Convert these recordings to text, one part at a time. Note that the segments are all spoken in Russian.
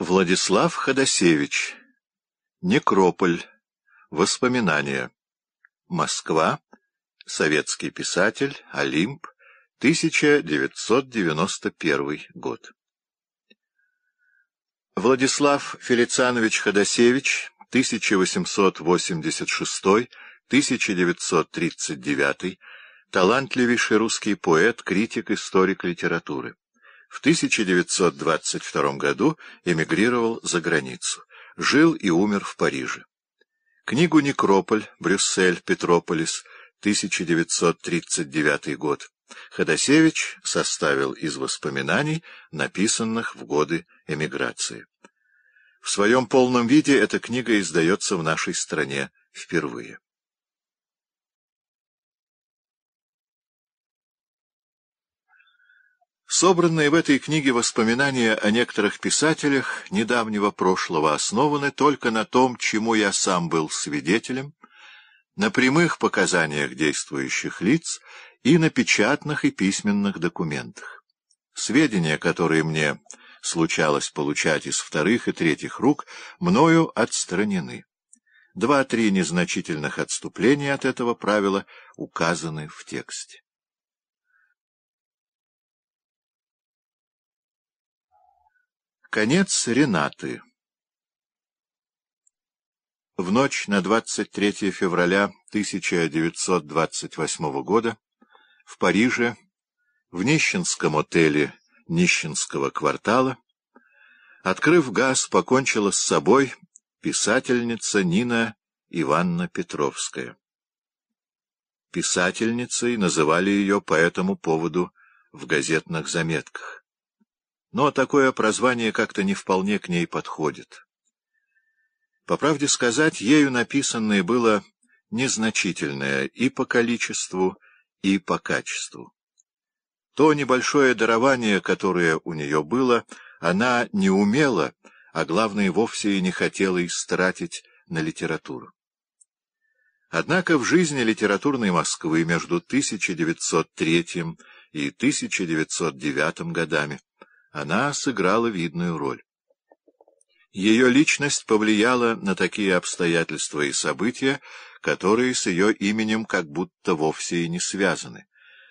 Владислав Ходосевич. Некрополь. Воспоминания. Москва. Советский писатель. Олимп. 1991 год. Владислав Фелицианович Ходосевич, 1886-1939, талантливейший русский поэт, критик, историк литературы. В 1922 году эмигрировал за границу. Жил и умер в Париже. Книгу «Некрополь. Брюссель. Петрополис. 1939 год» Ходосевич составил из воспоминаний, написанных в годы эмиграции. В своем полном виде эта книга издается в нашей стране впервые. Собранные в этой книге воспоминания о некоторых писателях недавнего прошлого основаны только на том, чему я сам был свидетелем, на прямых показаниях действующих лиц и на печатных и письменных документах. Сведения, которые мне случалось получать из вторых и третьих рук, мною отстранены. Два-три незначительных отступления от этого правила указаны в тексте. Конец Ренаты В ночь на 23 февраля 1928 года в Париже, в нищенском отеле нищенского квартала, открыв газ, покончила с собой писательница Нина Ивановна Петровская. Писательницей называли ее по этому поводу в газетных заметках но такое прозвание как-то не вполне к ней подходит. По правде сказать, ею написанное было незначительное и по количеству, и по качеству. То небольшое дарование, которое у нее было, она не умела, а главное, вовсе и не хотела истратить на литературу. Однако в жизни литературной Москвы между 1903 и 1909 годами она сыграла видную роль. Ее личность повлияла на такие обстоятельства и события, которые с ее именем как будто вовсе и не связаны.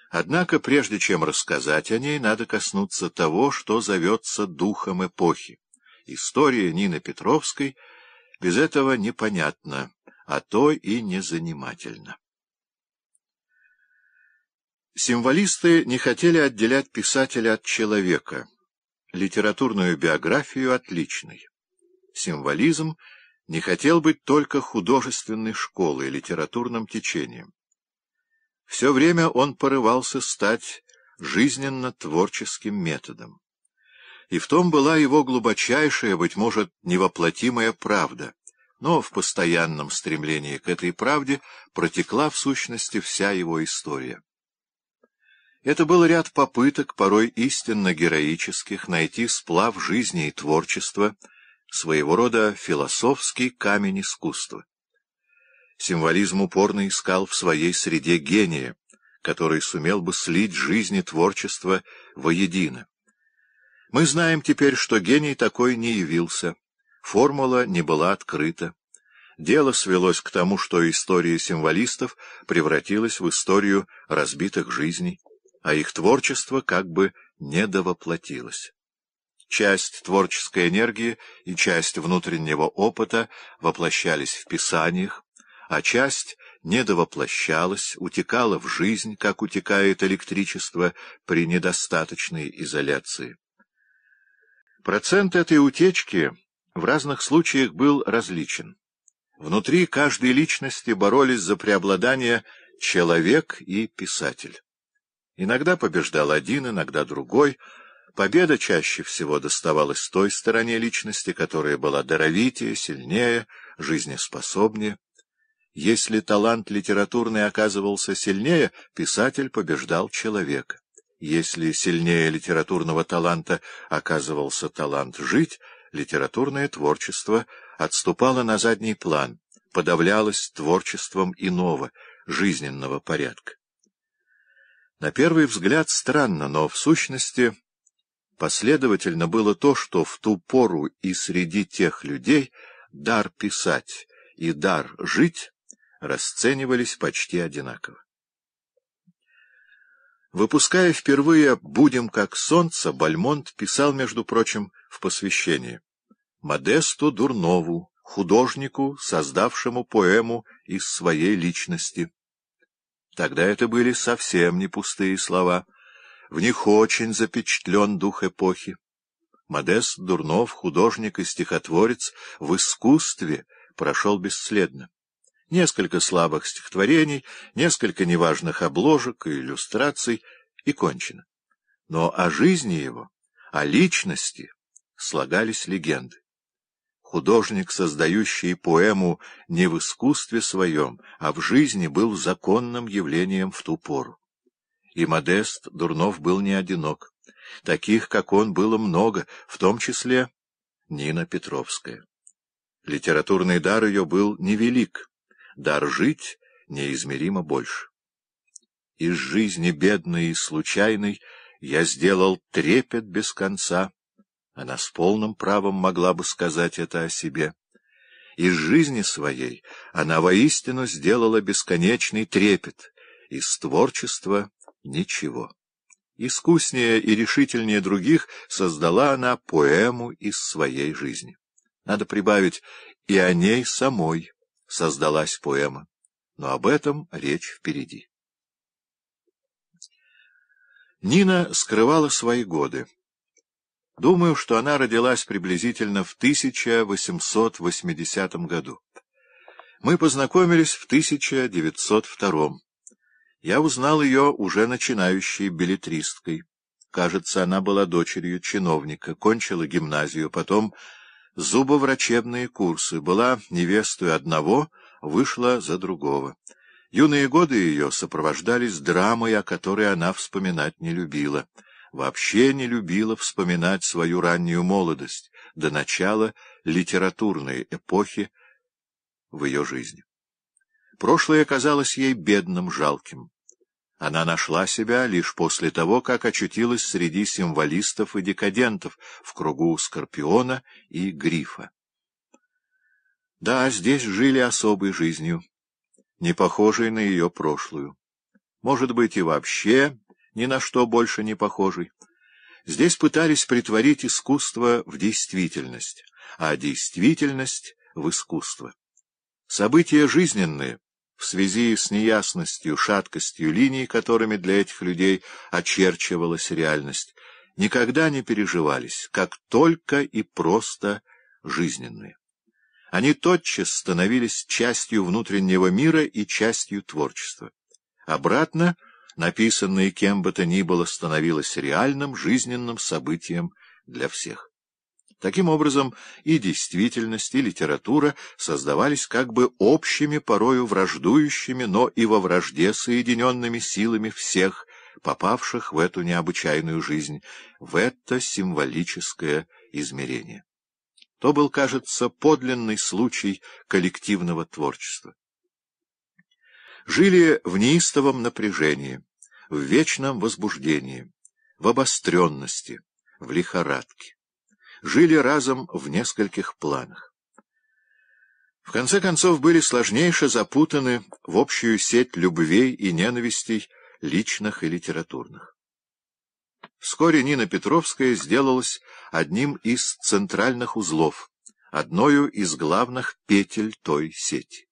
Однако, прежде чем рассказать о ней, надо коснуться того, что зовется духом эпохи. История Нины Петровской без этого непонятна, а то и незанимательна. Символисты не хотели отделять писателя от человека — литературную биографию отличной. Символизм не хотел быть только художественной школой, литературным течением. Все время он порывался стать жизненно-творческим методом. И в том была его глубочайшая, быть может, невоплотимая правда, но в постоянном стремлении к этой правде протекла в сущности вся его история. Это был ряд попыток, порой истинно героических, найти сплав жизни и творчества, своего рода философский камень искусства. Символизм упорно искал в своей среде гения, который сумел бы слить жизнь и творчество воедино. Мы знаем теперь, что гений такой не явился, формула не была открыта. Дело свелось к тому, что история символистов превратилась в историю разбитых жизней а их творчество как бы недовоплотилось. Часть творческой энергии и часть внутреннего опыта воплощались в писаниях, а часть недовоплощалась, утекала в жизнь, как утекает электричество при недостаточной изоляции. Процент этой утечки в разных случаях был различен. Внутри каждой личности боролись за преобладание человек и писатель. Иногда побеждал один, иногда другой. Победа чаще всего доставалась той стороне личности, которая была даровитее, сильнее, жизнеспособнее. Если талант литературный оказывался сильнее, писатель побеждал человека. Если сильнее литературного таланта оказывался талант жить, литературное творчество отступало на задний план, подавлялось творчеством иного, жизненного порядка. На первый взгляд странно, но в сущности последовательно было то, что в ту пору и среди тех людей дар писать и дар жить расценивались почти одинаково. Выпуская впервые «Будем как солнце», Бальмонт писал, между прочим, в посвящении «Модесту Дурнову, художнику, создавшему поэму из своей личности». Тогда это были совсем не пустые слова. В них очень запечатлен дух эпохи. Модест Дурнов, художник и стихотворец, в искусстве прошел бесследно. Несколько слабых стихотворений, несколько неважных обложек и иллюстраций, и кончено. Но о жизни его, о личности слагались легенды художник, создающий поэму не в искусстве своем, а в жизни, был законным явлением в ту пору. И Модест Дурнов был не одинок. Таких, как он, было много, в том числе Нина Петровская. Литературный дар ее был невелик, дар жить неизмеримо больше. Из жизни бедной и случайной я сделал трепет без конца, она с полным правом могла бы сказать это о себе. Из жизни своей она воистину сделала бесконечный трепет, из творчества — ничего. Искуснее и решительнее других создала она поэму из своей жизни. Надо прибавить, и о ней самой создалась поэма, но об этом речь впереди. Нина скрывала свои годы. Думаю, что она родилась приблизительно в 1880 году. Мы познакомились в 1902. Я узнал ее уже начинающей билетристкой. Кажется, она была дочерью чиновника, кончила гимназию, потом зубоврачебные курсы, была невестой одного, вышла за другого. Юные годы ее сопровождались драмой, о которой она вспоминать не любила — вообще не любила вспоминать свою раннюю молодость до начала литературной эпохи в ее жизни. Прошлое казалось ей бедным, жалким. Она нашла себя лишь после того, как очутилась среди символистов и декадентов в кругу Скорпиона и Грифа. Да, здесь жили особой жизнью, не похожей на ее прошлую. Может быть, и вообще ни на что больше не похожий. Здесь пытались притворить искусство в действительность, а действительность — в искусство. События жизненные, в связи с неясностью, шаткостью линий, которыми для этих людей очерчивалась реальность, никогда не переживались, как только и просто жизненные. Они тотчас становились частью внутреннего мира и частью творчества. Обратно — написанное кем бы то ни было, становилось реальным жизненным событием для всех. Таким образом, и действительность, и литература создавались как бы общими, порою враждующими, но и во вражде соединенными силами всех, попавших в эту необычайную жизнь, в это символическое измерение. То был, кажется, подлинный случай коллективного творчества. Жили в неистовом напряжении в вечном возбуждении, в обостренности, в лихорадке. Жили разом в нескольких планах. В конце концов были сложнейше запутаны в общую сеть любвей и ненавистей, личных и литературных. Вскоре Нина Петровская сделалась одним из центральных узлов, одною из главных петель той сети.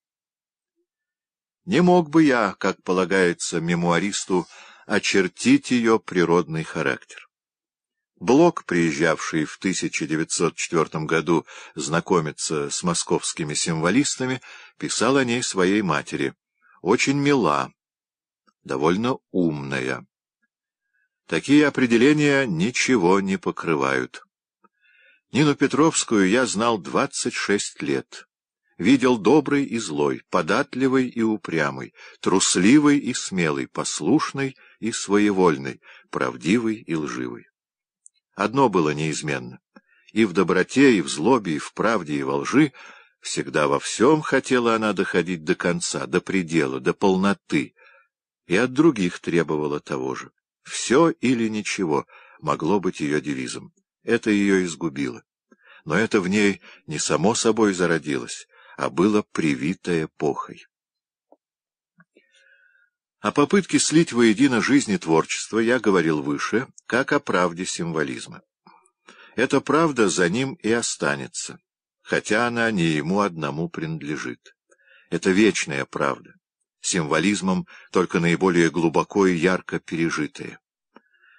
Не мог бы я, как полагается мемуаристу, очертить ее природный характер. Блок, приезжавший в 1904 году знакомиться с московскими символистами, писал о ней своей матери. Очень мила, довольно умная. Такие определения ничего не покрывают. Нину Петровскую я знал 26 лет. Видел добрый и злой, податливый и упрямый, трусливый и смелый, послушный — и своевольной, правдивой и лживой. Одно было неизменно. И в доброте, и в злобе, и в правде, и во лжи всегда во всем хотела она доходить до конца, до предела, до полноты, и от других требовала того же. «Все или ничего» могло быть ее девизом. Это ее изгубило. Но это в ней не само собой зародилось, а было привито эпохой. О попытке слить воедино жизнь и творчество я говорил выше, как о правде символизма. Эта правда за ним и останется, хотя она не ему одному принадлежит. Это вечная правда, символизмом только наиболее глубоко и ярко пережитая.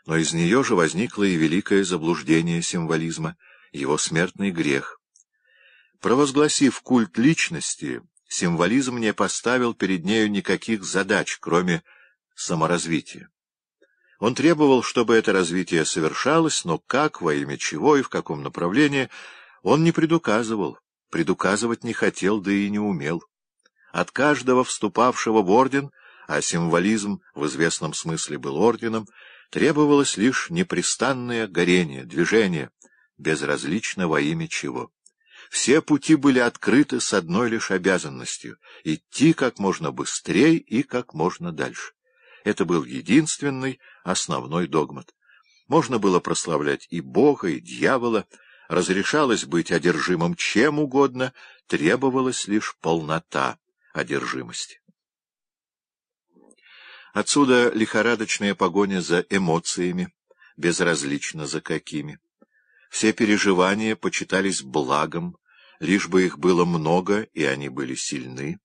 Но из нее же возникло и великое заблуждение символизма, его смертный грех. Провозгласив культ личности, символизм не поставил перед нею никаких задач, кроме саморазвития. Он требовал, чтобы это развитие совершалось, но как, во имя чего и в каком направлении, он не предуказывал, предуказывать не хотел, да и не умел. От каждого вступавшего в орден, а символизм в известном смысле был орденом, требовалось лишь непрестанное горение, движение, безразлично во имя чего. Все пути были открыты с одной лишь обязанностью — идти как можно быстрее и как можно дальше. Это был единственный основной догмат. Можно было прославлять и Бога, и дьявола, разрешалось быть одержимым чем угодно, требовалась лишь полнота одержимости. Отсюда лихорадочная погоня за эмоциями, безразлично за какими. Все переживания почитались благом, лишь бы их было много, и они были сильны.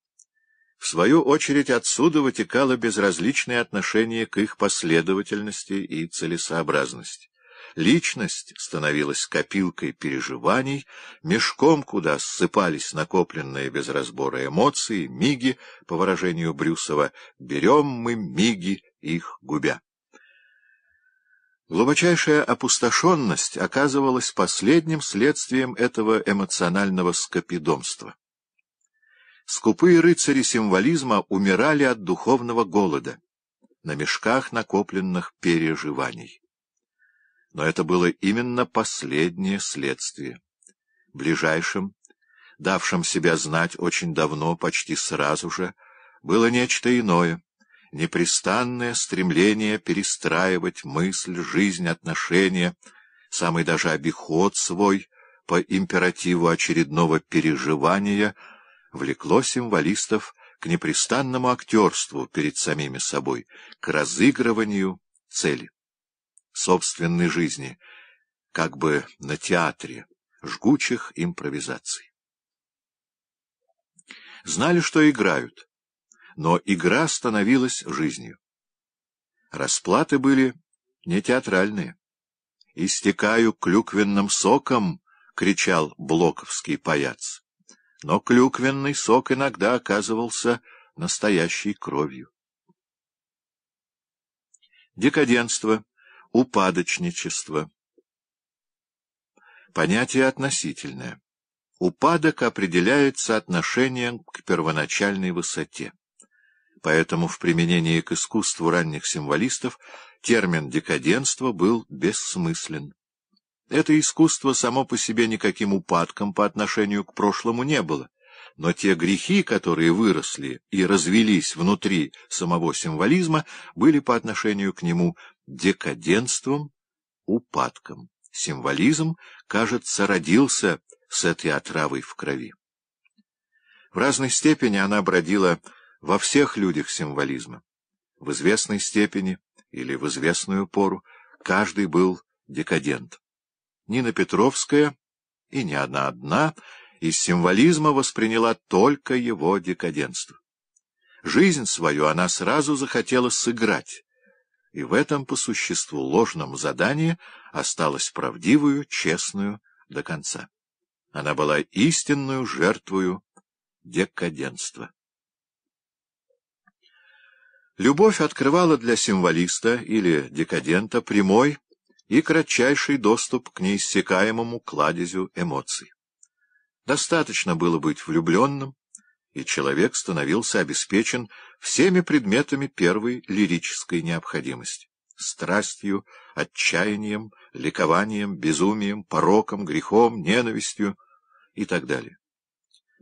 В свою очередь отсюда вытекало безразличное отношение к их последовательности и целесообразности. Личность становилась копилкой переживаний, мешком, куда ссыпались накопленные без разбора эмоции, миги, по выражению Брюсова, «берем мы миги, их губя». Глубочайшая опустошенность оказывалась последним следствием этого эмоционального скопидомства. Скупые рыцари символизма умирали от духовного голода, на мешках накопленных переживаний. Но это было именно последнее следствие. Ближайшим, давшим себя знать очень давно, почти сразу же, было нечто иное — непрестанное стремление перестраивать мысль, жизнь, отношения, самый даже обиход свой по императиву очередного переживания влекло символистов к непрестанному актерству перед самими собой, к разыгрыванию цели собственной жизни, как бы на театре жгучих импровизаций. Знали, что играют но игра становилась жизнью. Расплаты были не театральные. «Истекаю клюквенным соком!» — кричал блоковский паяц. Но клюквенный сок иногда оказывался настоящей кровью. Декаденство, упадочничество. Понятие относительное. Упадок определяется отношением к первоначальной высоте поэтому в применении к искусству ранних символистов термин «декаденство» был бессмыслен. Это искусство само по себе никаким упадком по отношению к прошлому не было, но те грехи, которые выросли и развелись внутри самого символизма, были по отношению к нему декаденством, упадком. Символизм, кажется, родился с этой отравой в крови. В разной степени она бродила во всех людях символизма. В известной степени или в известную пору каждый был декадент. Нина Петровская и ни одна одна из символизма восприняла только его декадентство. Жизнь свою она сразу захотела сыграть, и в этом по существу ложном задании осталась правдивую, честную до конца. Она была истинную жертвою декадентства. Любовь открывала для символиста или декадента прямой и кратчайший доступ к неиссякаемому кладезю эмоций. Достаточно было быть влюбленным, и человек становился обеспечен всеми предметами первой лирической необходимости — страстью, отчаянием, ликованием, безумием, пороком, грехом, ненавистью и так далее.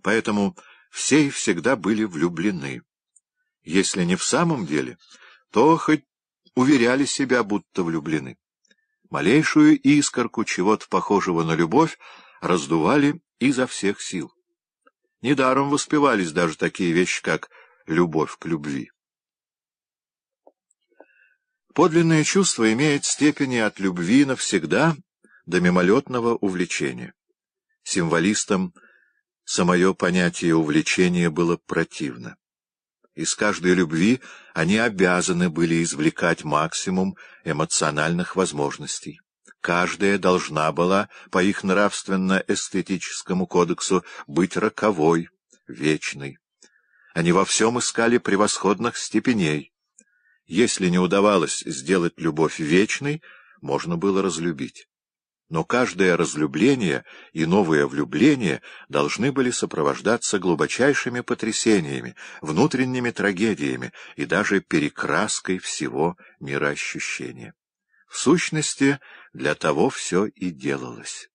Поэтому все и всегда были влюблены если не в самом деле, то хоть уверяли себя, будто влюблены. Малейшую искорку чего-то похожего на любовь раздували изо всех сил. Недаром воспевались даже такие вещи, как «любовь к любви». Подлинное чувство имеет степени от любви навсегда до мимолетного увлечения. Символистам самое понятие увлечения было противно. Из каждой любви они обязаны были извлекать максимум эмоциональных возможностей. Каждая должна была, по их нравственно-эстетическому кодексу, быть роковой, вечной. Они во всем искали превосходных степеней. Если не удавалось сделать любовь вечной, можно было разлюбить. Но каждое разлюбление и новое влюбление должны были сопровождаться глубочайшими потрясениями, внутренними трагедиями и даже перекраской всего мироощущения. В сущности, для того все и делалось.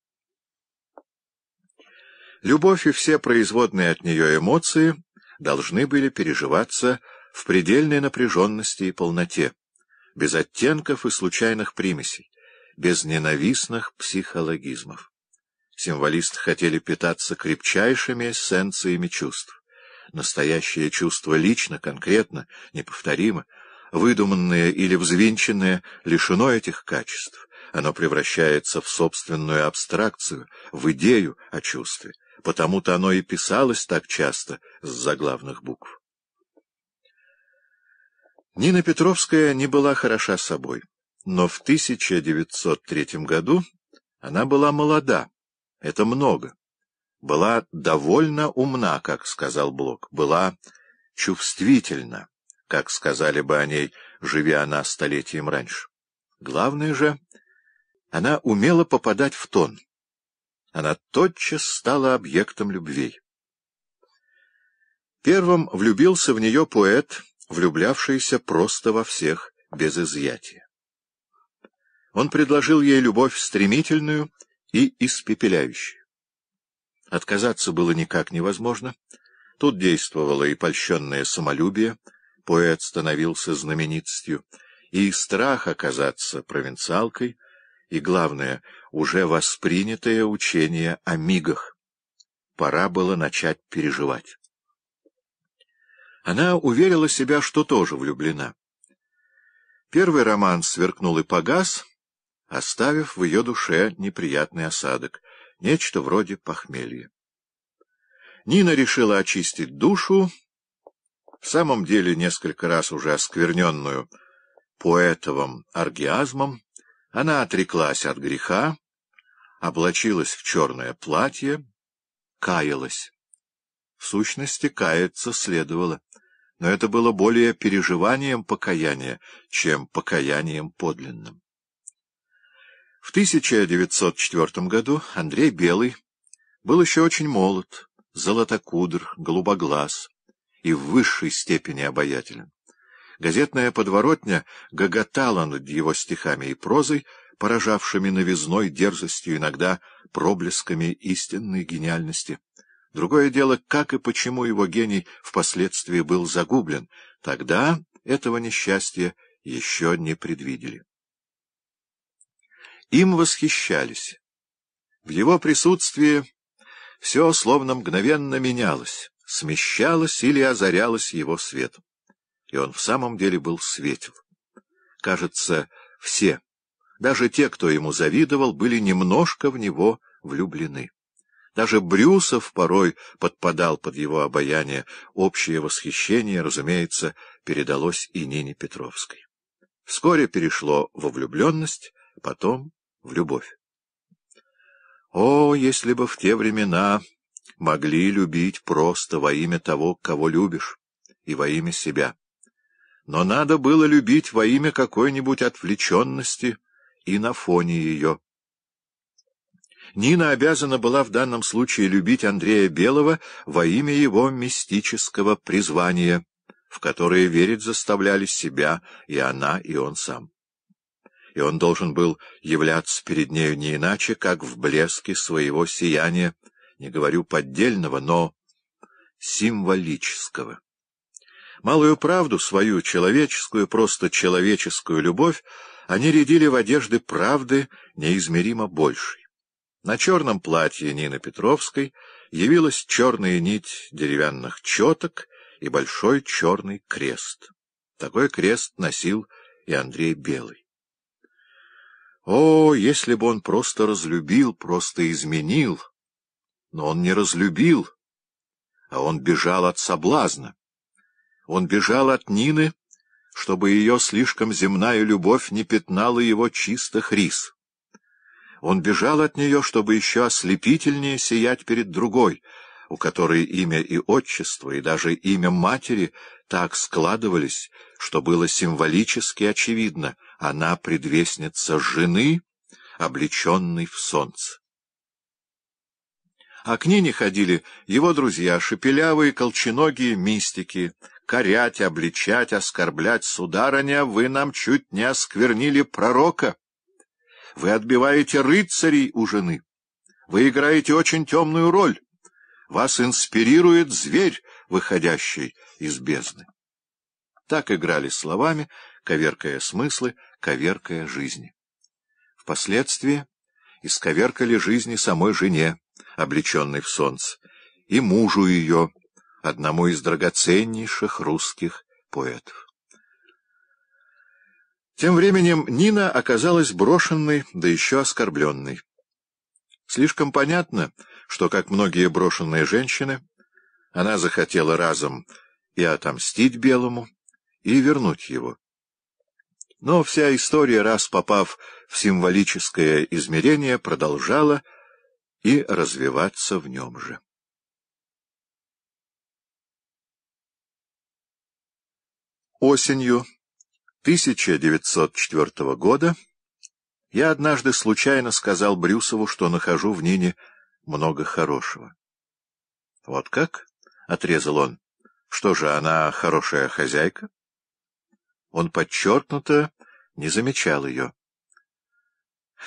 Любовь и все производные от нее эмоции должны были переживаться в предельной напряженности и полноте, без оттенков и случайных примесей без ненавистных психологизмов. Символисты хотели питаться крепчайшими эссенциями чувств. Настоящее чувство лично, конкретно, неповторимо. Выдуманное или взвинченное лишено этих качеств. Оно превращается в собственную абстракцию, в идею о чувстве. Потому-то оно и писалось так часто с заглавных букв. Нина Петровская не была хороша собой. Но в 1903 году она была молода, это много, была довольно умна, как сказал Блок, была чувствительна, как сказали бы о ней, живя она столетием раньше. Главное же, она умела попадать в тон. Она тотчас стала объектом любви. Первым влюбился в нее поэт, влюблявшийся просто во всех без изъятия он предложил ей любовь стремительную и испепеляющую. Отказаться было никак невозможно. Тут действовало и польщенное самолюбие, поэт становился знаменитостью, и страх оказаться провинциалкой, и, главное, уже воспринятое учение о мигах. Пора было начать переживать. Она уверила себя, что тоже влюблена. Первый роман сверкнул и погас — оставив в ее душе неприятный осадок, нечто вроде похмелья. Нина решила очистить душу, в самом деле несколько раз уже оскверненную поэтовым аргиазмом. она отреклась от греха, облачилась в черное платье, каялась. В сущности, каяться следовало, но это было более переживанием покаяния, чем покаянием подлинным. В 1904 году Андрей Белый был еще очень молод, золотокудр, голубоглаз и в высшей степени обаятелен. Газетная подворотня гоготала над его стихами и прозой, поражавшими новизной дерзостью, иногда проблесками истинной гениальности. Другое дело, как и почему его гений впоследствии был загублен, тогда этого несчастья еще не предвидели. Им восхищались. В его присутствии все словно мгновенно менялось, смещалось или озарялось его светом. И он в самом деле был светел. Кажется, все, даже те, кто ему завидовал, были немножко в него влюблены. Даже Брюсов порой подпадал под его обаяние. Общее восхищение, разумеется, передалось и Нине Петровской. Вскоре перешло во влюбленность, потом в любовь. О, если бы в те времена могли любить просто во имя того, кого любишь, и во имя себя. Но надо было любить во имя какой-нибудь отвлеченности и на фоне ее. Нина обязана была в данном случае любить Андрея Белого во имя его мистического призвания, в которое верить заставляли себя и она, и он сам и он должен был являться перед нею не иначе, как в блеске своего сияния, не говорю поддельного, но символического. Малую правду, свою человеческую, просто человеческую любовь, они рядили в одежды правды неизмеримо большей. На черном платье Нины Петровской явилась черная нить деревянных четок и большой черный крест. Такой крест носил и Андрей Белый. О, если бы он просто разлюбил, просто изменил! Но он не разлюбил, а он бежал от соблазна. Он бежал от Нины, чтобы ее слишком земная любовь не пятнала его чистых рис. Он бежал от нее, чтобы еще ослепительнее сиять перед другой, у которой имя и отчество, и даже имя матери так складывались, что было символически очевидно — она предвестница жены, облеченной в солнце. А к Нине ходили его друзья, шепелявые, колченогие мистики, корять, обличать, оскорблять. «Сударыня, вы нам чуть не осквернили пророка. Вы отбиваете рыцарей у жены. Вы играете очень темную роль. Вас инспирирует зверь, выходящий из бездны». Так играли словами, коверкая смыслы, коверкая жизни. Впоследствии исковеркали жизни самой жене, облеченной в солнце, и мужу ее, одному из драгоценнейших русских поэтов. Тем временем Нина оказалась брошенной, да еще оскорбленной. Слишком понятно, что, как многие брошенные женщины, она захотела разом и отомстить Белому, и вернуть его. Но вся история, раз попав в символическое измерение, продолжала и развиваться в нем же. Осенью 1904 года я однажды случайно сказал Брюсову, что нахожу в Нине много хорошего. — Вот как? — отрезал он. — Что же, она хорошая хозяйка? — он подчеркнуто не замечал ее.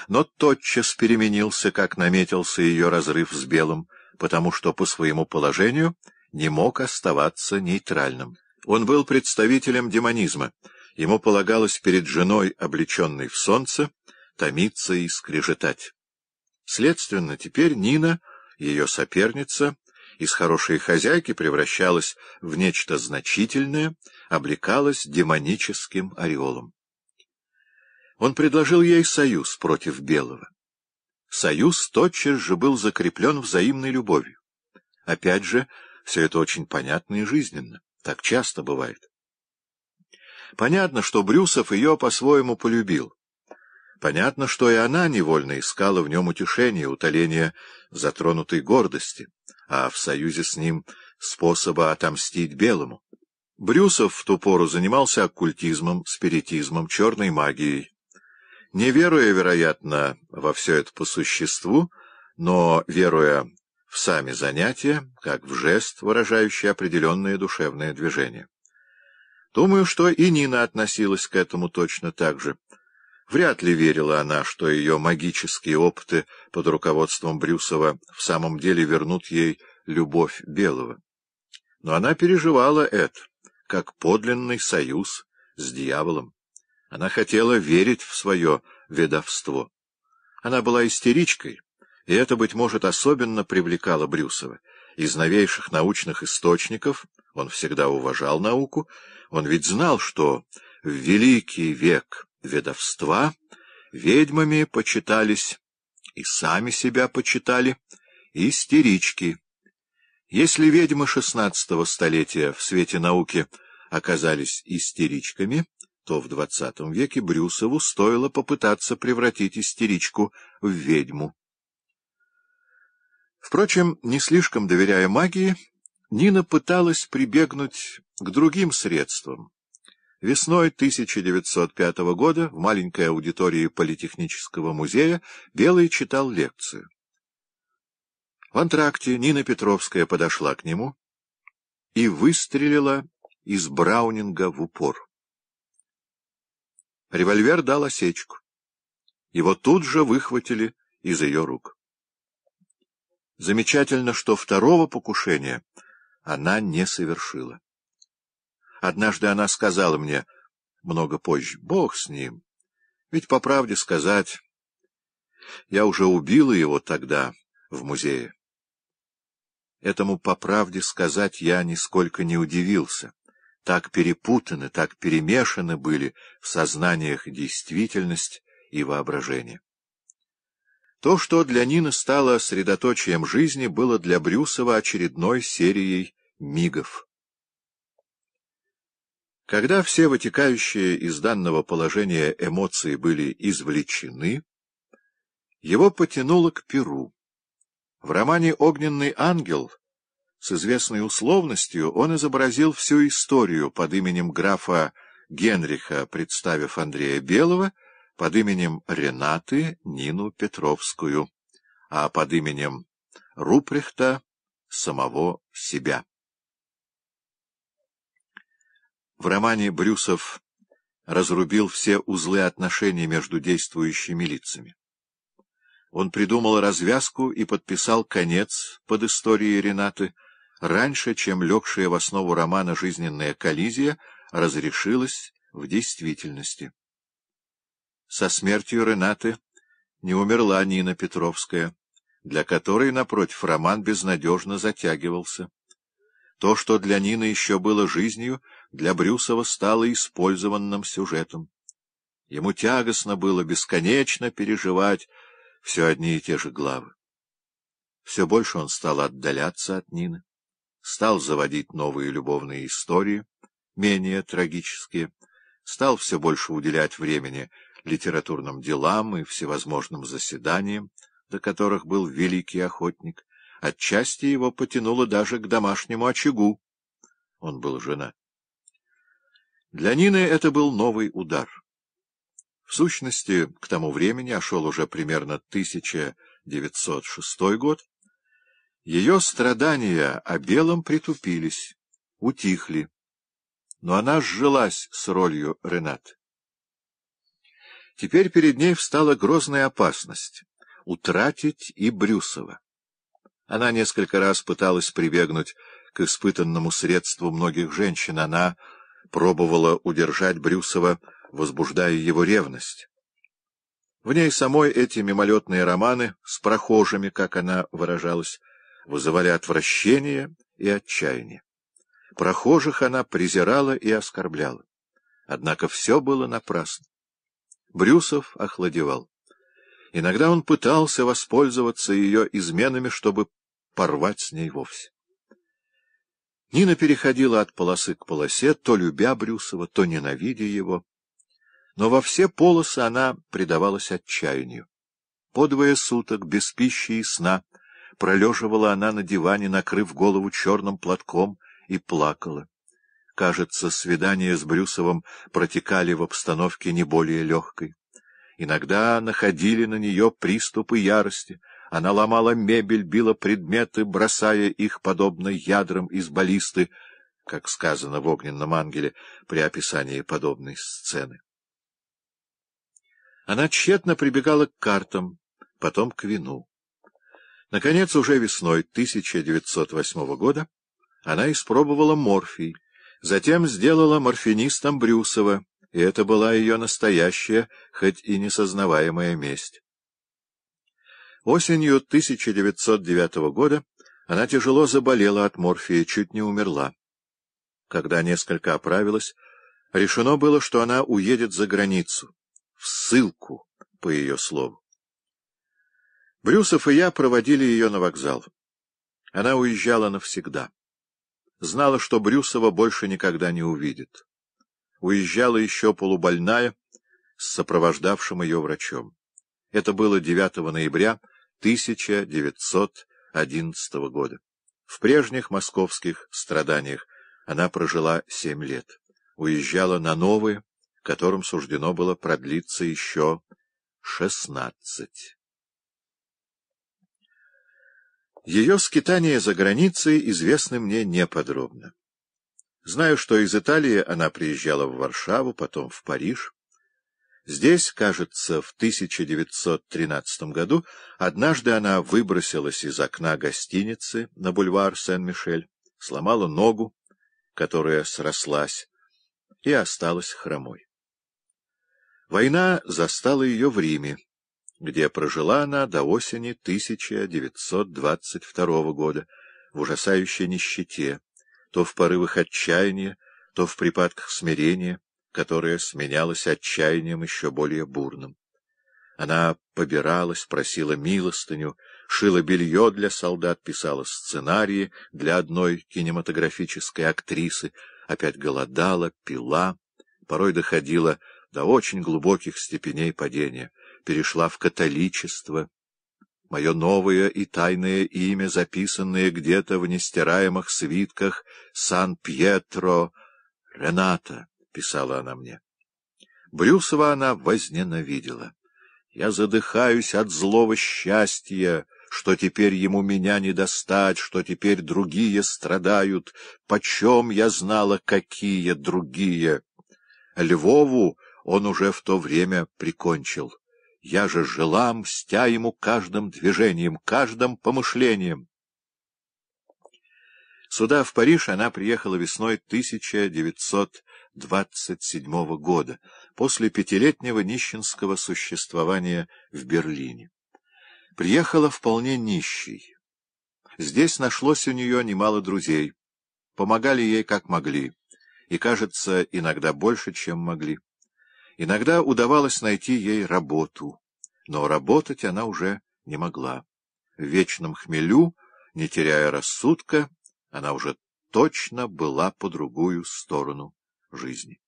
Но тотчас переменился, как наметился ее разрыв с Белым, потому что по своему положению не мог оставаться нейтральным. Он был представителем демонизма. Ему полагалось перед женой, облеченной в солнце, томиться и скрежетать. Следственно, теперь Нина, ее соперница, из хорошей хозяйки превращалась в нечто значительное — облекалась демоническим ореолом. Он предложил ей союз против Белого. Союз тотчас же был закреплен взаимной любовью. Опять же, все это очень понятно и жизненно. Так часто бывает. Понятно, что Брюсов ее по-своему полюбил. Понятно, что и она невольно искала в нем утешения, утоления затронутой гордости, а в союзе с ним способа отомстить белому. Брюсов в ту пору занимался оккультизмом, спиритизмом, черной магией. Не веруя, вероятно, во все это по существу, но веруя в сами занятия, как в жест, выражающий определенные душевные движения. Думаю, что и Нина относилась к этому точно так же. Вряд ли верила она, что ее магические опыты под руководством Брюсова в самом деле вернут ей любовь Белого. Но она переживала это как подлинный союз с дьяволом. Она хотела верить в свое ведовство. Она была истеричкой, и это, быть может, особенно привлекало Брюсова. Из новейших научных источников, он всегда уважал науку, он ведь знал, что в великий век ведовства ведьмами почитались и сами себя почитали истерички. Если ведьмы шестнадцатого столетия в свете науки — оказались истеричками, то в XX веке Брюсову стоило попытаться превратить истеричку в ведьму. Впрочем, не слишком доверяя магии, Нина пыталась прибегнуть к другим средствам. Весной 1905 года в маленькой аудитории Политехнического музея Белый читал лекцию. В антракте Нина Петровская подошла к нему и выстрелила из Браунинга в упор. Револьвер дал осечку. Его тут же выхватили из ее рук. Замечательно, что второго покушения она не совершила. Однажды она сказала мне, много позже, «Бог с ним, ведь, по правде сказать, я уже убила его тогда в музее». Этому, по правде сказать, я нисколько не удивился так перепутаны, так перемешаны были в сознаниях действительность и воображение. То, что для Нины стало средоточием жизни, было для Брюсова очередной серией мигов. Когда все вытекающие из данного положения эмоции были извлечены, его потянуло к Перу. В романе «Огненный ангел» С известной условностью он изобразил всю историю под именем графа Генриха, представив Андрея Белого, под именем Ренаты Нину Петровскую, а под именем Руприхта самого себя. В романе Брюсов разрубил все узлы отношений между действующими лицами. Он придумал развязку и подписал конец под историей Ренаты, раньше, чем легшая в основу романа жизненная коллизия разрешилась в действительности. Со смертью Ренаты не умерла Нина Петровская, для которой, напротив, роман безнадежно затягивался. То, что для Нины еще было жизнью, для Брюсова стало использованным сюжетом. Ему тягостно было бесконечно переживать все одни и те же главы. Все больше он стал отдаляться от Нины стал заводить новые любовные истории, менее трагические, стал все больше уделять времени литературным делам и всевозможным заседаниям, до которых был великий охотник. Отчасти его потянуло даже к домашнему очагу. Он был жена. Для Нины это был новый удар. В сущности, к тому времени, а шел уже примерно 1906 год, ее страдания о белом притупились, утихли, но она сжилась с ролью Ренат. Теперь перед ней встала грозная опасность — утратить и Брюсова. Она несколько раз пыталась прибегнуть к испытанному средству многих женщин. Она пробовала удержать Брюсова, возбуждая его ревность. В ней самой эти мимолетные романы с прохожими, как она выражалась, вызывали отвращение и отчаяние. Прохожих она презирала и оскорбляла. Однако все было напрасно. Брюсов охладевал. Иногда он пытался воспользоваться ее изменами, чтобы порвать с ней вовсе. Нина переходила от полосы к полосе, то любя Брюсова, то ненавидя его. Но во все полосы она предавалась отчаянию. По двое суток, без пищи и сна — Пролеживала она на диване, накрыв голову черным платком, и плакала. Кажется, свидания с Брюсовым протекали в обстановке не более легкой. Иногда находили на нее приступы ярости. Она ломала мебель, била предметы, бросая их, подобно ядрам из баллисты, как сказано в «Огненном ангеле» при описании подобной сцены. Она тщетно прибегала к картам, потом к вину. Наконец, уже весной 1908 года она испробовала морфий, затем сделала морфинистом Брюсова, и это была ее настоящая, хоть и несознаваемая месть. Осенью 1909 года она тяжело заболела от морфия, чуть не умерла. Когда несколько оправилась, решено было, что она уедет за границу, в ссылку, по ее слову. Брюсов и я проводили ее на вокзал. Она уезжала навсегда. Знала, что Брюсова больше никогда не увидит. Уезжала еще полубольная с сопровождавшим ее врачом. Это было 9 ноября 1911 года. В прежних московских страданиях она прожила семь лет. Уезжала на новые, которым суждено было продлиться еще шестнадцать. Ее скитания за границей известны мне неподробно. Знаю, что из Италии она приезжала в Варшаву, потом в Париж. Здесь, кажется, в 1913 году однажды она выбросилась из окна гостиницы на бульвар Сен-Мишель, сломала ногу, которая срослась, и осталась хромой. Война застала ее в Риме где прожила она до осени 1922 года в ужасающей нищете, то в порывах отчаяния, то в припадках смирения, которое сменялось отчаянием еще более бурным. Она побиралась, просила милостыню, шила белье для солдат, писала сценарии для одной кинематографической актрисы, опять голодала, пила, порой доходила до очень глубоких степеней падения — перешла в католичество. Мое новое и тайное имя, записанное где-то в нестираемых свитках «Сан-Пьетро Рената», — писала она мне. Брюсова она возненавидела. Я задыхаюсь от злого счастья, что теперь ему меня не достать, что теперь другие страдают. Почем я знала, какие другие? Львову он уже в то время прикончил. Я же жила, мстя ему каждым движением, каждым помышлением. Сюда, в Париж, она приехала весной 1927 года, после пятилетнего нищенского существования в Берлине. Приехала вполне нищей. Здесь нашлось у нее немало друзей. Помогали ей как могли, и, кажется, иногда больше, чем могли. Иногда удавалось найти ей работу, но работать она уже не могла. В вечном хмелю, не теряя рассудка, она уже точно была по другую сторону жизни.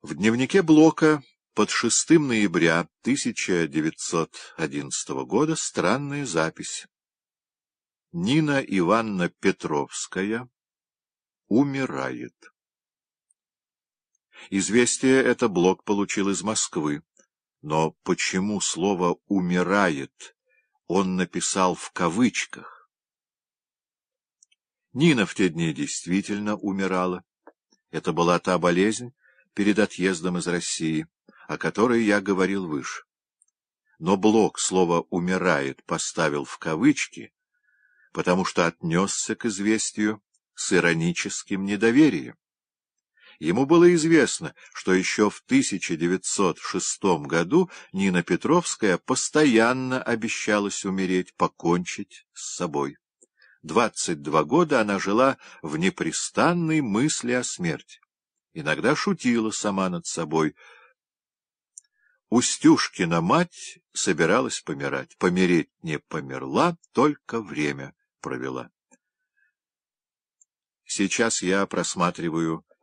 В дневнике Блока под 6 ноября 1911 года странная запись. Нина Ивановна Петровская умирает. Известие это Блок получил из Москвы. Но почему слово «умирает» он написал в кавычках? Нина в те дни действительно умирала. Это была та болезнь перед отъездом из России, о которой я говорил выше. Но Блок слово «умирает» поставил в кавычки, потому что отнесся к известию с ироническим недоверием. Ему было известно, что еще в 1906 году Нина Петровская постоянно обещалась умереть, покончить с собой. 22 года она жила в непрестанной мысли о смерти. Иногда шутила сама над собой. Устюшкина мать собиралась помирать. Помереть не померла, только время провела. Сейчас я просматриваю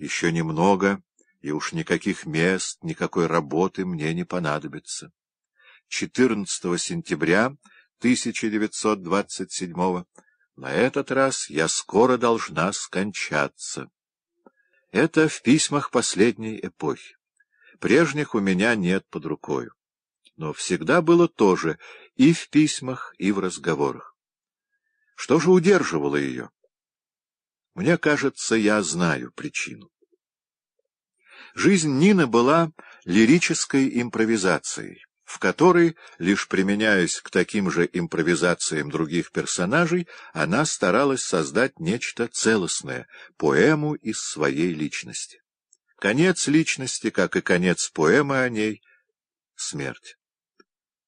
Еще немного, и уж никаких мест, никакой работы мне не понадобится. 14 сентября 1927 на этот раз я скоро должна скончаться. Это в письмах последней эпохи. Прежних у меня нет под рукою. Но всегда было то же и в письмах, и в разговорах. Что же удерживало ее? Мне кажется, я знаю причину. Жизнь Нины была лирической импровизацией, в которой, лишь применяясь к таким же импровизациям других персонажей, она старалась создать нечто целостное, поэму из своей личности. Конец личности, как и конец поэмы о ней, — смерть.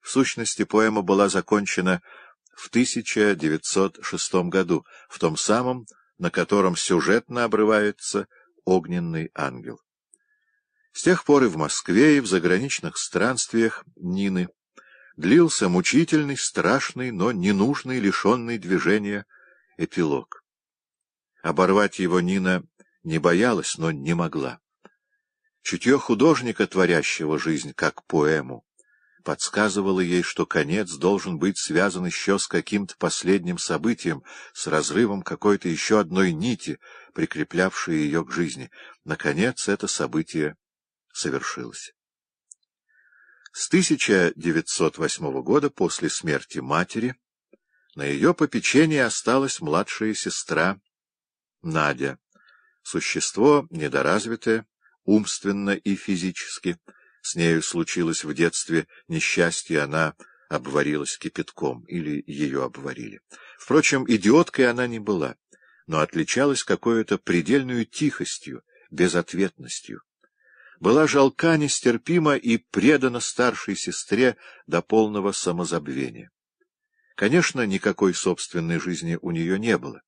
В сущности, поэма была закончена в 1906 году, в том самом на котором сюжетно обрывается огненный ангел. С тех пор и в Москве, и в заграничных странствиях Нины длился мучительный, страшный, но ненужный, лишенный движения эпилог. Оборвать его Нина не боялась, но не могла. Чутье художника, творящего жизнь как поэму, подсказывало ей, что конец должен быть связан еще с каким-то последним событием, с разрывом какой-то еще одной нити, прикреплявшей ее к жизни. Наконец это событие совершилось. С 1908 года, после смерти матери, на ее попечение осталась младшая сестра Надя, существо недоразвитое, умственно и физически, с нею случилось в детстве несчастье, она обварилась кипятком, или ее обварили. Впрочем, идиоткой она не была, но отличалась какой-то предельную тихостью, безответностью. Была жалка нестерпима и предана старшей сестре до полного самозабвения. Конечно, никакой собственной жизни у нее не было.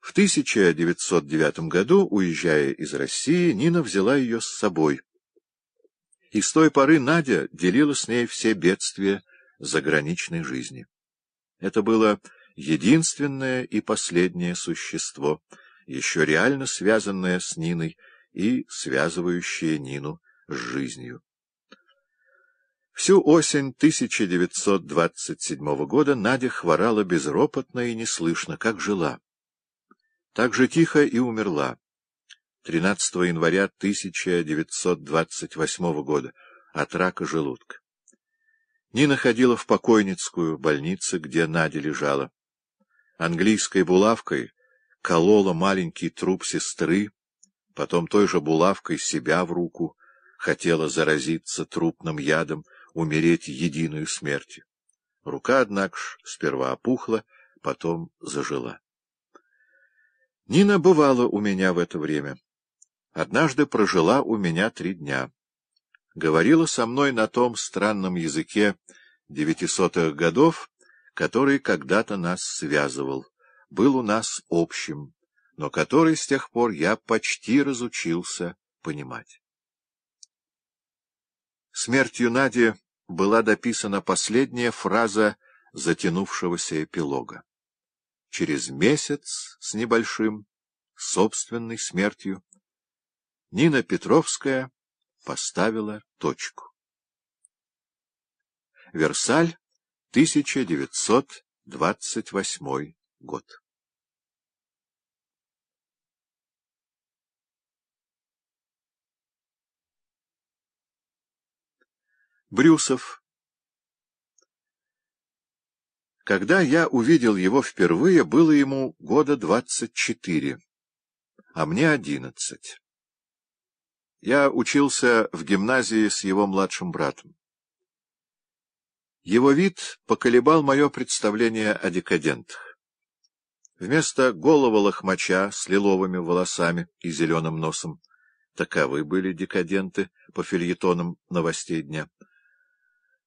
В 1909 году, уезжая из России, Нина взяла ее с собой — и с той поры Надя делила с ней все бедствия заграничной жизни. Это было единственное и последнее существо, еще реально связанное с Ниной и связывающее Нину с жизнью. Всю осень 1927 года Надя хворала безропотно и неслышно, как жила. Так же тихо и умерла. 13 января 1928 года от рака желудка. Нина ходила в покойницкую больницу, где Надя лежала. Английской булавкой колола маленький труп сестры, потом той же булавкой себя в руку, хотела заразиться трупным ядом, умереть единую смертью. Рука, однако ж, сперва опухла, потом зажила. Нина бывала у меня в это время однажды прожила у меня три дня. Говорила со мной на том странном языке девятисотых годов, который когда-то нас связывал, был у нас общим, но который с тех пор я почти разучился понимать. Смертью Нади была дописана последняя фраза затянувшегося эпилога. Через месяц с небольшим, собственной смертью, Нина Петровская поставила точку. Версаль, 1928 год. Брюсов. Когда я увидел его впервые, было ему года двадцать четыре, а мне одиннадцать. Я учился в гимназии с его младшим братом. Его вид поколебал мое представление о декадентах. Вместо голого лохмача с лиловыми волосами и зеленым носом таковы были декаденты по фильетонам новостей дня.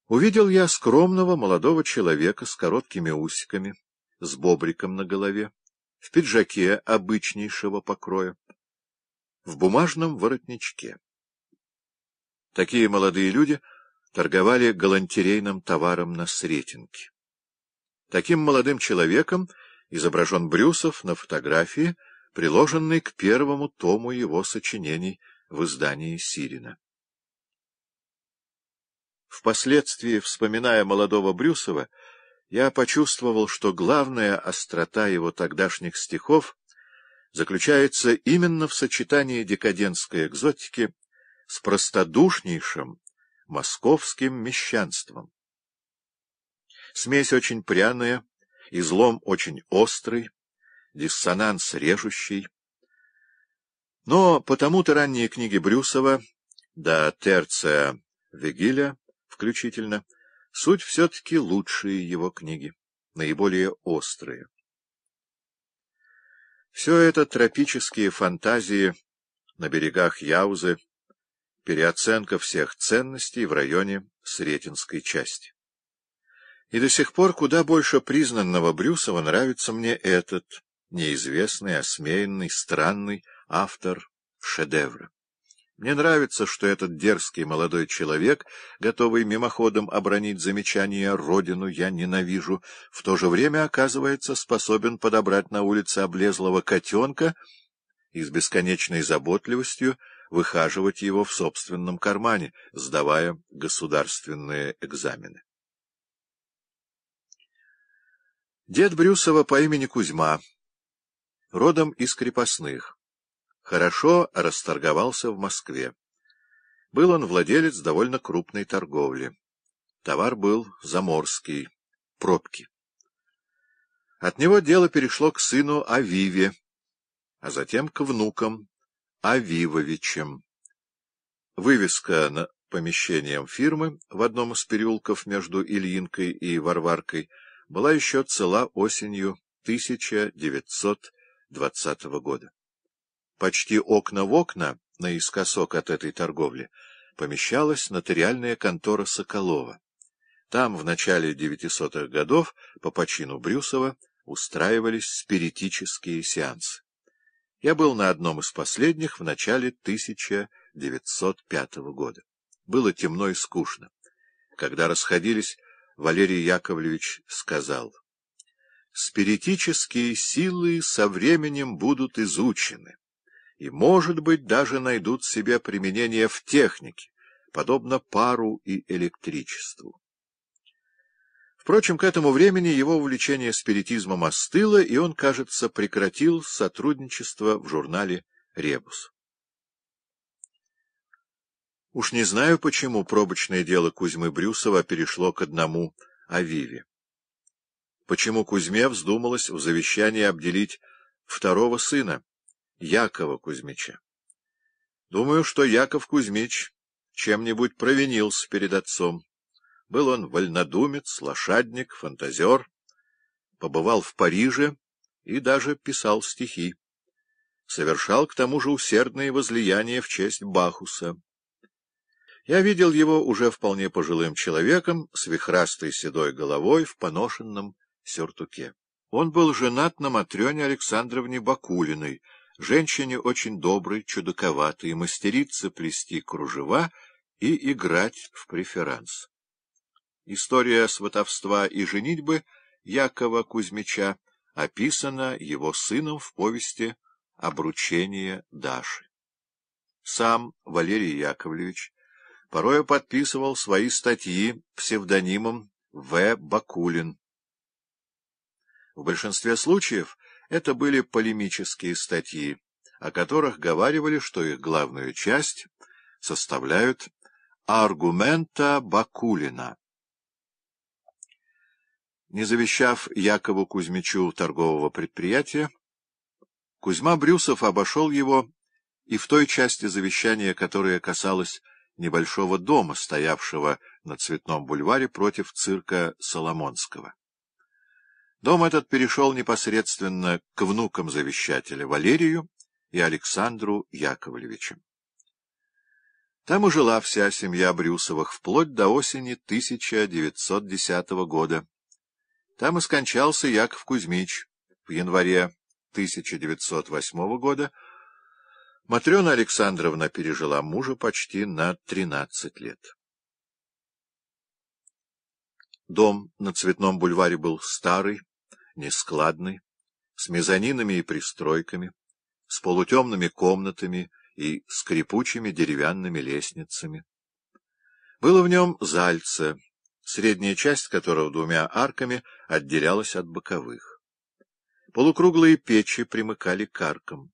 Увидел я скромного молодого человека с короткими усиками, с бобриком на голове, в пиджаке обычнейшего покроя в бумажном воротничке. Такие молодые люди торговали галантерейным товаром на Сретенке. Таким молодым человеком изображен Брюсов на фотографии, приложенной к первому тому его сочинений в издании «Сирина». Впоследствии, вспоминая молодого Брюсова, я почувствовал, что главная острота его тогдашних стихов заключается именно в сочетании декадентской экзотики с простодушнейшим московским мещанством. Смесь очень пряная, излом очень острый, диссонанс режущий. Но потому-то ранние книги Брюсова, да терция Вегиля включительно, суть все-таки лучшие его книги, наиболее острые. Все это тропические фантазии на берегах Яузы, переоценка всех ценностей в районе Сретенской части. И до сих пор куда больше признанного Брюсова нравится мне этот неизвестный, осмеянный, странный автор шедевра. Мне нравится, что этот дерзкий молодой человек, готовый мимоходом обронить замечание «Родину я ненавижу», в то же время, оказывается, способен подобрать на улице облезлого котенка и с бесконечной заботливостью выхаживать его в собственном кармане, сдавая государственные экзамены. Дед Брюсова по имени Кузьма, родом из крепостных, хорошо расторговался в Москве. Был он владелец довольно крупной торговли. Товар был заморский, пробки. От него дело перешло к сыну Авиве, а затем к внукам Авивовичем. Вывеска на помещением фирмы в одном из переулков между Ильинкой и Варваркой была еще цела осенью 1920 года. Почти окна в окна, наискосок от этой торговли, помещалась нотариальная контора Соколова. Там в начале 900-х годов по почину Брюсова устраивались спиритические сеансы. Я был на одном из последних в начале 1905 года. Было темно и скучно. Когда расходились, Валерий Яковлевич сказал, «Спиритические силы со временем будут изучены» и, может быть, даже найдут себе применение в технике, подобно пару и электричеству. Впрочем, к этому времени его увлечение спиритизмом остыло, и он, кажется, прекратил сотрудничество в журнале «Ребус». Уж не знаю, почему пробочное дело Кузьмы Брюсова перешло к одному Авиве. Почему Кузьме вздумалось в завещании обделить второго сына? Якова Кузьмича. Думаю, что Яков Кузьмич чем-нибудь провинился перед отцом. Был он вольнодумец, лошадник, фантазер, побывал в Париже и даже писал стихи. Совершал к тому же усердные возлияния в честь Бахуса. Я видел его уже вполне пожилым человеком, с вихрастой седой головой в поношенном сюртуке. Он был женат на Матрёне Александровне Бакулиной — женщине очень доброй, чудаковатой, мастерице плести кружева и играть в преферанс. История сватовства и женитьбы Якова Кузьмича описана его сыном в повести «Обручение Даши». Сам Валерий Яковлевич порою подписывал свои статьи псевдонимом В. Бакулин. В большинстве случаев это были полемические статьи, о которых говаривали, что их главную часть составляют аргумента Бакулина. Не завещав Якову Кузьмичу торгового предприятия, Кузьма Брюсов обошел его и в той части завещания, которая касалась небольшого дома, стоявшего на Цветном бульваре против цирка Соломонского. Дом этот перешел непосредственно к внукам завещателя Валерию и Александру Яковлевичу. Там и жила вся семья Брюсовых вплоть до осени 1910 года. Там и скончался Яков Кузьмич в январе 1908 года. Матрена Александровна пережила мужа почти на 13 лет. Дом на Цветном бульваре был старый, нескладный, с мезонинами и пристройками, с полутемными комнатами и скрипучими деревянными лестницами. Было в нем зальце, средняя часть которого двумя арками отделялась от боковых. Полукруглые печи примыкали к аркам.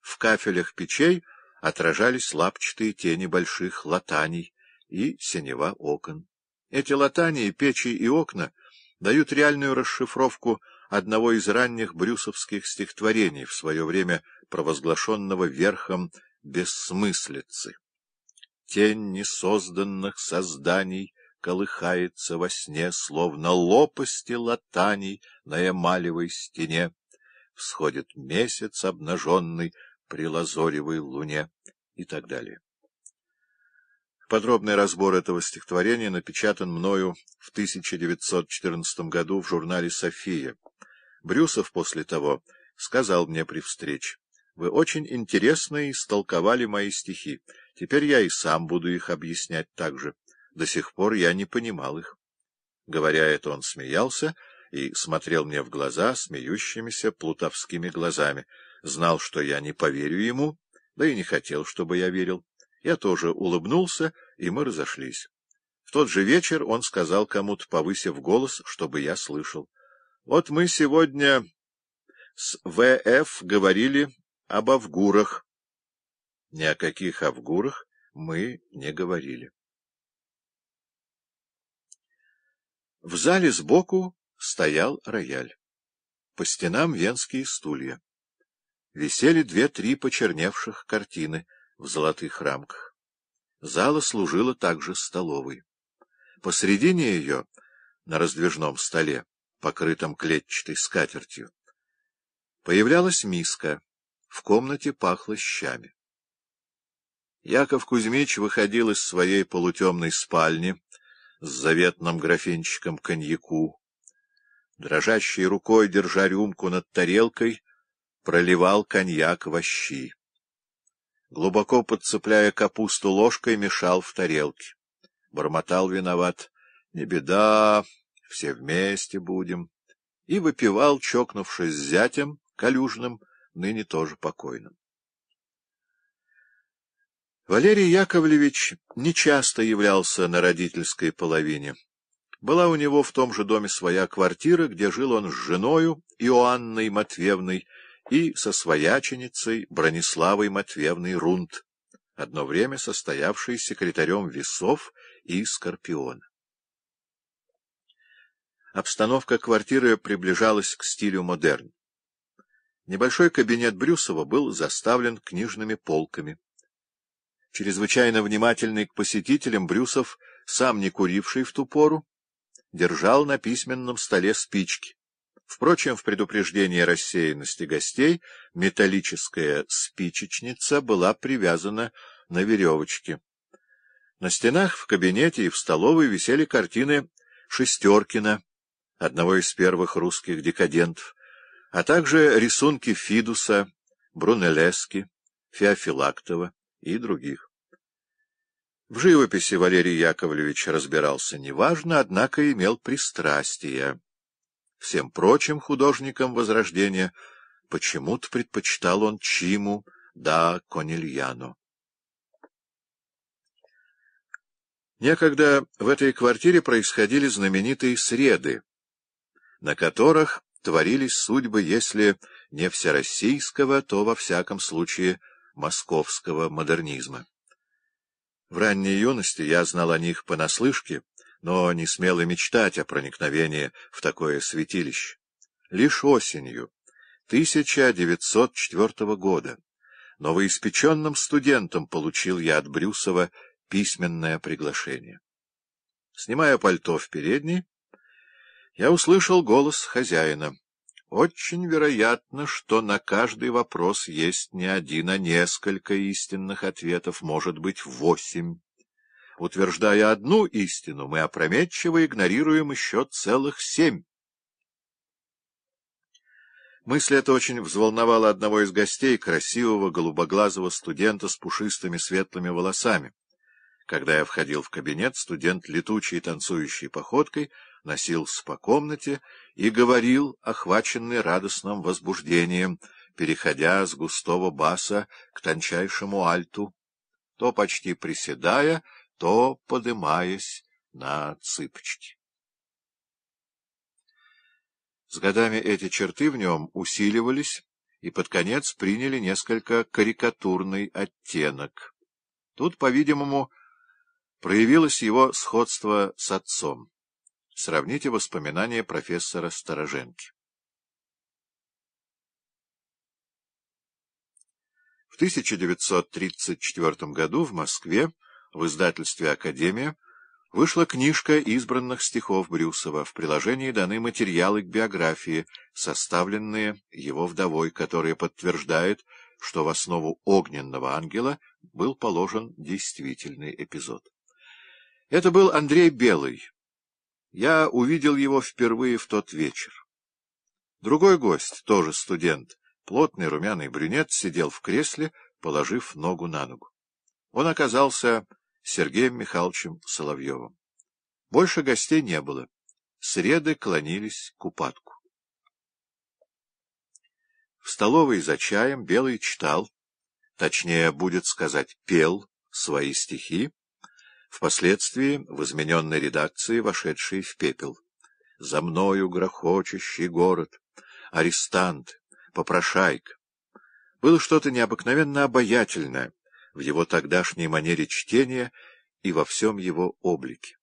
В кафелях печей отражались лапчатые тени больших латаний и синева окон. Эти латания, печи и окна дают реальную расшифровку одного из ранних брюсовских стихотворений, в свое время провозглашенного верхом бессмыслицы. Тень несозданных созданий колыхается во сне, словно лопасти латаний на эмалевой стене. Всходит месяц обнаженный при лазоревой луне и так далее. Подробный разбор этого стихотворения напечатан мною в 1914 году в журнале «София». Брюсов после того сказал мне при встрече, «Вы очень интересно истолковали мои стихи. Теперь я и сам буду их объяснять так же. До сих пор я не понимал их». Говоря это, он смеялся и смотрел мне в глаза смеющимися плутовскими глазами. Знал, что я не поверю ему, да и не хотел, чтобы я верил. Я тоже улыбнулся, и мы разошлись. В тот же вечер он сказал кому-то, повысив голос, чтобы я слышал — вот мы сегодня с В.Ф. говорили об Авгурах. Ни о каких Авгурах мы не говорили. В зале сбоку стоял рояль. По стенам венские стулья. Висели две-три почерневших картины в золотых рамках. Зала служила также столовой. Посредине ее, на раздвижном столе, покрытом клетчатой скатертью. Появлялась миска. В комнате пахло щами. Яков Кузьмич выходил из своей полутемной спальни с заветным графинчиком коньяку. Дрожащей рукой, держа рюмку над тарелкой, проливал коньяк во щи. Глубоко подцепляя капусту ложкой, мешал в тарелке. Бормотал виноват. — Не беда, все вместе будем, и выпивал, чокнувшись с зятем, калюжным, ныне тоже покойным. Валерий Яковлевич нечасто являлся на родительской половине. Была у него в том же доме своя квартира, где жил он с женою Иоанной Матвеевной и со свояченицей Брониславой Матвеевной Рунт, одно время состоявшей секретарем весов и скорпиона обстановка квартиры приближалась к стилю модерн. Небольшой кабинет Брюсова был заставлен книжными полками. Чрезвычайно внимательный к посетителям Брюсов, сам не куривший в ту пору, держал на письменном столе спички. Впрочем, в предупреждении рассеянности гостей металлическая спичечница была привязана на веревочке. На стенах в кабинете и в столовой висели картины Шестеркина, одного из первых русских декадентов, а также рисунки Фидуса, Брунеллески, Феофилактова и других. В живописи Валерий Яковлевич разбирался неважно, однако имел пристрастие. Всем прочим художникам Возрождения почему-то предпочитал он Чиму да Конильяну. Некогда в этой квартире происходили знаменитые среды, на которых творились судьбы, если не всероссийского, то, во всяком случае, московского модернизма. В ранней юности я знал о них понаслышке, но не смел и мечтать о проникновении в такое святилище. Лишь осенью 1904 года новоиспеченным студентом получил я от Брюсова письменное приглашение. Снимая пальто в передней, я услышал голос хозяина. Очень вероятно, что на каждый вопрос есть не один, а несколько истинных ответов, может быть, восемь. Утверждая одну истину, мы опрометчиво игнорируем еще целых семь. Мысль эта очень взволновала одного из гостей, красивого голубоглазого студента с пушистыми светлыми волосами. Когда я входил в кабинет, студент, летучий и танцующий походкой, носился по комнате и говорил, охваченный радостным возбуждением, переходя с густого баса к тончайшему альту, то почти приседая, то подымаясь на цыпочки. С годами эти черты в нем усиливались и под конец приняли несколько карикатурный оттенок. Тут, по-видимому, проявилось его сходство с отцом. Сравните воспоминания профессора Староженки. В 1934 году в Москве в издательстве «Академия» вышла книжка избранных стихов Брюсова. В приложении даны материалы к биографии, составленные его вдовой, которые подтверждают, что в основу «Огненного ангела» был положен действительный эпизод. Это был Андрей Белый. Я увидел его впервые в тот вечер. Другой гость, тоже студент, плотный румяный брюнет, сидел в кресле, положив ногу на ногу. Он оказался Сергеем Михайловичем Соловьевым. Больше гостей не было. Среды клонились к упадку. В столовой за чаем Белый читал, точнее, будет сказать, пел свои стихи, впоследствии в измененной редакции, вошедшей в пепел. «За мною грохочущий город, арестант, попрошайка». Было что-то необыкновенно обаятельное в его тогдашней манере чтения и во всем его облике.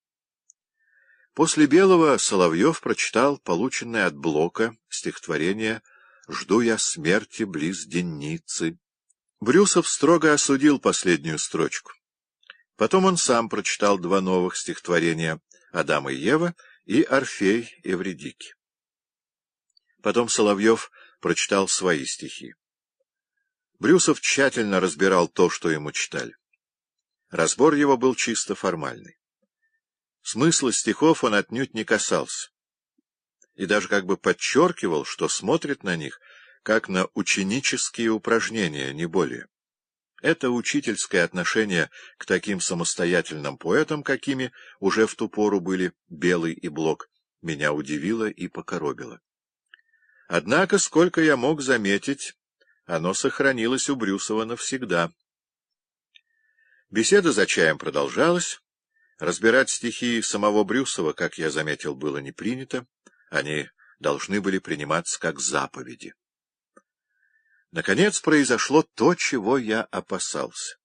После Белого Соловьев прочитал полученное от Блока стихотворение «Жду я смерти близ денницы». Брюсов строго осудил последнюю строчку. Потом он сам прочитал два новых стихотворения «Адам и Ева» и «Орфей Эвредики». Потом Соловьев прочитал свои стихи. Брюсов тщательно разбирал то, что ему читали. Разбор его был чисто формальный. Смысла стихов он отнюдь не касался. И даже как бы подчеркивал, что смотрит на них, как на ученические упражнения, не более. Это учительское отношение к таким самостоятельным поэтам, какими уже в ту пору были Белый и Блок, меня удивило и покоробило. Однако, сколько я мог заметить, оно сохранилось у Брюсова навсегда. Беседа за чаем продолжалась. Разбирать стихи самого Брюсова, как я заметил, было не принято. Они должны были приниматься как заповеди. Наконец произошло то, чего я опасался.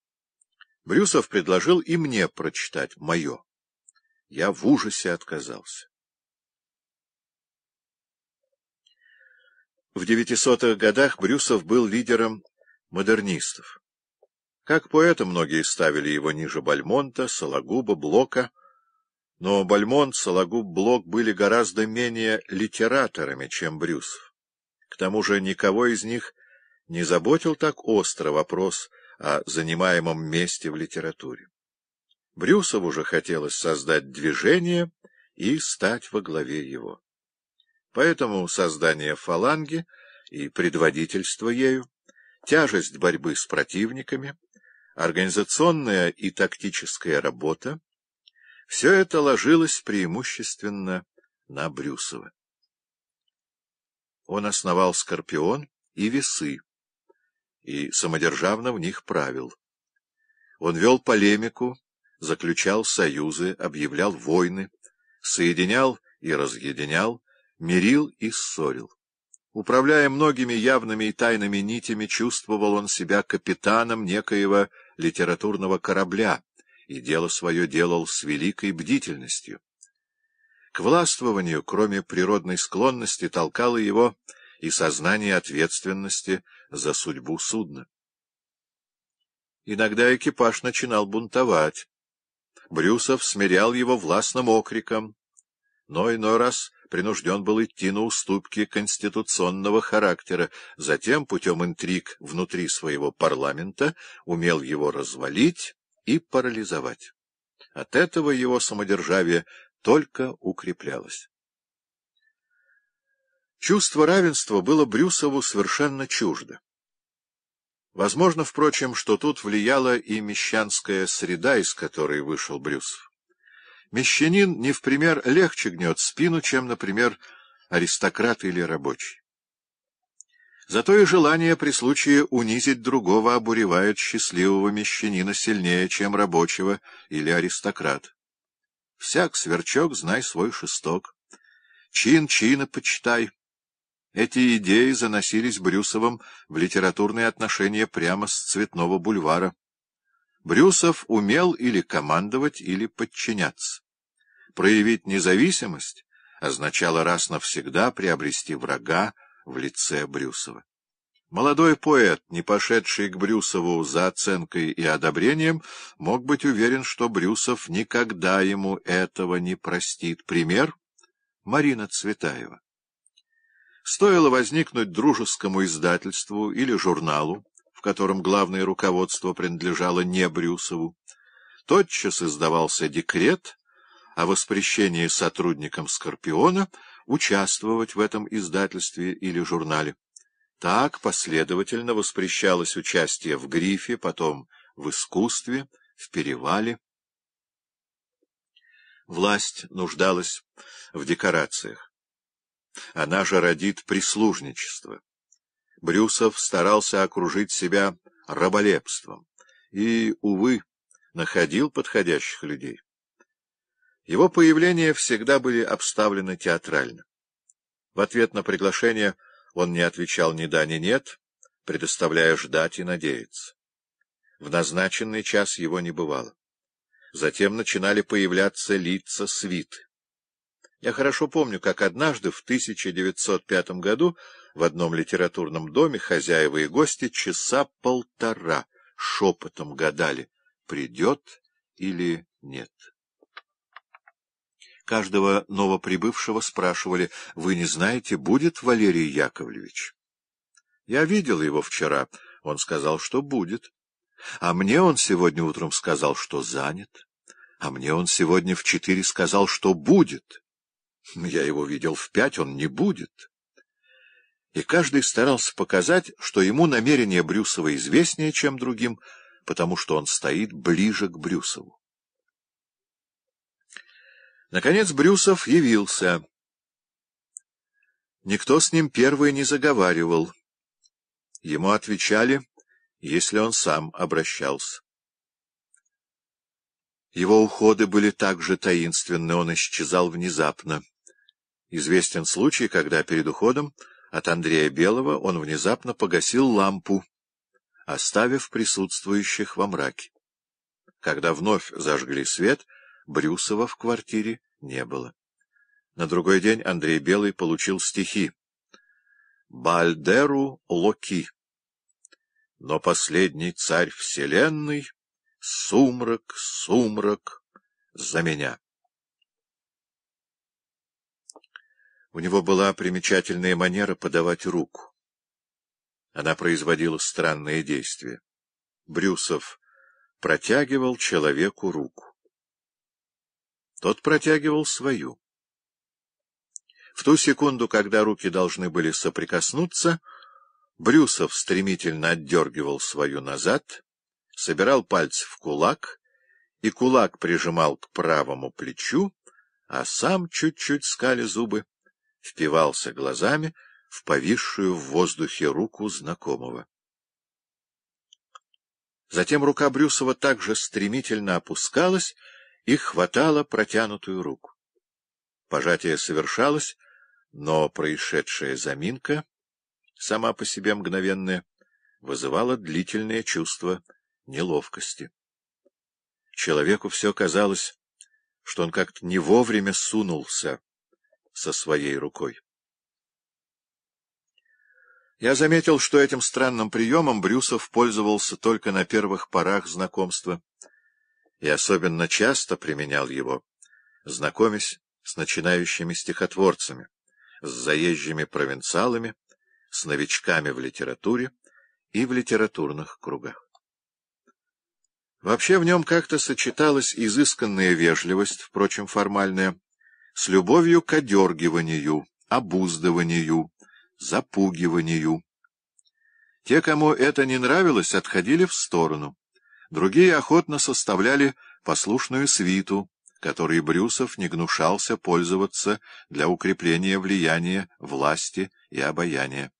Брюсов предложил и мне прочитать мое. Я в ужасе отказался. В девятисотых годах Брюсов был лидером модернистов. Как поэта многие ставили его ниже Бальмонта, Сологуба, Блока, но Бальмонт, Сологуб, Блок были гораздо менее литераторами, чем Брюсов. К тому же никого из них не заботил так остро вопрос о занимаемом месте в литературе. Брюсову же хотелось создать движение и стать во главе его. Поэтому создание фаланги и предводительство ею, тяжесть борьбы с противниками, организационная и тактическая работа — все это ложилось преимущественно на Брюсова. Он основал «Скорпион» и «Весы», и самодержавно в них правил. Он вел полемику, заключал союзы, объявлял войны, соединял и разъединял, мирил и ссорил. Управляя многими явными и тайными нитями, чувствовал он себя капитаном некоего литературного корабля и дело свое делал с великой бдительностью. К властвованию, кроме природной склонности, толкало его и сознание ответственности за судьбу судна. Иногда экипаж начинал бунтовать. Брюсов смирял его властным окриком, но иной раз принужден был идти на уступки конституционного характера, затем путем интриг внутри своего парламента умел его развалить и парализовать. От этого его самодержавие только укреплялось. Чувство равенства было Брюсову совершенно чуждо. Возможно, впрочем, что тут влияла и мещанская среда, из которой вышел Брюсов. Мещанин не в пример легче гнет спину, чем, например, аристократ или рабочий. Зато и желание при случае унизить другого обуревает счастливого мещанина сильнее, чем рабочего или аристократ. Всяк сверчок, знай свой шесток. Чин чина почитай. Эти идеи заносились Брюсовым в литературные отношения прямо с Цветного бульвара. Брюсов умел или командовать, или подчиняться. Проявить независимость означало раз навсегда приобрести врага в лице Брюсова. Молодой поэт, не пошедший к Брюсову за оценкой и одобрением, мог быть уверен, что Брюсов никогда ему этого не простит. Пример — Марина Цветаева. Стоило возникнуть дружескому издательству или журналу, в котором главное руководство принадлежало не Брюсову, тотчас издавался декрет о воспрещении сотрудникам «Скорпиона» участвовать в этом издательстве или журнале. Так последовательно воспрещалось участие в «Грифе», потом в «Искусстве», в «Перевале». Власть нуждалась в декорациях. Она же родит прислужничество. Брюсов старался окружить себя раболепством и, увы, находил подходящих людей. Его появления всегда были обставлены театрально. В ответ на приглашение он не отвечал ни да, ни нет, предоставляя ждать и надеяться. В назначенный час его не бывало. Затем начинали появляться лица свиты. Я хорошо помню, как однажды в 1905 году в одном литературном доме хозяева и гости часа полтора шепотом гадали, придет или нет. Каждого новоприбывшего спрашивали, «Вы не знаете, будет Валерий Яковлевич?» «Я видел его вчера. Он сказал, что будет. А мне он сегодня утром сказал, что занят. А мне он сегодня в четыре сказал, что будет». Я его видел в пять, он не будет. И каждый старался показать, что ему намерение Брюсова известнее, чем другим, потому что он стоит ближе к Брюсову. Наконец Брюсов явился. Никто с ним первый не заговаривал. Ему отвечали, если он сам обращался. Его уходы были так же таинственны, он исчезал внезапно. Известен случай, когда перед уходом от Андрея Белого он внезапно погасил лампу, оставив присутствующих во мраке. Когда вновь зажгли свет, Брюсова в квартире не было. На другой день Андрей Белый получил стихи «Бальдеру Локи». Но последний царь вселенной — сумрак, сумрак за меня. У него была примечательная манера подавать руку. Она производила странные действия. Брюсов протягивал человеку руку. Тот протягивал свою. В ту секунду, когда руки должны были соприкоснуться, Брюсов стремительно отдергивал свою назад, собирал пальцы в кулак, и кулак прижимал к правому плечу, а сам чуть-чуть скали зубы впивался глазами в повисшую в воздухе руку знакомого. Затем рука Брюсова также стремительно опускалась и хватала протянутую руку. Пожатие совершалось, но происшедшая заминка, сама по себе мгновенная, вызывала длительное чувство неловкости. Человеку все казалось, что он как-то не вовремя сунулся со своей рукой. Я заметил, что этим странным приемом Брюсов пользовался только на первых порах знакомства, и особенно часто применял его, знакомясь с начинающими стихотворцами, с заезжими провинциалами, с новичками в литературе и в литературных кругах. Вообще в нем как-то сочеталась изысканная вежливость, впрочем, формальная, с любовью к одергиванию, обуздыванию, запугиванию. Те, кому это не нравилось, отходили в сторону. Другие охотно составляли послушную свиту, которой Брюсов не гнушался пользоваться для укрепления влияния, власти и обаяния.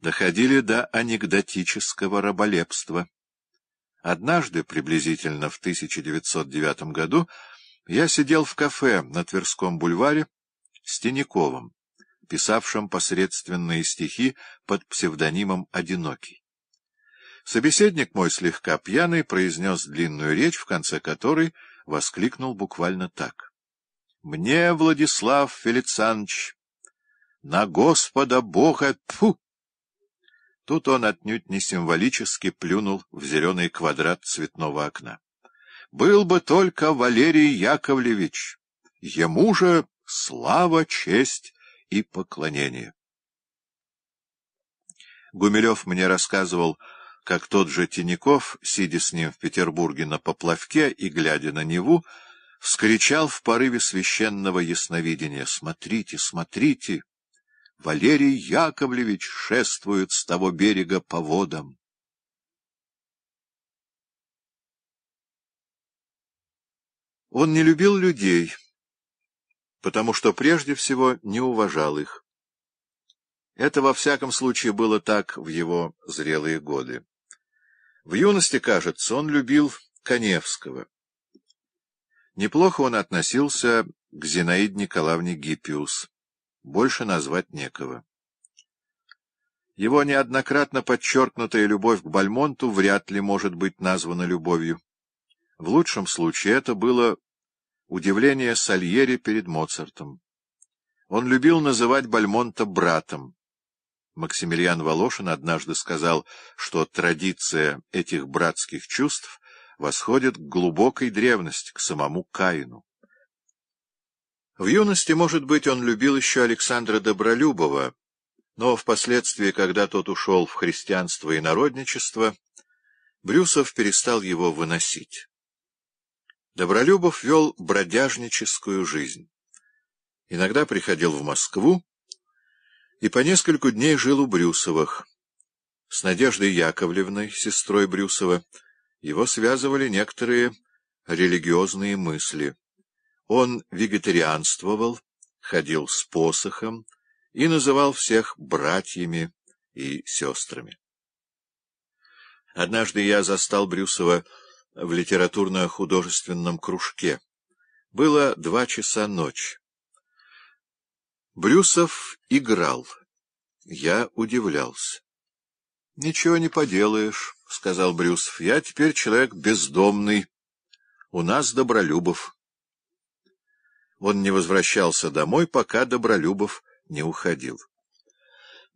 Доходили до анекдотического раболепства. Однажды, приблизительно в 1909 году, я сидел в кафе на Тверском бульваре с Тиняковым, писавшим посредственные стихи под псевдонимом «Одинокий». Собеседник мой, слегка пьяный, произнес длинную речь, в конце которой воскликнул буквально так. «Мне, Владислав Фелицанович, на Господа Бога тьфу!» Тут он отнюдь не символически плюнул в зеленый квадрат цветного окна был бы только Валерий Яковлевич. Ему же слава, честь и поклонение. Гумилев мне рассказывал, как тот же Тиняков, сидя с ним в Петербурге на поплавке и глядя на Неву, вскричал в порыве священного ясновидения «Смотрите, смотрите! Валерий Яковлевич шествует с того берега по водам!» Он не любил людей, потому что прежде всего не уважал их. Это во всяком случае было так в его зрелые годы. В юности, кажется, он любил Коневского. Неплохо он относился к Зинаиде Николаевне Гиппиус. Больше назвать некого. Его неоднократно подчеркнутая любовь к Бальмонту вряд ли может быть названа любовью. В лучшем случае это было удивление Сальери перед Моцартом. Он любил называть Бальмонта братом. Максимилиан Волошин однажды сказал, что традиция этих братских чувств восходит к глубокой древности, к самому Каину. В юности, может быть, он любил еще Александра Добролюбова, но впоследствии, когда тот ушел в христианство и народничество, Брюсов перестал его выносить. Добролюбов вел бродяжническую жизнь. Иногда приходил в Москву и по несколько дней жил у Брюсовых. С Надеждой Яковлевной, сестрой Брюсова, его связывали некоторые религиозные мысли. Он вегетарианствовал, ходил с посохом и называл всех братьями и сестрами. Однажды я застал Брюсова в литературно-художественном кружке. Было два часа ночи. Брюсов играл. Я удивлялся. — Ничего не поделаешь, — сказал Брюсов. — Я теперь человек бездомный. У нас Добролюбов. Он не возвращался домой, пока Добролюбов не уходил.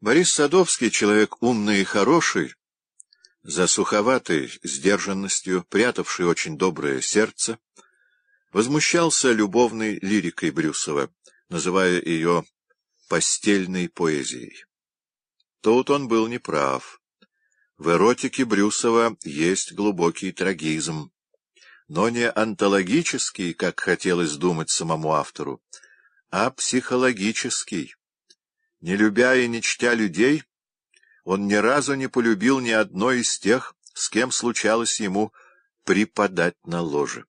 Борис Садовский, человек умный и хороший, за суховатой сдержанностью, прятавшей очень доброе сердце, возмущался любовной лирикой Брюсова, называя ее «постельной поэзией». Тут он был неправ. В эротике Брюсова есть глубокий трагизм, но не антологический, как хотелось думать самому автору, а психологический. Не любя и не чтя людей, он ни разу не полюбил ни одной из тех, с кем случалось ему припадать на ложе.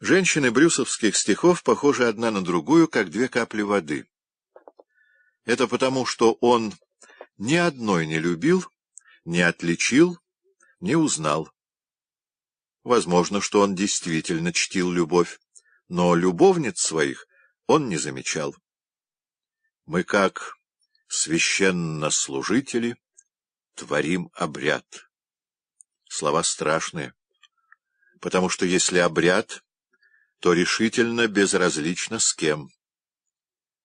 Женщины брюсовских стихов похожи одна на другую, как две капли воды. Это потому, что он ни одной не любил, не отличил, не узнал. Возможно, что он действительно чтил любовь, но любовниц своих он не замечал. Мы как священнослужители, творим обряд. Слова страшные, потому что если обряд, то решительно безразлично с кем.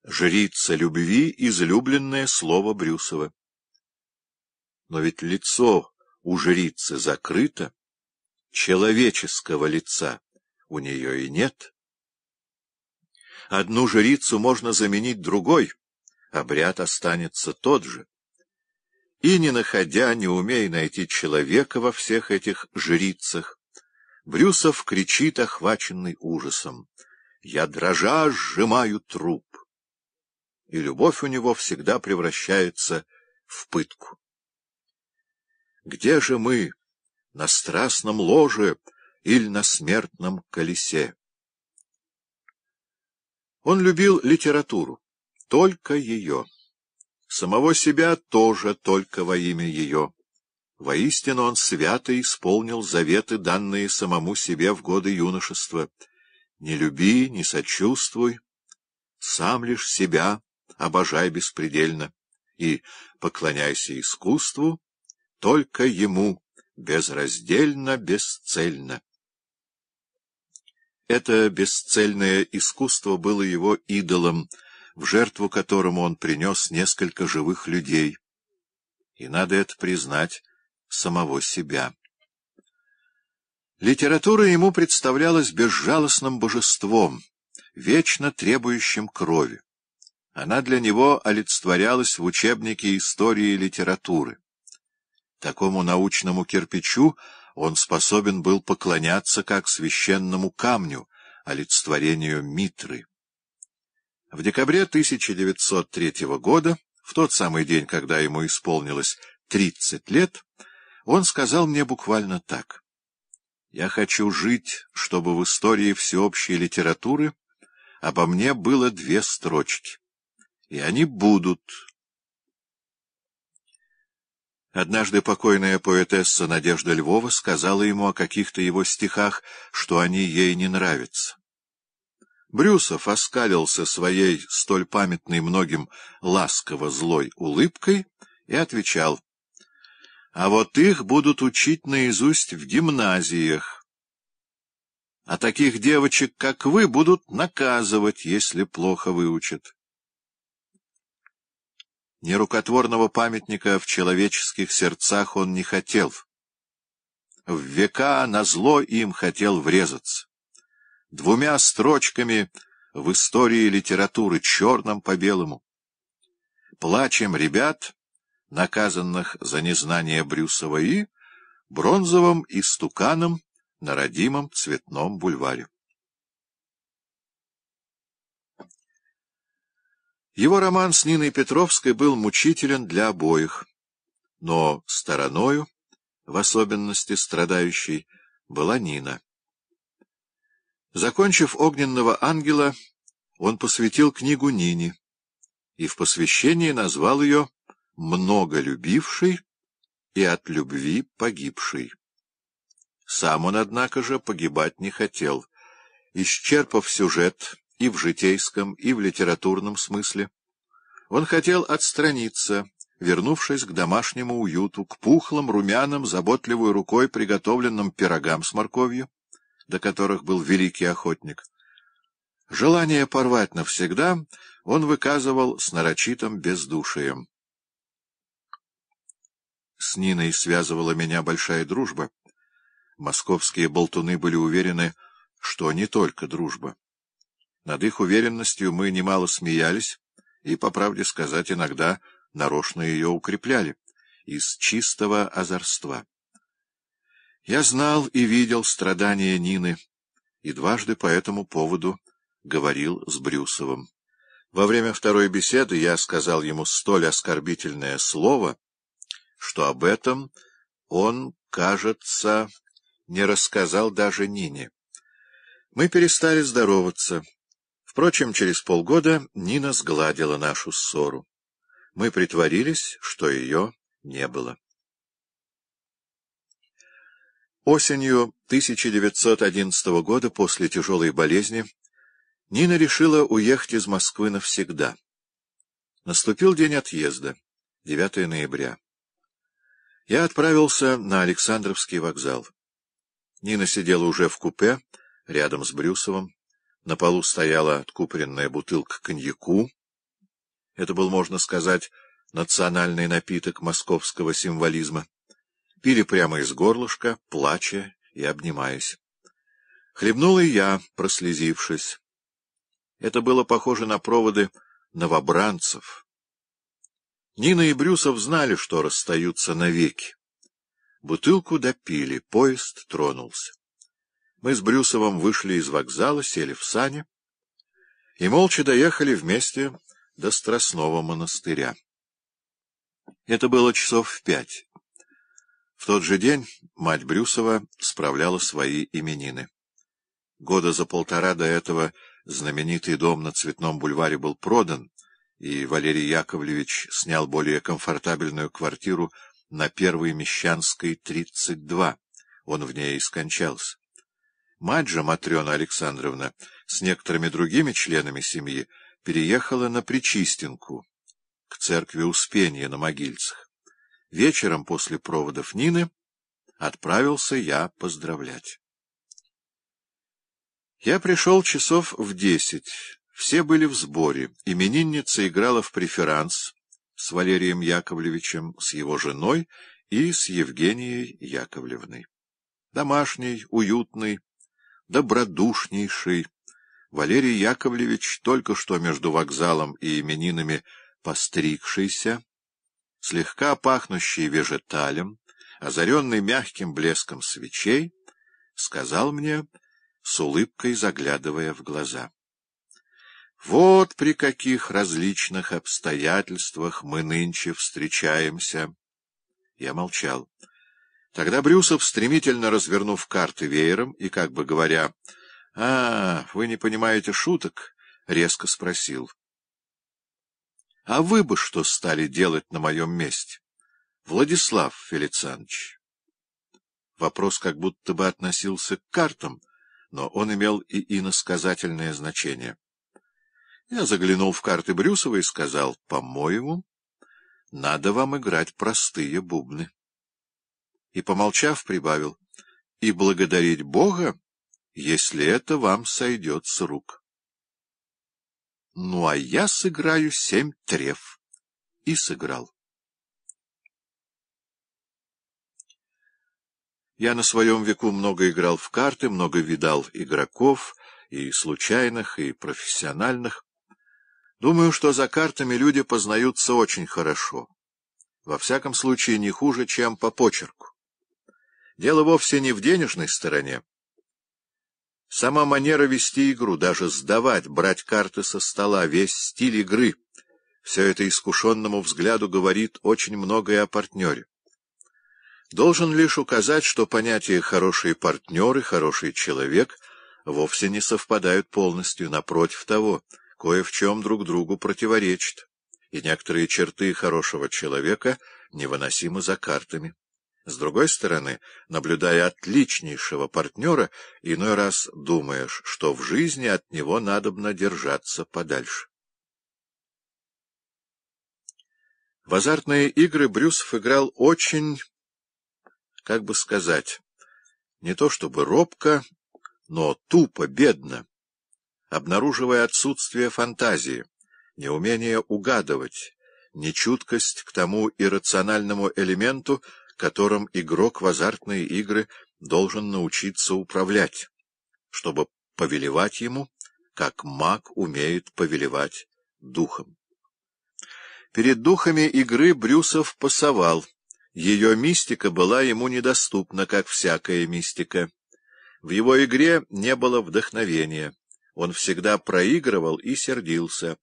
Жрица любви — излюбленное слово Брюсова. Но ведь лицо у жрицы закрыто, человеческого лица у нее и нет. Одну жрицу можно заменить другой — обряд останется тот же. И, не находя, не умея найти человека во всех этих жрицах, Брюсов кричит, охваченный ужасом. «Я дрожа сжимаю труп!» И любовь у него всегда превращается в пытку. Где же мы, на страстном ложе или на смертном колесе? Он любил литературу только ее. Самого себя тоже только во имя ее. Воистину он свято исполнил заветы, данные самому себе в годы юношества. «Не люби, не сочувствуй, сам лишь себя обожай беспредельно, и поклоняйся искусству, только ему, безраздельно, бесцельно». Это бесцельное искусство было его идолом — в жертву которому он принес несколько живых людей. И надо это признать самого себя. Литература ему представлялась безжалостным божеством, вечно требующим крови. Она для него олицетворялась в учебнике истории литературы. Такому научному кирпичу он способен был поклоняться как священному камню, олицетворению Митры. В декабре 1903 года, в тот самый день, когда ему исполнилось 30 лет, он сказал мне буквально так. «Я хочу жить, чтобы в истории всеобщей литературы обо мне было две строчки. И они будут». Однажды покойная поэтесса Надежда Львова сказала ему о каких-то его стихах, что они ей не нравятся. Брюсов оскалился своей столь памятной многим ласково-злой улыбкой и отвечал. — А вот их будут учить наизусть в гимназиях. А таких девочек, как вы, будут наказывать, если плохо выучат. Нерукотворного памятника в человеческих сердцах он не хотел. В века на зло им хотел врезаться двумя строчками в истории литературы черным по белому. Плачем ребят, наказанных за незнание Брюсова и бронзовым истуканом на родимом цветном бульваре. Его роман с Ниной Петровской был мучителен для обоих, но стороною, в особенности страдающей, была Нина. Закончив «Огненного ангела», он посвятил книгу Нине и в посвящении назвал ее «Много и от любви погибший». Сам он, однако же, погибать не хотел. Исчерпав сюжет и в житейском, и в литературном смысле, он хотел отстраниться, вернувшись к домашнему уюту, к пухлым, румяным, заботливой рукой приготовленным пирогам с морковью, до которых был великий охотник. Желание порвать навсегда он выказывал с нарочитым бездушием. С Ниной связывала меня большая дружба. Московские болтуны были уверены, что не только дружба. Над их уверенностью мы немало смеялись и, по правде сказать, иногда нарочно ее укрепляли из чистого озорства. Я знал и видел страдания Нины, и дважды по этому поводу говорил с Брюсовым. Во время второй беседы я сказал ему столь оскорбительное слово, что об этом он, кажется, не рассказал даже Нине. Мы перестали здороваться. Впрочем, через полгода Нина сгладила нашу ссору. Мы притворились, что ее не было. Осенью 1911 года, после тяжелой болезни, Нина решила уехать из Москвы навсегда. Наступил день отъезда, 9 ноября. Я отправился на Александровский вокзал. Нина сидела уже в купе, рядом с Брюсовым. На полу стояла откупоренная бутылка коньяку. Это был, можно сказать, национальный напиток московского символизма пили прямо из горлышка, плача и обнимаясь. Хлебнул и я, прослезившись. Это было похоже на проводы новобранцев. Нина и Брюсов знали, что расстаются навеки. Бутылку допили, поезд тронулся. Мы с Брюсовым вышли из вокзала, сели в сани и молча доехали вместе до Страстного монастыря. Это было часов в пять. В тот же день мать Брюсова справляла свои именины. Года за полтора до этого знаменитый дом на Цветном бульваре был продан, и Валерий Яковлевич снял более комфортабельную квартиру на Первой Мещанской, 32. Он в ней и скончался. Мать же, Матрена Александровна, с некоторыми другими членами семьи переехала на Причистинку, к церкви Успения на Могильцах. Вечером после проводов Нины отправился я поздравлять. Я пришел часов в десять. Все были в сборе. Именинница играла в преферанс с Валерием Яковлевичем, с его женой и с Евгенией Яковлевной. Домашний, уютный, добродушнейший. Валерий Яковлевич, только что между вокзалом и именинами постригшийся, слегка пахнущий вежеталем, озаренный мягким блеском свечей, сказал мне, с улыбкой заглядывая в глаза. «Вот при каких различных обстоятельствах мы нынче встречаемся!» Я молчал. Тогда Брюсов, стремительно развернув карты веером и как бы говоря, «А, вы не понимаете шуток?» — резко спросил. А вы бы что стали делать на моем месте? Владислав Фелицанович. Вопрос как будто бы относился к картам, но он имел и иносказательное значение. Я заглянул в карты Брюсова и сказал, по-моему, надо вам играть простые бубны. И, помолчав, прибавил, и благодарить Бога, если это вам сойдет с рук. «Ну, а я сыграю семь треф». И сыграл. Я на своем веку много играл в карты, много видал игроков, и случайных, и профессиональных. Думаю, что за картами люди познаются очень хорошо. Во всяком случае, не хуже, чем по почерку. Дело вовсе не в денежной стороне. Сама манера вести игру, даже сдавать, брать карты со стола, весь стиль игры — все это искушенному взгляду говорит очень многое о партнере. Должен лишь указать, что понятия «хороший партнер» и «хороший человек» вовсе не совпадают полностью, напротив того, кое в чем друг другу противоречит, и некоторые черты хорошего человека невыносимы за картами. С другой стороны, наблюдая отличнейшего партнера, иной раз думаешь, что в жизни от него надобно держаться подальше. В азартные игры Брюсов играл очень, как бы сказать, не то чтобы робко, но тупо, бедно, обнаруживая отсутствие фантазии, неумение угадывать, нечуткость к тому иррациональному элементу, которым игрок в азартные игры должен научиться управлять, чтобы повелевать ему, как маг умеет повелевать духом. Перед духами игры Брюсов пасовал. Ее мистика была ему недоступна, как всякая мистика. В его игре не было вдохновения. Он всегда проигрывал и сердился.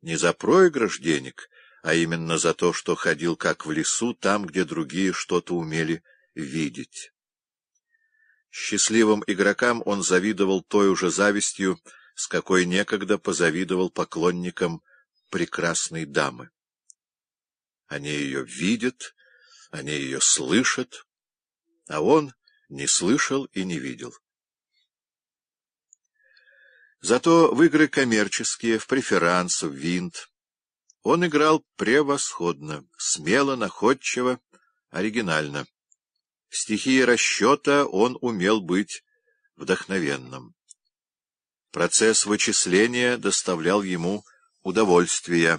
Не за проигрыш денег, а именно за то, что ходил как в лесу, там, где другие что-то умели видеть. Счастливым игрокам он завидовал той уже завистью, с какой некогда позавидовал поклонникам прекрасной дамы. Они ее видят, они ее слышат, а он не слышал и не видел. Зато в игры коммерческие, в преферанс, в винт, он играл превосходно, смело, находчиво, оригинально. В стихии расчета он умел быть вдохновенным. Процесс вычисления доставлял ему удовольствие.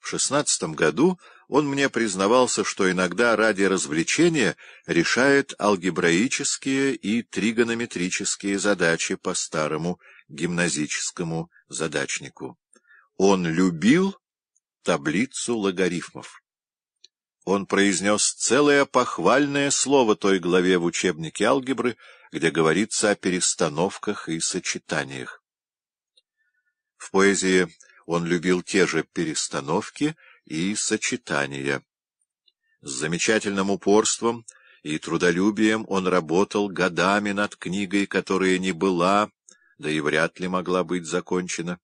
В шестнадцатом году он мне признавался, что иногда ради развлечения решает алгебраические и тригонометрические задачи по старому гимназическому задачнику. Он любил таблицу логарифмов. Он произнес целое похвальное слово той главе в учебнике алгебры, где говорится о перестановках и сочетаниях. В поэзии он любил те же перестановки и сочетания. С замечательным упорством и трудолюбием он работал годами над книгой, которая не была, да и вряд ли могла быть закончена.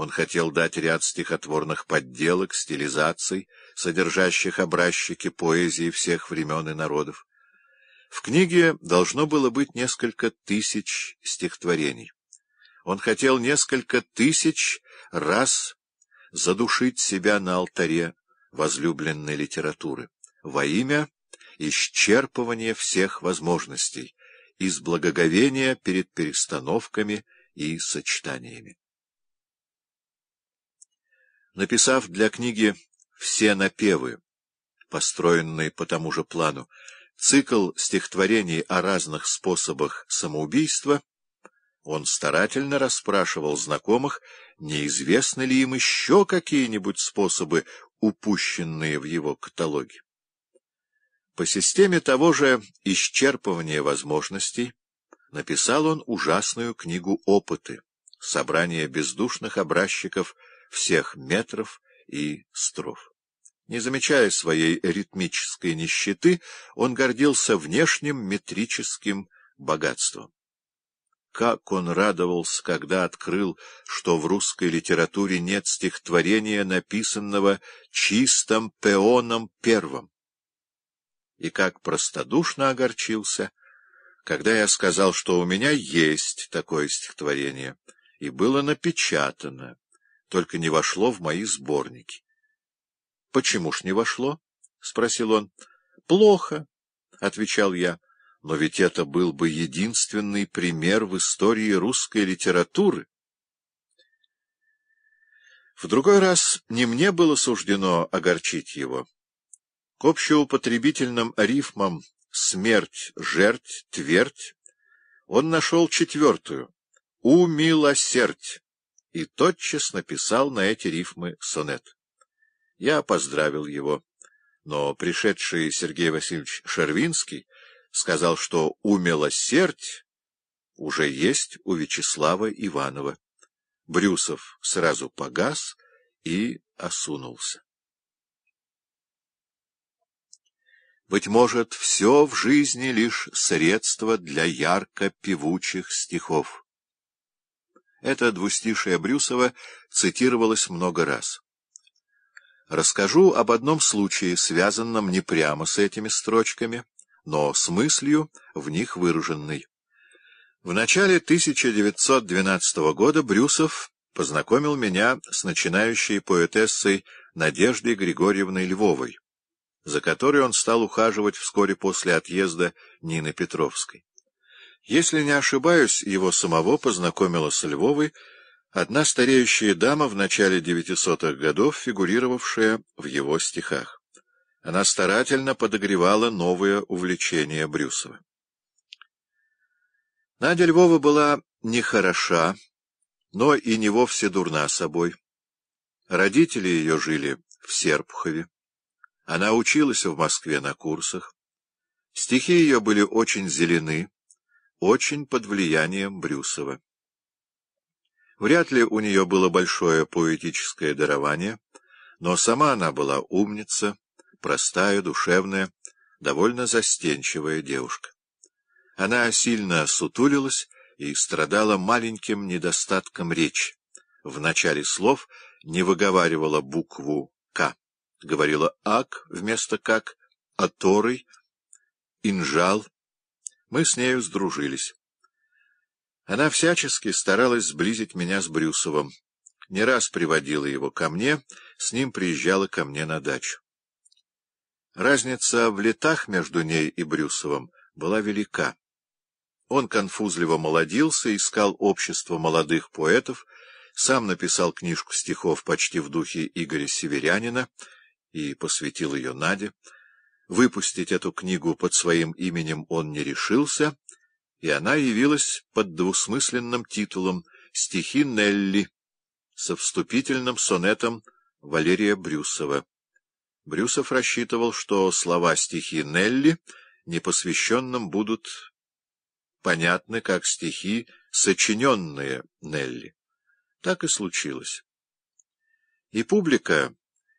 Он хотел дать ряд стихотворных подделок, стилизаций, содержащих образчики поэзии всех времен и народов. В книге должно было быть несколько тысяч стихотворений. Он хотел несколько тысяч раз задушить себя на алтаре возлюбленной литературы во имя исчерпывания всех возможностей, из благоговения перед перестановками и сочетаниями. Написав для книги «Все напевы», построенный по тому же плану, цикл стихотворений о разных способах самоубийства, он старательно расспрашивал знакомых, неизвестны ли им еще какие-нибудь способы, упущенные в его каталоге. По системе того же исчерпывания возможностей написал он ужасную книгу «Опыты» — собрание бездушных образчиков — всех метров и строф. Не замечая своей ритмической нищеты, он гордился внешним метрическим богатством. Как он радовался, когда открыл, что в русской литературе нет стихотворения, написанного чистым пеоном первым. И как простодушно огорчился, когда я сказал, что у меня есть такое стихотворение, и было напечатано только не вошло в мои сборники. — Почему ж не вошло? — спросил он. — Плохо, — отвечал я. Но ведь это был бы единственный пример в истории русской литературы. В другой раз не мне было суждено огорчить его. К общеупотребительным рифмам «смерть», «жерть», «твердь» он нашел четвертую — «умилосердь» и тотчас написал на эти рифмы сонет. Я поздравил его, но пришедший Сергей Васильевич Шервинский сказал, что умилосердь уже есть у Вячеслава Иванова. Брюсов сразу погас и осунулся. Быть может, все в жизни лишь средство для ярко певучих стихов. Это двустишее Брюсова цитировалось много раз. Расскажу об одном случае, связанном не прямо с этими строчками, но с мыслью, в них выраженной. В начале 1912 года Брюсов познакомил меня с начинающей поэтессой Надеждой Григорьевной Львовой, за которой он стал ухаживать вскоре после отъезда Нины Петровской. Если не ошибаюсь, его самого познакомила с Львовой одна стареющая дама в начале 900-х годов, фигурировавшая в его стихах. Она старательно подогревала новое увлечение Брюсова. Надя Львова была нехороша, но и не вовсе дурна собой. Родители ее жили в Серпухове. Она училась в Москве на курсах. Стихи ее были очень зелены очень под влиянием Брюсова. Вряд ли у нее было большое поэтическое дарование, но сама она была умница, простая, душевная, довольно застенчивая девушка. Она сильно сутулилась и страдала маленьким недостатком речи. В начале слов не выговаривала букву «к». Говорила «ак» вместо «как», «аторый», «инжал», мы с нею сдружились. Она всячески старалась сблизить меня с Брюсовым. Не раз приводила его ко мне, с ним приезжала ко мне на дачу. Разница в летах между ней и Брюсовым была велика. Он конфузливо молодился, искал общество молодых поэтов, сам написал книжку стихов почти в духе Игоря Северянина и посвятил ее Наде. Выпустить эту книгу под своим именем он не решился, и она явилась под двусмысленным титулом «Стихи Нелли» со вступительным сонетом Валерия Брюсова. Брюсов рассчитывал, что слова стихи Нелли непосвященным будут понятны как стихи, сочиненные Нелли. Так и случилось. И публика,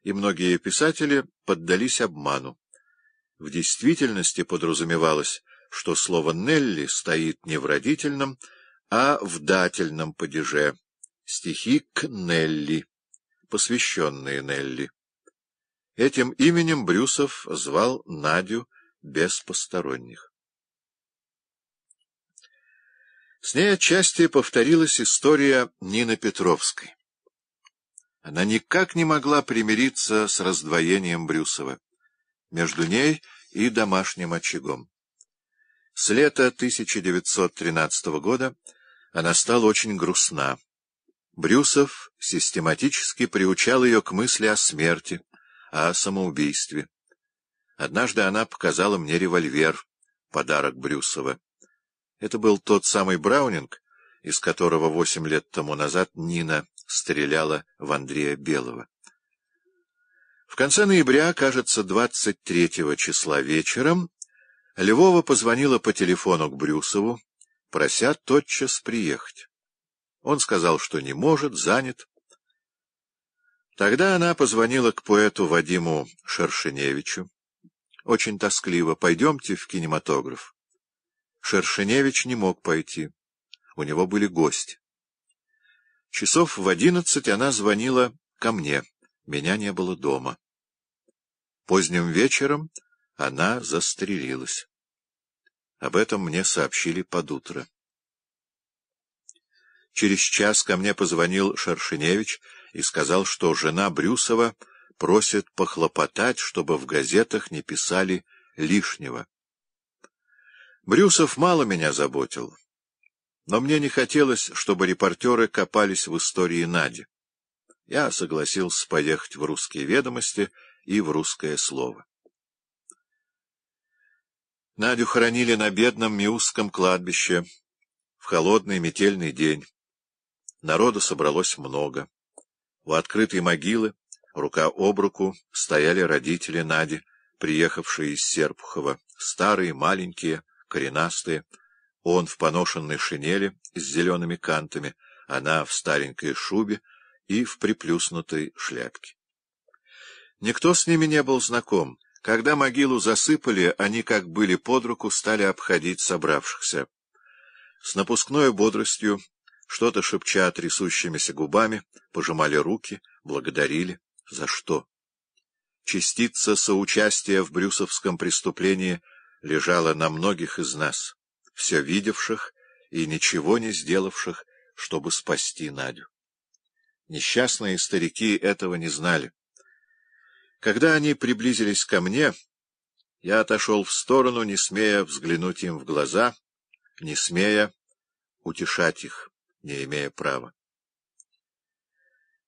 и многие писатели поддались обману. В действительности подразумевалось, что слово «Нелли» стоит не в родительном, а в дательном падеже. Стихи к Нелли, посвященные Нелли. Этим именем Брюсов звал Надю без посторонних. С ней отчасти повторилась история Нины Петровской. Она никак не могла примириться с раздвоением Брюсова между ней и домашним очагом. С лета 1913 года она стала очень грустна. Брюсов систематически приучал ее к мысли о смерти, о самоубийстве. Однажды она показала мне револьвер, подарок Брюсова. Это был тот самый Браунинг, из которого восемь лет тому назад Нина стреляла в Андрея Белого. В конце ноября, кажется, 23 числа вечером, Львова позвонила по телефону к Брюсову, прося тотчас приехать. Он сказал, что не может, занят. Тогда она позвонила к поэту Вадиму Шершеневичу. Очень тоскливо. «Пойдемте в кинематограф». Шершеневич не мог пойти. У него были гости. Часов в одиннадцать она звонила ко мне. Меня не было дома. Поздним вечером она застрелилась. Об этом мне сообщили под утро. Через час ко мне позвонил Шершеневич и сказал, что жена Брюсова просит похлопотать, чтобы в газетах не писали лишнего. Брюсов мало меня заботил, но мне не хотелось, чтобы репортеры копались в истории Нади. Я согласился поехать в «Русские ведомости» и в русское слово. Надю хоронили на бедном Миусском кладбище в холодный метельный день. Народу собралось много. У открытой могилы, рука об руку, стояли родители Нади, приехавшие из Серпухова, старые, маленькие, коренастые. Он в поношенной шинели с зелеными кантами, она в старенькой шубе и в приплюснутой шляпке. Никто с ними не был знаком. Когда могилу засыпали, они, как были под руку, стали обходить собравшихся. С напускной бодростью, что-то шепча трясущимися губами, пожимали руки, благодарили. За что? Частица соучастия в брюсовском преступлении лежала на многих из нас, все видевших и ничего не сделавших, чтобы спасти Надю. Несчастные старики этого не знали. Когда они приблизились ко мне, я отошел в сторону, не смея взглянуть им в глаза, не смея утешать их, не имея права.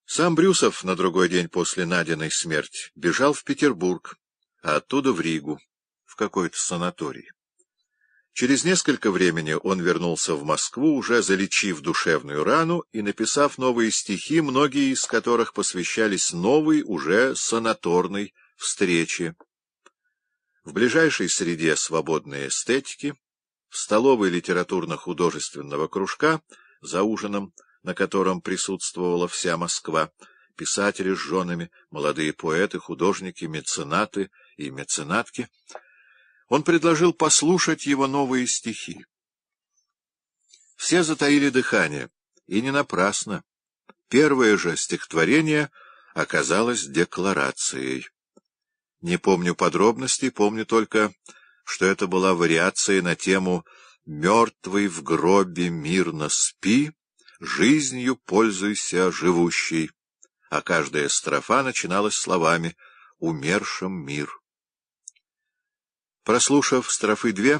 Сам Брюсов на другой день после Надиной смерти бежал в Петербург, а оттуда в Ригу, в какой-то санаторий. Через несколько времени он вернулся в Москву, уже залечив душевную рану и написав новые стихи, многие из которых посвящались новой, уже санаторной встрече. В ближайшей среде свободной эстетики, в столовой литературно-художественного кружка, за ужином, на котором присутствовала вся Москва, писатели с женами, молодые поэты, художники, меценаты и меценатки — он предложил послушать его новые стихи. Все затаили дыхание, и не напрасно. Первое же стихотворение оказалось декларацией. Не помню подробностей, помню только, что это была вариация на тему «Мертвый в гробе мирно спи, жизнью пользуйся живущий», а каждая строфа начиналась словами «Умершим мир». Прослушав строфы две,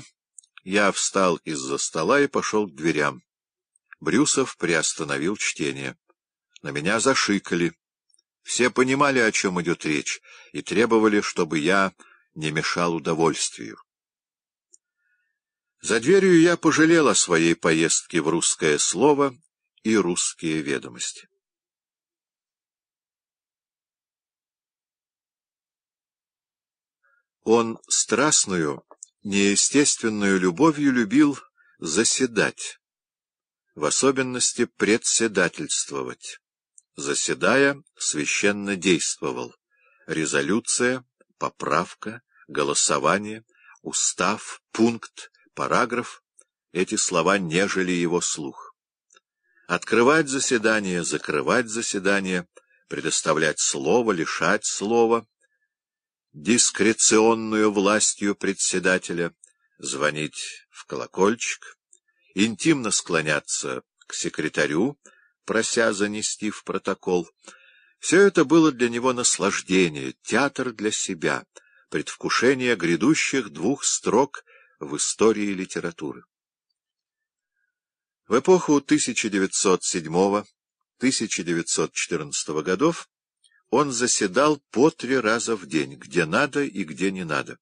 я встал из-за стола и пошел к дверям. Брюсов приостановил чтение. На меня зашикали. Все понимали, о чем идет речь, и требовали, чтобы я не мешал удовольствию. За дверью я пожалел о своей поездке в русское слово и русские ведомости. Он страстную, неестественную любовью любил заседать, в особенности председательствовать. Заседая, священно действовал. Резолюция, поправка, голосование, устав, пункт, параграф — эти слова нежели его слух. Открывать заседание, закрывать заседание, предоставлять слово, лишать слова — дискреционную властью председателя звонить в колокольчик, интимно склоняться к секретарю, прося занести в протокол. Все это было для него наслаждение, театр для себя, предвкушение грядущих двух строк в истории литературы. В эпоху 1907-1914 годов он заседал по три раза в день, где надо и где не надо.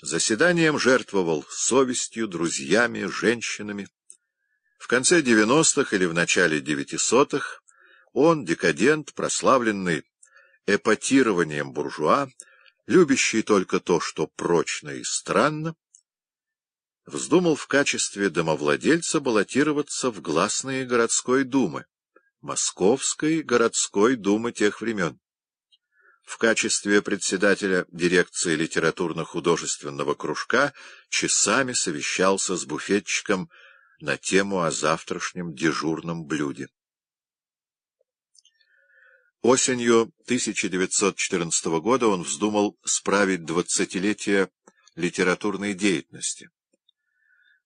Заседанием жертвовал совестью, друзьями, женщинами. В конце девяностых или в начале 900-х он, декадент, прославленный эпатированием буржуа, любящий только то, что прочно и странно, вздумал в качестве домовладельца баллотироваться в гласные городской думы. Московской городской думы тех времен. В качестве председателя дирекции литературно-художественного кружка часами совещался с буфетчиком на тему о завтрашнем дежурном блюде. Осенью 1914 года он вздумал справить двадцатилетие литературной деятельности.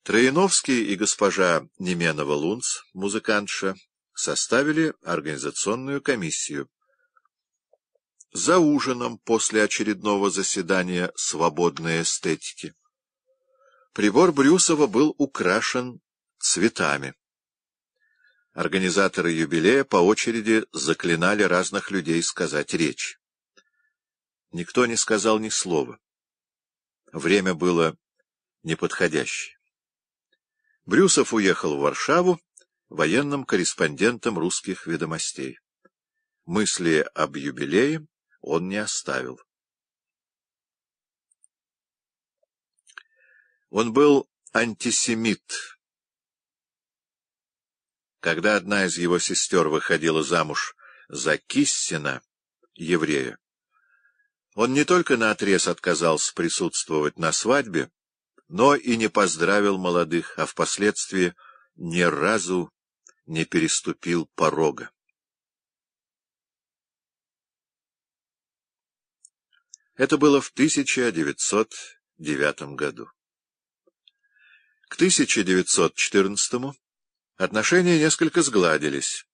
Троиновский и госпожа Неменова-Лунц, музыкантша, составили организационную комиссию. За ужином после очередного заседания свободной эстетики прибор Брюсова был украшен цветами. Организаторы юбилея по очереди заклинали разных людей сказать речь. Никто не сказал ни слова. Время было неподходящее. Брюсов уехал в Варшаву, военным корреспондентом русских ведомостей. Мысли об юбилее он не оставил. Он был антисемит. Когда одна из его сестер выходила замуж за Киссина, еврея, он не только наотрез отказался присутствовать на свадьбе, но и не поздравил молодых, а впоследствии ни разу не переступил порога. Это было в 1909 году. К 1914 отношения несколько сгладились.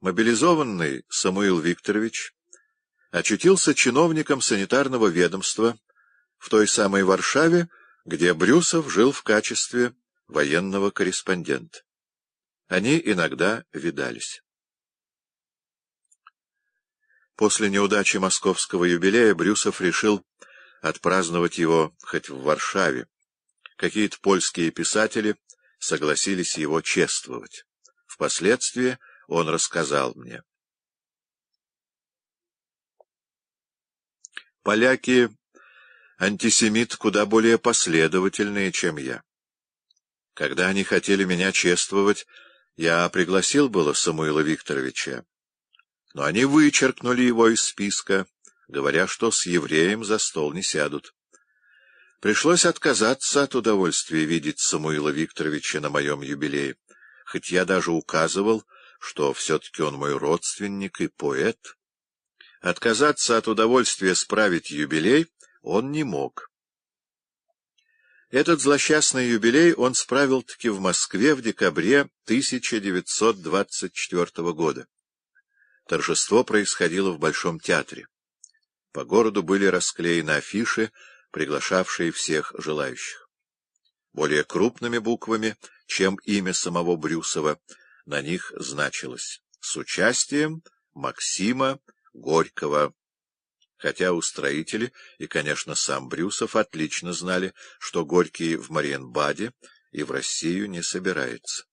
Мобилизованный Самуил Викторович очутился чиновником санитарного ведомства в той самой Варшаве, где Брюсов жил в качестве военного корреспондента. Они иногда видались. После неудачи московского юбилея Брюсов решил отпраздновать его хоть в Варшаве. Какие-то польские писатели согласились его чествовать. Впоследствии он рассказал мне. Поляки — антисемит куда более последовательные, чем я. Когда они хотели меня чествовать, я пригласил было Самуила Викторовича, но они вычеркнули его из списка, говоря, что с евреем за стол не сядут. Пришлось отказаться от удовольствия видеть Самуила Викторовича на моем юбилее, хоть я даже указывал, что все-таки он мой родственник и поэт. Отказаться от удовольствия справить юбилей он не мог. Этот злосчастный юбилей он справил-таки в Москве в декабре 1924 года. Торжество происходило в Большом театре. По городу были расклеены афиши, приглашавшие всех желающих. Более крупными буквами, чем имя самого Брюсова, на них значилось «С участием Максима Горького» хотя устроители и, конечно, сам Брюсов отлично знали, что Горький в Мариенбаде и в Россию не собирается.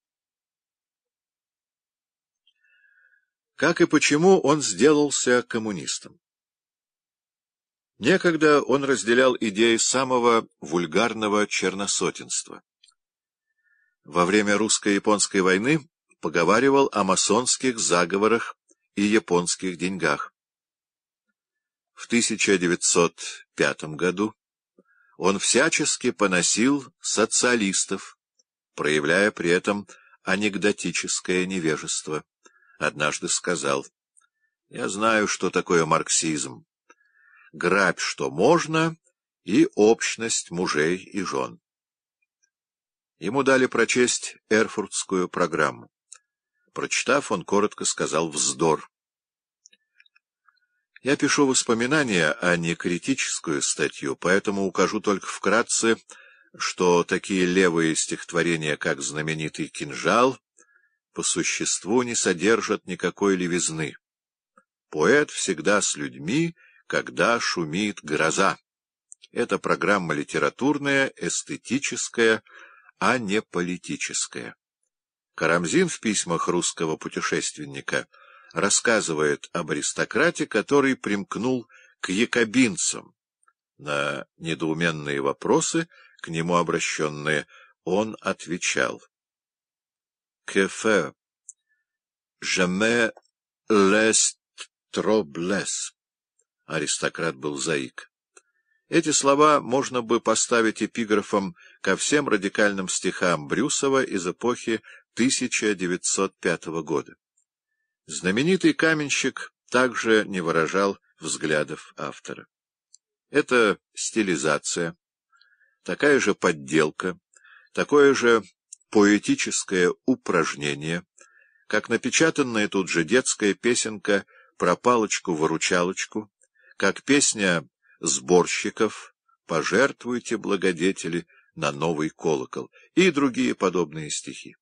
Как и почему он сделался коммунистом? Некогда он разделял идеи самого вульгарного черносотенства. Во время русско-японской войны поговаривал о масонских заговорах и японских деньгах. В 1905 году он всячески поносил социалистов, проявляя при этом анекдотическое невежество. Однажды сказал, «Я знаю, что такое марксизм. Грабь, что можно, и общность мужей и жен». Ему дали прочесть Эрфуртскую программу. Прочитав, он коротко сказал «вздор». Я пишу воспоминания, а не критическую статью, поэтому укажу только вкратце, что такие левые стихотворения, как «Знаменитый кинжал», по существу не содержат никакой левизны. Поэт всегда с людьми, когда шумит гроза. Это программа литературная, эстетическая, а не политическая. Карамзин в письмах русского путешественника — рассказывает об аристократе, который примкнул к якобинцам. На недоуменные вопросы, к нему обращенные, он отвечал. «Кефе, jamais лест троблес». Аристократ был заик. Эти слова можно бы поставить эпиграфом ко всем радикальным стихам Брюсова из эпохи 1905 года. Знаменитый каменщик также не выражал взглядов автора. Это стилизация, такая же подделка, такое же поэтическое упражнение, как напечатанная тут же детская песенка про палочку-выручалочку, как песня сборщиков «Пожертвуйте, благодетели, на новый колокол» и другие подобные стихи.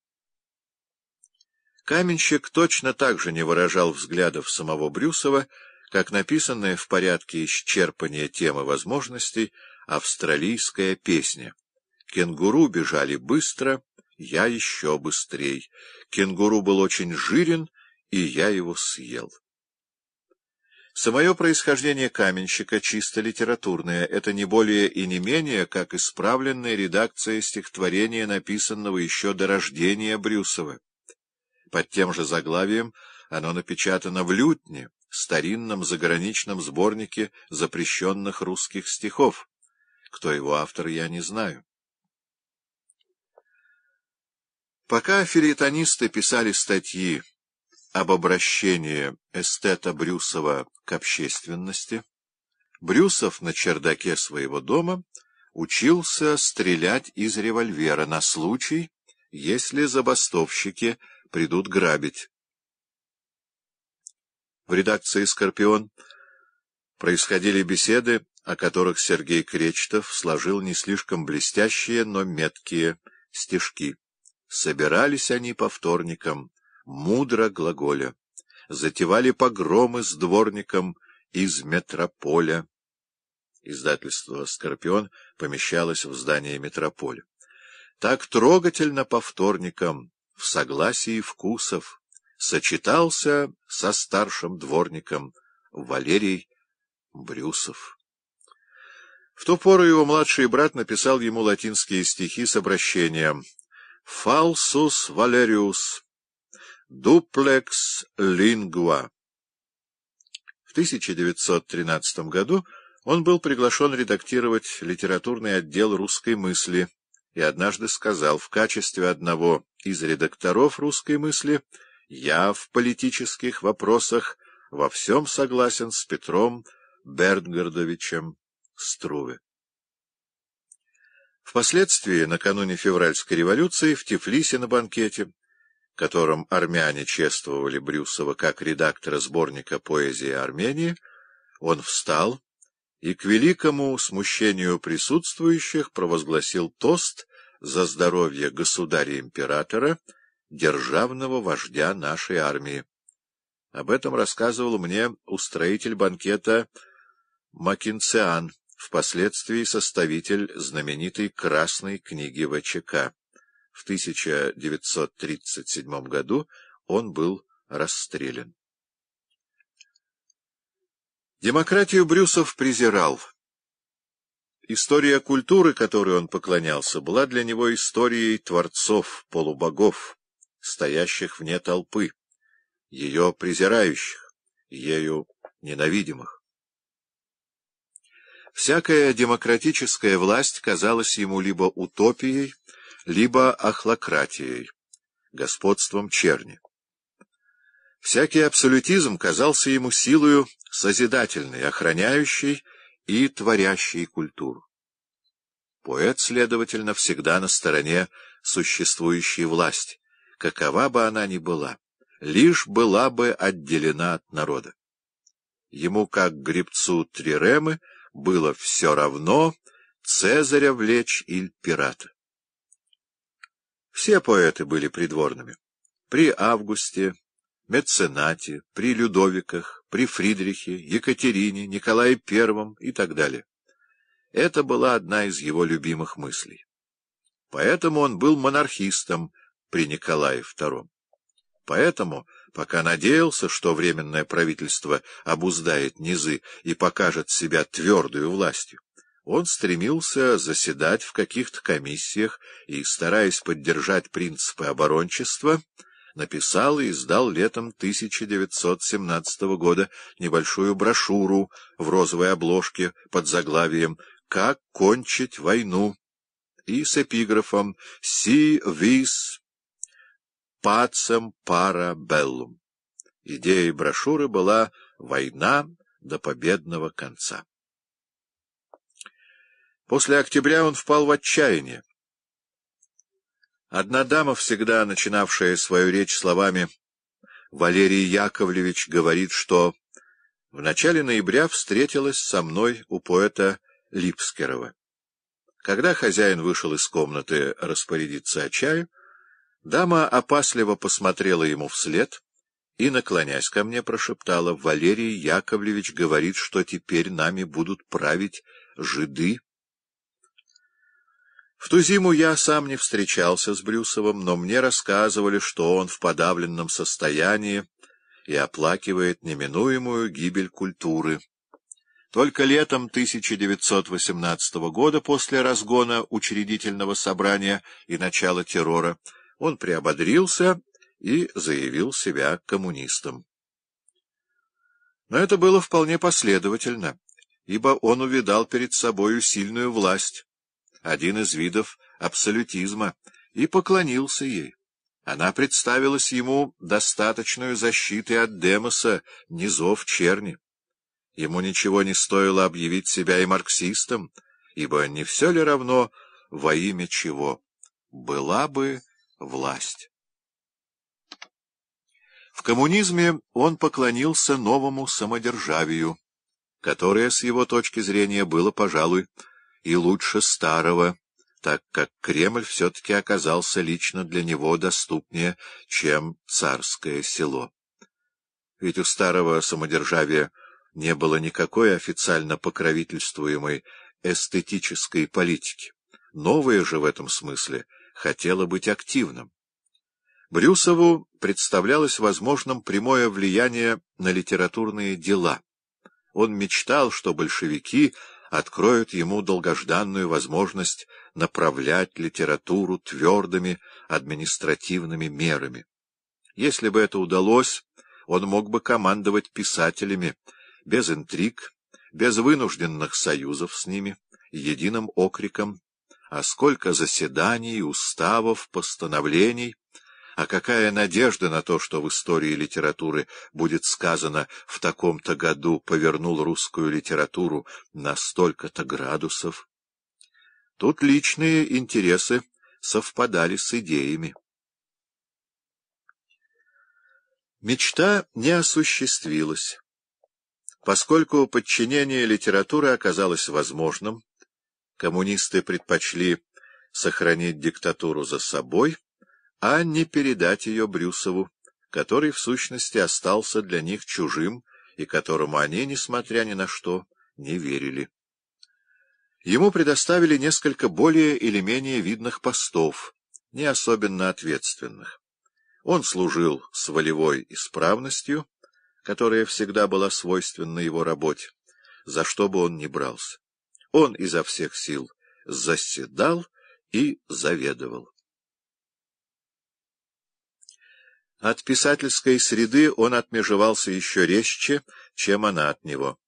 Каменщик точно так же не выражал взглядов самого Брюсова, как написанная в порядке исчерпания темы возможностей австралийская песня. Кенгуру бежали быстро, я еще быстрей. Кенгуру был очень жирен, и я его съел. Самое происхождение каменщика чисто литературное, это не более и не менее, как исправленная редакция стихотворения, написанного еще до рождения Брюсова. Под тем же заглавием оно напечатано в «Лютне», старинном заграничном сборнике запрещенных русских стихов. Кто его автор, я не знаю. Пока филитонисты писали статьи об обращении эстета Брюсова к общественности, Брюсов на чердаке своего дома учился стрелять из револьвера на случай, если забастовщики — придут грабить. В редакции «Скорпион» происходили беседы, о которых Сергей Кречетов сложил не слишком блестящие, но меткие стишки. Собирались они по вторникам, мудро глаголя, затевали погромы с дворником из метрополя. Издательство «Скорпион» помещалось в здании метрополя. Так трогательно по вторникам в согласии вкусов сочетался со старшим дворником Валерий Брюсов. В ту пору его младший брат написал ему латинские стихи с обращением Фалсус Валериус Дуплекс Лингва. В 1913 году он был приглашен редактировать литературный отдел русской мысли и однажды сказал в качестве одного из редакторов русской мысли, я в политических вопросах во всем согласен с Петром Бернгардовичем Струве. Впоследствии, накануне февральской революции, в Тифлисе на банкете, которым армяне чествовали Брюсова как редактора сборника поэзии Армении, он встал и к великому смущению присутствующих провозгласил тост за здоровье государя-императора, державного вождя нашей армии. Об этом рассказывал мне устроитель банкета Макинциан, впоследствии составитель знаменитой «Красной книги ВЧК». В 1937 году он был расстрелян. Демократию Брюсов презирал. История культуры, которой он поклонялся, была для него историей творцов, полубогов, стоящих вне толпы, ее презирающих, ею ненавидимых. Всякая демократическая власть казалась ему либо утопией, либо ахлократией, господством черни. Всякий абсолютизм казался ему силою созидательной, охраняющей, и творящие культуру. Поэт, следовательно, всегда на стороне существующей власти, какова бы она ни была, лишь была бы отделена от народа. Ему, как гребцу Триремы, было все равно Цезаря влечь или пирата. Все поэты были придворными. При Августе, Меценате, при Людовиках, при Фридрихе, Екатерине, Николае Первом и так далее. Это была одна из его любимых мыслей. Поэтому он был монархистом при Николае Втором. Поэтому, пока надеялся, что Временное правительство обуздает низы и покажет себя твердую властью, он стремился заседать в каких-то комиссиях и, стараясь поддержать принципы оборончества, написал и издал летом 1917 года небольшую брошюру в розовой обложке под заглавием «Как кончить войну» и с эпиграфом «Си вис пацем пара беллум». Идеей брошюры была «Война до победного конца». После октября он впал в отчаяние. Одна дама, всегда начинавшая свою речь словами «Валерий Яковлевич говорит, что...» в начале ноября встретилась со мной у поэта Липскерова. Когда хозяин вышел из комнаты распорядиться о чаю, дама опасливо посмотрела ему вслед и, наклонясь ко мне, прошептала, «Валерий Яковлевич говорит, что теперь нами будут править жиды». В ту зиму я сам не встречался с Брюсовым, но мне рассказывали, что он в подавленном состоянии и оплакивает неминуемую гибель культуры. Только летом 1918 года, после разгона учредительного собрания и начала террора, он приободрился и заявил себя коммунистом. Но это было вполне последовательно, ибо он увидал перед собою сильную власть, один из видов абсолютизма, и поклонился ей. Она представилась ему достаточную защитой от Демоса низов черни. Ему ничего не стоило объявить себя и марксистом, ибо не все ли равно во имя чего? Была бы власть. В коммунизме он поклонился новому самодержавию, которое, с его точки зрения, было, пожалуй, и лучше старого, так как Кремль все-таки оказался лично для него доступнее, чем царское село. Ведь у старого самодержавия не было никакой официально покровительствуемой эстетической политики. Новое же в этом смысле хотело быть активным. Брюсову представлялось возможным прямое влияние на литературные дела. Он мечтал, что большевики — откроют ему долгожданную возможность направлять литературу твердыми административными мерами. Если бы это удалось, он мог бы командовать писателями без интриг, без вынужденных союзов с ними, единым окриком, а сколько заседаний, уставов, постановлений — а какая надежда на то, что в истории литературы будет сказано «в таком-то году повернул русскую литературу на столько-то градусов»? Тут личные интересы совпадали с идеями. Мечта не осуществилась. Поскольку подчинение литературы оказалось возможным, коммунисты предпочли сохранить диктатуру за собой — а не передать ее Брюсову, который, в сущности, остался для них чужим и которому они, несмотря ни на что, не верили. Ему предоставили несколько более или менее видных постов, не особенно ответственных. Он служил с волевой исправностью, которая всегда была свойственна его работе, за что бы он ни брался. Он изо всех сил заседал и заведовал. От писательской среды он отмежевался еще резче, чем она от него.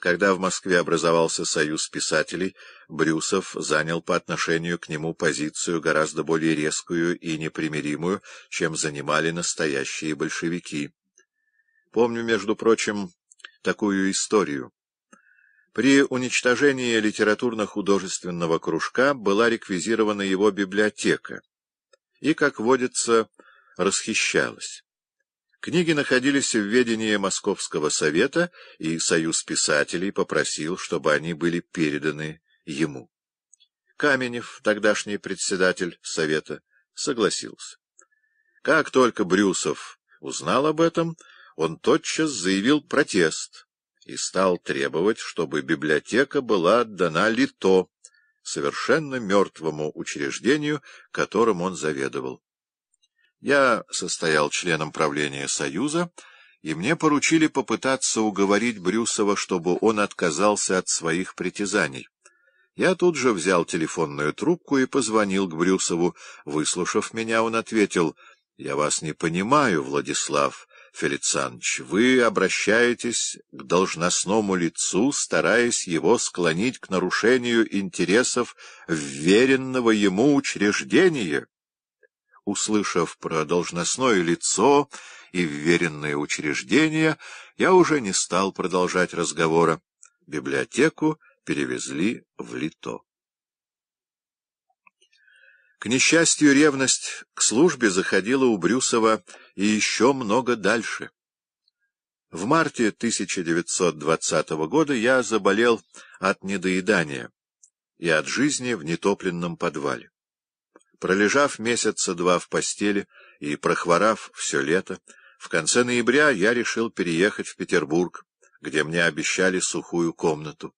Когда в Москве образовался союз писателей, Брюсов занял по отношению к нему позицию гораздо более резкую и непримиримую, чем занимали настоящие большевики. Помню, между прочим, такую историю. При уничтожении литературно-художественного кружка была реквизирована его библиотека. И, как водится, расхищалась. Книги находились в ведении Московского совета, и Союз писателей попросил, чтобы они были переданы ему. Каменев, тогдашний председатель совета, согласился. Как только Брюсов узнал об этом, он тотчас заявил протест и стал требовать, чтобы библиотека была отдана Лито, совершенно мертвому учреждению, которым он заведовал. Я состоял членом правления Союза, и мне поручили попытаться уговорить Брюсова, чтобы он отказался от своих притязаний. Я тут же взял телефонную трубку и позвонил к Брюсову. Выслушав меня, он ответил, «Я вас не понимаю, Владислав Фелицанович. Вы обращаетесь к должностному лицу, стараясь его склонить к нарушению интересов вверенного ему учреждения». Услышав про должностное лицо и вверенное учреждение, я уже не стал продолжать разговора. Библиотеку перевезли в Лито. К несчастью, ревность к службе заходила у Брюсова и еще много дальше. В марте 1920 года я заболел от недоедания и от жизни в нетопленном подвале. Пролежав месяца два в постели и прохворав все лето, в конце ноября я решил переехать в Петербург, где мне обещали сухую комнату.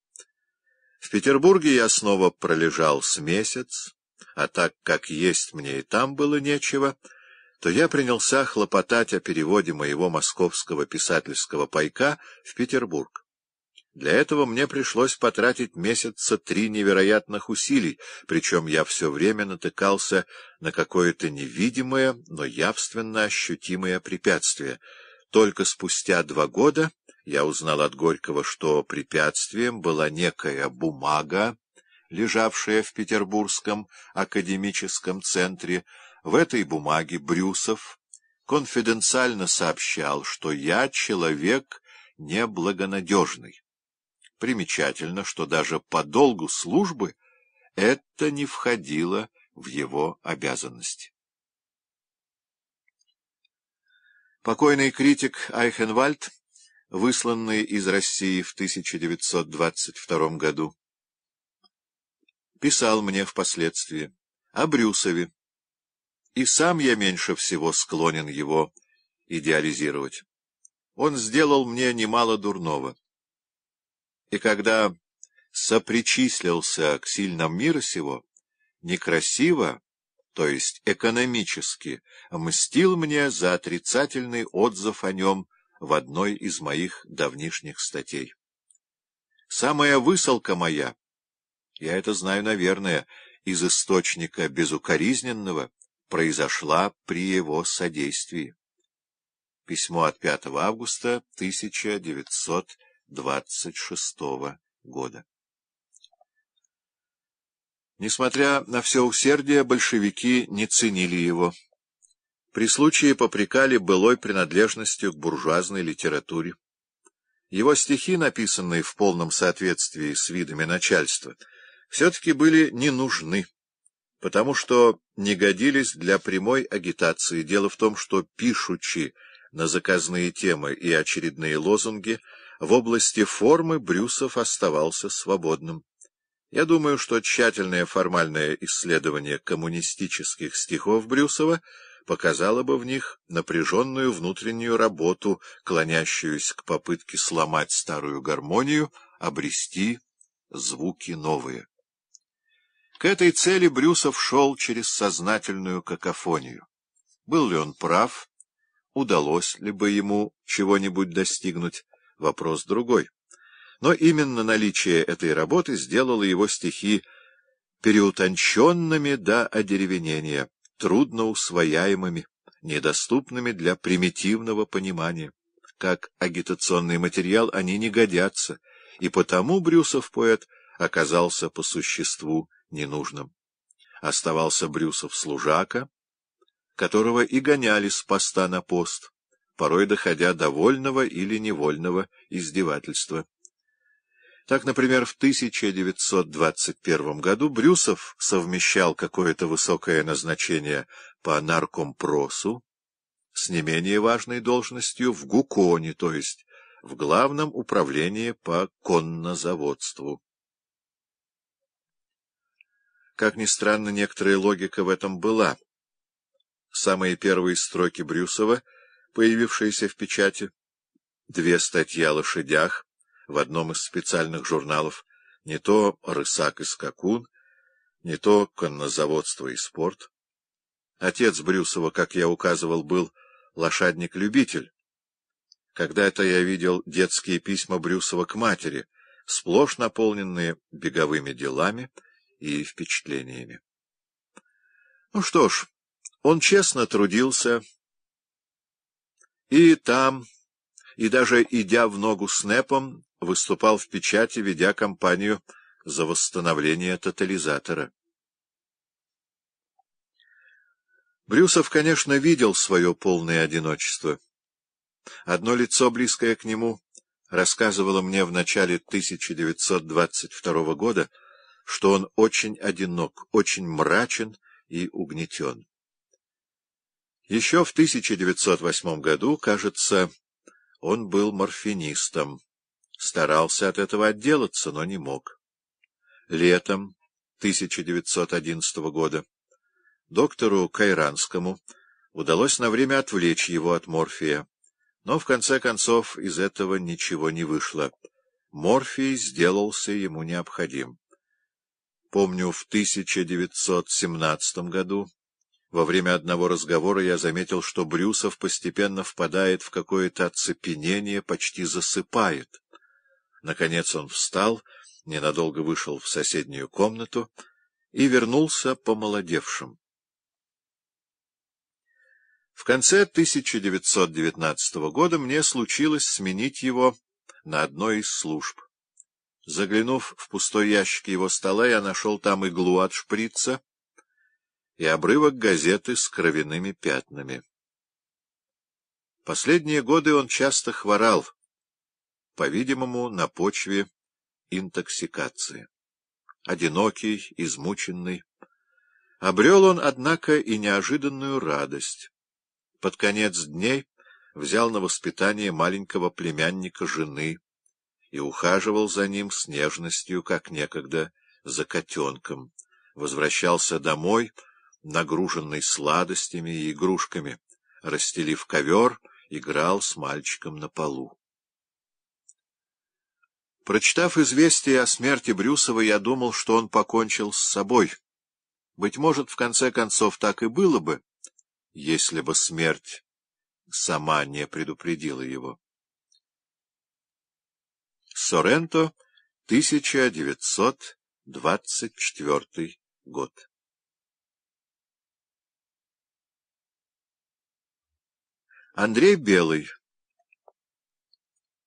В Петербурге я снова пролежал с месяц, а так как есть мне и там было нечего, то я принялся хлопотать о переводе моего московского писательского пайка в Петербург. Для этого мне пришлось потратить месяца три невероятных усилий, причем я все время натыкался на какое-то невидимое, но явственно ощутимое препятствие. Только спустя два года я узнал от Горького, что препятствием была некая бумага, лежавшая в Петербургском академическом центре. В этой бумаге Брюсов конфиденциально сообщал, что я человек неблагонадежный. Примечательно, что даже по долгу службы это не входило в его обязанности. Покойный критик Айхенвальд, высланный из России в 1922 году, писал мне впоследствии о Брюсове, и сам я меньше всего склонен его идеализировать. Он сделал мне немало дурного и когда сопричислился к сильным мира сего, некрасиво, то есть экономически, мстил мне за отрицательный отзыв о нем в одной из моих давнишних статей. Самая высылка моя, я это знаю, наверное, из источника безукоризненного, произошла при его содействии. Письмо от 5 августа 1900 26 года. Несмотря на все усердие, большевики не ценили его. При случае попрекали былой принадлежностью к буржуазной литературе. Его стихи, написанные в полном соответствии с видами начальства, все-таки были не нужны, потому что не годились для прямой агитации. Дело в том, что, пишучи на заказные темы и очередные лозунги, в области формы Брюсов оставался свободным. Я думаю, что тщательное формальное исследование коммунистических стихов Брюсова показало бы в них напряженную внутреннюю работу, клонящуюся к попытке сломать старую гармонию, обрести звуки новые. К этой цели Брюсов шел через сознательную какофонию. Был ли он прав? Удалось ли бы ему чего-нибудь достигнуть? вопрос другой. Но именно наличие этой работы сделало его стихи переутонченными до одеревенения, трудно усвояемыми, недоступными для примитивного понимания. Как агитационный материал они не годятся, и потому Брюсов-поэт оказался по существу ненужным. Оставался Брюсов-служака, которого и гоняли с поста на пост порой доходя до вольного или невольного издевательства. Так, например, в 1921 году Брюсов совмещал какое-то высокое назначение по наркомпросу с не менее важной должностью в ГУКОНе, то есть в Главном управлении по коннозаводству. Как ни странно, некоторая логика в этом была. Самые первые строки Брюсова — появившиеся в печати, две статьи о лошадях в одном из специальных журналов, не то «Рысак и скакун», не то «Коннозаводство и спорт». Отец Брюсова, как я указывал, был лошадник-любитель. Когда-то я видел детские письма Брюсова к матери, сплошь наполненные беговыми делами и впечатлениями. Ну что ж, он честно трудился и там, и даже идя в ногу с НЭПом, выступал в печати, ведя кампанию за восстановление тотализатора. Брюсов, конечно, видел свое полное одиночество. Одно лицо, близкое к нему, рассказывало мне в начале 1922 года, что он очень одинок, очень мрачен и угнетен. Еще в 1908 году, кажется, он был морфинистом. Старался от этого отделаться, но не мог. Летом 1911 года доктору Кайранскому удалось на время отвлечь его от морфия, но в конце концов из этого ничего не вышло. Морфий сделался ему необходим. Помню, в 1917 году во время одного разговора я заметил, что Брюсов постепенно впадает в какое-то оцепенение, почти засыпает. Наконец он встал, ненадолго вышел в соседнюю комнату и вернулся помолодевшим. В конце 1919 года мне случилось сменить его на одной из служб. Заглянув в пустой ящик его стола, я нашел там иглу от шприца, и обрывок газеты с кровяными пятнами. Последние годы он часто хворал, по-видимому, на почве интоксикации. Одинокий, измученный. Обрел он, однако, и неожиданную радость. Под конец дней взял на воспитание маленького племянника жены и ухаживал за ним с нежностью, как некогда, за котенком. Возвращался домой — нагруженный сладостями и игрушками, расстелив ковер, играл с мальчиком на полу. Прочитав известие о смерти Брюсова, я думал, что он покончил с собой. Быть может, в конце концов, так и было бы, если бы смерть сама не предупредила его. Соренто, 1924 год Андрей Белый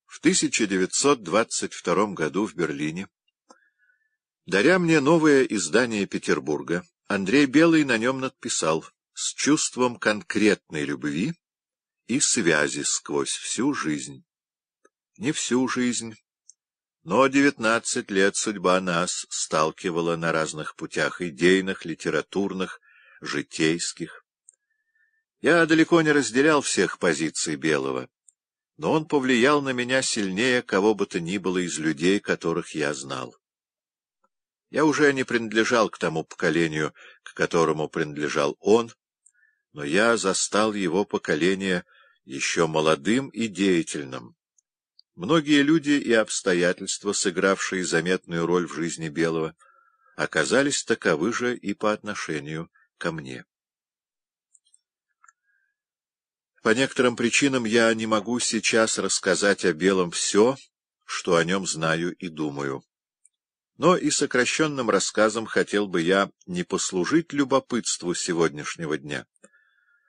В 1922 году в Берлине, даря мне новое издание Петербурга, Андрей Белый на нем надписал «С чувством конкретной любви и связи сквозь всю жизнь». Не всю жизнь, но девятнадцать лет судьба нас сталкивала на разных путях идейных, литературных, житейских. Я далеко не разделял всех позиций Белого, но он повлиял на меня сильнее кого бы то ни было из людей, которых я знал. Я уже не принадлежал к тому поколению, к которому принадлежал он, но я застал его поколение еще молодым и деятельным. Многие люди и обстоятельства, сыгравшие заметную роль в жизни Белого, оказались таковы же и по отношению ко мне. По некоторым причинам я не могу сейчас рассказать о Белом все, что о нем знаю и думаю. Но и сокращенным рассказом хотел бы я не послужить любопытству сегодняшнего дня,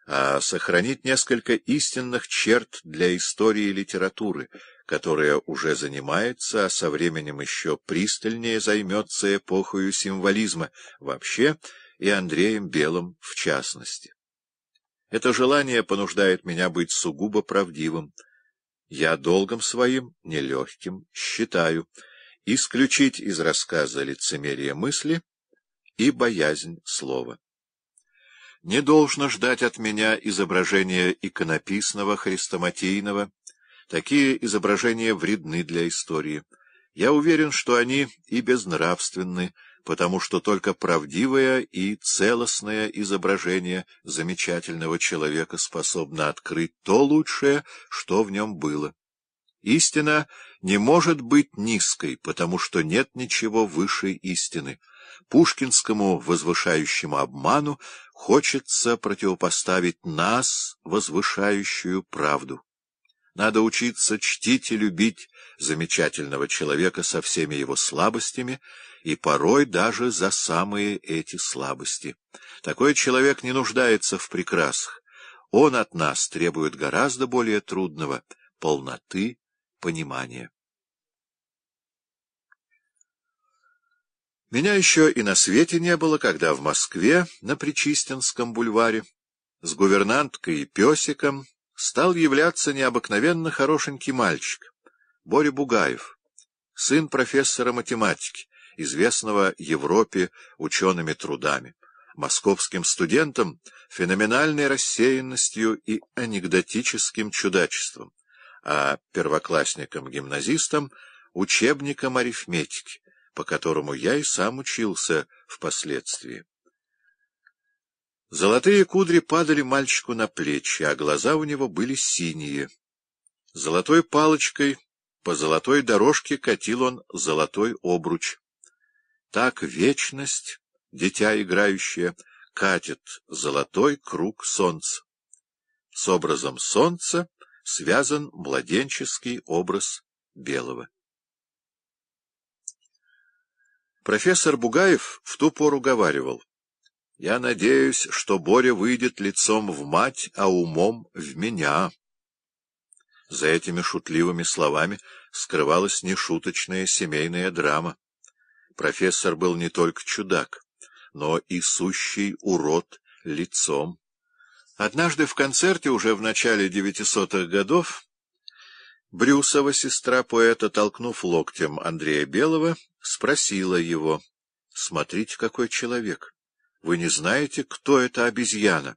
а сохранить несколько истинных черт для истории литературы, которая уже занимается, а со временем еще пристальнее займется эпохою символизма вообще и Андреем Белым в частности. Это желание понуждает меня быть сугубо правдивым. Я долгом своим, нелегким, считаю исключить из рассказа лицемерие мысли и боязнь слова. Не должно ждать от меня изображения иконописного, хрестоматийного. Такие изображения вредны для истории. Я уверен, что они и безнравственны, потому что только правдивое и целостное изображение замечательного человека способно открыть то лучшее, что в нем было. Истина не может быть низкой, потому что нет ничего выше истины. Пушкинскому возвышающему обману хочется противопоставить нас, возвышающую правду. Надо учиться чтить и любить замечательного человека со всеми его слабостями, и порой даже за самые эти слабости. Такой человек не нуждается в прекрасах. Он от нас требует гораздо более трудного — полноты понимания. Меня еще и на свете не было, когда в Москве, на Причистинском бульваре, с гувернанткой и песиком стал являться необыкновенно хорошенький мальчик, Боря Бугаев, сын профессора математики известного Европе учеными трудами, московским студентам феноменальной рассеянностью и анекдотическим чудачеством, а первоклассникам-гимназистам — учебником арифметики, по которому я и сам учился впоследствии. Золотые кудри падали мальчику на плечи, а глаза у него были синие. Золотой палочкой по золотой дорожке катил он золотой обруч. Так вечность, дитя играющее, катит золотой круг солнца. С образом солнца связан младенческий образ белого. Профессор Бугаев в ту пору говаривал, «Я надеюсь, что Боря выйдет лицом в мать, а умом в меня». За этими шутливыми словами скрывалась нешуточная семейная драма. Профессор был не только чудак, но и сущий урод лицом. Однажды в концерте, уже в начале 900-х годов, Брюсова, сестра поэта, толкнув локтем Андрея Белого, спросила его, «Смотрите, какой человек! Вы не знаете, кто это обезьяна?»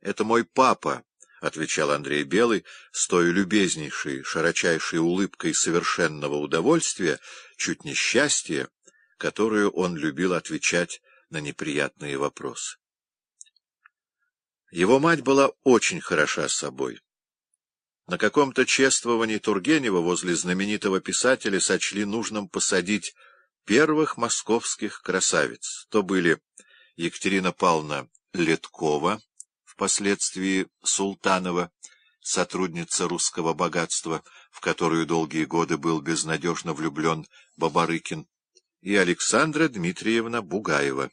«Это мой папа», — отвечал Андрей Белый с той любезнейшей, широчайшей улыбкой совершенного удовольствия, чуть не счастья, которую он любил отвечать на неприятные вопросы. Его мать была очень хороша с собой. На каком-то чествовании Тургенева возле знаменитого писателя сочли нужным посадить первых московских красавиц. То были Екатерина Павловна Леткова, впоследствии Султанова, сотрудница русского богатства, в которую долгие годы был безнадежно влюблен Бабарыкин, и Александра Дмитриевна Бугаева.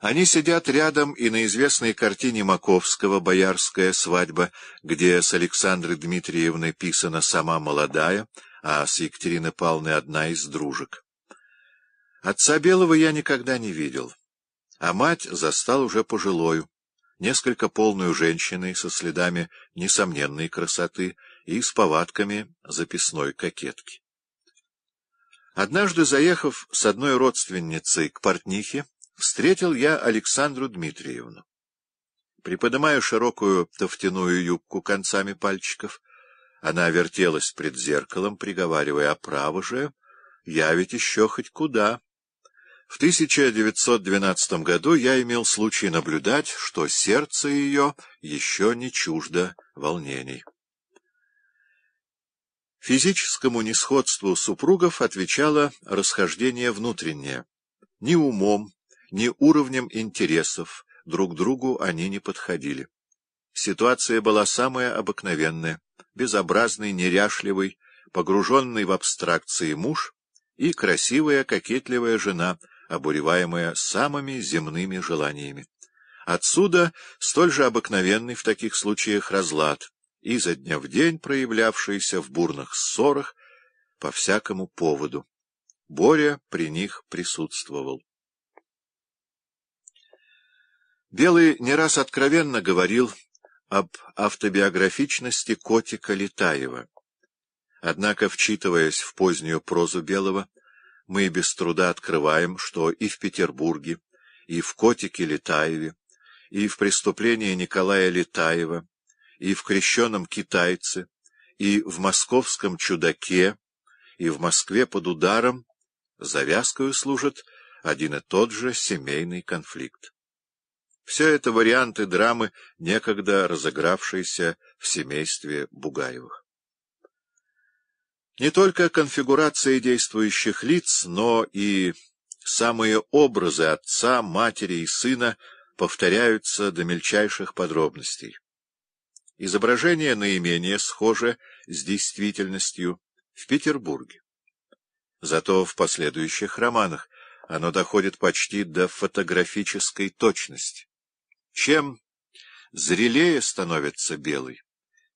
Они сидят рядом и на известной картине Маковского «Боярская свадьба», где с Александры Дмитриевны писана сама молодая, а с Екатерины Павловны одна из дружек. Отца Белого я никогда не видел, а мать застал уже пожилою, несколько полную женщиной со следами несомненной красоты и с повадками записной кокетки. Однажды, заехав с одной родственницей к портнихе, встретил я Александру Дмитриевну. Приподнимая широкую тофтяную юбку концами пальчиков, она вертелась пред зеркалом, приговаривая, «А «Право же, я ведь еще хоть куда». В 1912 году я имел случай наблюдать, что сердце ее еще не чуждо волнений. Физическому несходству супругов отвечало расхождение внутреннее. Ни умом, ни уровнем интересов друг другу они не подходили. Ситуация была самая обыкновенная, безобразный, неряшливый, погруженный в абстракции муж и красивая, кокетливая жена, обуреваемая самыми земными желаниями. Отсюда столь же обыкновенный в таких случаях разлад — изо дня в день проявлявшиеся в бурных ссорах по всякому поводу. Боря при них присутствовал. Белый не раз откровенно говорил об автобиографичности котика Летаева. Однако, вчитываясь в позднюю прозу Белого, мы без труда открываем, что и в Петербурге, и в «Котике Летаеве», и в «Преступлении Николая Летаева» и в крещенном китайце, и в московском чудаке, и в Москве под ударом завязкою служит один и тот же семейный конфликт. Все это варианты драмы, некогда разыгравшейся в семействе Бугаевых. Не только конфигурации действующих лиц, но и самые образы отца, матери и сына повторяются до мельчайших подробностей. Изображение наименее схоже с действительностью в Петербурге. Зато в последующих романах оно доходит почти до фотографической точности. Чем зрелее становится Белый,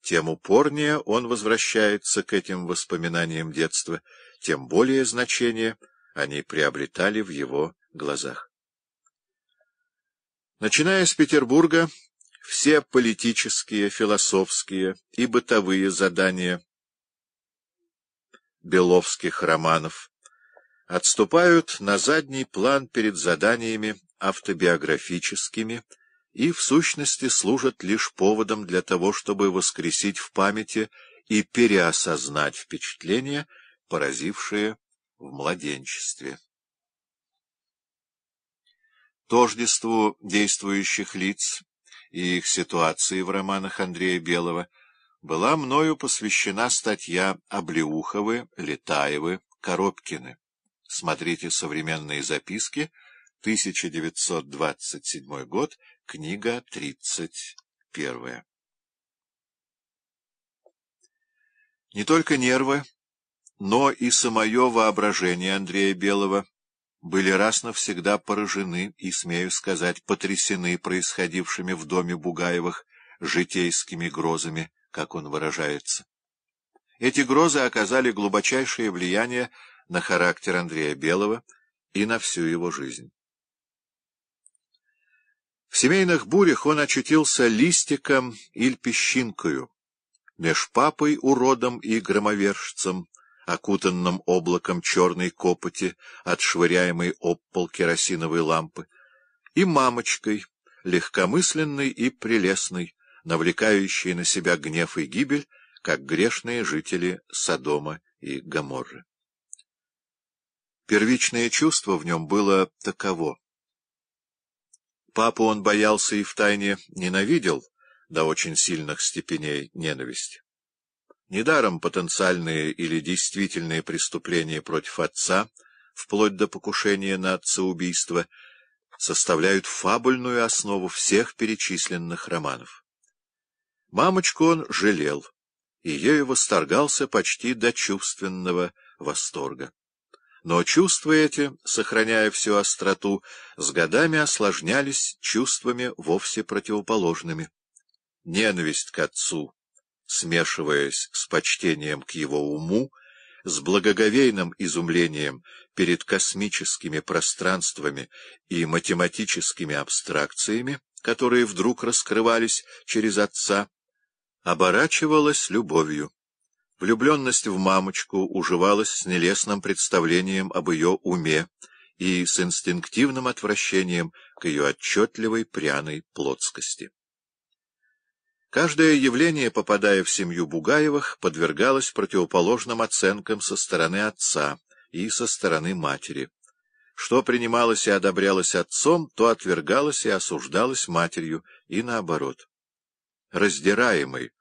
тем упорнее он возвращается к этим воспоминаниям детства, тем более значение они приобретали в его глазах. Начиная с Петербурга, все политические, философские и бытовые задания беловских романов отступают на задний план перед заданиями автобиографическими и, в сущности, служат лишь поводом для того, чтобы воскресить в памяти и переосознать впечатления, поразившие в младенчестве. Тождеству действующих лиц и их ситуации в романах Андрея Белого, была мною посвящена статья Облеуховы, Летаевы, Коробкины. Смотрите «Современные записки», 1927 год, книга 31. Не только нервы, но и самое воображение Андрея Белого — были раз навсегда поражены и, смею сказать, потрясены происходившими в доме Бугаевых житейскими грозами, как он выражается. Эти грозы оказали глубочайшее влияние на характер Андрея Белого и на всю его жизнь. В семейных бурях он очутился листиком или песчинкою, меж папой уродом и громовержцем, окутанном облаком черной копоти, отшвыряемой об пол керосиновой лампы, и мамочкой, легкомысленной и прелестной, навлекающей на себя гнев и гибель, как грешные жители Содома и Гоморры. Первичное чувство в нем было таково. Папу он боялся и втайне ненавидел до очень сильных степеней ненависти. Недаром потенциальные или действительные преступления против отца, вплоть до покушения на отцеубийство, составляют фабульную основу всех перечисленных романов. Мамочку он жалел, и ею восторгался почти до чувственного восторга. Но чувства эти, сохраняя всю остроту, с годами осложнялись чувствами вовсе противоположными. Ненависть к отцу смешиваясь с почтением к его уму, с благоговейным изумлением перед космическими пространствами и математическими абстракциями, которые вдруг раскрывались через отца, оборачивалась любовью. Влюбленность в мамочку уживалась с нелестным представлением об ее уме и с инстинктивным отвращением к ее отчетливой пряной плотскости. Каждое явление, попадая в семью Бугаевых, подвергалось противоположным оценкам со стороны отца и со стороны матери. Что принималось и одобрялось отцом, то отвергалось и осуждалось матерью, и наоборот. Раздираемый,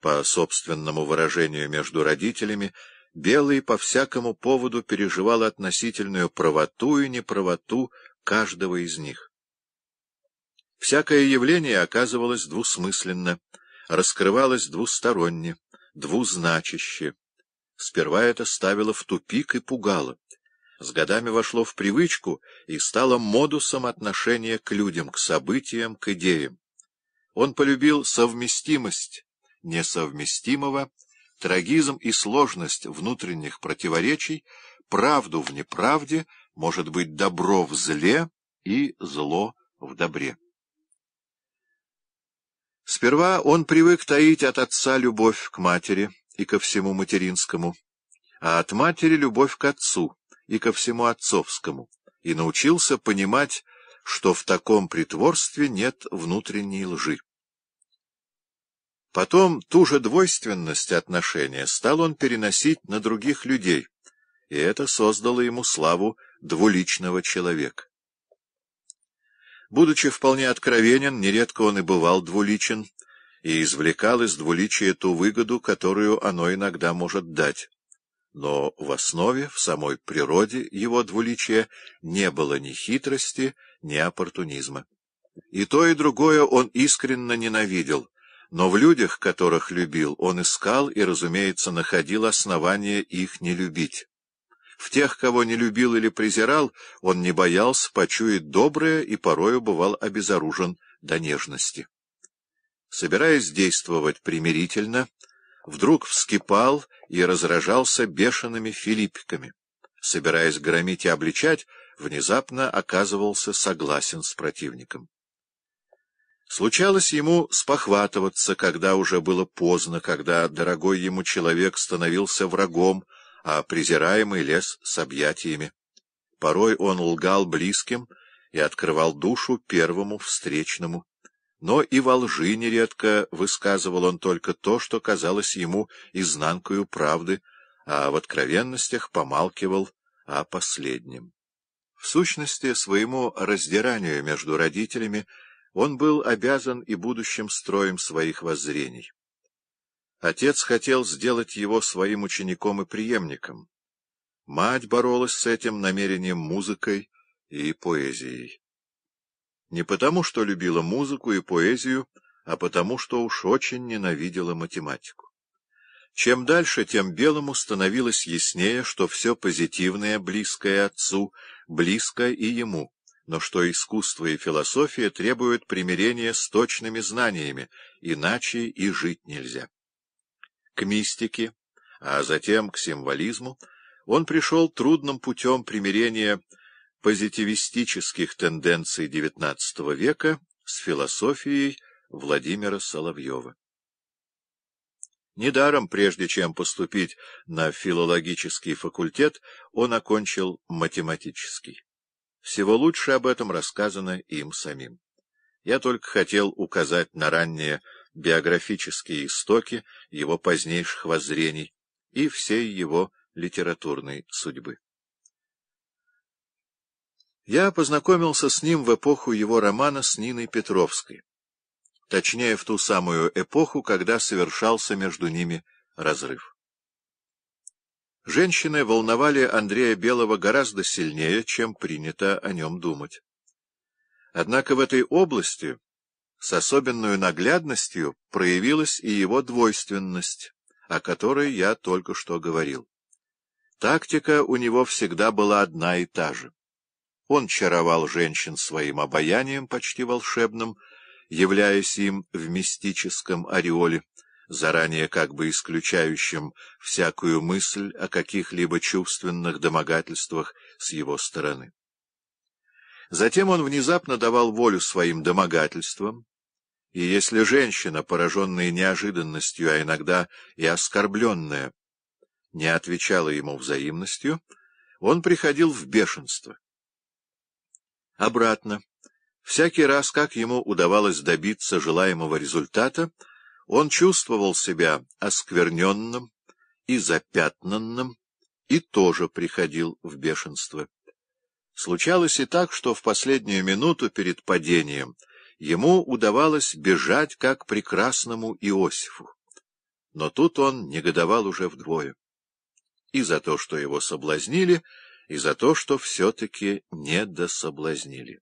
по собственному выражению между родителями, Белый по всякому поводу переживал относительную правоту и неправоту каждого из них. Всякое явление оказывалось двусмысленно — раскрывалось двусторонне, двузначище. Сперва это ставило в тупик и пугало. С годами вошло в привычку и стало модусом отношения к людям, к событиям, к идеям. Он полюбил совместимость несовместимого, трагизм и сложность внутренних противоречий, правду в неправде, может быть, добро в зле и зло в добре. Сперва он привык таить от отца любовь к матери и ко всему материнскому, а от матери любовь к отцу и ко всему отцовскому, и научился понимать, что в таком притворстве нет внутренней лжи. Потом ту же двойственность отношения стал он переносить на других людей, и это создало ему славу двуличного человека. Будучи вполне откровенен, нередко он и бывал двуличен, и извлекал из двуличия ту выгоду, которую оно иногда может дать. Но в основе, в самой природе его двуличия не было ни хитрости, ни оппортунизма. И то, и другое он искренне ненавидел, но в людях, которых любил, он искал и, разумеется, находил основания их не любить. В тех, кого не любил или презирал, он не боялся, почует доброе и порою бывал обезоружен до нежности. Собираясь действовать примирительно, вдруг вскипал и разражался бешеными филиппиками. Собираясь громить и обличать, внезапно оказывался согласен с противником. Случалось ему спохватываться, когда уже было поздно, когда дорогой ему человек становился врагом, а презираемый лес с объятиями. Порой он лгал близким и открывал душу первому встречному. Но и во лжи нередко высказывал он только то, что казалось ему изнанкою правды, а в откровенностях помалкивал о последнем. В сущности, своему раздиранию между родителями он был обязан и будущим строем своих воззрений. Отец хотел сделать его своим учеником и преемником. Мать боролась с этим намерением музыкой и поэзией. Не потому, что любила музыку и поэзию, а потому, что уж очень ненавидела математику. Чем дальше, тем Белому становилось яснее, что все позитивное, близкое отцу, близко и ему, но что искусство и философия требуют примирения с точными знаниями, иначе и жить нельзя к мистике, а затем к символизму, он пришел трудным путем примирения позитивистических тенденций XIX века с философией Владимира Соловьева. Недаром, прежде чем поступить на филологический факультет, он окончил математический. Всего лучше об этом рассказано им самим. Я только хотел указать на раннее биографические истоки его позднейших воззрений и всей его литературной судьбы. Я познакомился с ним в эпоху его романа с Ниной Петровской, точнее, в ту самую эпоху, когда совершался между ними разрыв. Женщины волновали Андрея Белого гораздо сильнее, чем принято о нем думать. Однако в этой области с особенную наглядностью проявилась и его двойственность, о которой я только что говорил. Тактика у него всегда была одна и та же. Он чаровал женщин своим обаянием почти волшебным, являясь им в мистическом ореоле, заранее как бы исключающим всякую мысль о каких-либо чувственных домогательствах с его стороны. Затем он внезапно давал волю своим домогательствам, и если женщина, пораженная неожиданностью, а иногда и оскорбленная, не отвечала ему взаимностью, он приходил в бешенство. Обратно. Всякий раз, как ему удавалось добиться желаемого результата, он чувствовал себя оскверненным и запятнанным, и тоже приходил в бешенство. Случалось и так, что в последнюю минуту перед падением — Ему удавалось бежать, как прекрасному Иосифу. Но тут он негодовал уже вдвое. И за то, что его соблазнили, и за то, что все-таки недособлазнили.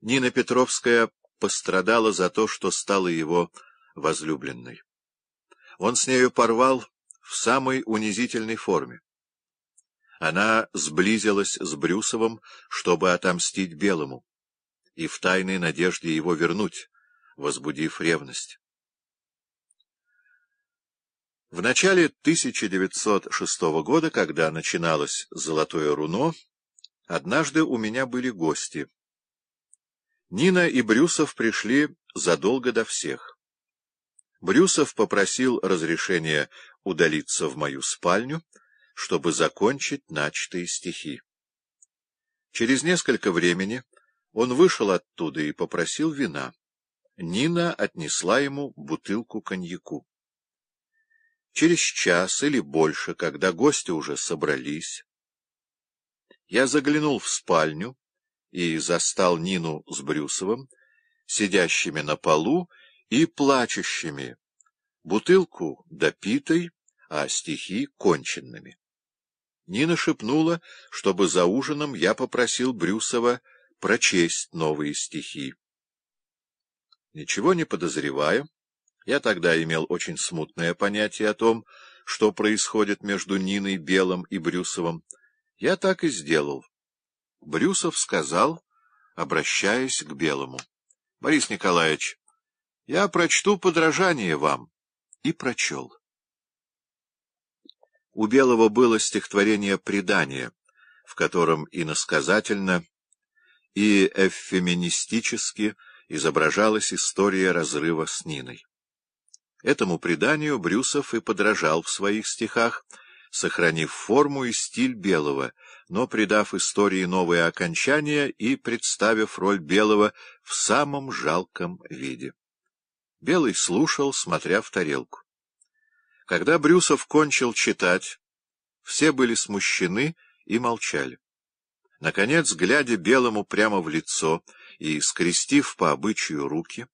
Нина Петровская пострадала за то, что стала его возлюбленной. Он с нею порвал в самой унизительной форме. Она сблизилась с Брюсовым, чтобы отомстить Белому, и в тайной надежде его вернуть, возбудив ревность. В начале 1906 года, когда начиналось «Золотое руно», однажды у меня были гости. Нина и Брюсов пришли задолго до всех. Брюсов попросил разрешения удалиться в мою спальню, чтобы закончить начатые стихи. Через несколько времени он вышел оттуда и попросил вина. Нина отнесла ему бутылку коньяку. Через час или больше, когда гости уже собрались, я заглянул в спальню и застал Нину с Брюсовым, сидящими на полу и плачущими, бутылку допитой, а стихи конченными. Нина шепнула, чтобы за ужином я попросил Брюсова прочесть новые стихи. Ничего не подозреваю. я тогда имел очень смутное понятие о том, что происходит между Ниной Белым и Брюсовым, я так и сделал. Брюсов сказал, обращаясь к Белому. — Борис Николаевич, я прочту подражание вам. И прочел. У Белого было стихотворение «Предание», в котором и насказательно, и эвфеминистически изображалась история разрыва с Ниной. Этому преданию Брюсов и подражал в своих стихах, сохранив форму и стиль Белого, но придав истории новое окончание и представив роль Белого в самом жалком виде. Белый слушал, смотря в тарелку. Когда Брюсов кончил читать, все были смущены и молчали. Наконец, глядя Белому прямо в лицо и скрестив по обычаю руки,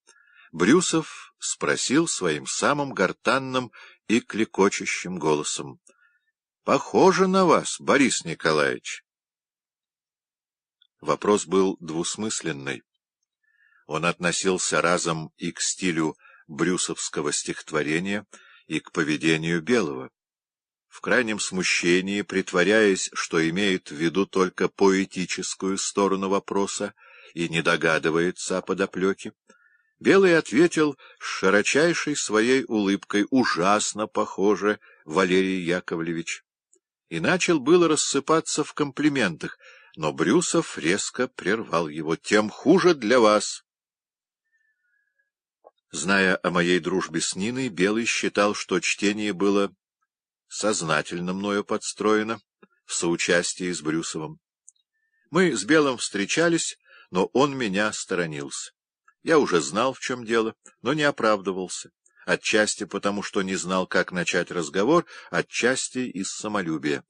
Брюсов спросил своим самым гортанным и клекочущим голосом. — Похоже на вас, Борис Николаевич. Вопрос был двусмысленный. Он относился разом и к стилю брюсовского стихотворения — и к поведению Белого. В крайнем смущении, притворяясь, что имеет в виду только поэтическую сторону вопроса и не догадывается о подоплеке, Белый ответил с широчайшей своей улыбкой «Ужасно похоже, Валерий Яковлевич!» и начал было рассыпаться в комплиментах, но Брюсов резко прервал его «Тем хуже для вас!» Зная о моей дружбе с Ниной, Белый считал, что чтение было сознательно мною подстроено в соучастии с Брюсовым. Мы с Белым встречались, но он меня сторонился. Я уже знал, в чем дело, но не оправдывался, отчасти потому, что не знал, как начать разговор, отчасти из самолюбия.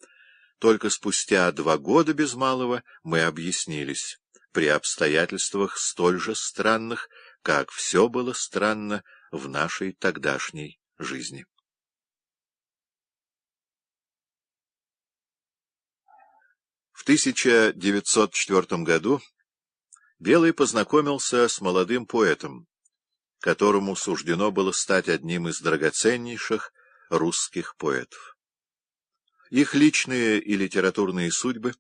Только спустя два года без малого мы объяснились, при обстоятельствах столь же странных, как все было странно в нашей тогдашней жизни. В 1904 году Белый познакомился с молодым поэтом, которому суждено было стать одним из драгоценнейших русских поэтов. Их личные и литературные судьбы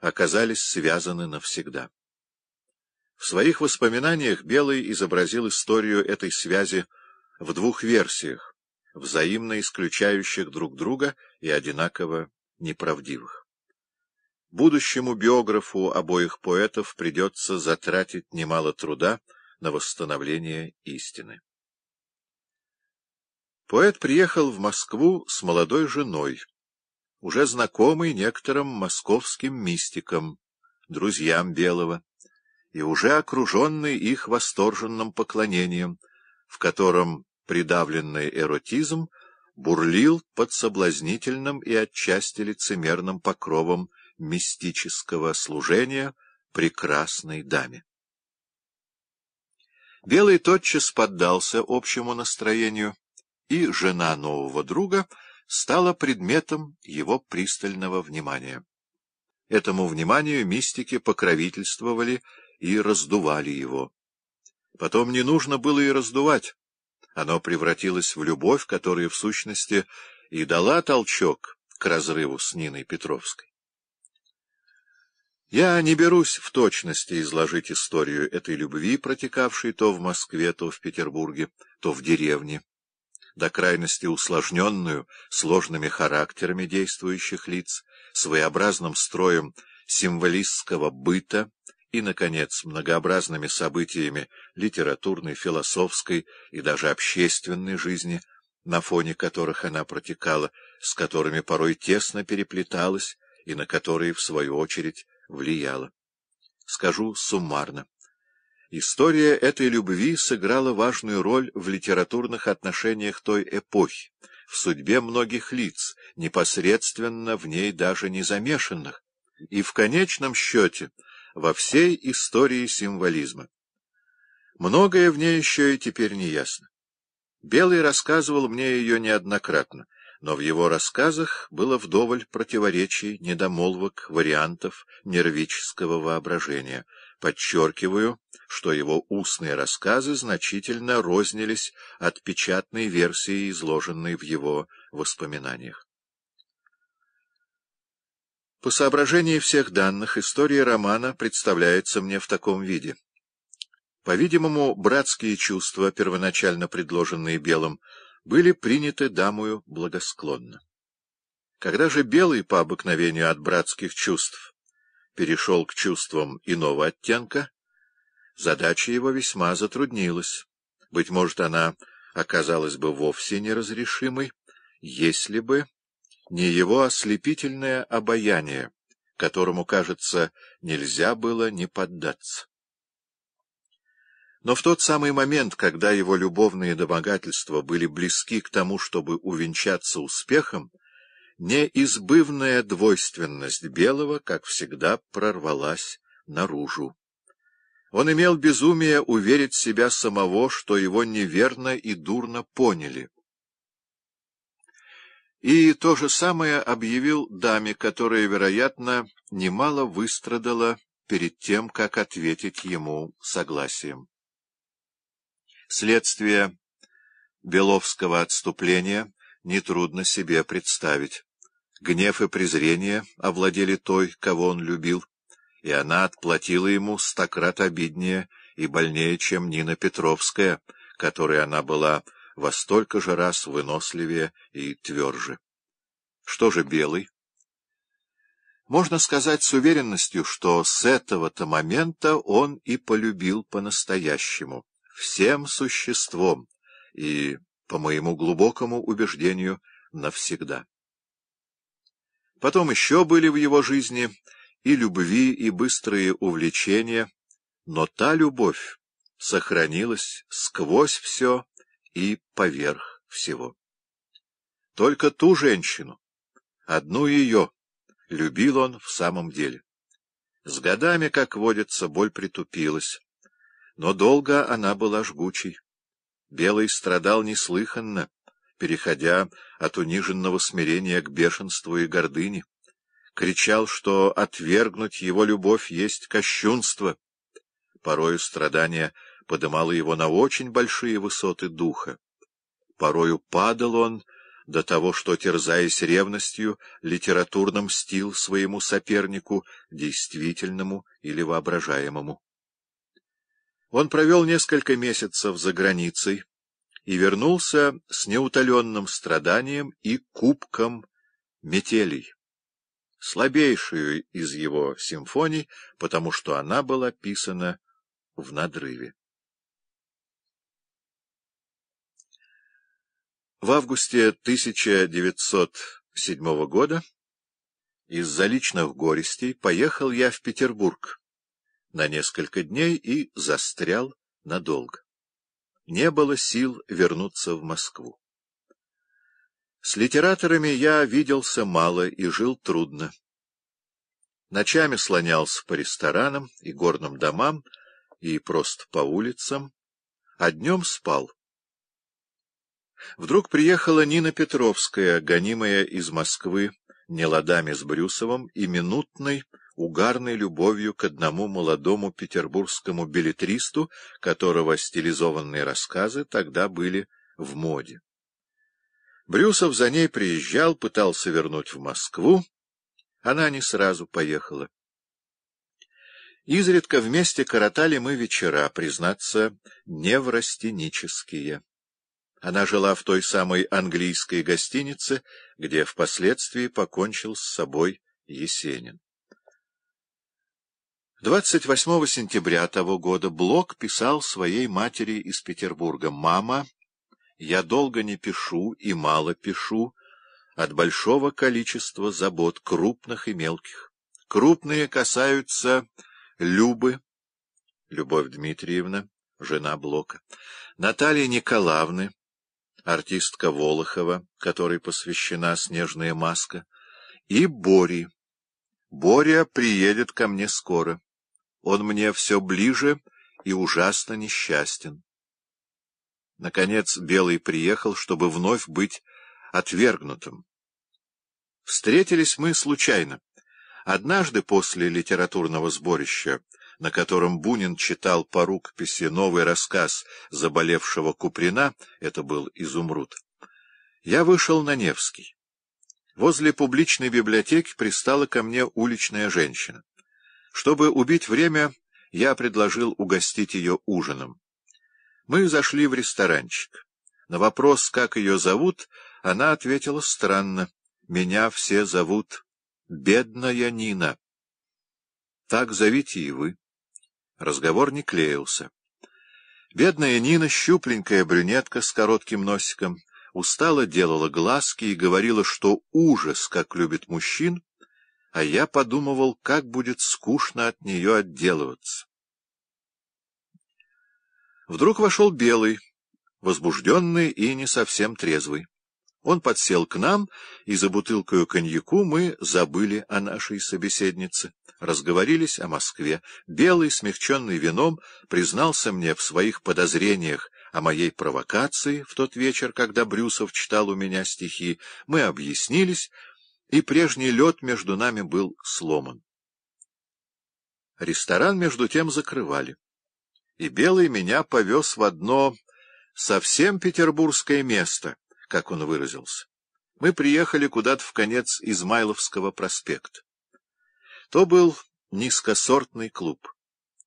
оказались связаны навсегда. В своих воспоминаниях Белый изобразил историю этой связи в двух версиях, взаимно исключающих друг друга и одинаково неправдивых. Будущему биографу обоих поэтов придется затратить немало труда на восстановление истины. Поэт приехал в Москву с молодой женой, уже знакомой некоторым московским мистикам, друзьям Белого и уже окруженный их восторженным поклонением, в котором придавленный эротизм бурлил под соблазнительным и отчасти лицемерным покровом мистического служения прекрасной даме. Белый тотчас поддался общему настроению, и жена нового друга стала предметом его пристального внимания. Этому вниманию мистики покровительствовали и раздували его. Потом не нужно было и раздувать. Оно превратилось в любовь, которая, в сущности, и дала толчок к разрыву с Ниной Петровской. Я не берусь в точности изложить историю этой любви, протекавшей то в Москве, то в Петербурге, то в деревне, до крайности усложненную сложными характерами действующих лиц, своеобразным строем символистского быта, и, наконец, многообразными событиями литературной, философской и даже общественной жизни, на фоне которых она протекала, с которыми порой тесно переплеталась и на которые, в свою очередь, влияла. Скажу суммарно. История этой любви сыграла важную роль в литературных отношениях той эпохи, в судьбе многих лиц, непосредственно в ней даже не замешанных, и в конечном счете — во всей истории символизма. Многое в ней еще и теперь не ясно. Белый рассказывал мне ее неоднократно, но в его рассказах было вдоволь противоречий, недомолвок, вариантов нервического воображения. Подчеркиваю, что его устные рассказы значительно рознились от печатной версии, изложенной в его воспоминаниях. По соображении всех данных, история романа представляется мне в таком виде. По-видимому, братские чувства, первоначально предложенные Белым, были приняты дамою благосклонно. Когда же Белый, по обыкновению от братских чувств, перешел к чувствам иного оттенка, задача его весьма затруднилась. Быть может, она оказалась бы вовсе неразрешимой, если бы не его ослепительное обаяние, которому, кажется, нельзя было не поддаться. Но в тот самый момент, когда его любовные домогательства были близки к тому, чтобы увенчаться успехом, неизбывная двойственность Белого, как всегда, прорвалась наружу. Он имел безумие уверить себя самого, что его неверно и дурно поняли. И то же самое объявил даме, которая, вероятно, немало выстрадала перед тем, как ответить ему согласием. Следствие Беловского отступления нетрудно себе представить. Гнев и презрение овладели той, кого он любил, и она отплатила ему стократ обиднее и больнее, чем Нина Петровская, которой она была во столько же раз выносливее и тверже. Что же белый? Можно сказать с уверенностью, что с этого-то момента он и полюбил по-настоящему, всем существом и, по моему глубокому убеждению, навсегда. Потом еще были в его жизни и любви, и быстрые увлечения, но та любовь сохранилась сквозь все и поверх всего. Только ту женщину, одну ее, любил он в самом деле. С годами, как водится, боль притупилась, но долго она была жгучей. Белый страдал неслыханно, переходя от униженного смирения к бешенству и гордыне. Кричал, что отвергнуть его любовь есть кощунство. Порою страдания — подымало его на очень большие высоты духа. Порою падал он до того, что, терзаясь ревностью, литературно мстил своему сопернику, действительному или воображаемому. Он провел несколько месяцев за границей и вернулся с неутоленным страданием и кубком метелей, слабейшую из его симфоний, потому что она была писана в надрыве. В августе 1907 года из-за личных горестей поехал я в Петербург на несколько дней и застрял надолго. Не было сил вернуться в Москву. С литераторами я виделся мало и жил трудно. Ночами слонялся по ресторанам и горным домам и просто по улицам, а днем спал. Вдруг приехала Нина Петровская, гонимая из Москвы неладами с Брюсовым и минутной, угарной любовью к одному молодому петербургскому билетристу, которого стилизованные рассказы тогда были в моде. Брюсов за ней приезжал, пытался вернуть в Москву. Она не сразу поехала. Изредка вместе коротали мы вечера, признаться, неврастенические. Она жила в той самой английской гостинице, где впоследствии покончил с собой Есенин. 28 сентября того года Блок писал своей матери из Петербурга «Мама, я долго не пишу и мало пишу от большого количества забот крупных и мелких. Крупные касаются Любы, Любовь Дмитриевна, жена Блока, Натальи Николаевны, артистка Волохова, которой посвящена «Снежная маска», и Бори. Боря приедет ко мне скоро. Он мне все ближе и ужасно несчастен. Наконец Белый приехал, чтобы вновь быть отвергнутым. Встретились мы случайно. Однажды после литературного сборища на котором Бунин читал по рукописи новый рассказ заболевшего Куприна, это был «Изумруд», я вышел на Невский. Возле публичной библиотеки пристала ко мне уличная женщина. Чтобы убить время, я предложил угостить ее ужином. Мы зашли в ресторанчик. На вопрос, как ее зовут, она ответила странно. «Меня все зовут Бедная Нина». Так зовите и вы. Разговор не клеился. Бедная Нина, щупленькая брюнетка с коротким носиком, устала, делала глазки и говорила, что ужас, как любит мужчин, а я подумывал, как будет скучно от нее отделываться. Вдруг вошел Белый, возбужденный и не совсем трезвый. Он подсел к нам, и за бутылкою коньяку мы забыли о нашей собеседнице. Разговорились о Москве. Белый, смягченный вином, признался мне в своих подозрениях о моей провокации в тот вечер, когда Брюсов читал у меня стихи. Мы объяснились, и прежний лед между нами был сломан. Ресторан, между тем, закрывали. И Белый меня повез в одно совсем петербургское место — как он выразился. Мы приехали куда-то в конец Измайловского проспекта. То был низкосортный клуб.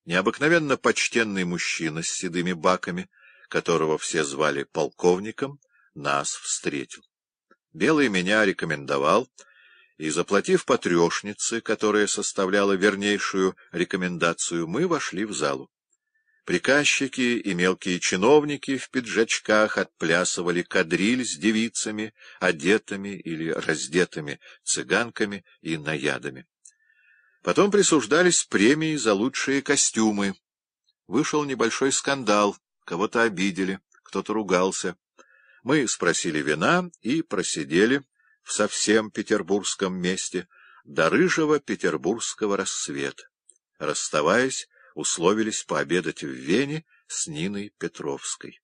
Необыкновенно почтенный мужчина с седыми баками, которого все звали полковником, нас встретил. Белый меня рекомендовал, и, заплатив по трешнице, которая составляла вернейшую рекомендацию, мы вошли в залу. Приказчики и мелкие чиновники в пиджачках отплясывали кадриль с девицами, одетыми или раздетыми цыганками и наядами. Потом присуждались премии за лучшие костюмы. Вышел небольшой скандал, кого-то обидели, кто-то ругался. Мы спросили вина и просидели в совсем петербургском месте до рыжего петербургского рассвета. Расставаясь, условились пообедать в Вене с Ниной Петровской.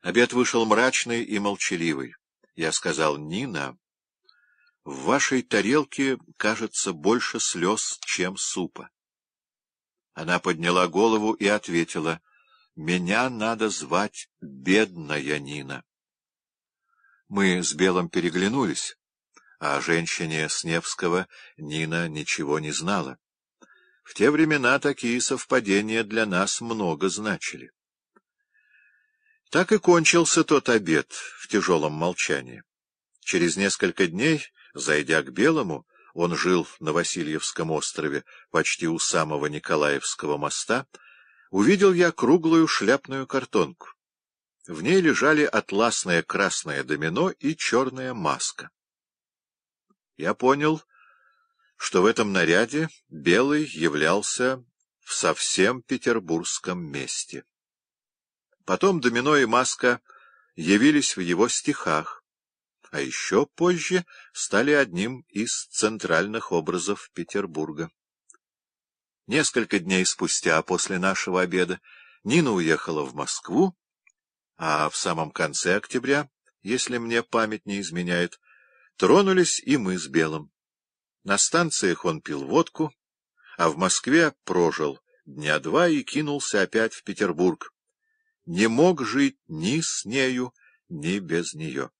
Обед вышел мрачный и молчаливый. Я сказал, Нина, в вашей тарелке, кажется, больше слез, чем супа. Она подняла голову и ответила, меня надо звать бедная Нина. Мы с Белым переглянулись, а о женщине Сневского Нина ничего не знала. В те времена такие совпадения для нас много значили. Так и кончился тот обед в тяжелом молчании. Через несколько дней, зайдя к Белому, он жил на Васильевском острове, почти у самого Николаевского моста, увидел я круглую шляпную картонку. В ней лежали атласное красное домино и черная маска. Я понял, что в этом наряде Белый являлся в совсем петербургском месте. Потом Домино и Маска явились в его стихах, а еще позже стали одним из центральных образов Петербурга. Несколько дней спустя после нашего обеда Нина уехала в Москву, а в самом конце октября, если мне память не изменяет, тронулись и мы с Белым. На станциях он пил водку, а в Москве прожил дня два и кинулся опять в Петербург. Не мог жить ни с нею, ни без нее.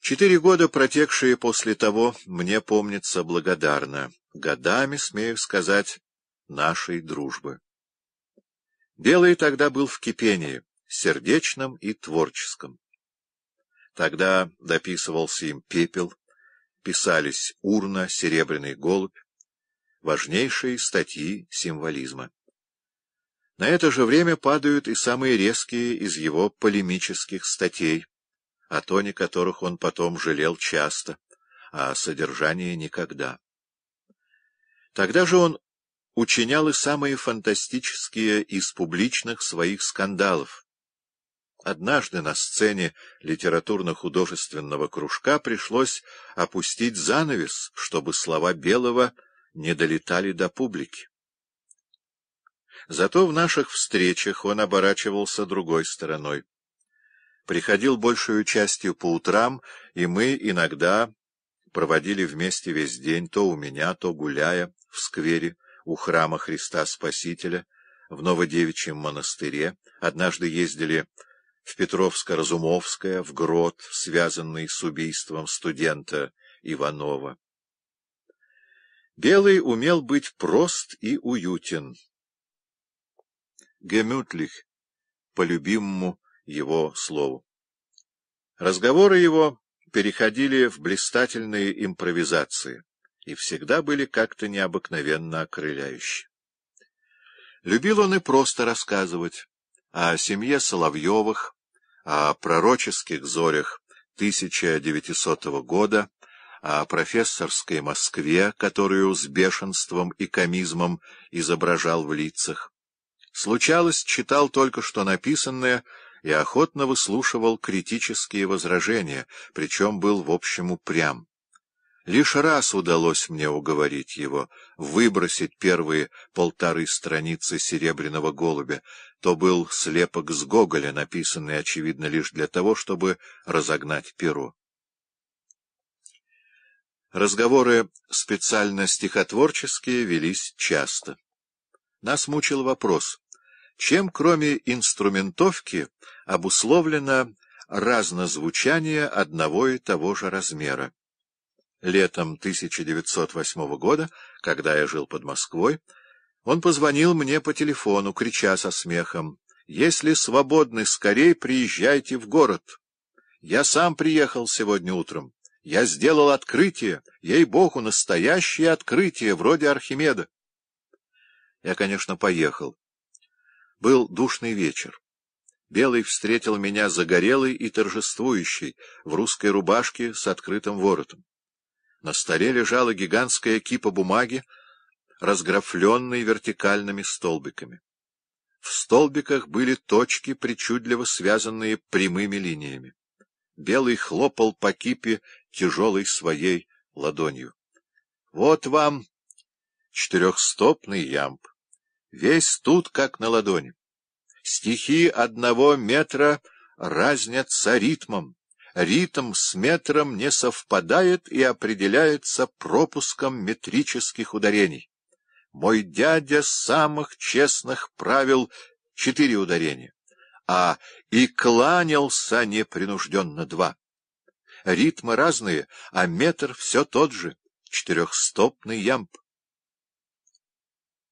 Четыре года, протекшие после того, мне помнится благодарно, годами, смею сказать, нашей дружбы. Белый тогда был в кипении, сердечном и творческом. Тогда дописывался им пепел, писались урна, серебряный голубь, важнейшие статьи символизма. На это же время падают и самые резкие из его полемических статей, о тоне которых он потом жалел часто, а о содержании никогда. Тогда же он учинял и самые фантастические из публичных своих скандалов, Однажды на сцене литературно-художественного кружка пришлось опустить занавес, чтобы слова Белого не долетали до публики. Зато в наших встречах он оборачивался другой стороной. Приходил большую частью по утрам, и мы иногда проводили вместе весь день, то у меня, то гуляя в сквере у храма Христа Спасителя, в Новодевичьем монастыре. Однажды ездили в Петровско-Разумовское, в Грот, связанный с убийством студента Иванова. Белый умел быть прост и уютен. Гемютлих, по любимому его слову. Разговоры его переходили в блистательные импровизации и всегда были как-то необыкновенно окрыляющие. Любил он и просто рассказывать о семье Соловьевых, о пророческих зорях 1900 года, о профессорской Москве, которую с бешенством и комизмом изображал в лицах. Случалось, читал только что написанное и охотно выслушивал критические возражения, причем был в общем упрям. Лишь раз удалось мне уговорить его выбросить первые полторы страницы «Серебряного голубя», то был слепок с Гоголя, написанный, очевидно, лишь для того, чтобы разогнать перо. Разговоры специально стихотворческие велись часто. Нас мучил вопрос, чем кроме инструментовки обусловлено разнозвучание одного и того же размера. Летом 1908 года, когда я жил под Москвой, он позвонил мне по телефону, крича со смехом. «Если свободны, скорей приезжайте в город. Я сам приехал сегодня утром. Я сделал открытие, ей-богу, настоящее открытие, вроде Архимеда». Я, конечно, поехал. Был душный вечер. Белый встретил меня загорелый и торжествующий, в русской рубашке с открытым воротом. На столе лежала гигантская кипа бумаги, разграфленный вертикальными столбиками. В столбиках были точки, причудливо связанные прямыми линиями. Белый хлопал по кипе тяжелой своей ладонью. — Вот вам четырехстопный ямб. Весь тут как на ладони. Стихи одного метра разнятся ритмом. Ритм с метром не совпадает и определяется пропуском метрических ударений. Мой дядя самых честных правил четыре ударения, а и кланялся непринужденно два. Ритмы разные, а метр все тот же, четырехстопный ямб.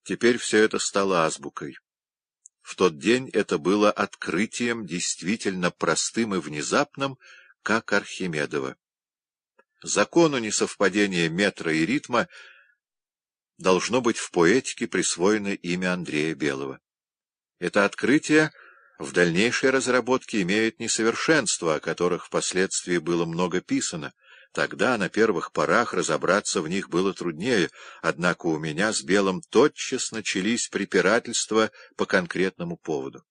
Теперь все это стало азбукой. В тот день это было открытием, действительно простым и внезапным, как Архимедова. Закону несовпадения метра и ритма — должно быть в поэтике присвоено имя Андрея Белого. Это открытие в дальнейшей разработке имеет несовершенства, о которых впоследствии было много писано. Тогда, на первых порах, разобраться в них было труднее, однако у меня с Белым тотчас начались препирательства по конкретному поводу.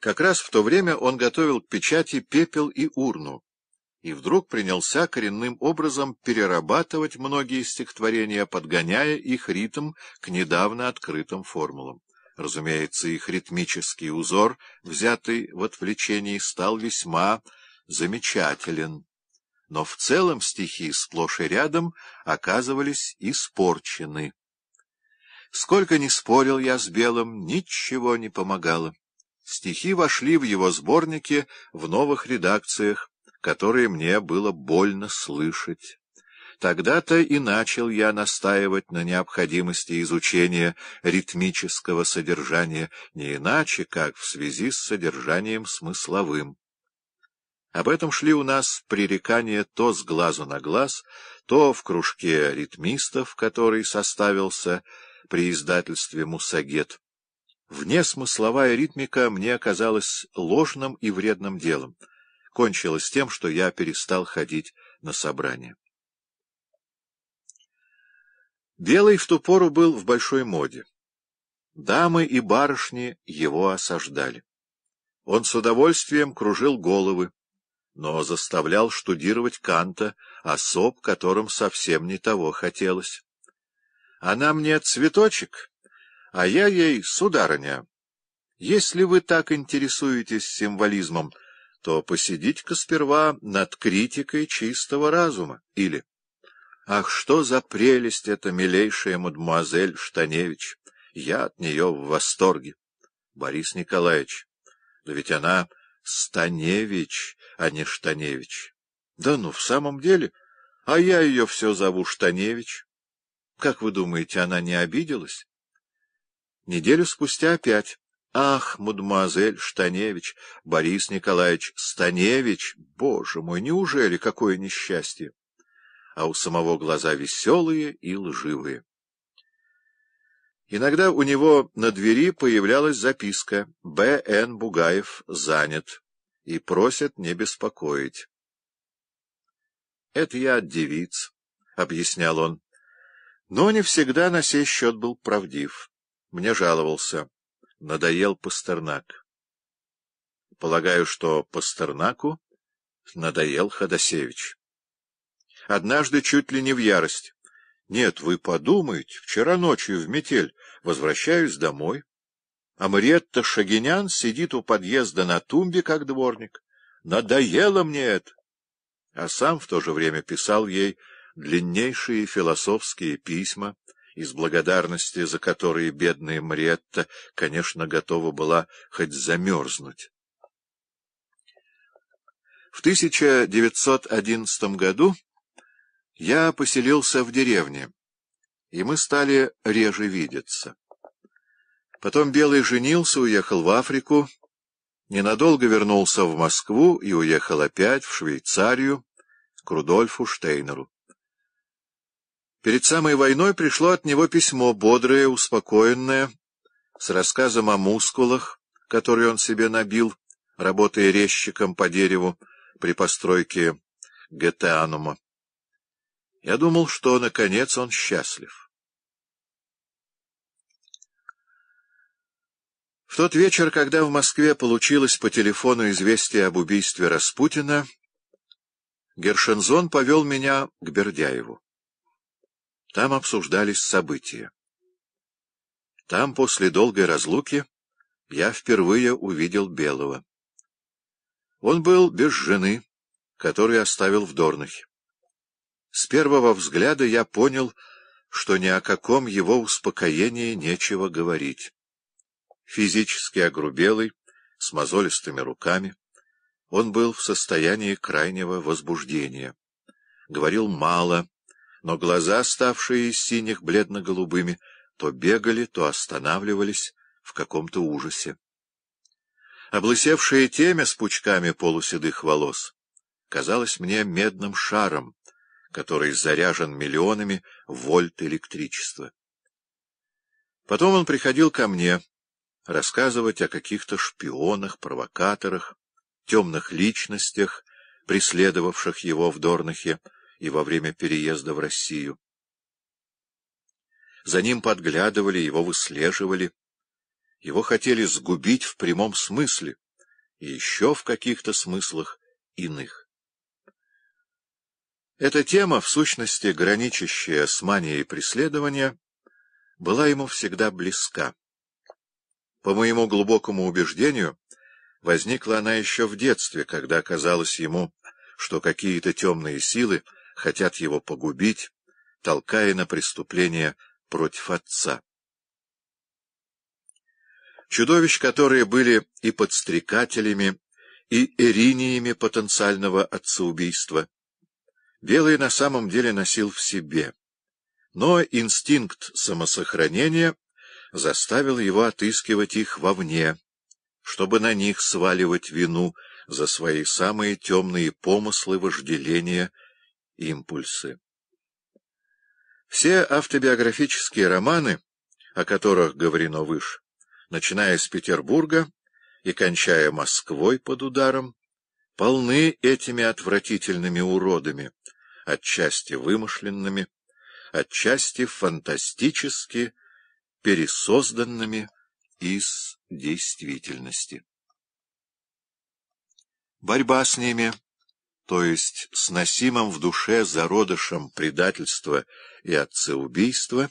Как раз в то время он готовил к печати пепел и урну, и вдруг принялся коренным образом перерабатывать многие стихотворения, подгоняя их ритм к недавно открытым формулам. Разумеется, их ритмический узор, взятый в отвлечении, стал весьма замечателен. Но в целом стихи сплошь и рядом оказывались испорчены. Сколько ни спорил я с Белым, ничего не помогало. Стихи вошли в его сборники в новых редакциях, которые мне было больно слышать. Тогда-то и начал я настаивать на необходимости изучения ритмического содержания, не иначе, как в связи с содержанием смысловым. Об этом шли у нас пререкания то с глазу на глаз, то в кружке ритмистов, который составился при издательстве «Мусагет». Внесмысловая ритмика мне казалась ложным и вредным делом — кончилось тем, что я перестал ходить на собрания. Белый в ту пору был в большой моде. Дамы и барышни его осаждали. Он с удовольствием кружил головы, но заставлял штудировать Канта, особ, которым совсем не того хотелось. Она мне цветочек, а я ей, сударыня, если вы так интересуетесь символизмом, — то посидите-ка сперва над критикой чистого разума. Или «Ах, что за прелесть эта милейшая мадемуазель Штаневич! Я от нее в восторге!» Борис Николаевич, да ведь она Станевич, а не Штаневич. Да ну, в самом деле, а я ее все зову Штаневич. Как вы думаете, она не обиделась? Неделю спустя опять. Ах, мадемуазель Штаневич, Борис Николаевич Станевич, боже мой, неужели какое несчастье? А у самого глаза веселые и лживые. Иногда у него на двери появлялась записка «Б.Н. Бугаев занят» и просят не беспокоить. «Это я от девиц», — объяснял он. Но не всегда на сей счет был правдив. Мне жаловался надоел Пастернак. Полагаю, что Пастернаку надоел Ходосевич. Однажды чуть ли не в ярость. Нет, вы подумайте, вчера ночью в метель возвращаюсь домой. А Мариетта Шагинян сидит у подъезда на тумбе, как дворник. Надоело мне это! А сам в то же время писал ей длиннейшие философские письма — из благодарности за которые бедная Мариетта, конечно, готова была хоть замерзнуть. В 1911 году я поселился в деревне, и мы стали реже видеться. Потом Белый женился, уехал в Африку, ненадолго вернулся в Москву и уехал опять в Швейцарию к Рудольфу Штейнеру. Перед самой войной пришло от него письмо, бодрое, успокоенное, с рассказом о мускулах, которые он себе набил, работая резчиком по дереву при постройке ГТАНума. Я думал, что, наконец, он счастлив. В тот вечер, когда в Москве получилось по телефону известие об убийстве Распутина, Гершензон повел меня к Бердяеву. Там обсуждались события. Там, после долгой разлуки, я впервые увидел Белого. Он был без жены, которую оставил в Дорнахе. С первого взгляда я понял, что ни о каком его успокоении нечего говорить. Физически огрубелый, с мозолистыми руками, он был в состоянии крайнего возбуждения. Говорил мало, но глаза, ставшие из синих бледно-голубыми, то бегали, то останавливались в каком-то ужасе. Облысевшее темя с пучками полуседых волос казалось мне медным шаром, который заряжен миллионами вольт электричества. Потом он приходил ко мне рассказывать о каких-то шпионах, провокаторах, темных личностях, преследовавших его в Дорнахе, и во время переезда в Россию. За ним подглядывали, его выслеживали. Его хотели сгубить в прямом смысле и еще в каких-то смыслах иных. Эта тема, в сущности, граничащая с манией преследования, была ему всегда близка. По моему глубокому убеждению, возникла она еще в детстве, когда казалось ему, что какие-то темные силы хотят его погубить, толкая на преступление против отца. Чудовищ, которые были и подстрекателями, и эриниями потенциального отцеубийства, Белый на самом деле носил в себе, но инстинкт самосохранения заставил его отыскивать их вовне, чтобы на них сваливать вину за свои самые темные помыслы вожделения импульсы. Все автобиографические романы, о которых говорено выше, начиная с Петербурга и кончая Москвой под ударом, полны этими отвратительными уродами, отчасти вымышленными, отчасти фантастически пересозданными из действительности. Борьба с ними то есть сносимым в душе зародышем предательства и отцеубийства,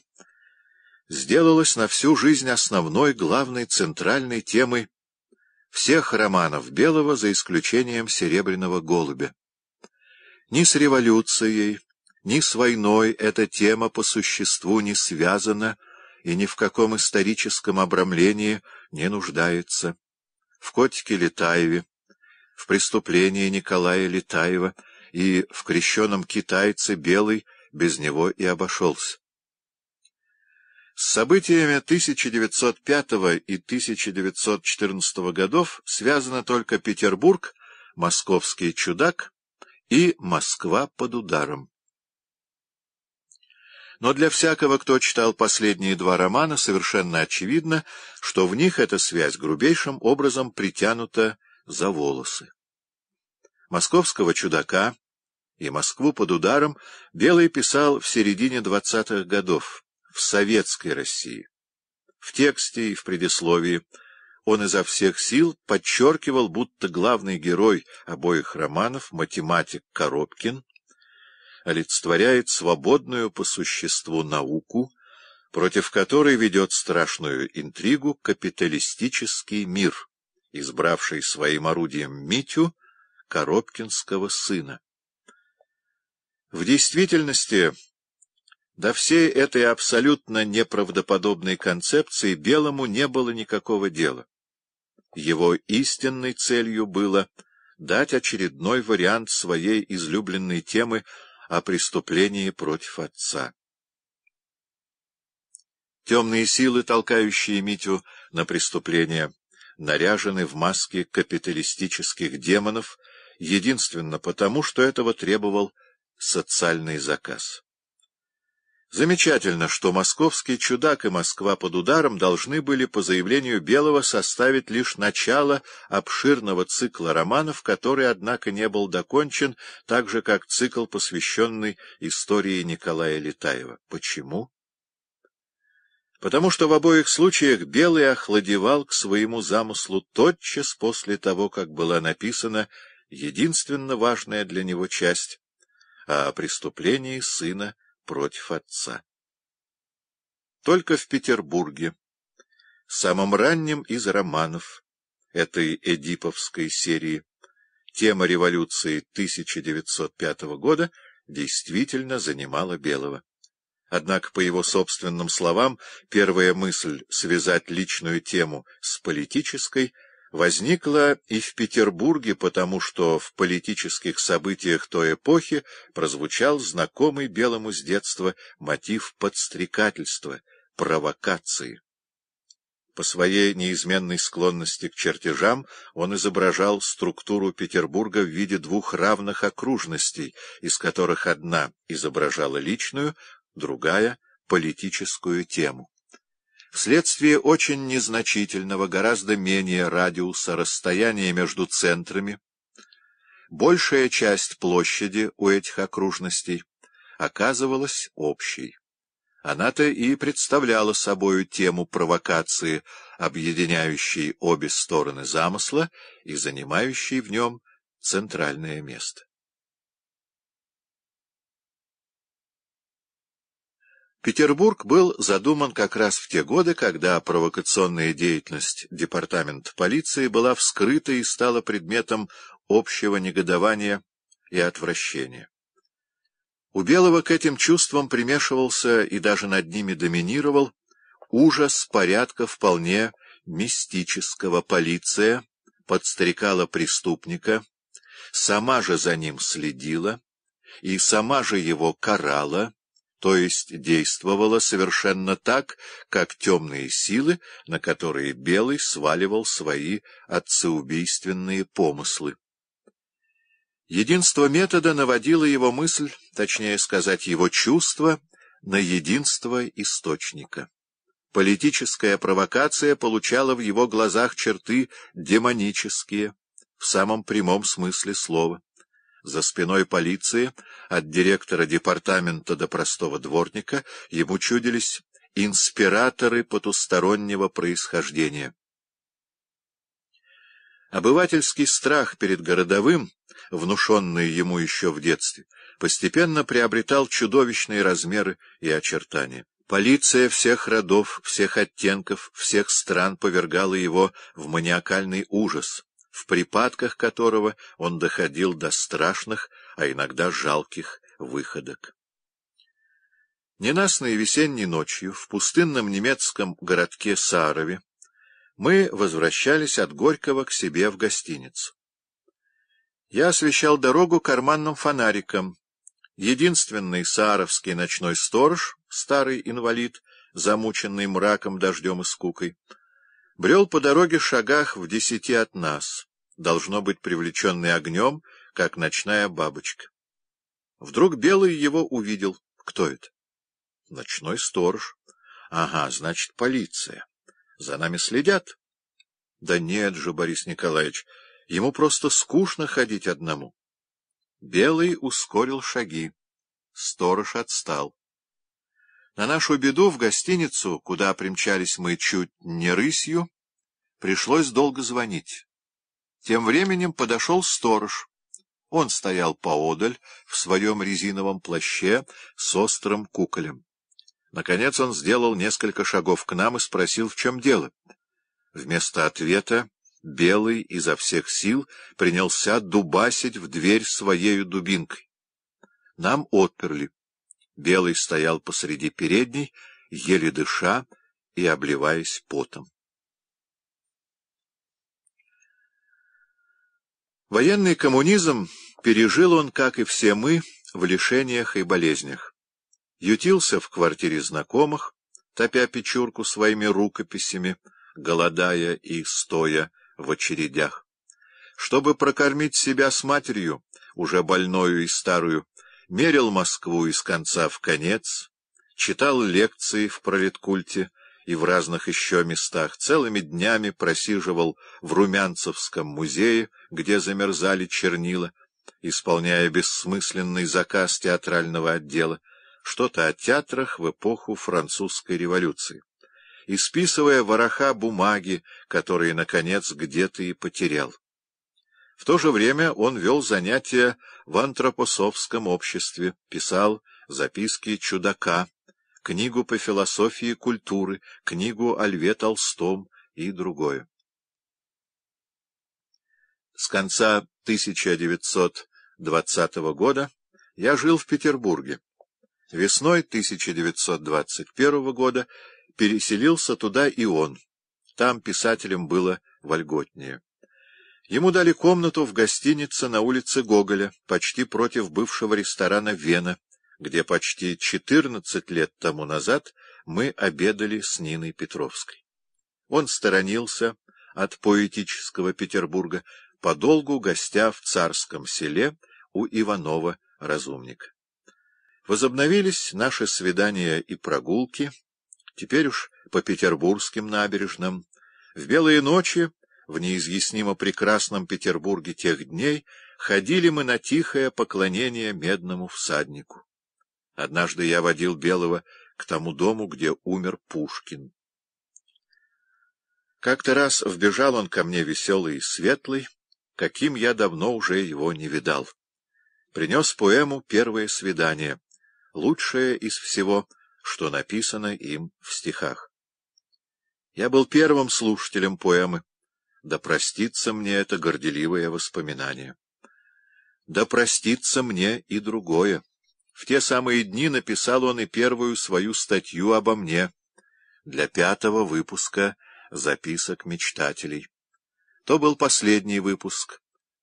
сделалась на всю жизнь основной, главной, центральной темой всех романов Белого за исключением «Серебряного голубя». Ни с революцией, ни с войной эта тема по существу не связана и ни в каком историческом обрамлении не нуждается. В «Котике Летаеве» в преступлении Николая Летаева, и в крещенном китайце Белый без него и обошелся. С событиями 1905 и 1914 годов связаны только Петербург, московский чудак и Москва под ударом. Но для всякого, кто читал последние два романа, совершенно очевидно, что в них эта связь грубейшим образом притянута за волосы. Московского чудака и Москву под ударом Белый писал в середине 20-х годов, в советской России. В тексте и в предисловии он изо всех сил подчеркивал, будто главный герой обоих романов, математик Коробкин, олицетворяет свободную по существу науку, против которой ведет страшную интригу капиталистический мир избравший своим орудием Митю, Коробкинского сына. В действительности, до всей этой абсолютно неправдоподобной концепции Белому не было никакого дела. Его истинной целью было дать очередной вариант своей излюбленной темы о преступлении против отца. Темные силы, толкающие Митю на преступление, наряжены в маски капиталистических демонов единственно потому, что этого требовал социальный заказ. Замечательно, что московский чудак и Москва под ударом должны были, по заявлению Белого, составить лишь начало обширного цикла романов, который, однако, не был докончен, так же, как цикл, посвященный истории Николая Летаева. Почему? потому что в обоих случаях Белый охладевал к своему замыслу тотчас после того, как была написана единственно важная для него часть о преступлении сына против отца. Только в Петербурге, самым ранним из романов этой Эдиповской серии, тема революции 1905 года действительно занимала Белого. Однако, по его собственным словам, первая мысль связать личную тему с политической возникла и в Петербурге, потому что в политических событиях той эпохи прозвучал знакомый Белому с детства мотив подстрекательства, провокации. По своей неизменной склонности к чертежам он изображал структуру Петербурга в виде двух равных окружностей, из которых одна изображала личную, другая — политическую тему. Вследствие очень незначительного, гораздо менее радиуса расстояния между центрами, большая часть площади у этих окружностей оказывалась общей. Она-то и представляла собою тему провокации, объединяющей обе стороны замысла и занимающей в нем центральное место. Петербург был задуман как раз в те годы, когда провокационная деятельность департамента полиции была вскрыта и стала предметом общего негодования и отвращения. У Белого к этим чувствам примешивался и даже над ними доминировал ужас порядка вполне мистического. Полиция подстрекала преступника, сама же за ним следила и сама же его карала, то есть действовала совершенно так, как темные силы, на которые Белый сваливал свои отцеубийственные помыслы. Единство метода наводило его мысль, точнее сказать, его чувство, на единство источника. Политическая провокация получала в его глазах черты демонические, в самом прямом смысле слова. За спиной полиции, от директора департамента до простого дворника, ему чудились инспираторы потустороннего происхождения. Обывательский страх перед городовым, внушенный ему еще в детстве, постепенно приобретал чудовищные размеры и очертания. Полиция всех родов, всех оттенков, всех стран повергала его в маниакальный ужас в припадках которого он доходил до страшных, а иногда жалких выходок. Ненастной весенней ночью в пустынном немецком городке Сарове мы возвращались от Горького к себе в гостиницу. Я освещал дорогу карманным фонариком. Единственный сааровский ночной сторож, старый инвалид, замученный мраком, дождем и скукой, брел по дороге шагах в десяти от нас, должно быть привлеченный огнем, как ночная бабочка. Вдруг Белый его увидел. Кто это? Ночной сторож. Ага, значит, полиция. За нами следят. Да нет же, Борис Николаевич, ему просто скучно ходить одному. Белый ускорил шаги. Сторож отстал. На нашу беду в гостиницу, куда примчались мы чуть не рысью, пришлось долго звонить. Тем временем подошел сторож. Он стоял поодаль, в своем резиновом плаще с острым куколем. Наконец он сделал несколько шагов к нам и спросил, в чем дело. Вместо ответа Белый изо всех сил принялся дубасить в дверь своею дубинкой. Нам отперли. Белый стоял посреди передней, еле дыша и обливаясь потом. Военный коммунизм пережил он, как и все мы, в лишениях и болезнях. Ютился в квартире знакомых, топя печурку своими рукописями, голодая и стоя в очередях. Чтобы прокормить себя с матерью, уже больною и старую, мерил Москву из конца в конец, читал лекции в пролеткульте и в разных еще местах, целыми днями просиживал в Румянцевском музее, где замерзали чернила, исполняя бессмысленный заказ театрального отдела, что-то о театрах в эпоху французской революции, исписывая вороха бумаги, которые, наконец, где-то и потерял. В то же время он вел занятия в антропософском обществе, писал записки чудака, книгу по философии культуры, книгу о Льве Толстом и другое. С конца 1920 года я жил в Петербурге. Весной 1921 года переселился туда и он. Там писателям было вольготнее. Ему дали комнату в гостинице на улице Гоголя, почти против бывшего ресторана «Вена», где почти 14 лет тому назад мы обедали с Ниной Петровской. Он сторонился от поэтического Петербурга, подолгу гостя в царском селе у Иванова Разумника. Возобновились наши свидания и прогулки, теперь уж по петербургским набережным, в белые ночи в неизъяснимо прекрасном Петербурге тех дней ходили мы на тихое поклонение медному всаднику. Однажды я водил Белого к тому дому, где умер Пушкин. Как-то раз вбежал он ко мне веселый и светлый, каким я давно уже его не видал. Принес поэму «Первое свидание», лучшее из всего, что написано им в стихах. Я был первым слушателем поэмы. Да простится мне это горделивое воспоминание. Да простится мне и другое. В те самые дни написал он и первую свою статью обо мне для пятого выпуска «Записок мечтателей». То был последний выпуск,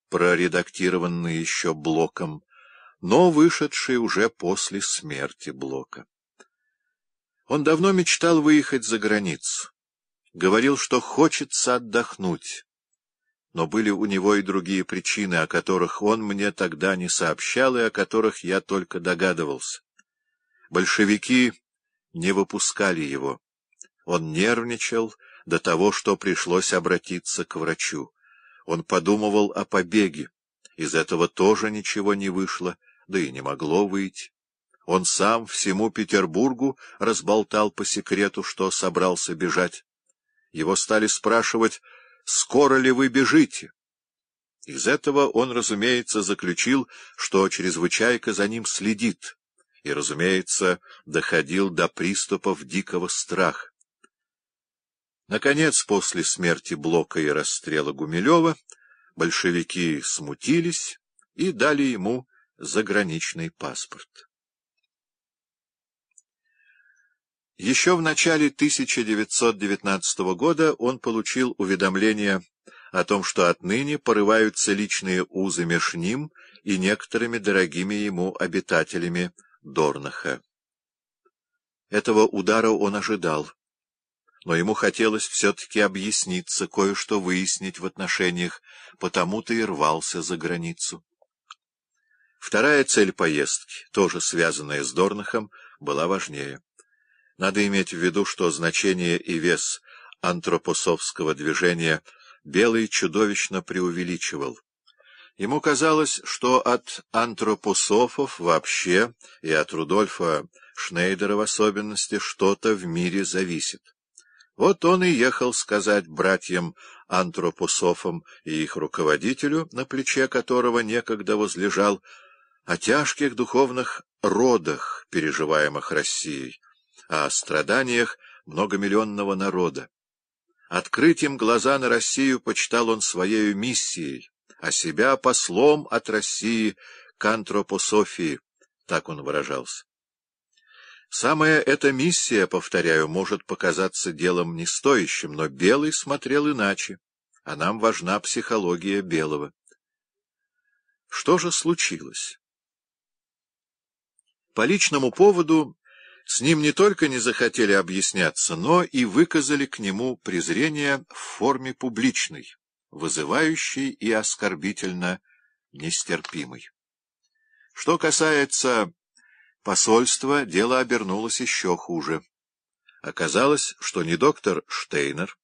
проредактированный еще Блоком, но вышедший уже после смерти Блока. Он давно мечтал выехать за границу говорил, что хочется отдохнуть. Но были у него и другие причины, о которых он мне тогда не сообщал и о которых я только догадывался. Большевики не выпускали его. Он нервничал до того, что пришлось обратиться к врачу. Он подумывал о побеге. Из этого тоже ничего не вышло, да и не могло выйти. Он сам всему Петербургу разболтал по секрету, что собрался бежать. Его стали спрашивать, скоро ли вы бежите. Из этого он, разумеется, заключил, что чрезвычайка за ним следит, и, разумеется, доходил до приступов дикого страха. Наконец, после смерти Блока и расстрела Гумилева, большевики смутились и дали ему заграничный паспорт. Еще в начале 1919 года он получил уведомление о том, что отныне порываются личные узы меж ним и некоторыми дорогими ему обитателями Дорнаха. Этого удара он ожидал, но ему хотелось все-таки объясниться, кое-что выяснить в отношениях, потому-то и рвался за границу. Вторая цель поездки, тоже связанная с Дорнахом, была важнее. Надо иметь в виду, что значение и вес антропосовского движения Белый чудовищно преувеличивал. Ему казалось, что от антропософов вообще и от Рудольфа Шнейдера в особенности что-то в мире зависит. Вот он и ехал сказать братьям антропософам и их руководителю, на плече которого некогда возлежал, о тяжких духовных родах, переживаемых Россией о страданиях многомиллионного народа. Открыть им глаза на Россию почитал он своей миссией, а себя послом от России к антропософии, так он выражался. Самая эта миссия, повторяю, может показаться делом не стоящим но Белый смотрел иначе, а нам важна психология Белого. Что же случилось? По личному поводу с ним не только не захотели объясняться, но и выказали к нему презрение в форме публичной, вызывающей и оскорбительно нестерпимой. Что касается посольства, дело обернулось еще хуже. Оказалось, что ни доктор Штейнер,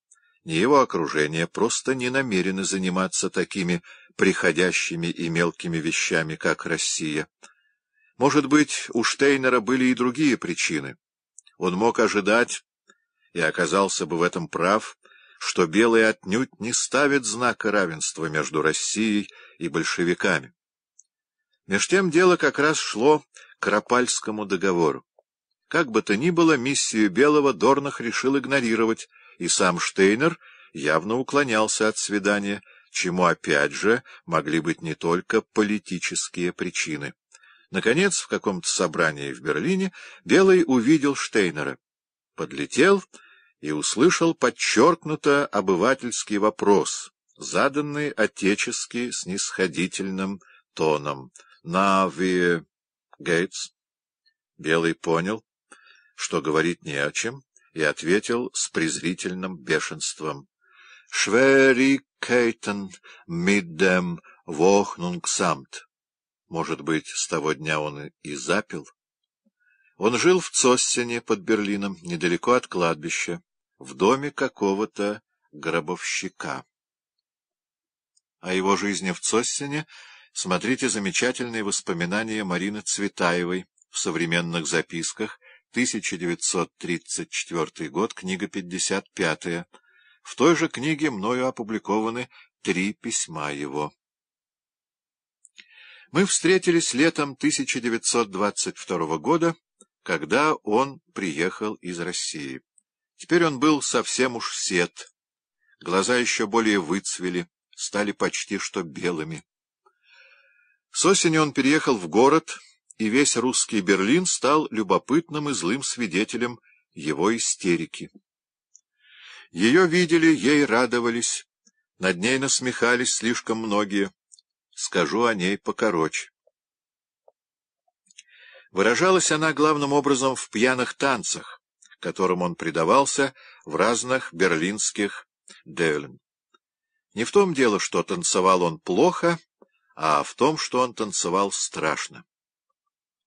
ни его окружение просто не намерены заниматься такими приходящими и мелкими вещами, как Россия — может быть, у Штейнера были и другие причины. Он мог ожидать, и оказался бы в этом прав, что белые отнюдь не ставят знака равенства между Россией и большевиками. Меж тем дело как раз шло к Рапальскому договору. Как бы то ни было, миссию Белого Дорнах решил игнорировать, и сам Штейнер явно уклонялся от свидания, чему опять же могли быть не только политические причины. Наконец, в каком-то собрании в Берлине Белый увидел Штейнера, подлетел и услышал подчеркнуто обывательский вопрос, заданный отечески снисходительным тоном. «На ви Гейтс?» Белый понял, что говорить не о чем, и ответил с презрительным бешенством. «Швери Кейтен миддем вохнунгсамт». Может быть, с того дня он и запил? Он жил в Цостине под Берлином, недалеко от кладбища, в доме какого-то гробовщика. О его жизни в Цостине смотрите замечательные воспоминания Марины Цветаевой в «Современных записках», 1934 год, книга 55 В той же книге мною опубликованы три письма его. Мы встретились летом 1922 года, когда он приехал из России. Теперь он был совсем уж сед. Глаза еще более выцвели, стали почти что белыми. С осени он переехал в город, и весь русский Берлин стал любопытным и злым свидетелем его истерики. Ее видели, ей радовались, над ней насмехались слишком многие скажу о ней покороче. Выражалась она главным образом в пьяных танцах, которым он предавался в разных берлинских девлен. Не в том дело, что танцевал он плохо, а в том, что он танцевал страшно.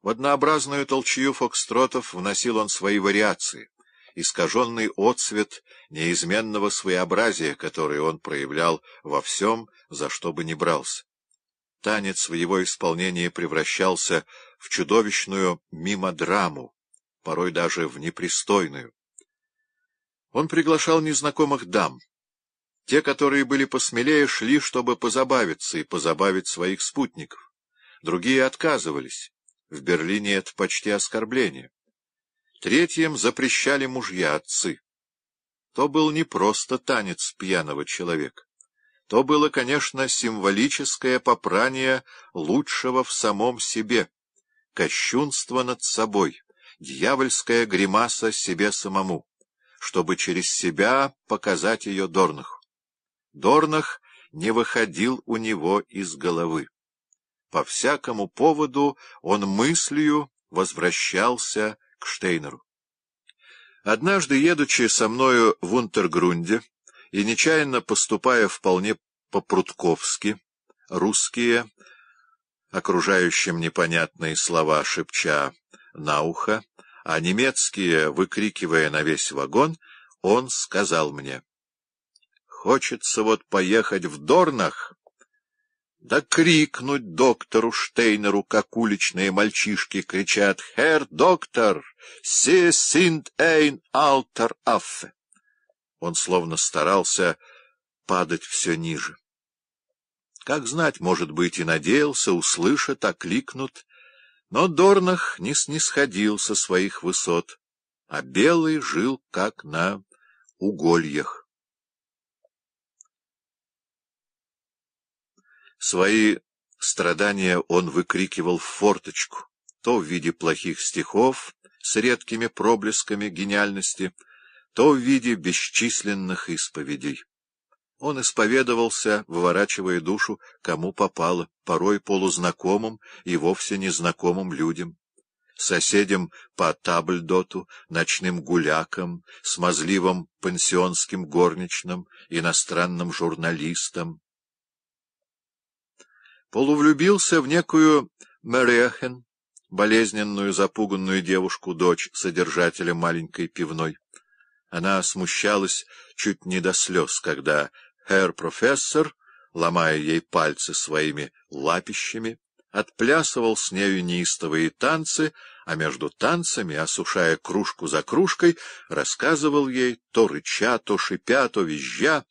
В однообразную толчью фокстротов вносил он свои вариации, искаженный отцвет неизменного своеобразия, который он проявлял во всем, за что бы ни брался танец в его исполнении превращался в чудовищную мимодраму, порой даже в непристойную. Он приглашал незнакомых дам. Те, которые были посмелее, шли, чтобы позабавиться и позабавить своих спутников. Другие отказывались. В Берлине это почти оскорбление. Третьим запрещали мужья отцы. То был не просто танец пьяного человека то было, конечно, символическое попрание лучшего в самом себе, кощунство над собой, дьявольская гримаса себе самому, чтобы через себя показать ее Дорнах. Дорнах не выходил у него из головы. По всякому поводу он мыслью возвращался к Штейнеру. Однажды, едучи со мною в Унтергрунде, и, нечаянно поступая вполне по-прутковски, русские, окружающим непонятные слова шепча на ухо, а немецкие, выкрикивая на весь вагон, он сказал мне, «Хочется вот поехать в Дорнах, да крикнуть доктору Штейнеру, как уличные мальчишки кричат, «Хер, доктор, си синт эйн алтер аффе!» Он словно старался падать все ниже. Как знать, может быть, и надеялся, услышат, окликнут, но Дорнах не снисходил со своих высот, а Белый жил как на угольях. Свои страдания он выкрикивал в форточку, то в виде плохих стихов с редкими проблесками гениальности — то в виде бесчисленных исповедей. Он исповедовался, выворачивая душу, кому попало, порой полузнакомым и вовсе незнакомым людям соседям по табльдоту, ночным гулякам, смазливым пансионским горничным, иностранным журналистам. Полувлюбился в некую Мерехен, болезненную запуганную девушку, дочь содержателя маленькой пивной. Она смущалась чуть не до слез, когда хэр-профессор, ломая ей пальцы своими лапищами, отплясывал с нею неистовые танцы, а между танцами, осушая кружку за кружкой, рассказывал ей то рыча, то шипя, то визжа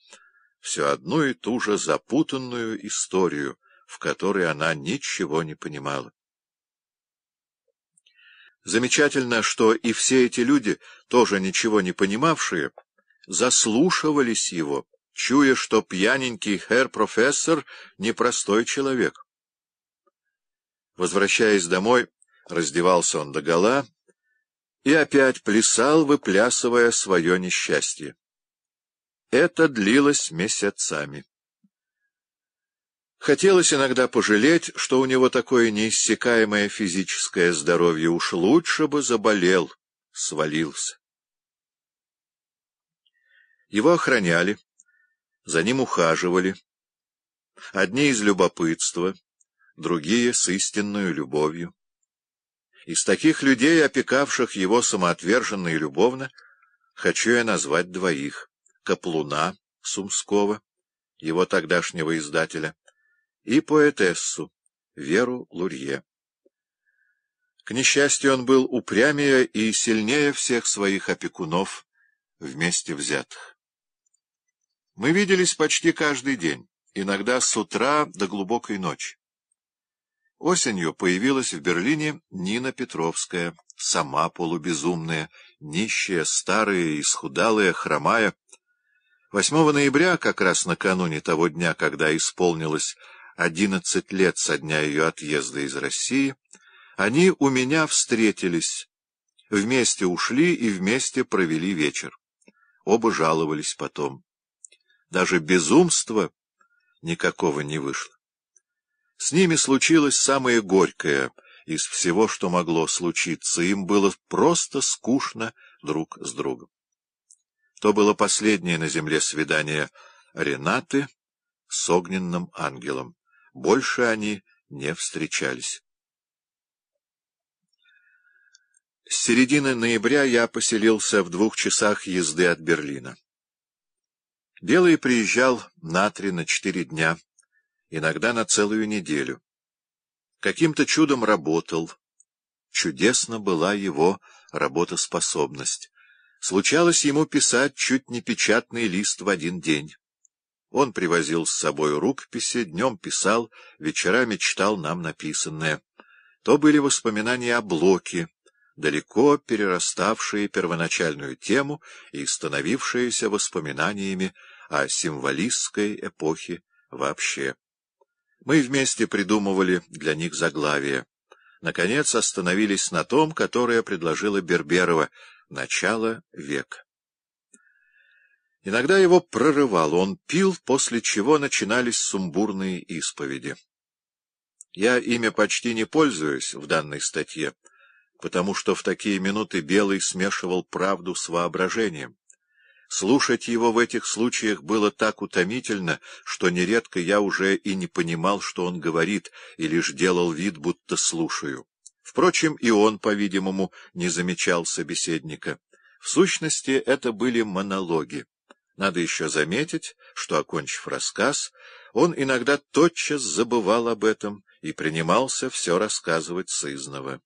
всю одну и ту же запутанную историю, в которой она ничего не понимала. Замечательно, что и все эти люди, тоже ничего не понимавшие, заслушивались его, чуя, что пьяненький хэр-профессор — непростой человек. Возвращаясь домой, раздевался он догола и опять плясал, выплясывая свое несчастье. Это длилось месяцами. Хотелось иногда пожалеть, что у него такое неиссякаемое физическое здоровье. Уж лучше бы заболел, свалился. Его охраняли, за ним ухаживали. Одни из любопытства, другие — с истинной любовью. Из таких людей, опекавших его самоотверженно и любовно, хочу я назвать двоих — Каплуна Сумского, его тогдашнего издателя — и поэтессу Веру Лурье. К несчастью, он был упрямее и сильнее всех своих опекунов вместе взятых. Мы виделись почти каждый день, иногда с утра до глубокой ночи. Осенью появилась в Берлине Нина Петровская, сама полубезумная, нищая, старая, исхудалая, хромая. 8 ноября, как раз накануне того дня, когда исполнилось 11 лет со дня ее отъезда из России, они у меня встретились, вместе ушли и вместе провели вечер. Оба жаловались потом. Даже безумства никакого не вышло. С ними случилось самое горькое из всего, что могло случиться. Им было просто скучно друг с другом. То было последнее на земле свидание Ренаты с огненным ангелом. Больше они не встречались. С середины ноября я поселился в двух часах езды от Берлина. Белый приезжал на три, на четыре дня, иногда на целую неделю. Каким-то чудом работал. Чудесна была его работоспособность. Случалось ему писать чуть не печатный лист в один день. Он привозил с собой рукописи, днем писал, вечерами читал нам написанное. То были воспоминания о Блоке, далеко перераставшие первоначальную тему и становившиеся воспоминаниями о символистской эпохе вообще. Мы вместе придумывали для них заглавие. Наконец остановились на том, которое предложила Берберова «Начало века». Иногда его прорывало, он пил, после чего начинались сумбурные исповеди. Я имя почти не пользуюсь в данной статье, потому что в такие минуты Белый смешивал правду с воображением. Слушать его в этих случаях было так утомительно, что нередко я уже и не понимал, что он говорит, и лишь делал вид, будто слушаю. Впрочем, и он, по-видимому, не замечал собеседника. В сущности, это были монологи. Надо еще заметить, что, окончив рассказ, он иногда тотчас забывал об этом и принимался все рассказывать сызново.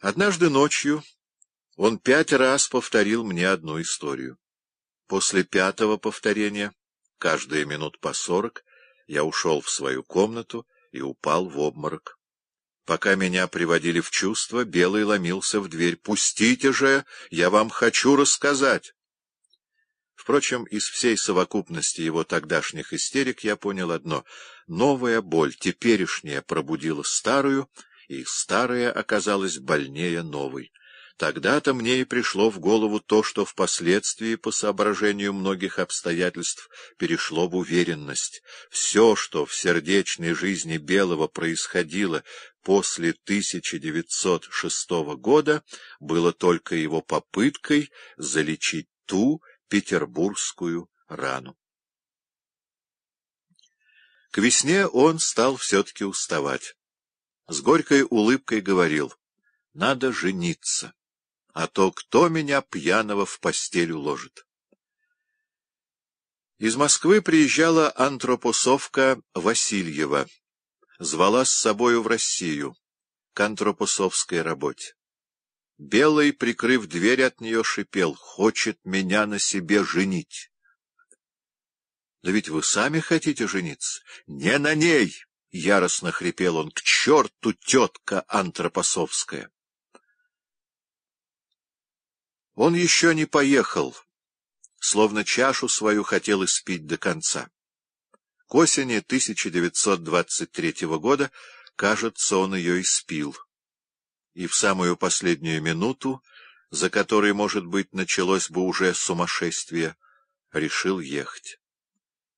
Однажды ночью он пять раз повторил мне одну историю. После пятого повторения, каждые минут по сорок, я ушел в свою комнату и упал в обморок. Пока меня приводили в чувство, Белый ломился в дверь. «Пустите же, я вам хочу рассказать!» Впрочем, из всей совокупности его тогдашних истерик я понял одно — новая боль, теперешняя, пробудила старую, и старая оказалась больнее новой. Тогда-то мне и пришло в голову то, что впоследствии, по соображению многих обстоятельств, перешло в уверенность. Все, что в сердечной жизни Белого происходило после 1906 года, было только его попыткой залечить ту, петербургскую рану. К весне он стал все-таки уставать. С горькой улыбкой говорил, надо жениться, а то кто меня пьяного в постель уложит? Из Москвы приезжала антропосовка Васильева, звала с собою в Россию к антропосовской работе. Белый, прикрыв дверь от нее, шипел. «Хочет меня на себе женить!» «Да ведь вы сами хотите жениться!» «Не на ней!» — яростно хрипел он. «К черту тетка антропосовская!» Он еще не поехал, словно чашу свою хотел испить до конца. К осени 1923 года, кажется, он ее испил и в самую последнюю минуту, за которой, может быть, началось бы уже сумасшествие, решил ехать.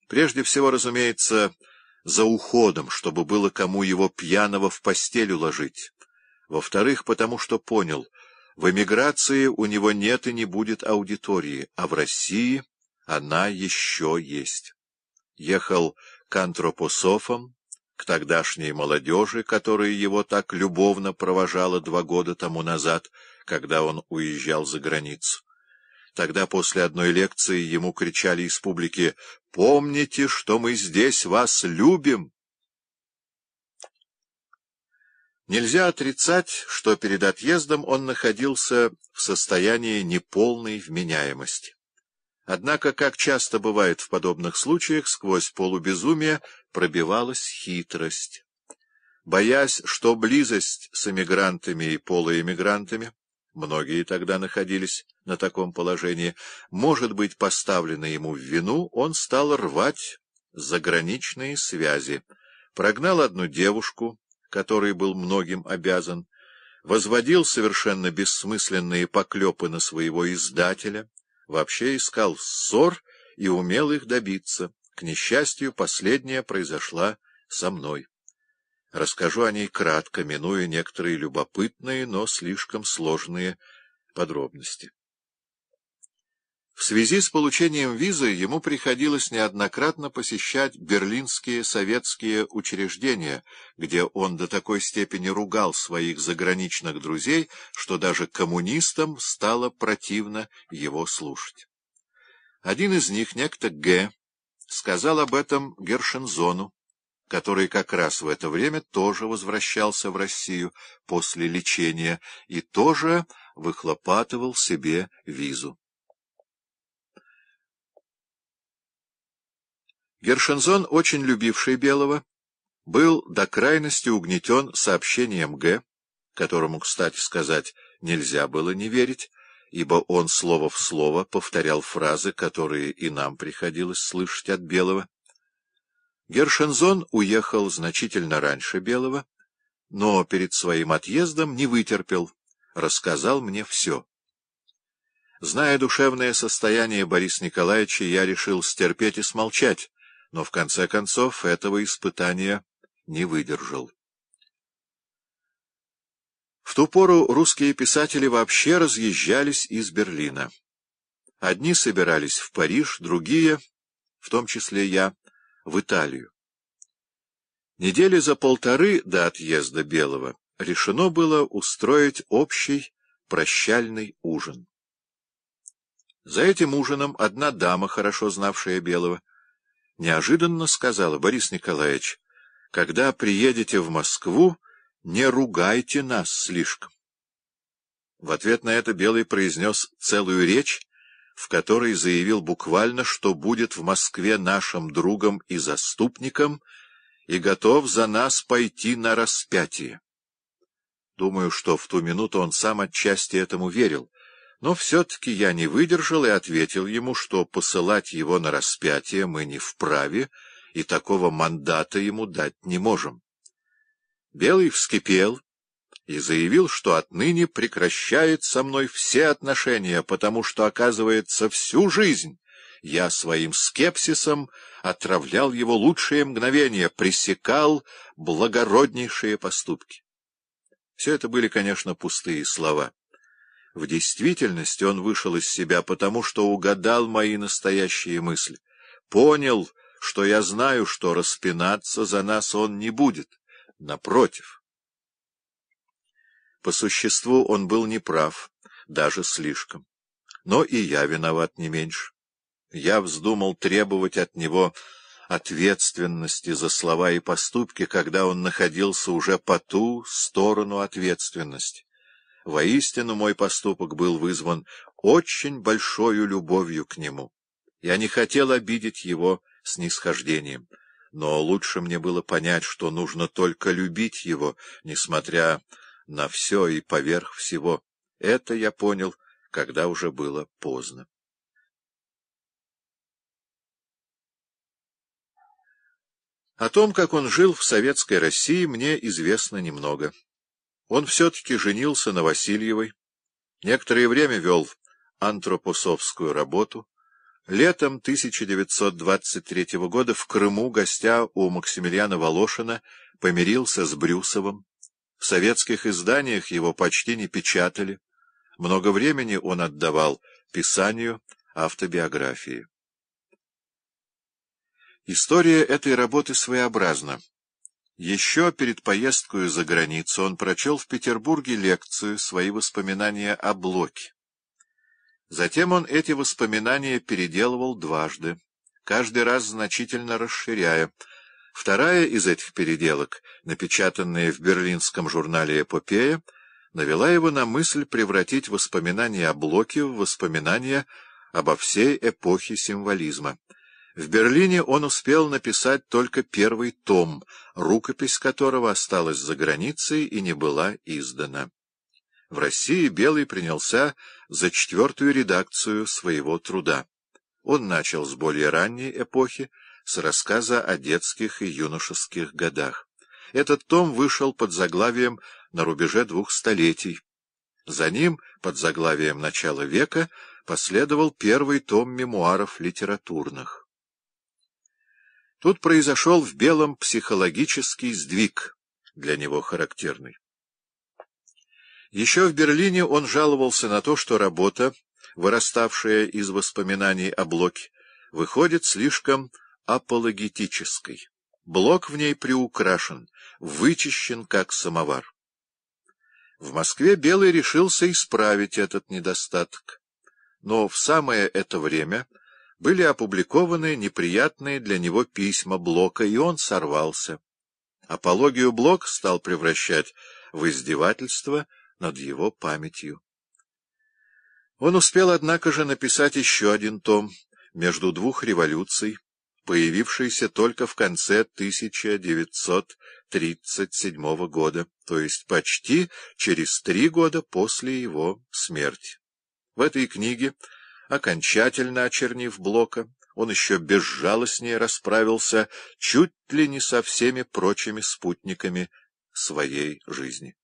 Прежде всего, разумеется, за уходом, чтобы было кому его пьяного в постель уложить. Во-вторых, потому что понял, в эмиграции у него нет и не будет аудитории, а в России она еще есть. Ехал к антропософам, к тогдашней молодежи, которая его так любовно провожала два года тому назад, когда он уезжал за границу. Тогда после одной лекции ему кричали из публики «Помните, что мы здесь вас любим!» Нельзя отрицать, что перед отъездом он находился в состоянии неполной вменяемости. Однако, как часто бывает в подобных случаях, сквозь полубезумие пробивалась хитрость. Боясь, что близость с эмигрантами и полуэмигрантами, многие тогда находились на таком положении, может быть поставлена ему в вину, он стал рвать заграничные связи. Прогнал одну девушку, которой был многим обязан, возводил совершенно бессмысленные поклепы на своего издателя — вообще искал ссор и умел их добиться. К несчастью, последняя произошла со мной. Расскажу о ней кратко, минуя некоторые любопытные, но слишком сложные подробности. В связи с получением визы ему приходилось неоднократно посещать берлинские советские учреждения, где он до такой степени ругал своих заграничных друзей, что даже коммунистам стало противно его слушать. Один из них, некто Г., сказал об этом Гершензону, который как раз в это время тоже возвращался в Россию после лечения и тоже выхлопатывал себе визу. Гершензон, очень любивший Белого, был до крайности угнетен сообщением Г., которому, кстати сказать, нельзя было не верить, ибо он слово в слово повторял фразы, которые и нам приходилось слышать от Белого. Гершензон уехал значительно раньше Белого, но перед своим отъездом не вытерпел, рассказал мне все. Зная душевное состояние Бориса Николаевича, я решил стерпеть и смолчать, но в конце концов этого испытания не выдержал. В ту пору русские писатели вообще разъезжались из Берлина. Одни собирались в Париж, другие, в том числе я, в Италию. Недели за полторы до отъезда Белого решено было устроить общий прощальный ужин. За этим ужином одна дама, хорошо знавшая Белого, неожиданно сказала, — Борис Николаевич, когда приедете в Москву, не ругайте нас слишком. В ответ на это Белый произнес целую речь, в которой заявил буквально, что будет в Москве нашим другом и заступником и готов за нас пойти на распятие. Думаю, что в ту минуту он сам отчасти этому верил — но все-таки я не выдержал и ответил ему, что посылать его на распятие мы не вправе и такого мандата ему дать не можем. Белый вскипел и заявил, что отныне прекращает со мной все отношения, потому что, оказывается, всю жизнь я своим скепсисом отравлял его лучшие мгновения, пресекал благороднейшие поступки. Все это были, конечно, пустые слова. В действительности он вышел из себя, потому что угадал мои настоящие мысли. Понял, что я знаю, что распинаться за нас он не будет. Напротив. По существу он был неправ, даже слишком. Но и я виноват не меньше. Я вздумал требовать от него ответственности за слова и поступки, когда он находился уже по ту сторону ответственности. Воистину мой поступок был вызван очень большой любовью к нему. Я не хотел обидеть его снисхождением, но лучше мне было понять, что нужно только любить его, несмотря на все и поверх всего. Это я понял, когда уже было поздно. О том, как он жил в советской России, мне известно немного. Он все-таки женился на Васильевой, некоторое время вел антропосовскую работу, летом 1923 года в Крыму, гостя у Максимилиана Волошина, помирился с Брюсовым. В советских изданиях его почти не печатали. Много времени он отдавал писанию автобиографии. История этой работы своеобразна. Еще перед поездкой за границу он прочел в Петербурге лекцию «Свои воспоминания о Блоке». Затем он эти воспоминания переделывал дважды, каждый раз значительно расширяя. Вторая из этих переделок, напечатанная в берлинском журнале «Эпопея», навела его на мысль превратить воспоминания о Блоке в воспоминания обо всей эпохе символизма — в Берлине он успел написать только первый том, рукопись которого осталась за границей и не была издана. В России Белый принялся за четвертую редакцию своего труда. Он начал с более ранней эпохи, с рассказа о детских и юношеских годах. Этот том вышел под заглавием «На рубеже двух столетий». За ним, под заглавием «Начало века», последовал первый том мемуаров литературных. Тут произошел в Белом психологический сдвиг, для него характерный. Еще в Берлине он жаловался на то, что работа, выраставшая из воспоминаний о Блоке, выходит слишком апологетической. Блок в ней приукрашен, вычищен как самовар. В Москве Белый решился исправить этот недостаток. Но в самое это время были опубликованы неприятные для него письма Блока, и он сорвался. Апологию Блок стал превращать в издевательство над его памятью. Он успел, однако же, написать еще один том «Между двух революций», появившийся только в конце 1937 года, то есть почти через три года после его смерти. В этой книге окончательно очернив Блока, он еще безжалостнее расправился чуть ли не со всеми прочими спутниками своей жизни.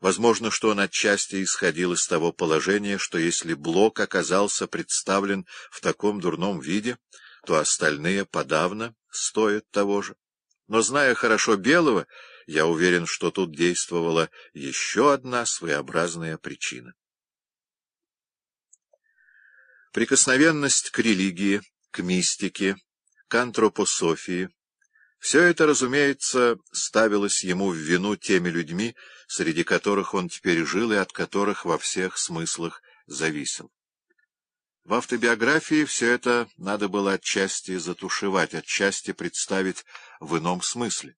Возможно, что он отчасти исходил из того положения, что если Блок оказался представлен в таком дурном виде, то остальные подавно стоят того же. Но, зная хорошо Белого, я уверен, что тут действовала еще одна своеобразная причина. Прикосновенность к религии, к мистике, к антропософии — все это, разумеется, ставилось ему в вину теми людьми, среди которых он теперь жил и от которых во всех смыслах зависел. В автобиографии все это надо было отчасти затушевать, отчасти представить в ином смысле.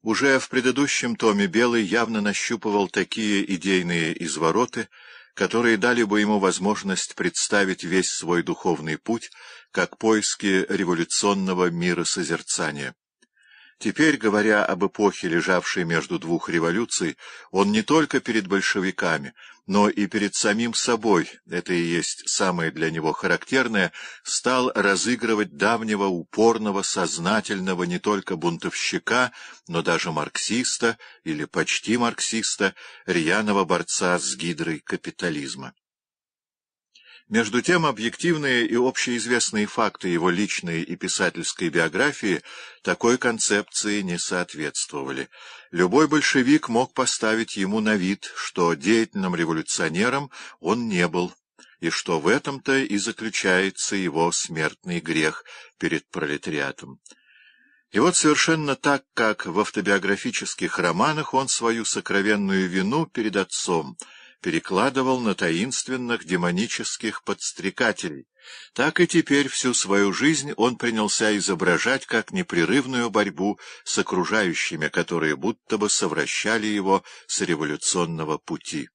Уже в предыдущем томе Белый явно нащупывал такие идейные извороты, которые дали бы ему возможность представить весь свой духовный путь как поиски революционного мира созерцания. Теперь, говоря об эпохе, лежавшей между двух революций, он не только перед большевиками, но и перед самим собой, это и есть самое для него характерное, стал разыгрывать давнего упорного, сознательного не только бунтовщика, но даже марксиста или почти марксиста, рьяного борца с гидрой капитализма. Между тем, объективные и общеизвестные факты его личной и писательской биографии такой концепции не соответствовали. Любой большевик мог поставить ему на вид, что деятельным революционером он не был, и что в этом-то и заключается его смертный грех перед пролетариатом. И вот совершенно так, как в автобиографических романах он свою сокровенную вину перед отцом — перекладывал на таинственных демонических подстрекателей. Так и теперь всю свою жизнь он принялся изображать как непрерывную борьбу с окружающими, которые будто бы совращали его с революционного пути.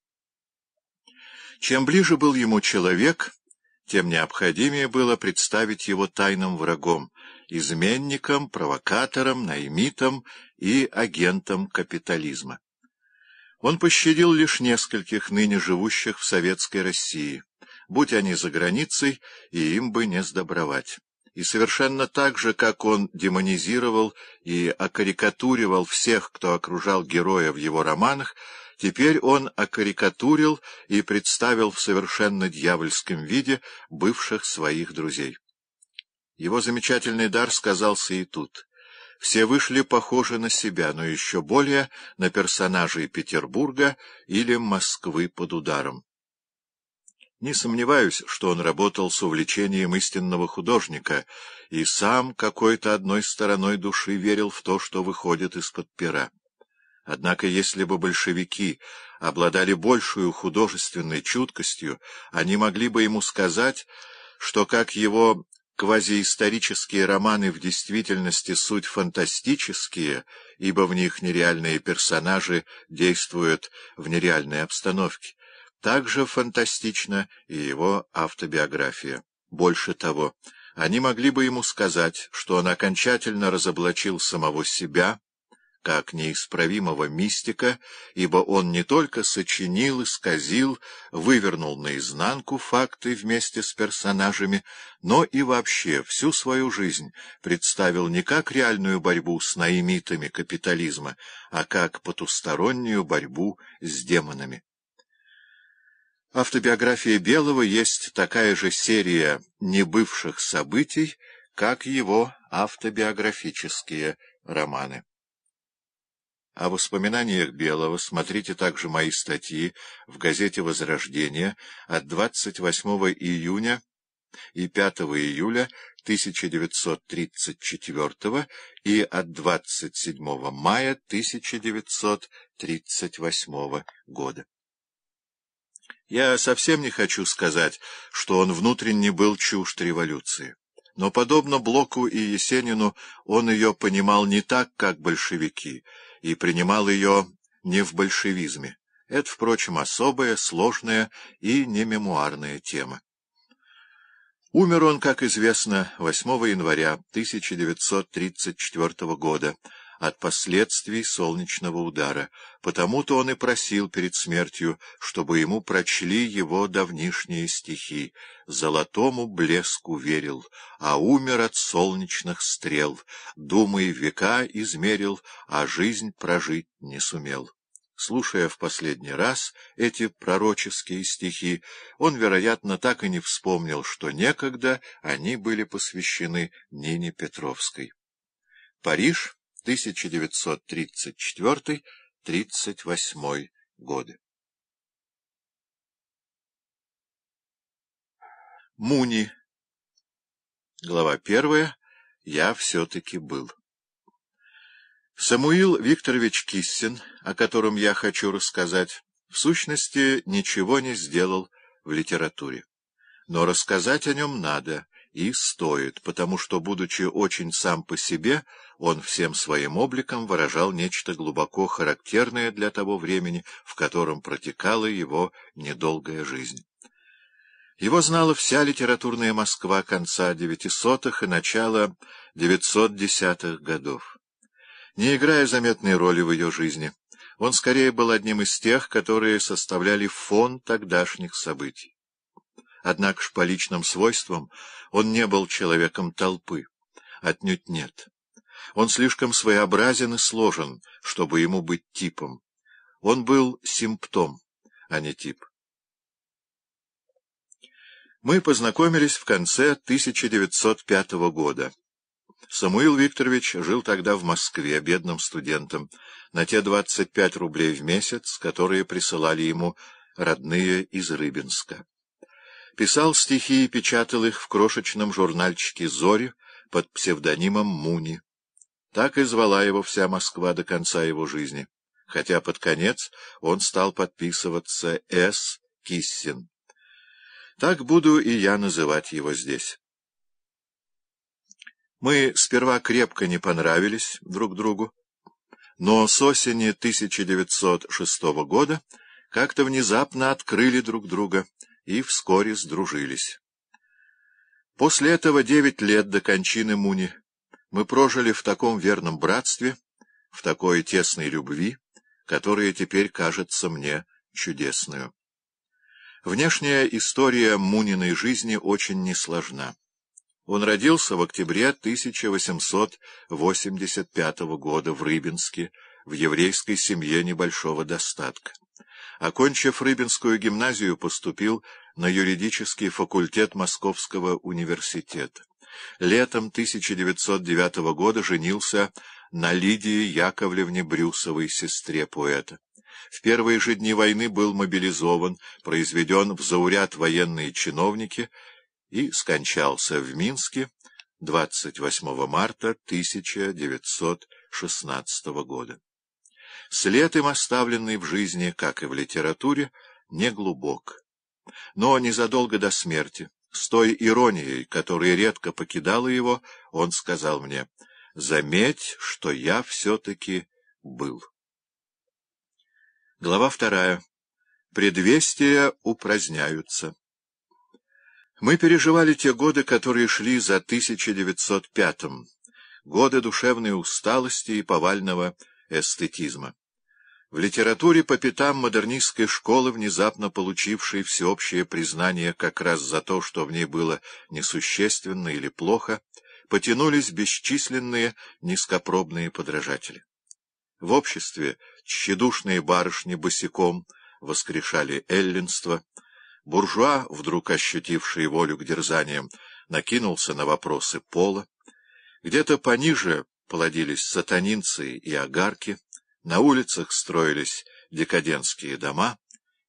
Чем ближе был ему человек, тем необходимее было представить его тайным врагом, изменником, провокатором, наймитом и агентом капитализма. Он пощадил лишь нескольких ныне живущих в советской России, будь они за границей, и им бы не сдобровать. И совершенно так же, как он демонизировал и окарикатуривал всех, кто окружал героя в его романах, теперь он окарикатурил и представил в совершенно дьявольском виде бывших своих друзей. Его замечательный дар сказался и тут — все вышли похожи на себя, но еще более на персонажей Петербурга или Москвы под ударом. Не сомневаюсь, что он работал с увлечением истинного художника и сам какой-то одной стороной души верил в то, что выходит из-под пера. Однако если бы большевики обладали большую художественной чуткостью, они могли бы ему сказать, что, как его квазиисторические романы в действительности суть фантастические, ибо в них нереальные персонажи действуют в нереальной обстановке. Также фантастична и его автобиография. Больше того, они могли бы ему сказать, что он окончательно разоблачил самого себя, как неисправимого мистика, ибо он не только сочинил, исказил, вывернул наизнанку факты вместе с персонажами, но и вообще всю свою жизнь представил не как реальную борьбу с наимитами капитализма, а как потустороннюю борьбу с демонами. Автобиография Белого есть такая же серия небывших событий, как его автобиографические романы. О воспоминаниях Белого смотрите также мои статьи в газете «Возрождение» от 28 июня и 5 июля 1934 и от 27 мая 1938 года. Я совсем не хочу сказать, что он внутренне был чужд революции. Но, подобно Блоку и Есенину, он ее понимал не так, как большевики — и принимал ее не в большевизме. Это, впрочем, особая, сложная и не мемуарная тема. Умер он, как известно, 8 января 1934 года от последствий солнечного удара, потому-то он и просил перед смертью, чтобы ему прочли его давнишние стихи. Золотому блеску верил, а умер от солнечных стрел, думай века измерил, а жизнь прожить не сумел. Слушая в последний раз эти пророческие стихи, он, вероятно, так и не вспомнил, что некогда они были посвящены Нине Петровской. Париж 1934-38 годы. Муни. Глава первая. Я все-таки был. Самуил Викторович Киссин, о котором я хочу рассказать, в сущности ничего не сделал в литературе. Но рассказать о нем надо — и стоит, потому что, будучи очень сам по себе, он всем своим обликом выражал нечто глубоко характерное для того времени, в котором протекала его недолгая жизнь. Его знала вся литературная Москва конца 900 и начала 910-х годов. Не играя заметной роли в ее жизни, он скорее был одним из тех, которые составляли фон тогдашних событий. Однако ж по личным свойствам он не был человеком толпы. Отнюдь нет. Он слишком своеобразен и сложен, чтобы ему быть типом. Он был симптом, а не тип. Мы познакомились в конце 1905 года. Самуил Викторович жил тогда в Москве бедным студентом на те 25 рублей в месяц, которые присылали ему родные из Рыбинска. Писал стихи и печатал их в крошечном журнальчике «Зори» под псевдонимом Муни. Так и звала его вся Москва до конца его жизни, хотя под конец он стал подписываться «С. Киссин». Так буду и я называть его здесь. Мы сперва крепко не понравились друг другу, но с осени 1906 года как-то внезапно открыли друг друга — и вскоре сдружились. После этого девять лет до кончины Муни мы прожили в таком верном братстве, в такой тесной любви, которая теперь кажется мне чудесную. Внешняя история Муниной жизни очень несложна. Он родился в октябре 1885 года в Рыбинске, в еврейской семье небольшого достатка. Окончив Рыбинскую гимназию, поступил на юридический факультет Московского университета. Летом 1909 года женился на Лидии Яковлевне Брюсовой, сестре поэта. В первые же дни войны был мобилизован, произведен в зауряд военные чиновники и скончался в Минске 28 марта 1916 года. След им оставленный в жизни, как и в литературе, не глубок. Но незадолго до смерти, с той иронией, которая редко покидала его, он сказал мне, «Заметь, что я все-таки был». Глава вторая. Предвестия упраздняются. Мы переживали те годы, которые шли за 1905-м, годы душевной усталости и повального эстетизма. В литературе по пятам модернистской школы, внезапно получившей всеобщее признание как раз за то, что в ней было несущественно или плохо, потянулись бесчисленные низкопробные подражатели. В обществе тщедушные барышни босиком воскрешали эллинство, буржуа, вдруг ощутивший волю к дерзаниям, накинулся на вопросы пола, где-то пониже плодились сатанинцы и огарки, на улицах строились декадентские дома,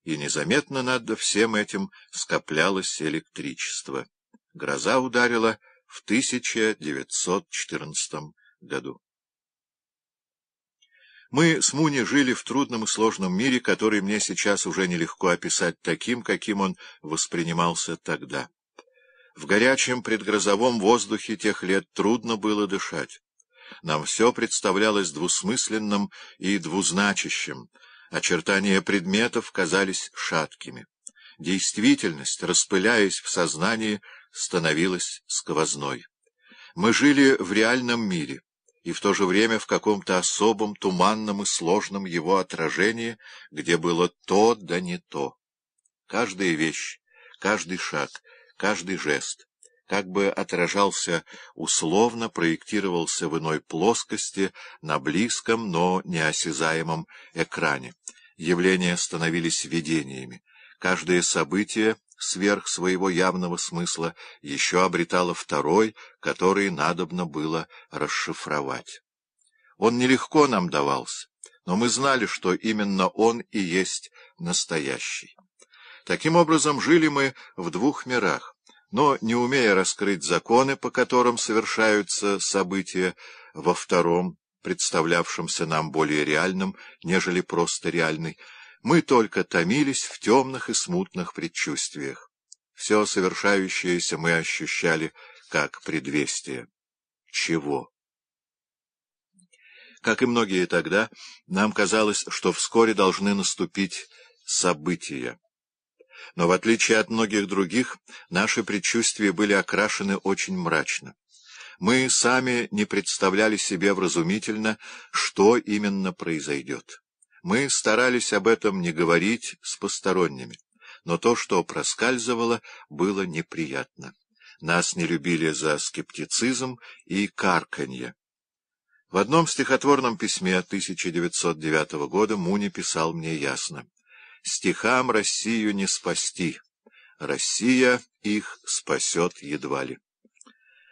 и незаметно над всем этим скоплялось электричество. Гроза ударила в 1914 году. Мы с Муни жили в трудном и сложном мире, который мне сейчас уже нелегко описать таким, каким он воспринимался тогда. В горячем предгрозовом воздухе тех лет трудно было дышать. Нам все представлялось двусмысленным и двузначащим, очертания предметов казались шаткими. Действительность, распыляясь в сознании, становилась сквозной. Мы жили в реальном мире и в то же время в каком-то особом, туманном и сложном его отражении, где было то да не то. Каждая вещь, каждый шаг, каждый жест как бы отражался условно, проектировался в иной плоскости, на близком, но неосязаемом экране. Явления становились видениями. Каждое событие сверх своего явного смысла еще обретало второй, который надобно было расшифровать. Он нелегко нам давался, но мы знали, что именно он и есть настоящий. Таким образом, жили мы в двух мирах но, не умея раскрыть законы, по которым совершаются события во втором, представлявшемся нам более реальным, нежели просто реальный, мы только томились в темных и смутных предчувствиях. Все совершающееся мы ощущали как предвестие. Чего? Как и многие тогда, нам казалось, что вскоре должны наступить события но, в отличие от многих других, наши предчувствия были окрашены очень мрачно. Мы сами не представляли себе вразумительно, что именно произойдет. Мы старались об этом не говорить с посторонними, но то, что проскальзывало, было неприятно. Нас не любили за скептицизм и карканье. В одном стихотворном письме 1909 года Муни писал мне ясно стихам Россию не спасти. Россия их спасет едва ли.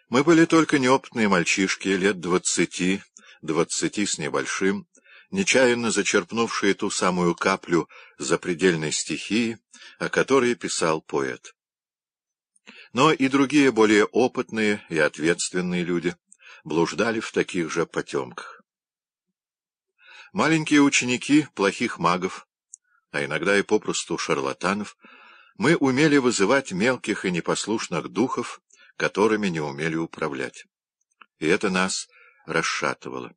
Мы были только неопытные мальчишки, лет двадцати, двадцати с небольшим, нечаянно зачерпнувшие ту самую каплю запредельной стихии, о которой писал поэт. Но и другие более опытные и ответственные люди блуждали в таких же потемках. Маленькие ученики плохих магов а иногда и попросту шарлатанов, мы умели вызывать мелких и непослушных духов, которыми не умели управлять. И это нас расшатывало.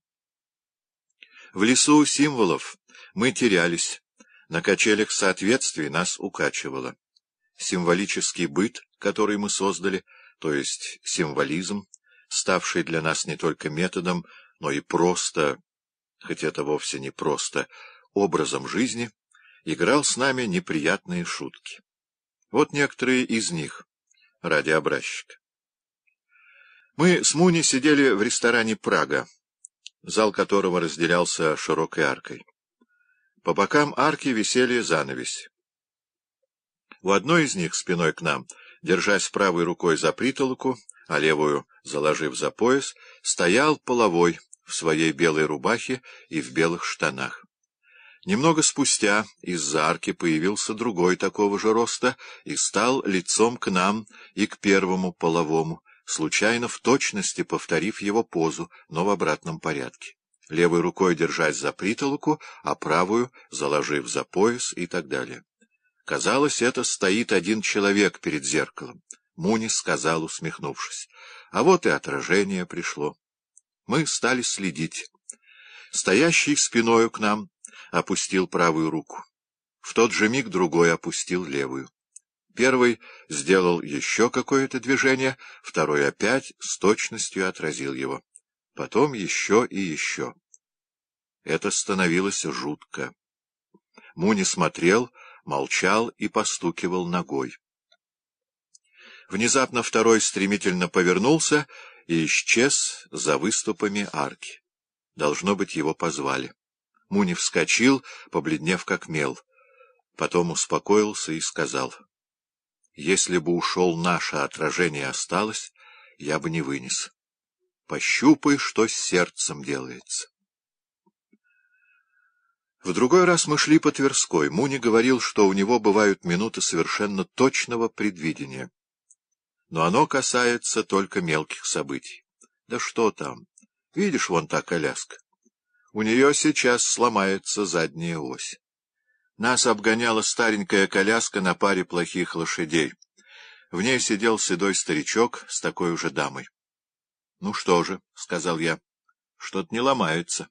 В лесу символов мы терялись, на качелях соответствий нас укачивало. Символический быт, который мы создали, то есть символизм, ставший для нас не только методом, но и просто, хоть это вовсе не просто, образом жизни — играл с нами неприятные шутки. Вот некоторые из них ради образчика. Мы с Муни сидели в ресторане «Прага», зал которого разделялся широкой аркой. По бокам арки висели занавеси. У одной из них, спиной к нам, держась правой рукой за притолоку, а левую заложив за пояс, стоял половой в своей белой рубахе и в белых штанах. Немного спустя из-за арки появился другой такого же роста и стал лицом к нам и к первому половому, случайно в точности повторив его позу, но в обратном порядке. Левой рукой держась за притолоку, а правую — заложив за пояс и так далее. Казалось, это стоит один человек перед зеркалом. Мунис сказал, усмехнувшись. А вот и отражение пришло. Мы стали следить. Стоящий спиною к нам опустил правую руку. В тот же миг другой опустил левую. Первый сделал еще какое-то движение, второй опять с точностью отразил его. Потом еще и еще. Это становилось жутко. Муни смотрел, молчал и постукивал ногой. Внезапно второй стремительно повернулся и исчез за выступами арки. Должно быть, его позвали. Муни вскочил, побледнев как мел. Потом успокоился и сказал. — Если бы ушел наше отражение осталось, я бы не вынес. Пощупай, что с сердцем делается. В другой раз мы шли по Тверской. Муни говорил, что у него бывают минуты совершенно точного предвидения. Но оно касается только мелких событий. Да что там? Видишь, вон та коляска. У нее сейчас сломается задняя ось. Нас обгоняла старенькая коляска на паре плохих лошадей. В ней сидел седой старичок с такой же дамой. — Ну что же, — сказал я, — что-то не ломается.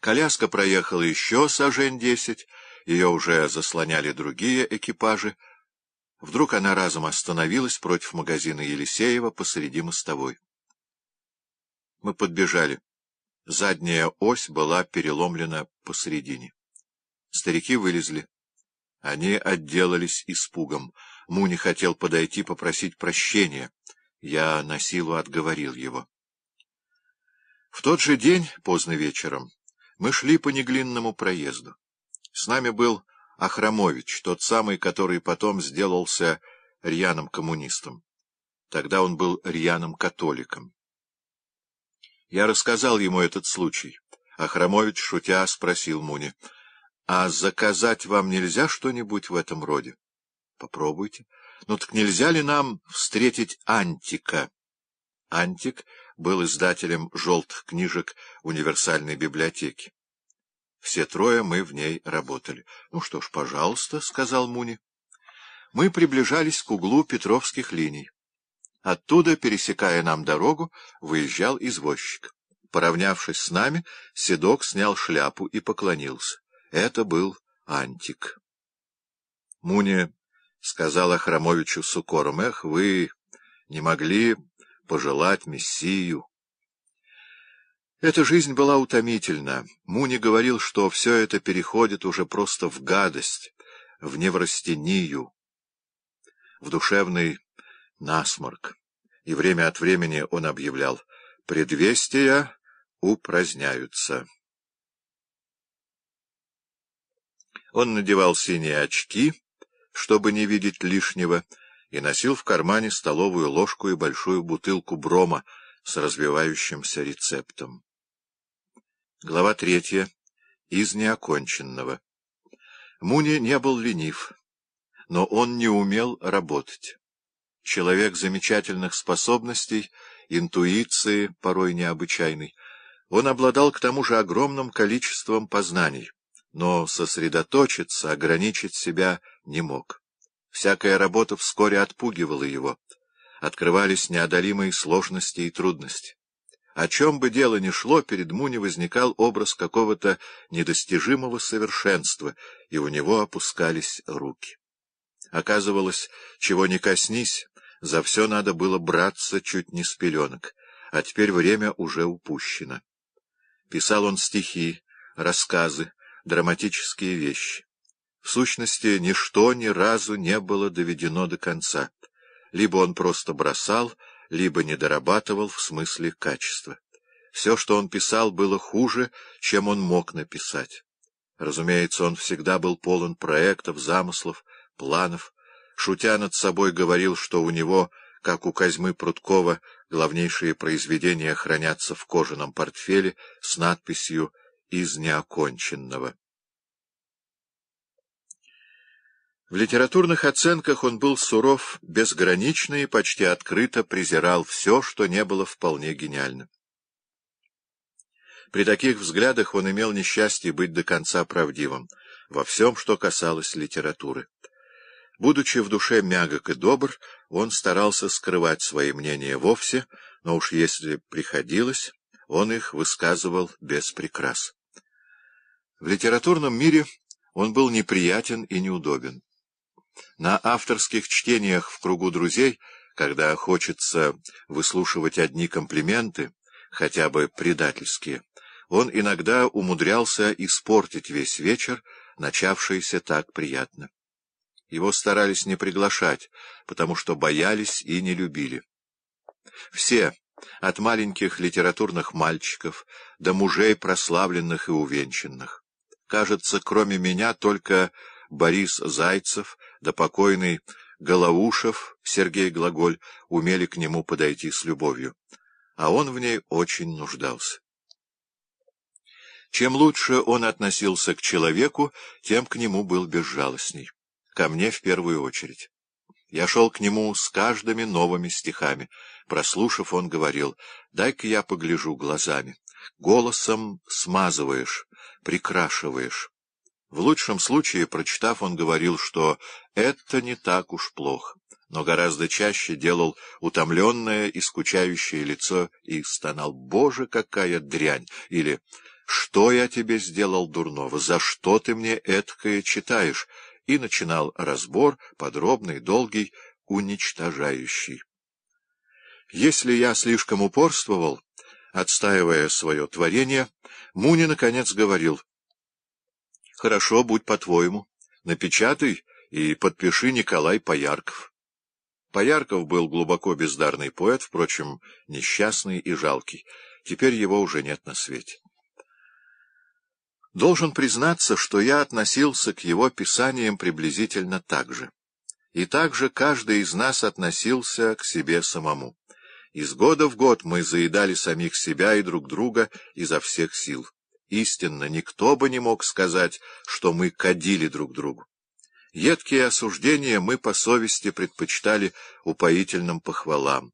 Коляска проехала еще сажень десять, ее уже заслоняли другие экипажи. Вдруг она разом остановилась против магазина Елисеева посреди мостовой. Мы подбежали. Задняя ось была переломлена посередине. Старики вылезли. Они отделались испугом. Муни хотел подойти попросить прощения. Я на силу отговорил его. В тот же день, поздно вечером, мы шли по неглинному проезду. С нами был Ахрамович, тот самый, который потом сделался рьяным коммунистом. Тогда он был рьяным католиком. Я рассказал ему этот случай. А Хромович, шутя, спросил Муни, — А заказать вам нельзя что-нибудь в этом роде? — Попробуйте. — Ну так нельзя ли нам встретить Антика? Антик был издателем желтых книжек универсальной библиотеки. Все трое мы в ней работали. — Ну что ж, пожалуйста, — сказал Муни. Мы приближались к углу Петровских линий. Оттуда, пересекая нам дорогу, выезжал извозчик. Поравнявшись с нами, Седок снял шляпу и поклонился. Это был Антик. Муня сказала Хромовичу с укором, — Эх, вы не могли пожелать мессию. Эта жизнь была утомительна. Муни говорил, что все это переходит уже просто в гадость, в неврастению, в душевный насморк, и время от времени он объявлял «предвестия упраздняются». Он надевал синие очки, чтобы не видеть лишнего, и носил в кармане столовую ложку и большую бутылку брома с развивающимся рецептом. Глава третья. Из неоконченного. Муни не был ленив, но он не умел работать человек замечательных способностей, интуиции, порой необычайной. Он обладал к тому же огромным количеством познаний, но сосредоточиться, ограничить себя не мог. Всякая работа вскоре отпугивала его. Открывались неодолимые сложности и трудности. О чем бы дело ни шло, перед Муни возникал образ какого-то недостижимого совершенства, и у него опускались руки. Оказывалось, чего не коснись, за все надо было браться чуть не с пеленок, а теперь время уже упущено. Писал он стихи, рассказы, драматические вещи. В сущности, ничто ни разу не было доведено до конца. Либо он просто бросал, либо не дорабатывал в смысле качества. Все, что он писал, было хуже, чем он мог написать. Разумеется, он всегда был полон проектов, замыслов, планов, шутя над собой говорил, что у него, как у Козьмы Прудкова, главнейшие произведения хранятся в кожаном портфеле с надписью «Из неоконченного». В литературных оценках он был суров, безгранично и почти открыто презирал все, что не было вполне гениальным. При таких взглядах он имел несчастье быть до конца правдивым во всем, что касалось литературы. Будучи в душе мягок и добр, он старался скрывать свои мнения вовсе, но уж если приходилось, он их высказывал без прикрас. В литературном мире он был неприятен и неудобен. На авторских чтениях в кругу друзей, когда хочется выслушивать одни комплименты, хотя бы предательские, он иногда умудрялся испортить весь вечер, начавшийся так приятно. Его старались не приглашать, потому что боялись и не любили. Все, от маленьких литературных мальчиков до мужей прославленных и увенчанных. Кажется, кроме меня только Борис Зайцев да покойный Головушев, Сергей Глаголь умели к нему подойти с любовью, а он в ней очень нуждался. Чем лучше он относился к человеку, тем к нему был безжалостней ко мне в первую очередь. Я шел к нему с каждыми новыми стихами. Прослушав, он говорил, «Дай-ка я погляжу глазами. Голосом смазываешь, прикрашиваешь». В лучшем случае, прочитав, он говорил, что «это не так уж плохо», но гораздо чаще делал утомленное и скучающее лицо и стонал «Боже, какая дрянь!» или «Что я тебе сделал дурного? За что ты мне эткое читаешь?» и начинал разбор, подробный, долгий, уничтожающий. Если я слишком упорствовал, отстаивая свое творение, Муни, наконец, говорил, «Хорошо, будь по-твоему, напечатай и подпиши Николай Поярков». Поярков был глубоко бездарный поэт, впрочем, несчастный и жалкий. Теперь его уже нет на свете. Должен признаться, что я относился к его писаниям приблизительно так же. И так же каждый из нас относился к себе самому. Из года в год мы заедали самих себя и друг друга изо всех сил. Истинно, никто бы не мог сказать, что мы кадили друг другу. Едкие осуждения мы по совести предпочитали упоительным похвалам.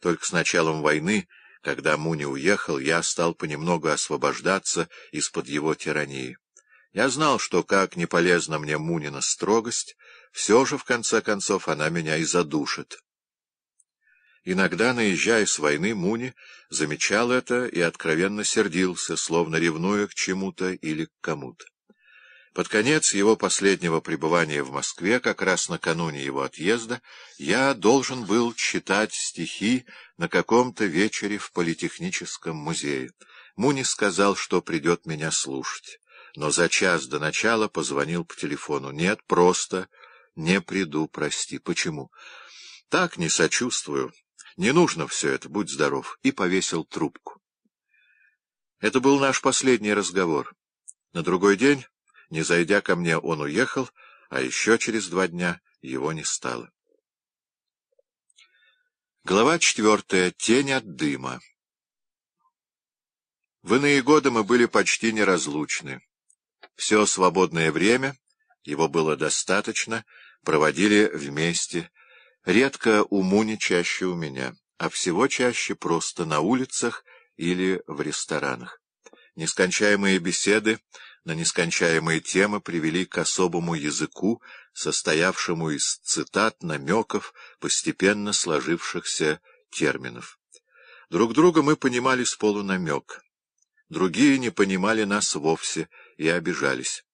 Только с началом войны когда Муни уехал, я стал понемногу освобождаться из-под его тирании. Я знал, что, как не полезна мне Мунина строгость, все же, в конце концов, она меня и задушит. Иногда, наезжая с войны, Муни замечал это и откровенно сердился, словно ревнуя к чему-то или к кому-то. Под конец его последнего пребывания в Москве, как раз накануне его отъезда, я должен был читать стихи на каком-то вечере в Политехническом музее. Муни сказал, что придет меня слушать, но за час до начала позвонил по телефону. «Нет, просто не приду, прости. Почему?» «Так не сочувствую. Не нужно все это, будь здоров». И повесил трубку. Это был наш последний разговор. На другой день... Не зайдя ко мне, он уехал, а еще через два дня его не стало. Глава четвертая. Тень от дыма. В иные годы мы были почти неразлучны. Все свободное время, его было достаточно, проводили вместе, редко у Муни чаще у меня, а всего чаще просто на улицах или в ресторанах. Нескончаемые беседы — на нескончаемые темы привели к особому языку, состоявшему из цитат, намеков, постепенно сложившихся терминов. Друг друга мы понимали с полунамек. Другие не понимали нас вовсе и обижались.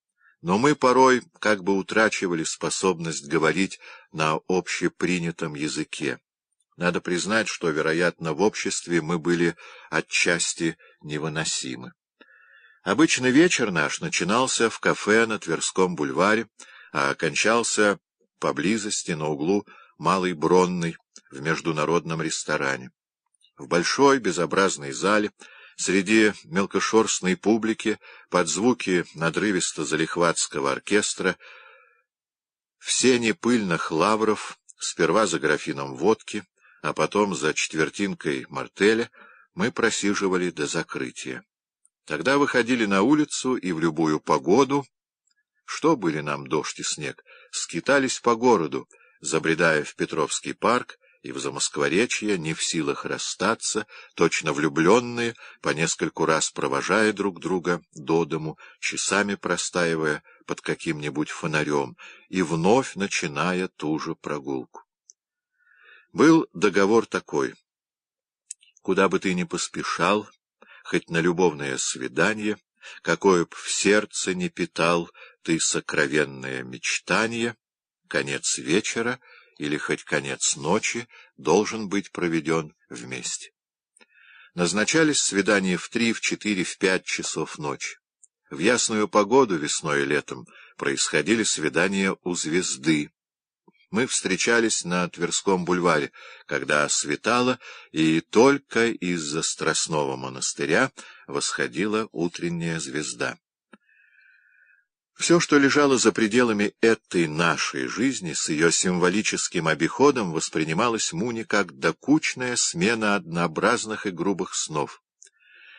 Но мы порой как бы утрачивали способность говорить на общепринятом языке. Надо признать, что, вероятно, в обществе мы были отчасти невыносимы. Обычно вечер наш начинался в кафе на Тверском бульваре, а окончался поблизости на углу Малой Бронной в международном ресторане. В большой безобразной зале среди мелкошерстной публики под звуки надрывисто-залихватского оркестра в сене пыльных лавров, сперва за графином водки, а потом за четвертинкой мартеля, мы просиживали до закрытия. Тогда выходили на улицу и в любую погоду, что были нам дождь и снег, скитались по городу, забредая в Петровский парк и в Замоскворечье, не в силах расстаться, точно влюбленные, по нескольку раз провожая друг друга до дому, часами простаивая под каким-нибудь фонарем и вновь начиная ту же прогулку. Был договор такой. Куда бы ты ни поспешал, хоть на любовное свидание, какое б в сердце не питал ты сокровенное мечтание, конец вечера или хоть конец ночи должен быть проведен вместе. Назначались свидания в три, в четыре, в пять часов ночи. В ясную погоду весной и летом происходили свидания у звезды. Мы встречались на Тверском бульваре, когда светало, и только из-за Страстного монастыря восходила утренняя звезда. Все, что лежало за пределами этой нашей жизни, с ее символическим обиходом, воспринималось Муни как докучная смена однообразных и грубых снов.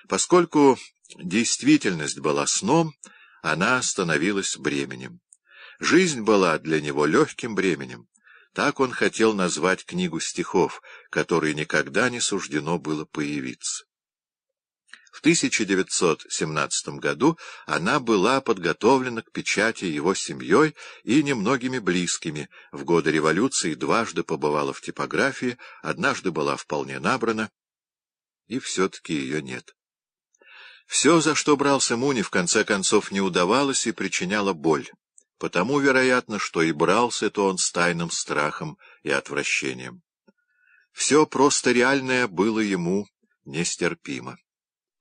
Поскольку действительность была сном, она становилась бременем. Жизнь была для него легким бременем. Так он хотел назвать книгу стихов, которой никогда не суждено было появиться. В 1917 году она была подготовлена к печати его семьей и немногими близкими. В годы революции дважды побывала в типографии, однажды была вполне набрана, и все-таки ее нет. Все, за что брался Муни, в конце концов не удавалось и причиняло боль. Потому, вероятно, что и брался-то он с тайным страхом и отвращением. Все просто реальное было ему нестерпимо.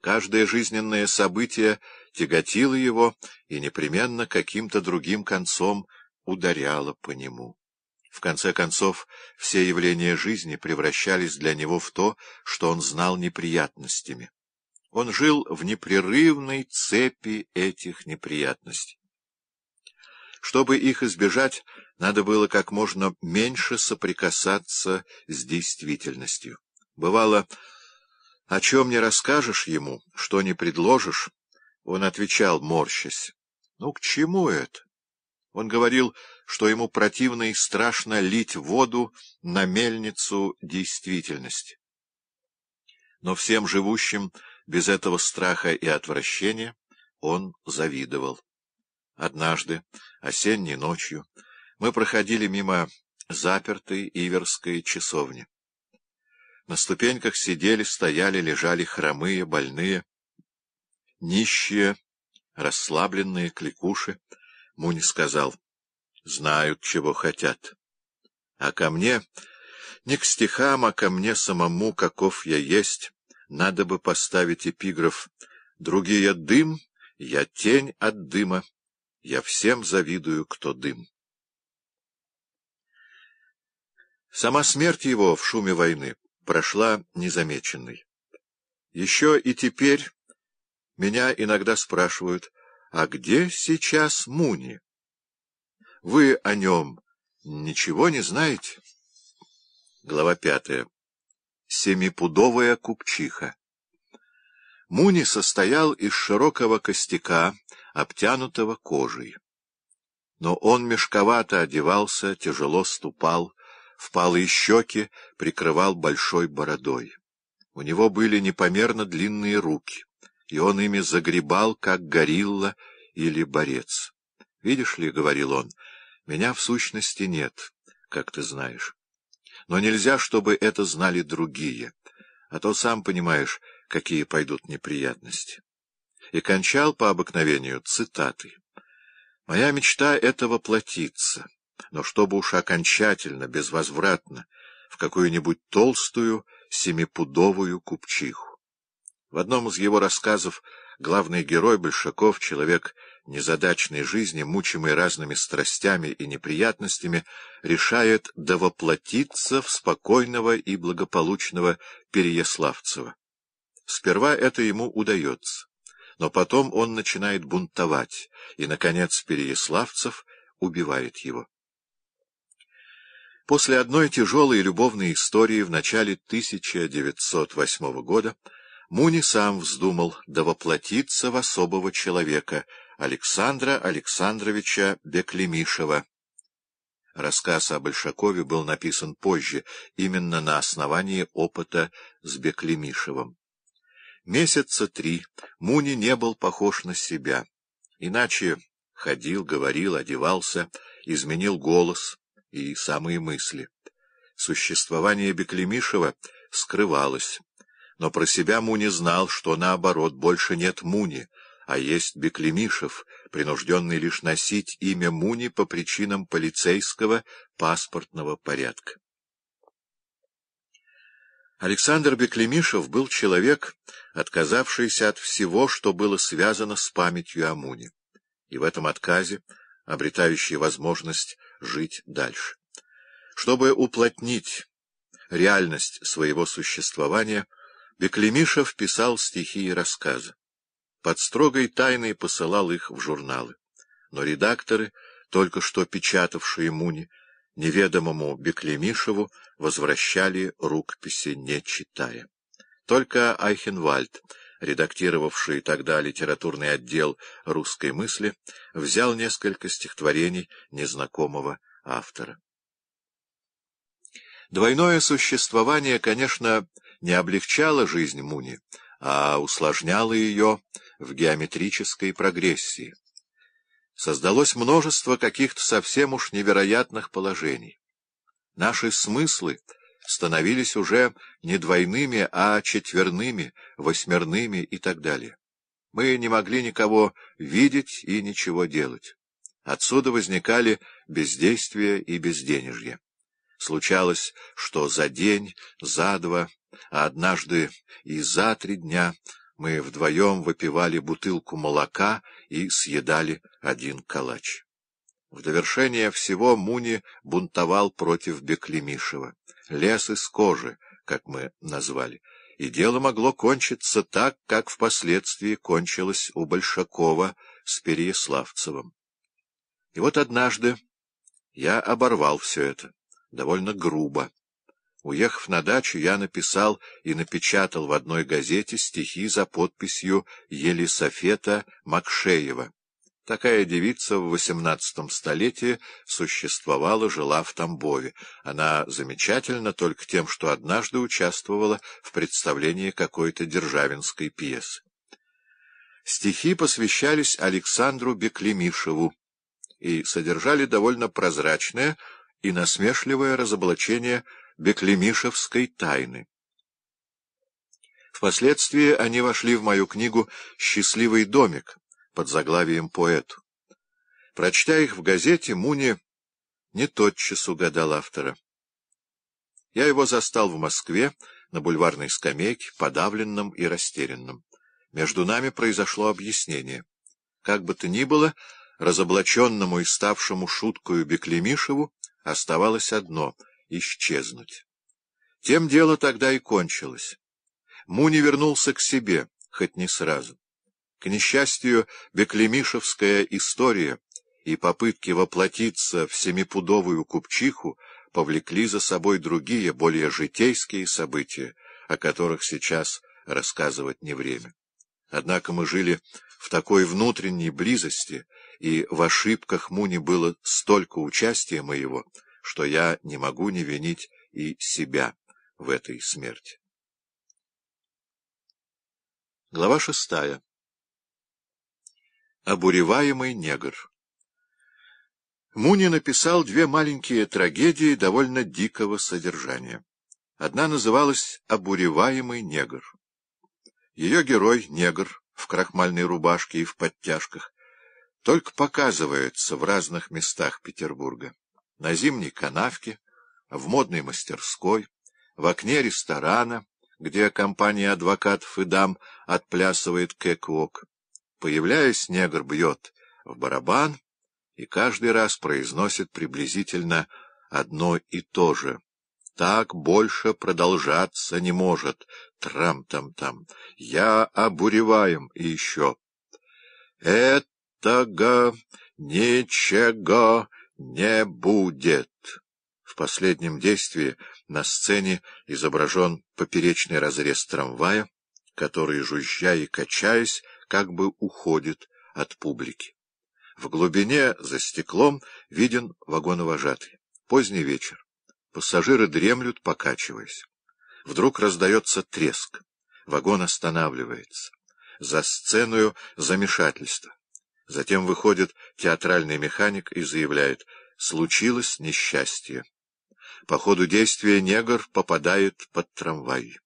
Каждое жизненное событие тяготило его и непременно каким-то другим концом ударяло по нему. В конце концов, все явления жизни превращались для него в то, что он знал неприятностями. Он жил в непрерывной цепи этих неприятностей. Чтобы их избежать, надо было как можно меньше соприкасаться с действительностью. Бывало, о чем не расскажешь ему, что не предложишь, он отвечал, морщась. Ну, к чему это? Он говорил, что ему противно и страшно лить воду на мельницу действительности. Но всем живущим без этого страха и отвращения он завидовал. Однажды осенней ночью мы проходили мимо запертой Иверской часовни. На ступеньках сидели, стояли, лежали хромые, больные, нищие, расслабленные кликуши. Муни сказал, знают, чего хотят. А ко мне, не к стихам, а ко мне самому, каков я есть, надо бы поставить эпиграф «Другие дым, я тень от дыма». Я всем завидую, кто дым. Сама смерть его в шуме войны прошла незамеченной. Еще и теперь меня иногда спрашивают, а где сейчас Муни? Вы о нем ничего не знаете? Глава пятая. Семипудовая купчиха. Муни состоял из широкого костяка, обтянутого кожей. Но он мешковато одевался, тяжело ступал, впалые щеки прикрывал большой бородой. У него были непомерно длинные руки, и он ими загребал, как горилла или борец. — Видишь ли, — говорил он, — меня в сущности нет, как ты знаешь. Но нельзя, чтобы это знали другие, а то, сам понимаешь, какие пойдут неприятности и кончал по обыкновению цитаты. «Моя мечта — это воплотиться, но чтобы уж окончательно, безвозвратно, в какую-нибудь толстую семипудовую купчиху». В одном из его рассказов главный герой Большаков, человек незадачной жизни, мучимый разными страстями и неприятностями, решает довоплотиться в спокойного и благополучного Переяславцева. Сперва это ему удается но потом он начинает бунтовать, и, наконец, Переяславцев убивает его. После одной тяжелой любовной истории в начале 1908 года Муни сам вздумал довоплотиться в особого человека Александра Александровича Беклемишева. Рассказ о Большакове был написан позже, именно на основании опыта с Беклемишевым. Месяца три Муни не был похож на себя. Иначе ходил, говорил, одевался, изменил голос и самые мысли. Существование Беклемишева скрывалось. Но про себя Муни знал, что наоборот, больше нет Муни, а есть Беклемишев, принужденный лишь носить имя Муни по причинам полицейского паспортного порядка. Александр Беклемишев был человек, отказавшийся от всего, что было связано с памятью о Муне, и в этом отказе обретающий возможность жить дальше. Чтобы уплотнить реальность своего существования, Беклемишев писал стихи и рассказы. Под строгой тайной посылал их в журналы. Но редакторы, только что печатавшие Муни, неведомому Беклемишеву возвращали рукописи, не читая. Только Айхенвальд, редактировавший тогда литературный отдел «Русской мысли», взял несколько стихотворений незнакомого автора. Двойное существование, конечно, не облегчало жизнь Муни, а усложняло ее в геометрической прогрессии создалось множество каких-то совсем уж невероятных положений. Наши смыслы становились уже не двойными, а четверными, восьмерными и так далее. Мы не могли никого видеть и ничего делать. Отсюда возникали бездействие и безденежье. Случалось, что за день, за два, а однажды и за три дня — мы вдвоем выпивали бутылку молока и съедали один калач. В довершение всего Муни бунтовал против Беклемишева, лес из кожи, как мы назвали, и дело могло кончиться так, как впоследствии кончилось у Большакова с Переяславцевым. И вот однажды я оборвал все это, довольно грубо. Уехав на дачу, я написал и напечатал в одной газете стихи за подписью Елисофета Макшеева. Такая девица в XVIII столетии существовала, жила в Тамбове. Она замечательна только тем, что однажды участвовала в представлении какой-то державинской пьесы. Стихи посвящались Александру Беклемишеву и содержали довольно прозрачное и насмешливое разоблачение беклемишевской тайны. Впоследствии они вошли в мою книгу «Счастливый домик» под заглавием «Поэту». Прочтя их в газете, Муни не тотчас угадал автора. Я его застал в Москве, на бульварной скамейке, подавленном и растерянном. Между нами произошло объяснение. Как бы то ни было, разоблаченному и ставшему шуткою Беклемишеву оставалось одно — исчезнуть. Тем дело тогда и кончилось. Муни вернулся к себе, хоть не сразу. К несчастью, беклемишевская история и попытки воплотиться в семипудовую купчиху повлекли за собой другие, более житейские события, о которых сейчас рассказывать не время. Однако мы жили в такой внутренней близости, и в ошибках Муни было столько участия моего, что я не могу не винить и себя в этой смерти. Глава шестая. Обуреваемый негр. Муни написал две маленькие трагедии довольно дикого содержания. Одна называлась «Обуреваемый негр». Ее герой, негр, в крахмальной рубашке и в подтяжках, только показывается в разных местах Петербурга на зимней канавке, в модной мастерской, в окне ресторана, где компания адвокатов и дам отплясывает кэк-вок. Появляясь, негр бьет в барабан и каждый раз произносит приблизительно одно и то же. Так больше продолжаться не может. Трам-там-там. Я обуреваем. И еще. Этого ничего не будет. В последнем действии на сцене изображен поперечный разрез трамвая, который, жужжа и качаясь, как бы уходит от публики. В глубине, за стеклом, виден вагоновожатый. Поздний вечер. Пассажиры дремлют, покачиваясь. Вдруг раздается треск. Вагон останавливается. За сценою замешательство. Затем выходит театральный механик и заявляет «Случилось несчастье». По ходу действия негр попадает под трамвай.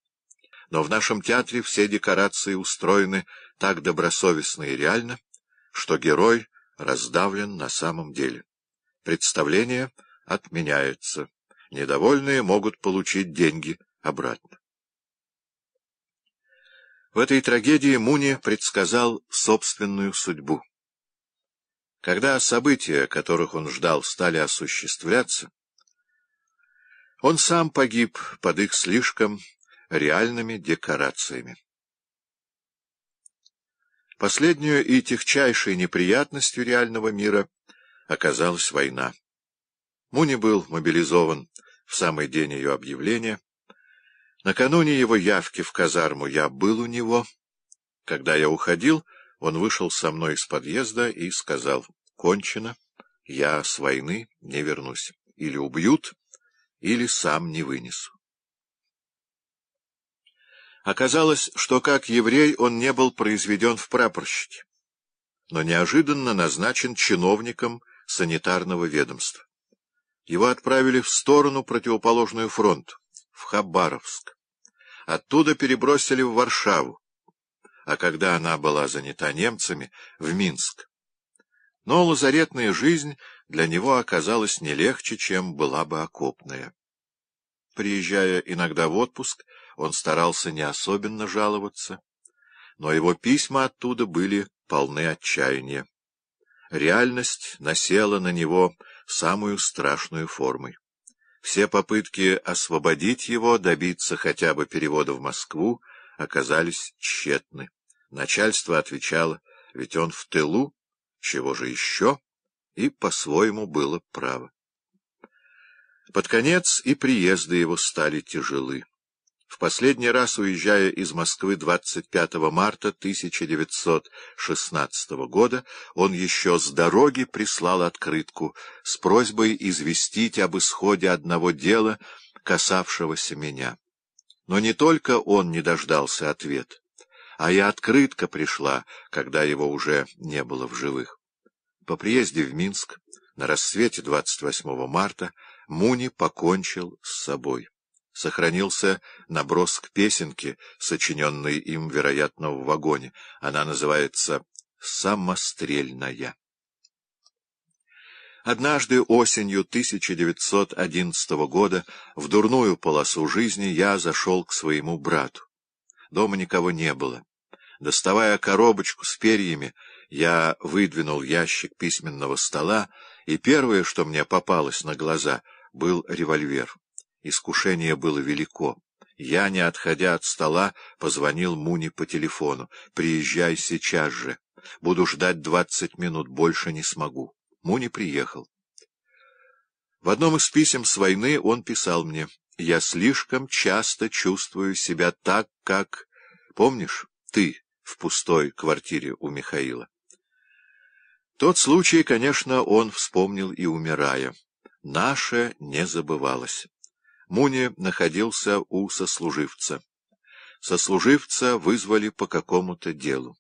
Но в нашем театре все декорации устроены так добросовестно и реально, что герой раздавлен на самом деле. Представление отменяется. Недовольные могут получить деньги обратно. В этой трагедии Муни предсказал собственную судьбу. Когда события, которых он ждал, стали осуществляться, он сам погиб под их слишком реальными декорациями. Последнюю и техчайшей неприятностью реального мира оказалась война. Муни был мобилизован в самый день ее объявления. Накануне его явки в казарму я был у него. Когда я уходил... Он вышел со мной из подъезда и сказал, «Кончено, я с войны не вернусь. Или убьют, или сам не вынесу». Оказалось, что как еврей он не был произведен в прапорщике, но неожиданно назначен чиновником санитарного ведомства. Его отправили в сторону, противоположную фронту, в Хабаровск. Оттуда перебросили в Варшаву а когда она была занята немцами, в Минск. Но лазаретная жизнь для него оказалась не легче, чем была бы окопная. Приезжая иногда в отпуск, он старался не особенно жаловаться, но его письма оттуда были полны отчаяния. Реальность насела на него самую страшную формой. Все попытки освободить его, добиться хотя бы перевода в Москву, оказались тщетны. Начальство отвечало, ведь он в тылу, чего же еще, и по-своему было право. Под конец и приезды его стали тяжелы. В последний раз, уезжая из Москвы 25 марта 1916 года, он еще с дороги прислал открытку с просьбой известить об исходе одного дела, касавшегося меня. Но не только он не дождался ответа а я открытка пришла, когда его уже не было в живых. По приезде в Минск на рассвете 28 марта Муни покончил с собой. Сохранился набросок песенки, сочиненной им, вероятно, в вагоне. Она называется «Самострельная». Однажды осенью 1911 года в дурную полосу жизни я зашел к своему брату. Дома никого не было. Доставая коробочку с перьями, я выдвинул ящик письменного стола, и первое, что мне попалось на глаза, был револьвер. Искушение было велико. Я, не отходя от стола, позвонил Муни по телефону. «Приезжай сейчас же. Буду ждать двадцать минут, больше не смогу». Муни приехал. В одном из писем с войны он писал мне я слишком часто чувствую себя так, как... Помнишь, ты в пустой квартире у Михаила? Тот случай, конечно, он вспомнил и умирая. Наше не забывалось. Муни находился у сослуживца. Сослуживца вызвали по какому-то делу.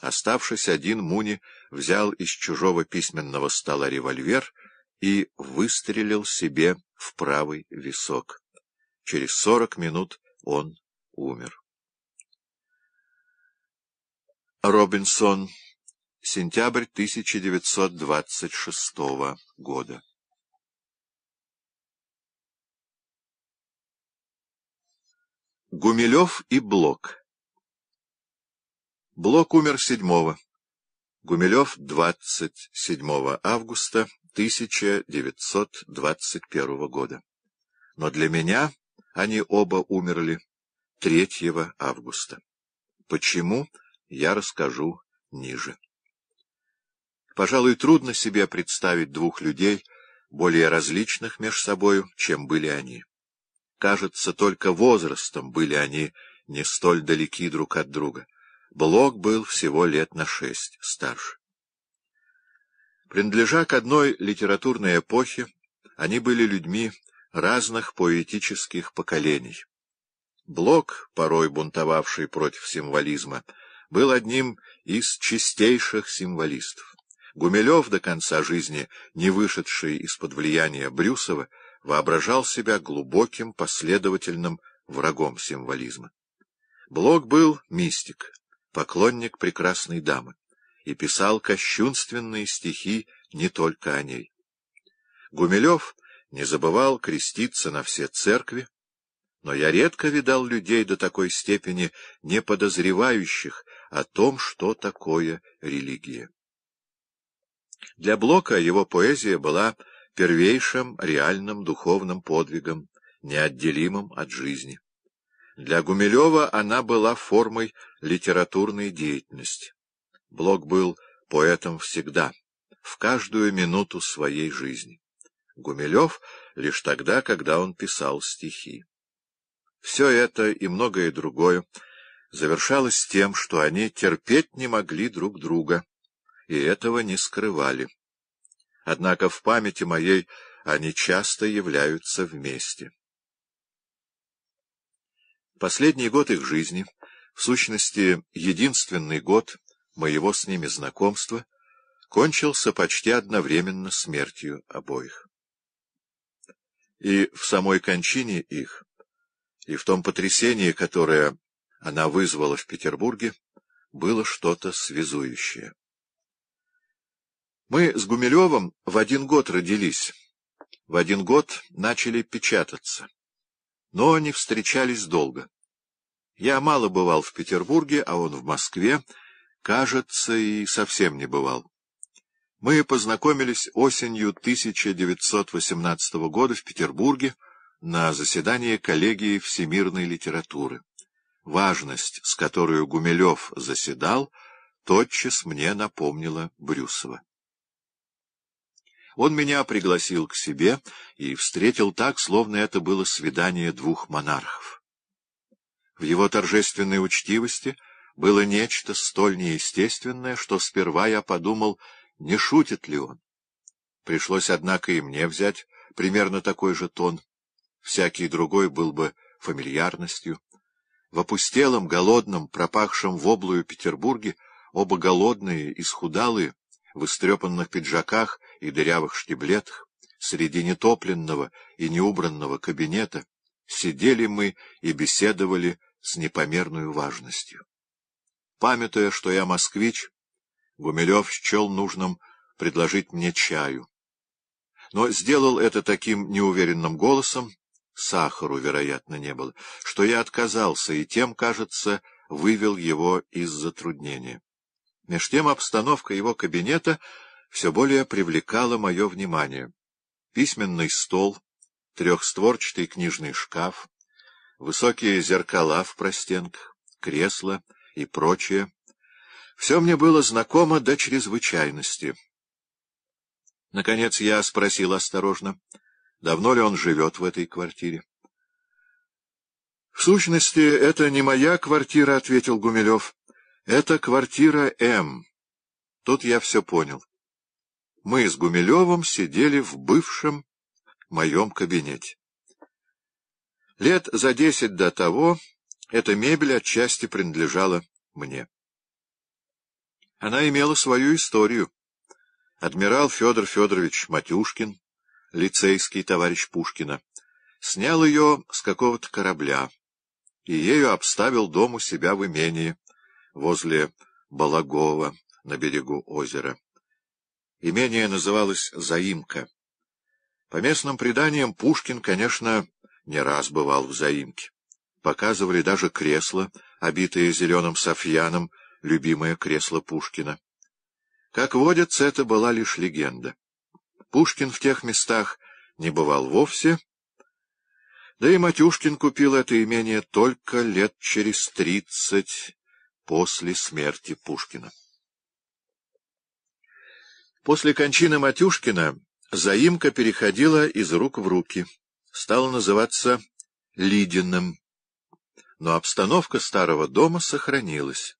Оставшись один, Муни взял из чужого письменного стола револьвер — и выстрелил себе в правый висок. Через сорок минут он умер. Робинсон. Сентябрь 1926 года. Гумилев и Блок. Блок умер 7 Гумилев 27 августа 1921 года. Но для меня они оба умерли 3 августа. Почему, я расскажу ниже. Пожалуй, трудно себе представить двух людей, более различных между собою, чем были они. Кажется, только возрастом были они не столь далеки друг от друга. Блок был всего лет на шесть старше. Принадлежа к одной литературной эпохе, они были людьми разных поэтических поколений. Блок, порой бунтовавший против символизма, был одним из чистейших символистов. Гумилев, до конца жизни не вышедший из-под влияния Брюсова, воображал себя глубоким последовательным врагом символизма. Блок был мистик, поклонник прекрасной дамы и писал кощунственные стихи не только о ней. Гумилев не забывал креститься на все церкви, но я редко видал людей до такой степени не подозревающих о том, что такое религия. Для Блока его поэзия была первейшим реальным духовным подвигом, неотделимым от жизни. Для Гумилева она была формой литературной деятельности. Блок был поэтом всегда, в каждую минуту своей жизни. Гумилев — лишь тогда, когда он писал стихи. Все это и многое другое завершалось тем, что они терпеть не могли друг друга, и этого не скрывали. Однако в памяти моей они часто являются вместе. Последний год их жизни, в сущности, единственный год — моего с ними знакомства кончился почти одновременно смертью обоих. И в самой кончине их, и в том потрясении, которое она вызвала в Петербурге, было что-то связующее. Мы с Гумилевым в один год родились, в один год начали печататься, но не встречались долго. Я мало бывал в Петербурге, а он в Москве, кажется, и совсем не бывал. Мы познакомились осенью 1918 года в Петербурге на заседании коллегии всемирной литературы. Важность, с которой Гумилев заседал, тотчас мне напомнила Брюсова. Он меня пригласил к себе и встретил так, словно это было свидание двух монархов. В его торжественной учтивости было нечто столь неестественное, что сперва я подумал, не шутит ли он. Пришлось, однако, и мне взять примерно такой же тон. Всякий другой был бы фамильярностью. В опустелом, голодном, пропахшем в облую Петербурге оба голодные, и схудалые, в истрепанных пиджаках и дырявых штиблетах, среди нетопленного и неубранного кабинета, сидели мы и беседовали с непомерной важностью. Памятуя, что я москвич, Гумилев счел нужным предложить мне чаю. Но сделал это таким неуверенным голосом, сахару, вероятно, не было, что я отказался и тем, кажется, вывел его из затруднения. Меж тем обстановка его кабинета все более привлекала мое внимание. Письменный стол, трехстворчатый книжный шкаф, высокие зеркала в простенках, кресло — и прочее. Все мне было знакомо до чрезвычайности. Наконец я спросил осторожно, давно ли он живет в этой квартире. — В сущности, это не моя квартира, — ответил Гумилев. — Это квартира М. Тут я все понял. Мы с Гумилевым сидели в бывшем моем кабинете. Лет за десять до того эта мебель отчасти принадлежала мне. Она имела свою историю. Адмирал Федор Федорович Матюшкин, лицейский товарищ Пушкина, снял ее с какого-то корабля и ею обставил дом у себя в имении возле Балагова на берегу озера. Имение называлось «Заимка». По местным преданиям Пушкин, конечно, не раз бывал в «Заимке» показывали даже кресло, обитое зеленым софьяном, любимое кресло Пушкина. Как водится, это была лишь легенда. Пушкин в тех местах не бывал вовсе, да и Матюшкин купил это имение только лет через тридцать после смерти Пушкина. После кончины Матюшкина заимка переходила из рук в руки, стала называться Лидиным но обстановка старого дома сохранилась.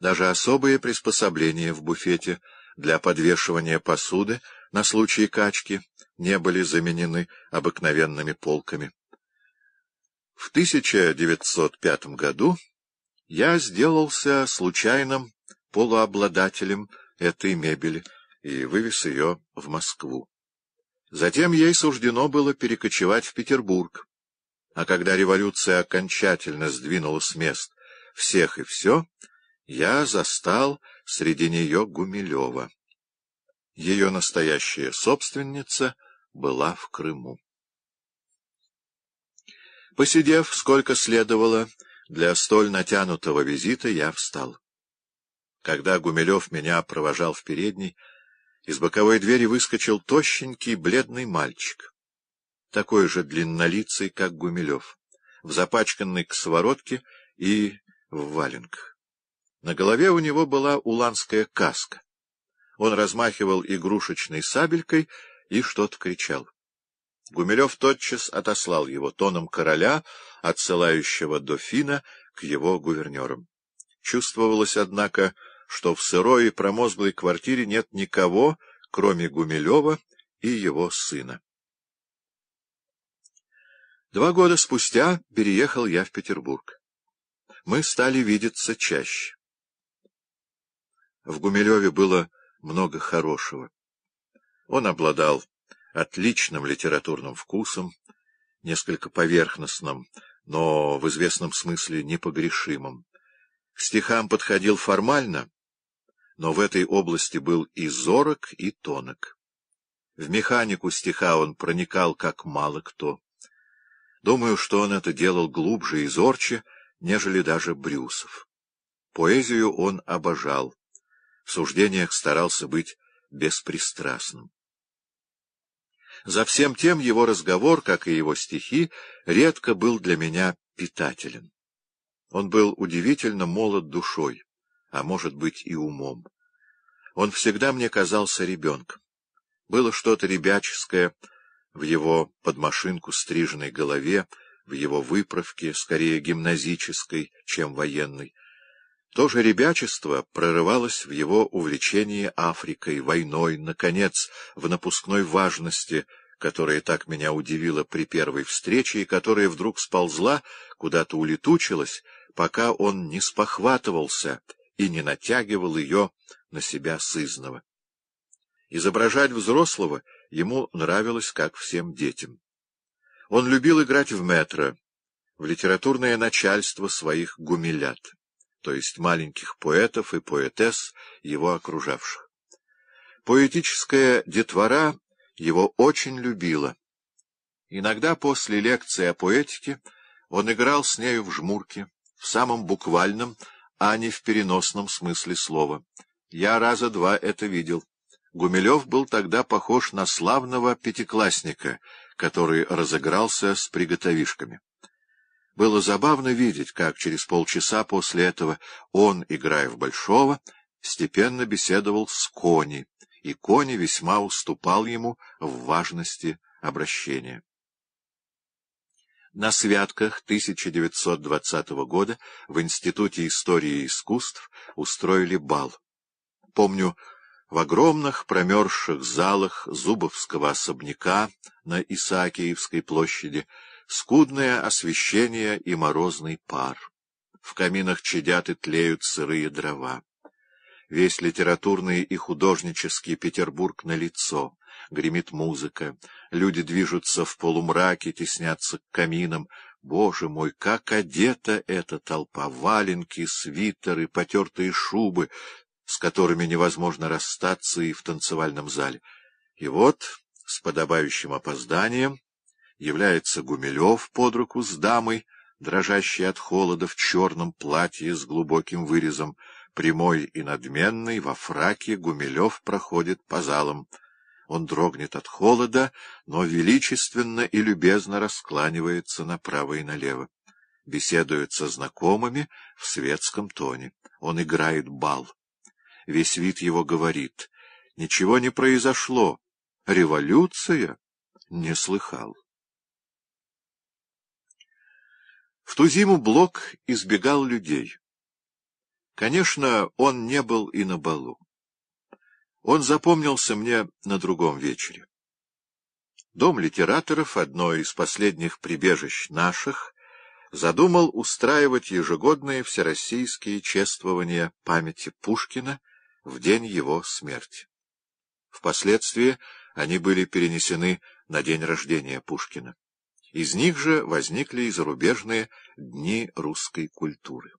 Даже особые приспособления в буфете для подвешивания посуды на случай качки не были заменены обыкновенными полками. В 1905 году я сделался случайным полуобладателем этой мебели и вывез ее в Москву. Затем ей суждено было перекочевать в Петербург, а когда революция окончательно сдвинула с мест всех и все, я застал среди нее Гумилева. Ее настоящая собственница была в Крыму. Посидев, сколько следовало, для столь натянутого визита я встал. Когда Гумилев меня провожал в передней, из боковой двери выскочил тощенький бледный мальчик такой же длиннолицый, как Гумилев, в запачканной косоворотке и в валенках. На голове у него была уланская каска. Он размахивал игрушечной сабелькой и что-то кричал. Гумилев тотчас отослал его тоном короля, отсылающего дофина к его гувернерам. Чувствовалось, однако, что в сырой и промозглой квартире нет никого, кроме Гумилева и его сына. Два года спустя переехал я в Петербург. Мы стали видеться чаще. В Гумилеве было много хорошего. Он обладал отличным литературным вкусом, несколько поверхностным, но в известном смысле непогрешимым. К стихам подходил формально, но в этой области был и зорок, и тонок. В механику стиха он проникал, как мало кто. Думаю, что он это делал глубже и зорче, нежели даже Брюсов. Поэзию он обожал, в суждениях старался быть беспристрастным. За всем тем его разговор, как и его стихи, редко был для меня питателен. Он был удивительно молод душой, а может быть и умом. Он всегда мне казался ребенком. Было что-то ребяческое, в его подмашинку стриженной голове, в его выправке, скорее гимназической, чем военной. То же ребячество прорывалось в его увлечении Африкой, войной, наконец, в напускной важности, которая так меня удивила при первой встрече и которая вдруг сползла, куда-то улетучилась, пока он не спохватывался и не натягивал ее на себя сызного. Изображать взрослого — ему нравилось, как всем детям. Он любил играть в метро, в литературное начальство своих гумилят, то есть маленьких поэтов и поэтесс, его окружавших. Поэтическая детвора его очень любила. Иногда после лекции о поэтике он играл с нею в жмурки, в самом буквальном, а не в переносном смысле слова. Я раза два это видел. Гумилев был тогда похож на славного пятиклассника, который разыгрался с приготовишками. Было забавно видеть, как через полчаса после этого он, играя в Большого, степенно беседовал с Кони, и Кони весьма уступал ему в важности обращения. На святках 1920 года в Институте истории и искусств устроили бал. Помню, в огромных промерзших залах Зубовского особняка на Исаакиевской площади скудное освещение и морозный пар. В каминах чадят и тлеют сырые дрова. Весь литературный и художнический Петербург на лицо. Гремит музыка, люди движутся в полумраке, теснятся к каминам. Боже мой, как одета эта толпа! Валенки, свитеры, потертые шубы, с которыми невозможно расстаться и в танцевальном зале. И вот, с подобающим опозданием, является Гумилев под руку с дамой, дрожащей от холода в черном платье с глубоким вырезом, прямой и надменный, во фраке Гумилев проходит по залам. Он дрогнет от холода, но величественно и любезно раскланивается направо и налево. Беседует со знакомыми в светском тоне. Он играет бал. Весь вид его говорит. Ничего не произошло. Революция? Не слыхал. В ту зиму Блок избегал людей. Конечно, он не был и на балу. Он запомнился мне на другом вечере. Дом литераторов, одно из последних прибежищ наших, задумал устраивать ежегодные всероссийские чествования памяти Пушкина в день его смерти. Впоследствии они были перенесены на день рождения Пушкина. Из них же возникли и зарубежные дни русской культуры.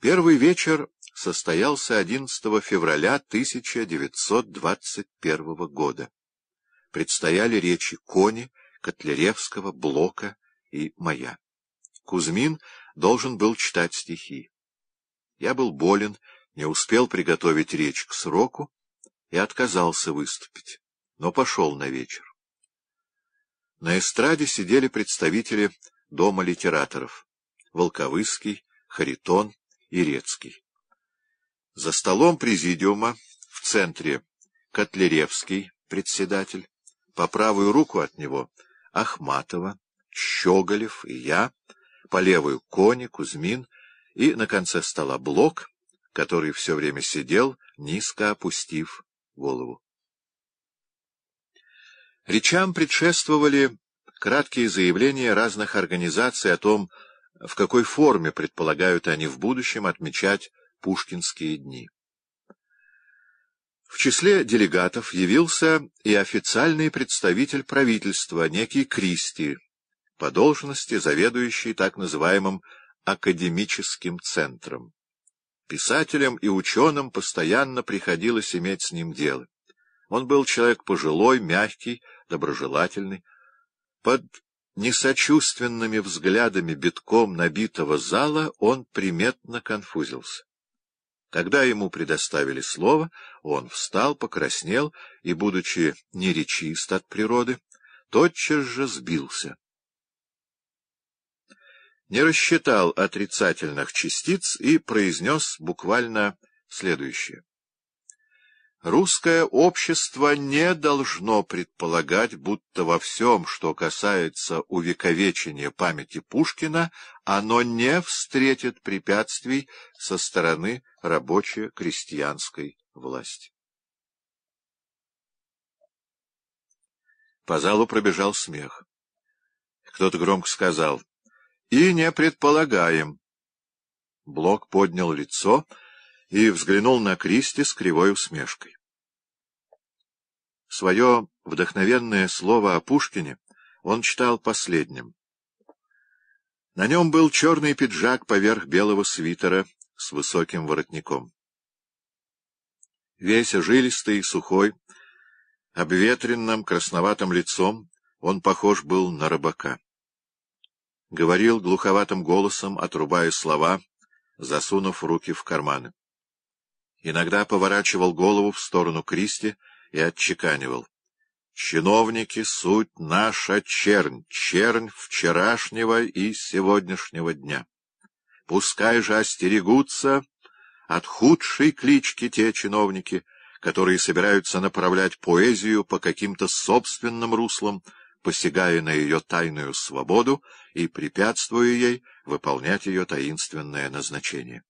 Первый вечер состоялся 11 февраля 1921 года. Предстояли речи Кони, Котляревского, Блока и моя. Кузьмин должен был читать стихи. Я был болен не успел приготовить речь к сроку и отказался выступить, но пошел на вечер. На эстраде сидели представители Дома литераторов — Волковыский, Харитон и Рецкий. За столом президиума в центре Котляревский, председатель, по правую руку от него Ахматова, Щеголев и я, по левую — Кони, Кузьмин и, на конце стола, Блок — который все время сидел, низко опустив голову. Речам предшествовали краткие заявления разных организаций о том, в какой форме предполагают они в будущем отмечать пушкинские дни. В числе делегатов явился и официальный представитель правительства, некий Кристи, по должности заведующий так называемым академическим центром. Писателям и ученым постоянно приходилось иметь с ним дело. Он был человек пожилой, мягкий, доброжелательный. Под несочувственными взглядами битком набитого зала он приметно конфузился. Когда ему предоставили слово, он встал, покраснел и, будучи неречист от природы, тотчас же сбился не рассчитал отрицательных частиц и произнес буквально следующее. Русское общество не должно предполагать, будто во всем, что касается увековечения памяти Пушкина, оно не встретит препятствий со стороны рабоче-крестьянской власти. По залу пробежал смех. Кто-то громко сказал — и не предполагаем. Блок поднял лицо и взглянул на Кристи с кривой усмешкой. Свое вдохновенное слово о Пушкине он читал последним. На нем был черный пиджак поверх белого свитера с высоким воротником. Весь жилистый и сухой, обветренным красноватым лицом, он похож был на рыбака говорил глуховатым голосом, отрубая слова, засунув руки в карманы. Иногда поворачивал голову в сторону Кристи и отчеканивал. «Чиновники — суть наша чернь, чернь вчерашнего и сегодняшнего дня. Пускай же остерегутся от худшей клички те чиновники, которые собираются направлять поэзию по каким-то собственным руслам, посягая на ее тайную свободу и препятствуя ей выполнять ее таинственное назначение.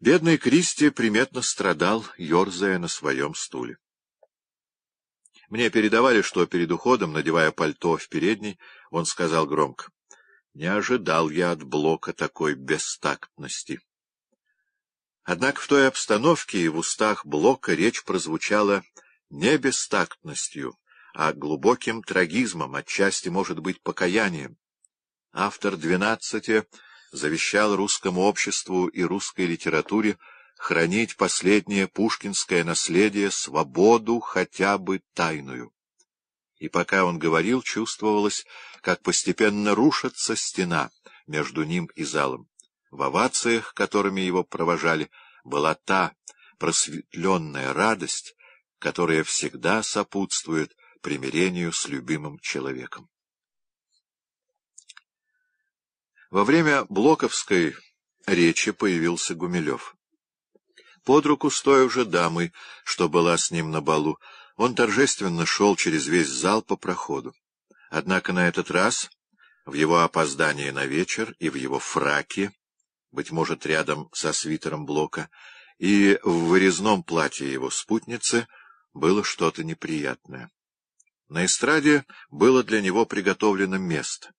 Бедный Кристи приметно страдал, ерзая на своем стуле. Мне передавали, что перед уходом, надевая пальто в передней, он сказал громко, «Не ожидал я от Блока такой бестактности». Однако в той обстановке и в устах Блока речь прозвучала не бестактностью, а глубоким трагизмом, отчасти, может быть, покаянием. Автор «Двенадцати» завещал русскому обществу и русской литературе хранить последнее пушкинское наследие свободу хотя бы тайную. И пока он говорил, чувствовалось, как постепенно рушится стена между ним и залом. В овациях, которыми его провожали, была та просветленная радость, которая всегда сопутствует примирению с любимым человеком. Во время Блоковской речи появился Гумилев. Под руку с той уже дамой, что была с ним на балу, он торжественно шел через весь зал по проходу. Однако на этот раз, в его опоздании на вечер и в его фраке, быть может, рядом со свитером Блока, и в вырезном платье его спутницы, было что-то неприятное. На эстраде было для него приготовлено место.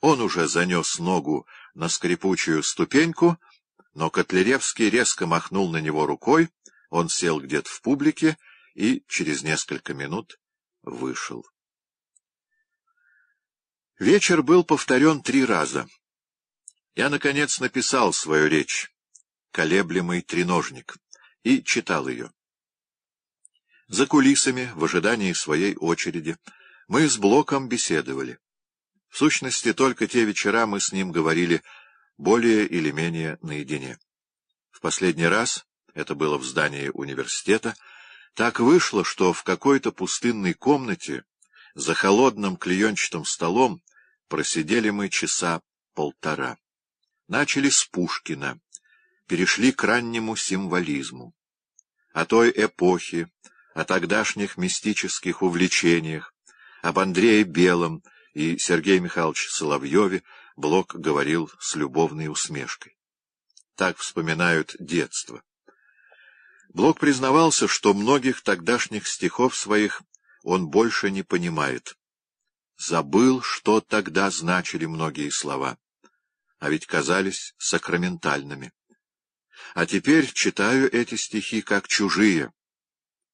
Он уже занес ногу на скрипучую ступеньку, но Котляревский резко махнул на него рукой, он сел где-то в публике и через несколько минут вышел. Вечер был повторен три раза. Я, наконец, написал свою речь «Колеблемый треножник» и читал ее. За кулисами, в ожидании своей очереди, мы с Блоком беседовали. В сущности, только те вечера мы с ним говорили более или менее наедине. В последний раз, это было в здании университета, так вышло, что в какой-то пустынной комнате за холодным клеенчатым столом просидели мы часа полтора. Начали с Пушкина, перешли к раннему символизму. О той эпохе, о тогдашних мистических увлечениях, об Андрее Белом и Сергее Михайловиче Соловьеве Блок говорил с любовной усмешкой. Так вспоминают детство. Блок признавался, что многих тогдашних стихов своих он больше не понимает. Забыл, что тогда значили многие слова, а ведь казались сакраментальными. А теперь читаю эти стихи как чужие,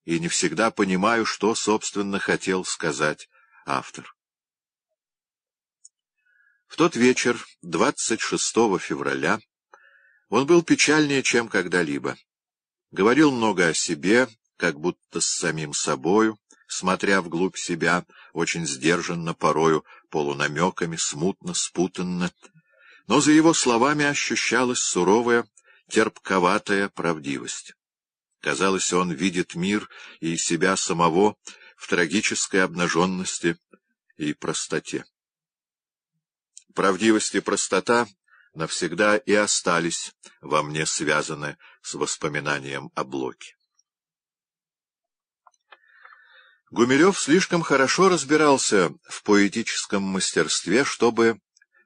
и не всегда понимаю, что, собственно, хотел сказать автор. В тот вечер, 26 февраля, он был печальнее, чем когда-либо. Говорил много о себе, как будто с самим собою, смотря вглубь себя, очень сдержанно порою, полунамеками, смутно, спутанно. Но за его словами ощущалась суровая, терпковатая правдивость. Казалось, он видит мир и себя самого в трагической обнаженности и простоте. Правдивость и простота навсегда и остались во мне связаны с воспоминанием о Блоке. Гумилев слишком хорошо разбирался в поэтическом мастерстве, чтобы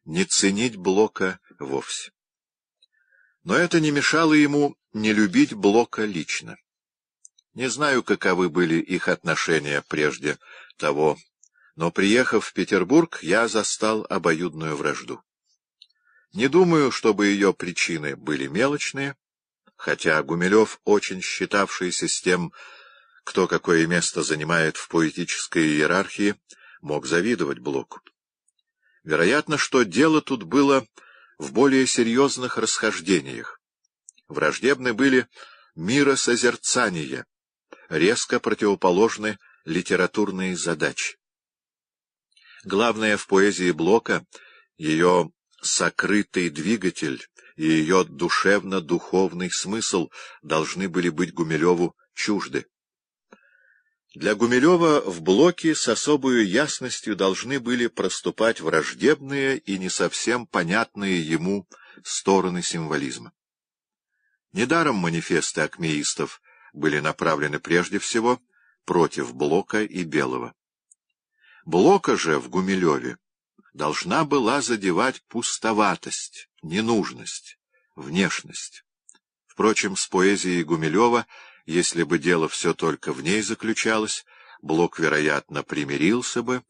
не ценить Блока вовсе. Но это не мешало ему не любить Блока лично. Не знаю, каковы были их отношения прежде того, но, приехав в Петербург, я застал обоюдную вражду. Не думаю, чтобы ее причины были мелочные, хотя Гумилев, очень считавшийся с тем, кто какое место занимает в поэтической иерархии, мог завидовать Блоку. Вероятно, что дело тут было в более серьезных расхождениях. Враждебны были миросозерцание, резко противоположны литературные задачи. Главное в поэзии Блока — ее сокрытый двигатель и ее душевно-духовный смысл должны были быть Гумилеву чужды. Для Гумилева в блоке с особой ясностью должны были проступать враждебные и не совсем понятные ему стороны символизма. Недаром манифесты акмеистов были направлены прежде всего против Блока и Белого. Блока же в Гумилеве должна была задевать пустоватость, ненужность, внешность. Впрочем, с поэзией Гумилева если бы дело все только в ней заключалось, Блок, вероятно, примирился бы,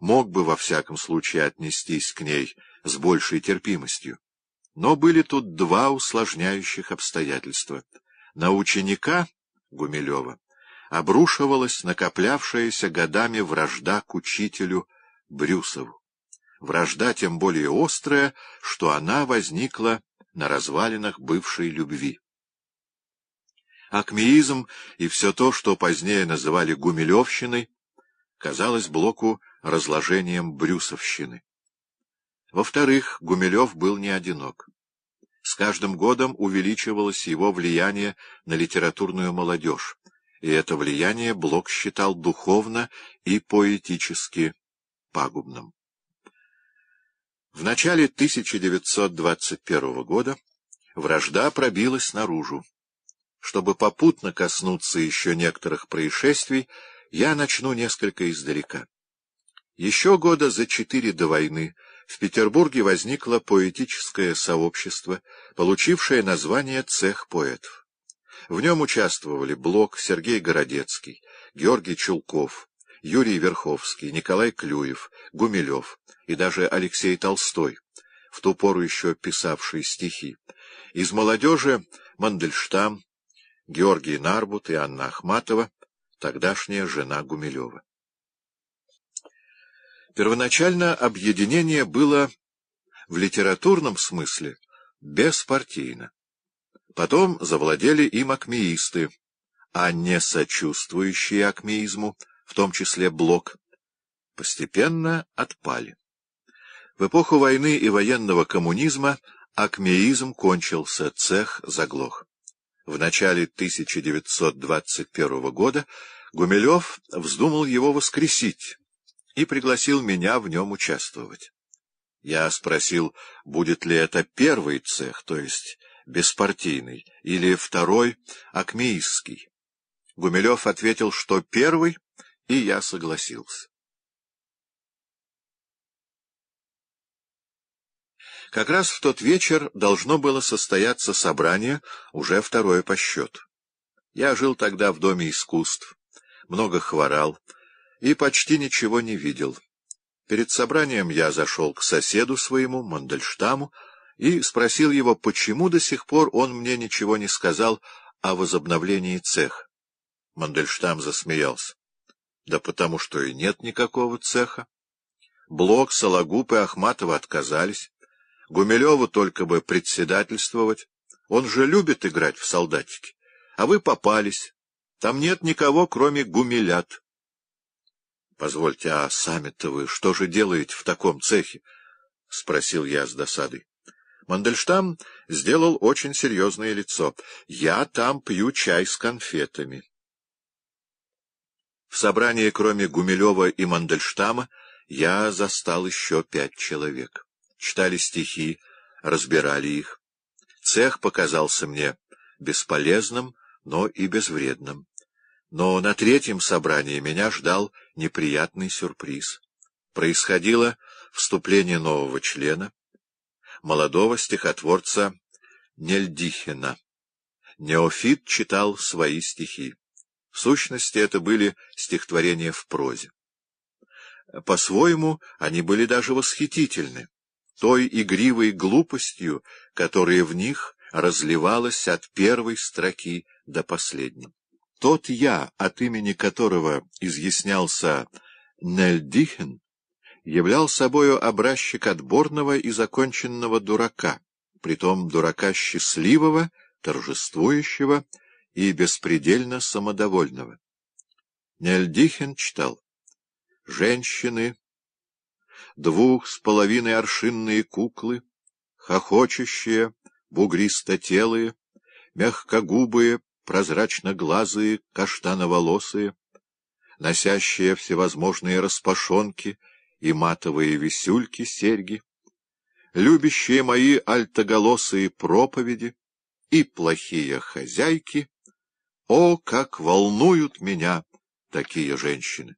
мог бы во всяком случае отнестись к ней с большей терпимостью. Но были тут два усложняющих обстоятельства. На ученика Гумилева обрушивалась накоплявшаяся годами вражда к учителю Брюсову. Вражда тем более острая, что она возникла на развалинах бывшей любви. Акмеизм и все то, что позднее называли гумилевщиной, казалось Блоку разложением брюсовщины. Во-вторых, Гумилев был не одинок. С каждым годом увеличивалось его влияние на литературную молодежь, и это влияние Блок считал духовно и поэтически пагубным. В начале 1921 года вражда пробилась наружу. Чтобы попутно коснуться еще некоторых происшествий, я начну несколько издалека. Еще года за четыре до войны в Петербурге возникло поэтическое сообщество, получившее название «Цех поэтов». В нем участвовали Блок, Сергей Городецкий, Георгий Чулков, Юрий Верховский, Николай Клюев, Гумилев и даже Алексей Толстой, в ту пору еще писавший стихи. Из молодежи Мандельштам, Георгий Нарбут и Анна Ахматова, тогдашняя жена Гумилева. Первоначально объединение было в литературном смысле беспартийно. Потом завладели им акмеисты, а не сочувствующие акмеизму, в том числе Блок, постепенно отпали. В эпоху войны и военного коммунизма акмеизм кончился, цех заглох. В начале 1921 года Гумилев вздумал его воскресить и пригласил меня в нем участвовать. Я спросил, будет ли это первый цех, то есть беспартийный, или второй, акмеистский. Гумилев ответил, что первый, и я согласился. Как раз в тот вечер должно было состояться собрание, уже второе по счету. Я жил тогда в Доме искусств, много хворал и почти ничего не видел. Перед собранием я зашел к соседу своему, Мандельштаму, и спросил его, почему до сих пор он мне ничего не сказал о возобновлении цеха. Мандельштам засмеялся. — Да потому что и нет никакого цеха. Блок, Сологуб и Ахматова отказались. Гумилеву только бы председательствовать. Он же любит играть в солдатики. А вы попались. Там нет никого, кроме гумилят. — Позвольте, а сами-то вы что же делаете в таком цехе? — спросил я с досадой. Мандельштам сделал очень серьезное лицо. — Я там пью чай с конфетами. В собрании, кроме Гумилева и Мандельштама, я застал еще пять человек читали стихи, разбирали их. Цех показался мне бесполезным, но и безвредным. Но на третьем собрании меня ждал неприятный сюрприз. Происходило вступление нового члена, молодого стихотворца Нельдихина. Неофит читал свои стихи. В сущности, это были стихотворения в прозе. По-своему, они были даже восхитительны той игривой глупостью, которая в них разливалась от первой строки до последней. Тот я, от имени которого изъяснялся Нельдихен, являл собою образчик отборного и законченного дурака, притом дурака счастливого, торжествующего и беспредельно самодовольного. Нельдихен читал «Женщины двух с половиной аршинные куклы, хохочущие, бугристотелые, мягкогубые, прозрачноглазые, каштановолосые, носящие всевозможные распашонки и матовые висюльки-серьги, любящие мои альтоголосые проповеди и плохие хозяйки, о, как волнуют меня такие женщины!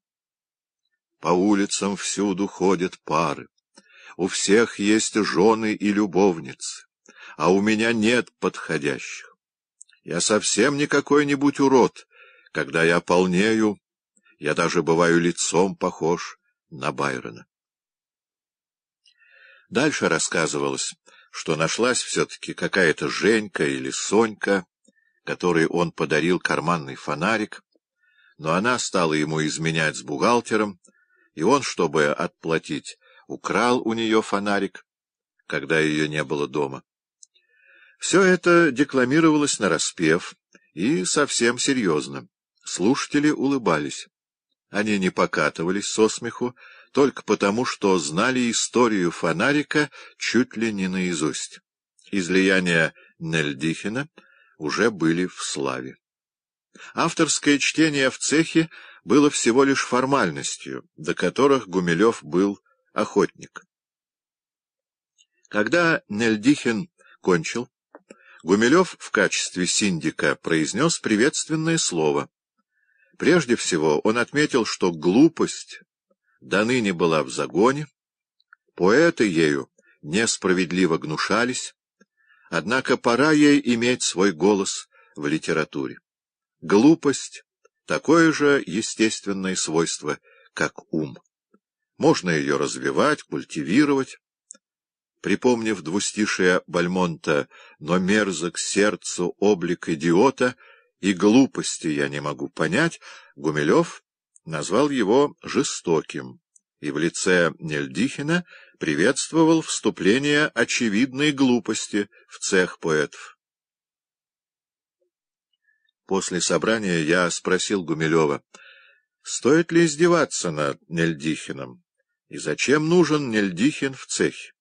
по улицам всюду ходят пары. У всех есть жены и любовницы, а у меня нет подходящих. Я совсем не какой-нибудь урод. Когда я полнею, я даже бываю лицом похож на Байрона. Дальше рассказывалось, что нашлась все-таки какая-то Женька или Сонька, которой он подарил карманный фонарик, но она стала ему изменять с бухгалтером, и он, чтобы отплатить, украл у нее фонарик, когда ее не было дома. Все это декламировалось нараспев и совсем серьезно. Слушатели улыбались. Они не покатывались со смеху только потому, что знали историю фонарика чуть ли не наизусть. Излияния Нельдихина уже были в славе. Авторское чтение в цехе было всего лишь формальностью, до которых Гумилев был охотник. Когда Нельдихин кончил, Гумилев в качестве синдика произнес приветственное слово. Прежде всего он отметил, что глупость до ныне была в загоне, поэты ею несправедливо гнушались, однако пора ей иметь свой голос в литературе. Глупость Такое же естественное свойство, как ум. Можно ее развивать, культивировать. Припомнив двустишие Бальмонта «Но мерзок сердцу облик идиота» и «Глупости я не могу понять», Гумилев назвал его «жестоким» и в лице Нельдихина приветствовал вступление очевидной глупости в цех поэтов. После собрания я спросил Гумилева, стоит ли издеваться над Нельдихином и зачем нужен Нельдихин в цехе.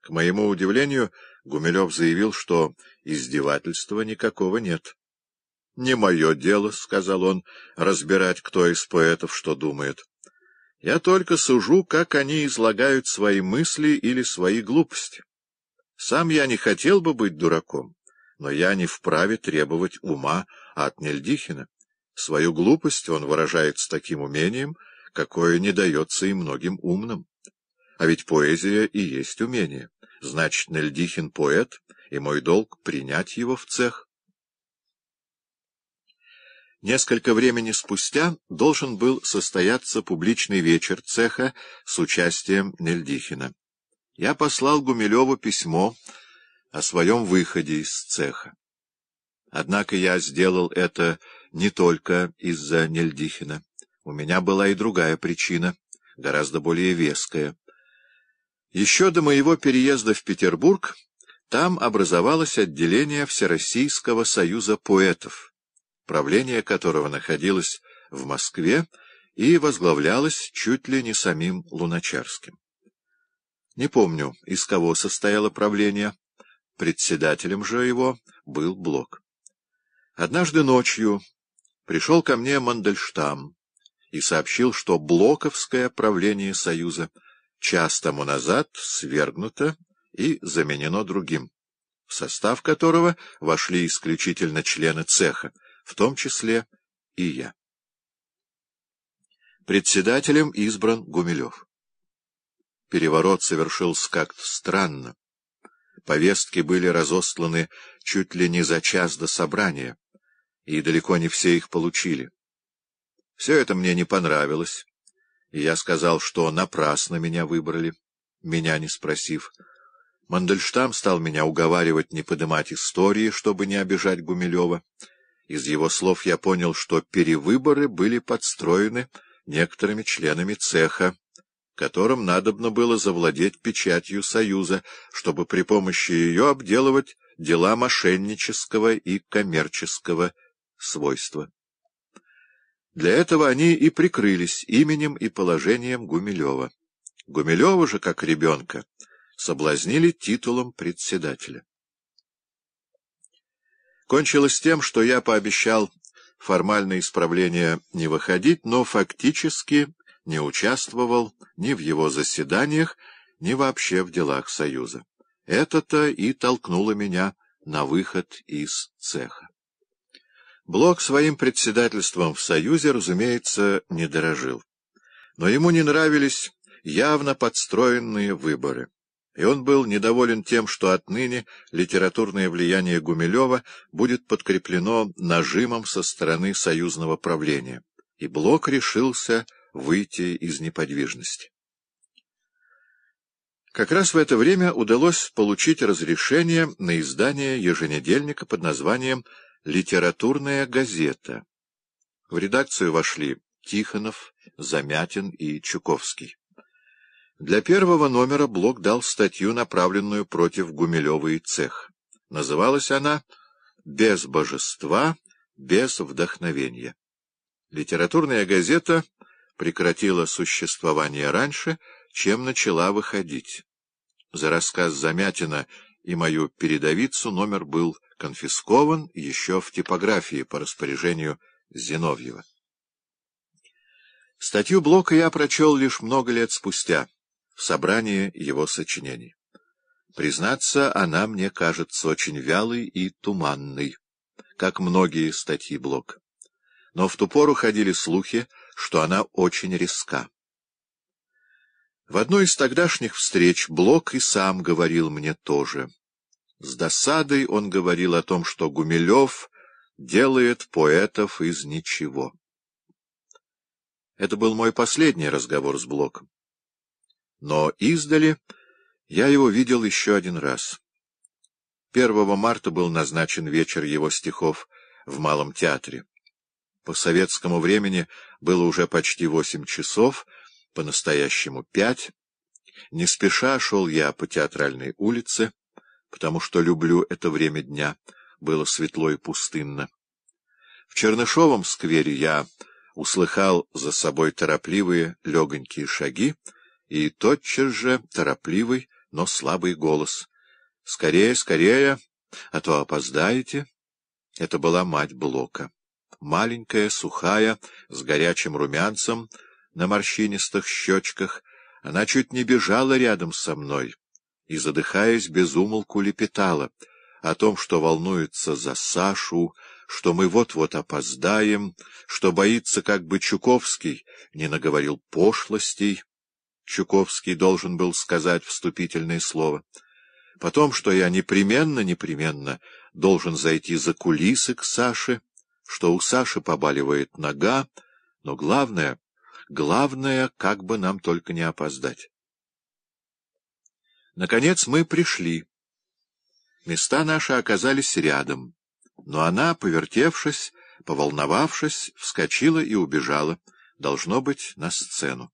К моему удивлению, Гумилев заявил, что издевательства никакого нет. — Не мое дело, — сказал он, — разбирать, кто из поэтов что думает. Я только сужу, как они излагают свои мысли или свои глупости. Сам я не хотел бы быть дураком но я не вправе требовать ума от Нельдихина. Свою глупость он выражает с таким умением, какое не дается и многим умным. А ведь поэзия и есть умение. Значит, Нельдихин поэт, и мой долг — принять его в цех. Несколько времени спустя должен был состояться публичный вечер цеха с участием Нельдихина. Я послал Гумилеву письмо о своем выходе из цеха. Однако я сделал это не только из-за Нельдихина. У меня была и другая причина, гораздо более веская. Еще до моего переезда в Петербург там образовалось отделение Всероссийского союза поэтов, правление которого находилось в Москве и возглавлялось чуть ли не самим Луначарским. Не помню, из кого состояло правление, Председателем же его был Блок. Однажды ночью пришел ко мне Мандельштам и сообщил, что блоковское правление Союза час тому назад свергнуто и заменено другим, в состав которого вошли исключительно члены цеха, в том числе и я. Председателем избран Гумилев. Переворот совершился как-то странно. Повестки были разосланы чуть ли не за час до собрания, и далеко не все их получили. Все это мне не понравилось, и я сказал, что напрасно меня выбрали, меня не спросив. Мандельштам стал меня уговаривать не подымать истории, чтобы не обижать Гумилева. Из его слов я понял, что перевыборы были подстроены некоторыми членами цеха, которым надобно было завладеть печатью Союза, чтобы при помощи ее обделывать дела мошеннического и коммерческого свойства. Для этого они и прикрылись именем и положением Гумилева. Гумилева же, как ребенка, соблазнили титулом председателя. Кончилось тем, что я пообещал формальное исправление не выходить, но фактически не участвовал ни в его заседаниях, ни вообще в делах Союза. Это-то и толкнуло меня на выход из цеха. Блок своим председательством в Союзе, разумеется, не дорожил. Но ему не нравились явно подстроенные выборы. И он был недоволен тем, что отныне литературное влияние Гумилева будет подкреплено нажимом со стороны союзного правления. И Блок решился выйти из неподвижности. Как раз в это время удалось получить разрешение на издание еженедельника под названием «Литературная газета». В редакцию вошли Тихонов, Замятин и Чуковский. Для первого номера Блок дал статью, направленную против Гумилева и цех. Называлась она «Без божества, без вдохновения». Литературная газета — прекратила существование раньше, чем начала выходить. За рассказ Замятина и мою передовицу номер был конфискован еще в типографии по распоряжению Зиновьева. Статью Блока я прочел лишь много лет спустя, в собрании его сочинений. Признаться, она мне кажется очень вялой и туманной, как многие статьи Блока. Но в ту пору ходили слухи, что она очень резка. В одной из тогдашних встреч Блок и сам говорил мне тоже. С досадой он говорил о том, что Гумилев делает поэтов из ничего. Это был мой последний разговор с Блоком. Но издали я его видел еще один раз. 1 марта был назначен вечер его стихов в Малом театре. По советскому времени было уже почти восемь часов, по-настоящему пять. Не спеша шел я по театральной улице, потому что люблю это время дня. Было светло и пустынно. В Чернышовом сквере я услыхал за собой торопливые легонькие шаги и тотчас же торопливый, но слабый голос. «Скорее, скорее, а то опоздаете!» Это была мать Блока маленькая, сухая, с горячим румянцем на морщинистых щечках, она чуть не бежала рядом со мной и, задыхаясь, безумолку лепетала о том, что волнуется за Сашу, что мы вот-вот опоздаем, что боится, как бы Чуковский не наговорил пошлостей. Чуковский должен был сказать вступительное слово. Потом, что я непременно-непременно должен зайти за кулисы к Саше, что у Саши побаливает нога, но главное, главное, как бы нам только не опоздать. Наконец мы пришли. Места наши оказались рядом, но она, повертевшись, поволновавшись, вскочила и убежала, должно быть, на сцену.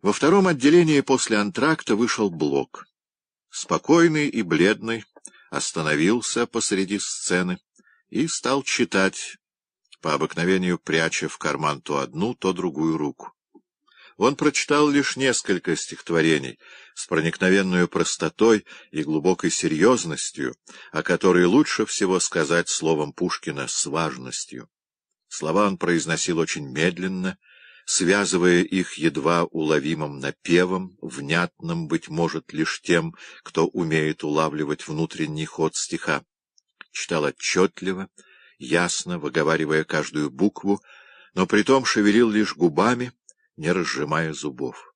Во втором отделении после антракта вышел Блок. Спокойный и бледный, остановился посреди сцены и стал читать, по обыкновению пряча в карман то одну, то другую руку. Он прочитал лишь несколько стихотворений с проникновенную простотой и глубокой серьезностью, о которой лучше всего сказать словом Пушкина с важностью. Слова он произносил очень медленно, связывая их едва уловимым напевом, внятным, быть может, лишь тем, кто умеет улавливать внутренний ход стиха читал отчетливо, ясно, выговаривая каждую букву, но при том шевелил лишь губами, не разжимая зубов.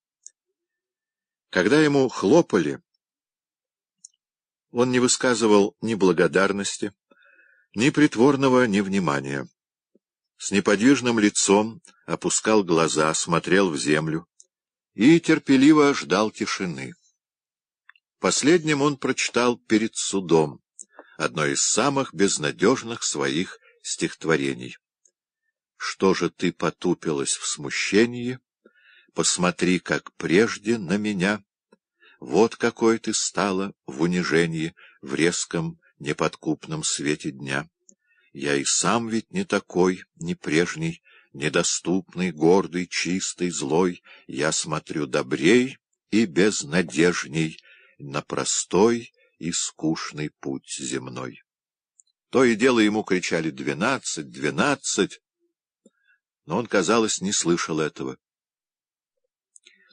Когда ему хлопали, он не высказывал ни благодарности, ни притворного невнимания. С неподвижным лицом опускал глаза, смотрел в землю и терпеливо ждал тишины. Последним он прочитал перед судом одно из самых безнадежных своих стихотворений. «Что же ты потупилась в смущении? Посмотри, как прежде, на меня. Вот какой ты стала в унижении, в резком, неподкупном свете дня. Я и сам ведь не такой, не прежний, недоступный, гордый, чистый, злой. Я смотрю добрей и безнадежней на простой, и скучный путь земной. То и дело ему кричали «двенадцать! Двенадцать!» Но он, казалось, не слышал этого.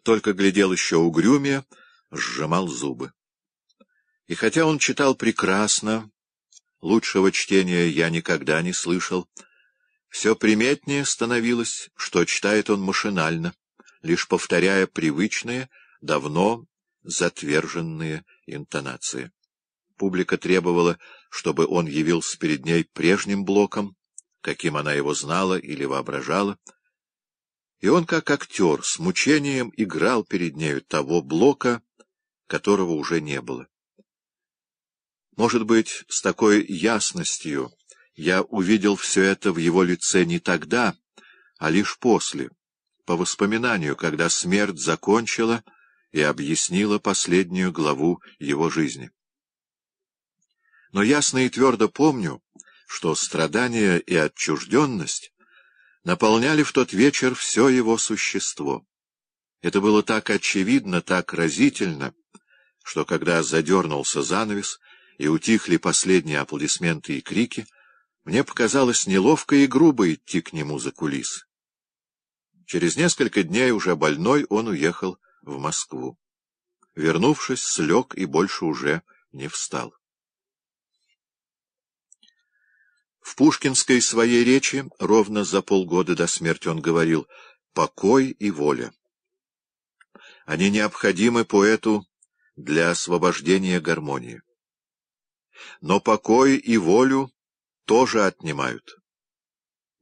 Только глядел еще угрюме, сжимал зубы. И хотя он читал прекрасно, лучшего чтения я никогда не слышал, все приметнее становилось, что читает он машинально, лишь повторяя привычные, давно затверженные интонации. Публика требовала, чтобы он явился перед ней прежним Блоком, каким она его знала или воображала. И он, как актер, с мучением играл перед нею того Блока, которого уже не было. Может быть, с такой ясностью я увидел все это в его лице не тогда, а лишь после, по воспоминанию, когда смерть закончила и объяснила последнюю главу его жизни но ясно и твердо помню, что страдания и отчужденность наполняли в тот вечер все его существо. Это было так очевидно, так разительно, что когда задернулся занавес и утихли последние аплодисменты и крики, мне показалось неловко и грубо идти к нему за кулис. Через несколько дней уже больной он уехал в Москву. Вернувшись, слег и больше уже не встал. В пушкинской своей речи ровно за полгода до смерти он говорил «покой и воля». Они необходимы поэту для освобождения гармонии. Но покой и волю тоже отнимают.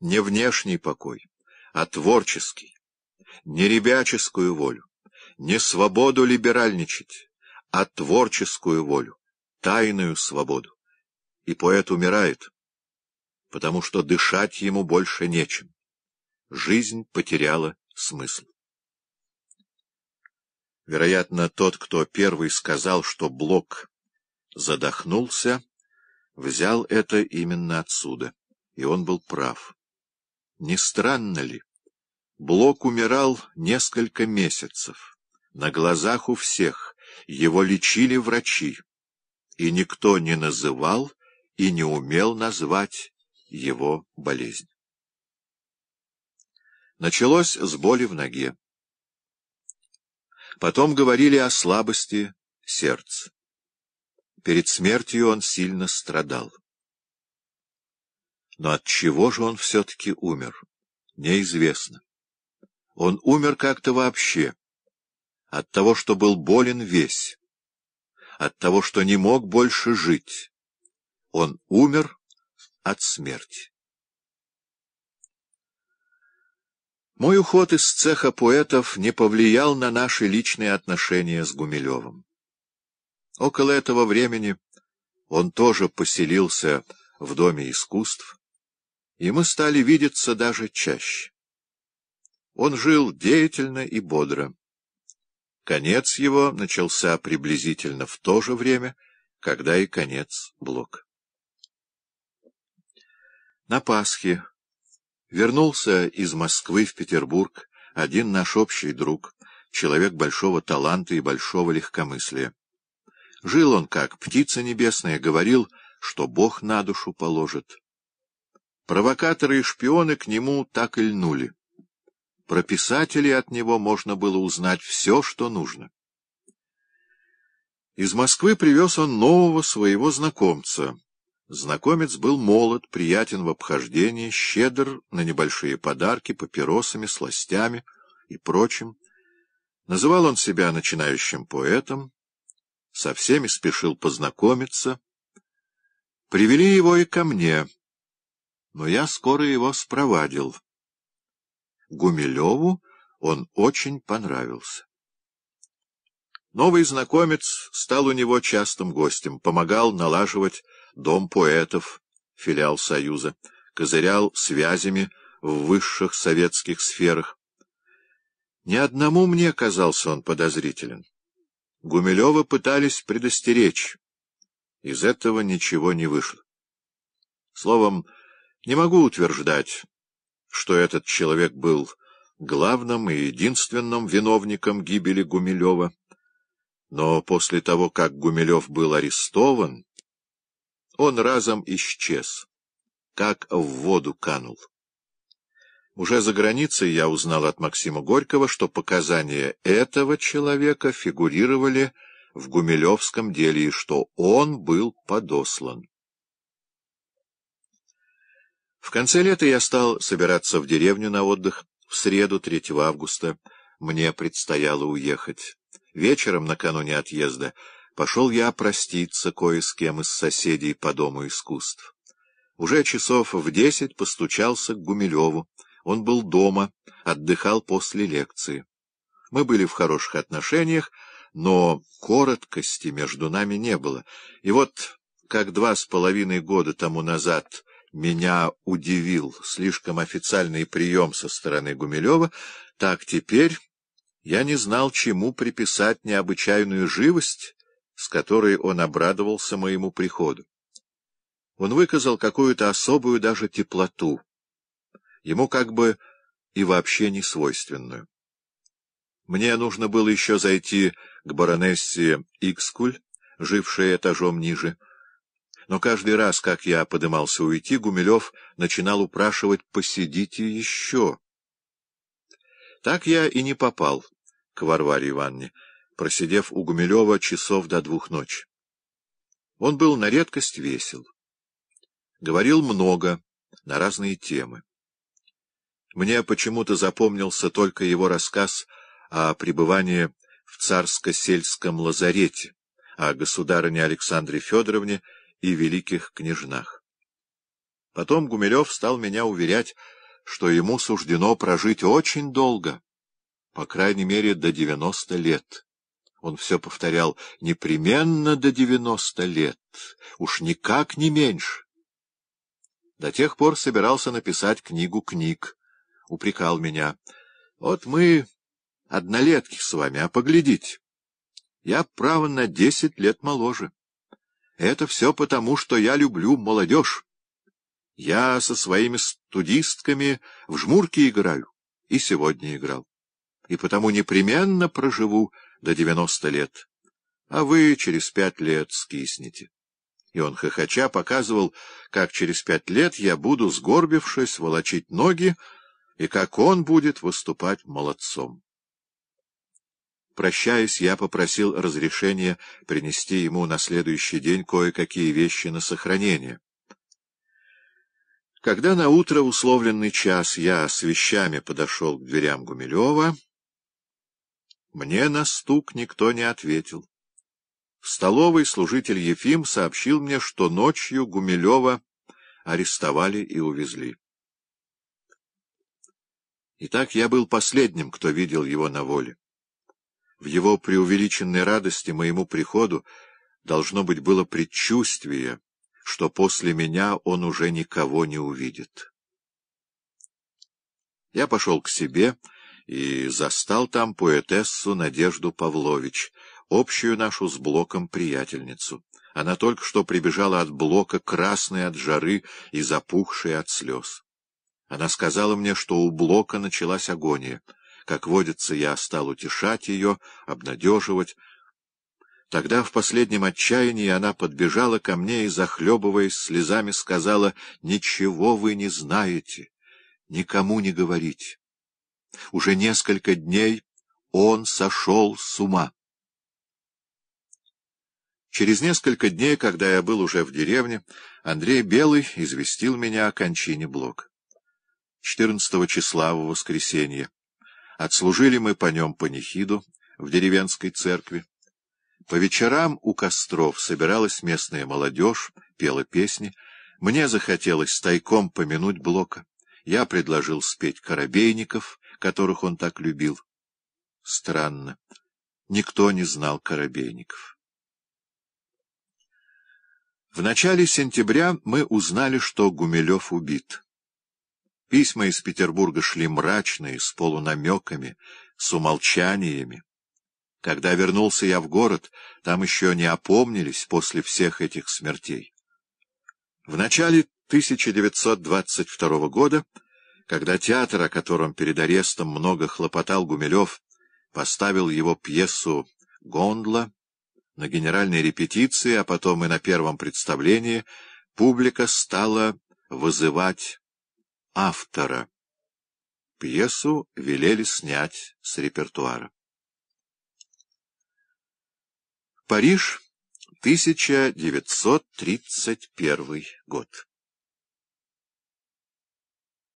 Не внешний покой, а творческий, не ребяческую волю, не свободу либеральничать, а творческую волю, тайную свободу. И поэт умирает потому что дышать ему больше нечем. Жизнь потеряла смысл. Вероятно, тот, кто первый сказал, что Блок задохнулся, взял это именно отсюда, и он был прав. Не странно ли? Блок умирал несколько месяцев, на глазах у всех, его лечили врачи, и никто не называл и не умел назвать его болезнь. Началось с боли в ноге. Потом говорили о слабости сердца. Перед смертью он сильно страдал. Но от чего же он все-таки умер? Неизвестно. Он умер как-то вообще. От того, что был болен весь. От того, что не мог больше жить. Он умер от смерти. Мой уход из цеха поэтов не повлиял на наши личные отношения с Гумилевым. Около этого времени он тоже поселился в Доме искусств, и мы стали видеться даже чаще. Он жил деятельно и бодро. Конец его начался приблизительно в то же время, когда и конец Блока. На Пасхе вернулся из Москвы в Петербург один наш общий друг, человек большого таланта и большого легкомыслия. Жил он, как птица небесная, говорил, что Бог на душу положит. Провокаторы и шпионы к нему так и льнули. Про писателей от него можно было узнать все, что нужно. Из Москвы привез он нового своего знакомца — Знакомец был молод, приятен в обхождении, щедр на небольшие подарки, папиросами, сластями и прочим. Называл он себя начинающим поэтом, со всеми спешил познакомиться. Привели его и ко мне, но я скоро его спровадил. Гумилеву он очень понравился. Новый знакомец стал у него частым гостем, помогал налаживать Дом поэтов, филиал Союза, козырял связями в высших советских сферах. Ни одному мне казался он подозрителен. Гумилева пытались предостеречь. Из этого ничего не вышло. Словом, не могу утверждать, что этот человек был главным и единственным виновником гибели Гумилева. Но после того, как Гумилев был арестован он разом исчез, как в воду канул. Уже за границей я узнал от Максима Горького, что показания этого человека фигурировали в Гумилевском деле и что он был подослан. В конце лета я стал собираться в деревню на отдых. В среду, 3 августа, мне предстояло уехать. Вечером, накануне отъезда, пошел я проститься кое с кем из соседей по Дому искусств. Уже часов в десять постучался к Гумилеву. Он был дома, отдыхал после лекции. Мы были в хороших отношениях, но короткости между нами не было. И вот, как два с половиной года тому назад меня удивил слишком официальный прием со стороны Гумилева, так теперь я не знал, чему приписать необычайную живость, с которой он обрадовался моему приходу. Он выказал какую-то особую даже теплоту, ему как бы и вообще не свойственную. Мне нужно было еще зайти к баронессе Икскуль, жившей этажом ниже, но каждый раз, как я подымался уйти, Гумилев начинал упрашивать «посидите еще». Так я и не попал к Варваре Ивановне просидев у Гумилева часов до двух ночи. Он был на редкость весел. Говорил много, на разные темы. Мне почему-то запомнился только его рассказ о пребывании в царско-сельском лазарете, о государыне Александре Федоровне и великих княжнах. Потом Гумилев стал меня уверять, что ему суждено прожить очень долго, по крайней мере до девяносто лет. Он все повторял «непременно до девяносто лет, уж никак не меньше». До тех пор собирался написать книгу книг, упрекал меня. «Вот мы однолетки с вами, а поглядите, я, право, на десять лет моложе. Это все потому, что я люблю молодежь. Я со своими студистками в жмурки играю, и сегодня играл, и потому непременно проживу» до девяносто лет, а вы через пять лет скиснете. И он хохоча показывал, как через пять лет я буду, сгорбившись, волочить ноги, и как он будет выступать молодцом. Прощаясь, я попросил разрешения принести ему на следующий день кое-какие вещи на сохранение. Когда на утро условленный час я с вещами подошел к дверям Гумилева, мне на стук никто не ответил. В столовой служитель Ефим сообщил мне, что ночью Гумилева арестовали и увезли. Итак, я был последним, кто видел его на воле. В его преувеличенной радости моему приходу должно быть было предчувствие, что после меня он уже никого не увидит. Я пошел к себе и застал там поэтессу Надежду Павлович, общую нашу с Блоком приятельницу. Она только что прибежала от Блока, красная от жары и запухшая от слез. Она сказала мне, что у Блока началась агония. Как водится, я стал утешать ее, обнадеживать. Тогда в последнем отчаянии она подбежала ко мне и, захлебываясь слезами, сказала, «Ничего вы не знаете, никому не говорить». Уже несколько дней он сошел с ума. Через несколько дней, когда я был уже в деревне, Андрей Белый известил меня о кончине Блок. 14 числа в воскресенье. Отслужили мы по нем панихиду в деревенской церкви. По вечерам у костров собиралась местная молодежь, пела песни. Мне захотелось тайком помянуть Блока. Я предложил спеть «Коробейников», которых он так любил. Странно. Никто не знал Коробейников. В начале сентября мы узнали, что Гумилев убит. Письма из Петербурга шли мрачные, с полунамеками, с умолчаниями. Когда вернулся я в город, там еще не опомнились после всех этих смертей. В начале 1922 года когда театр, о котором перед арестом много хлопотал Гумилев, поставил его пьесу «Гондла» на генеральной репетиции, а потом и на первом представлении, публика стала вызывать автора. Пьесу велели снять с репертуара. Париж, 1931 год.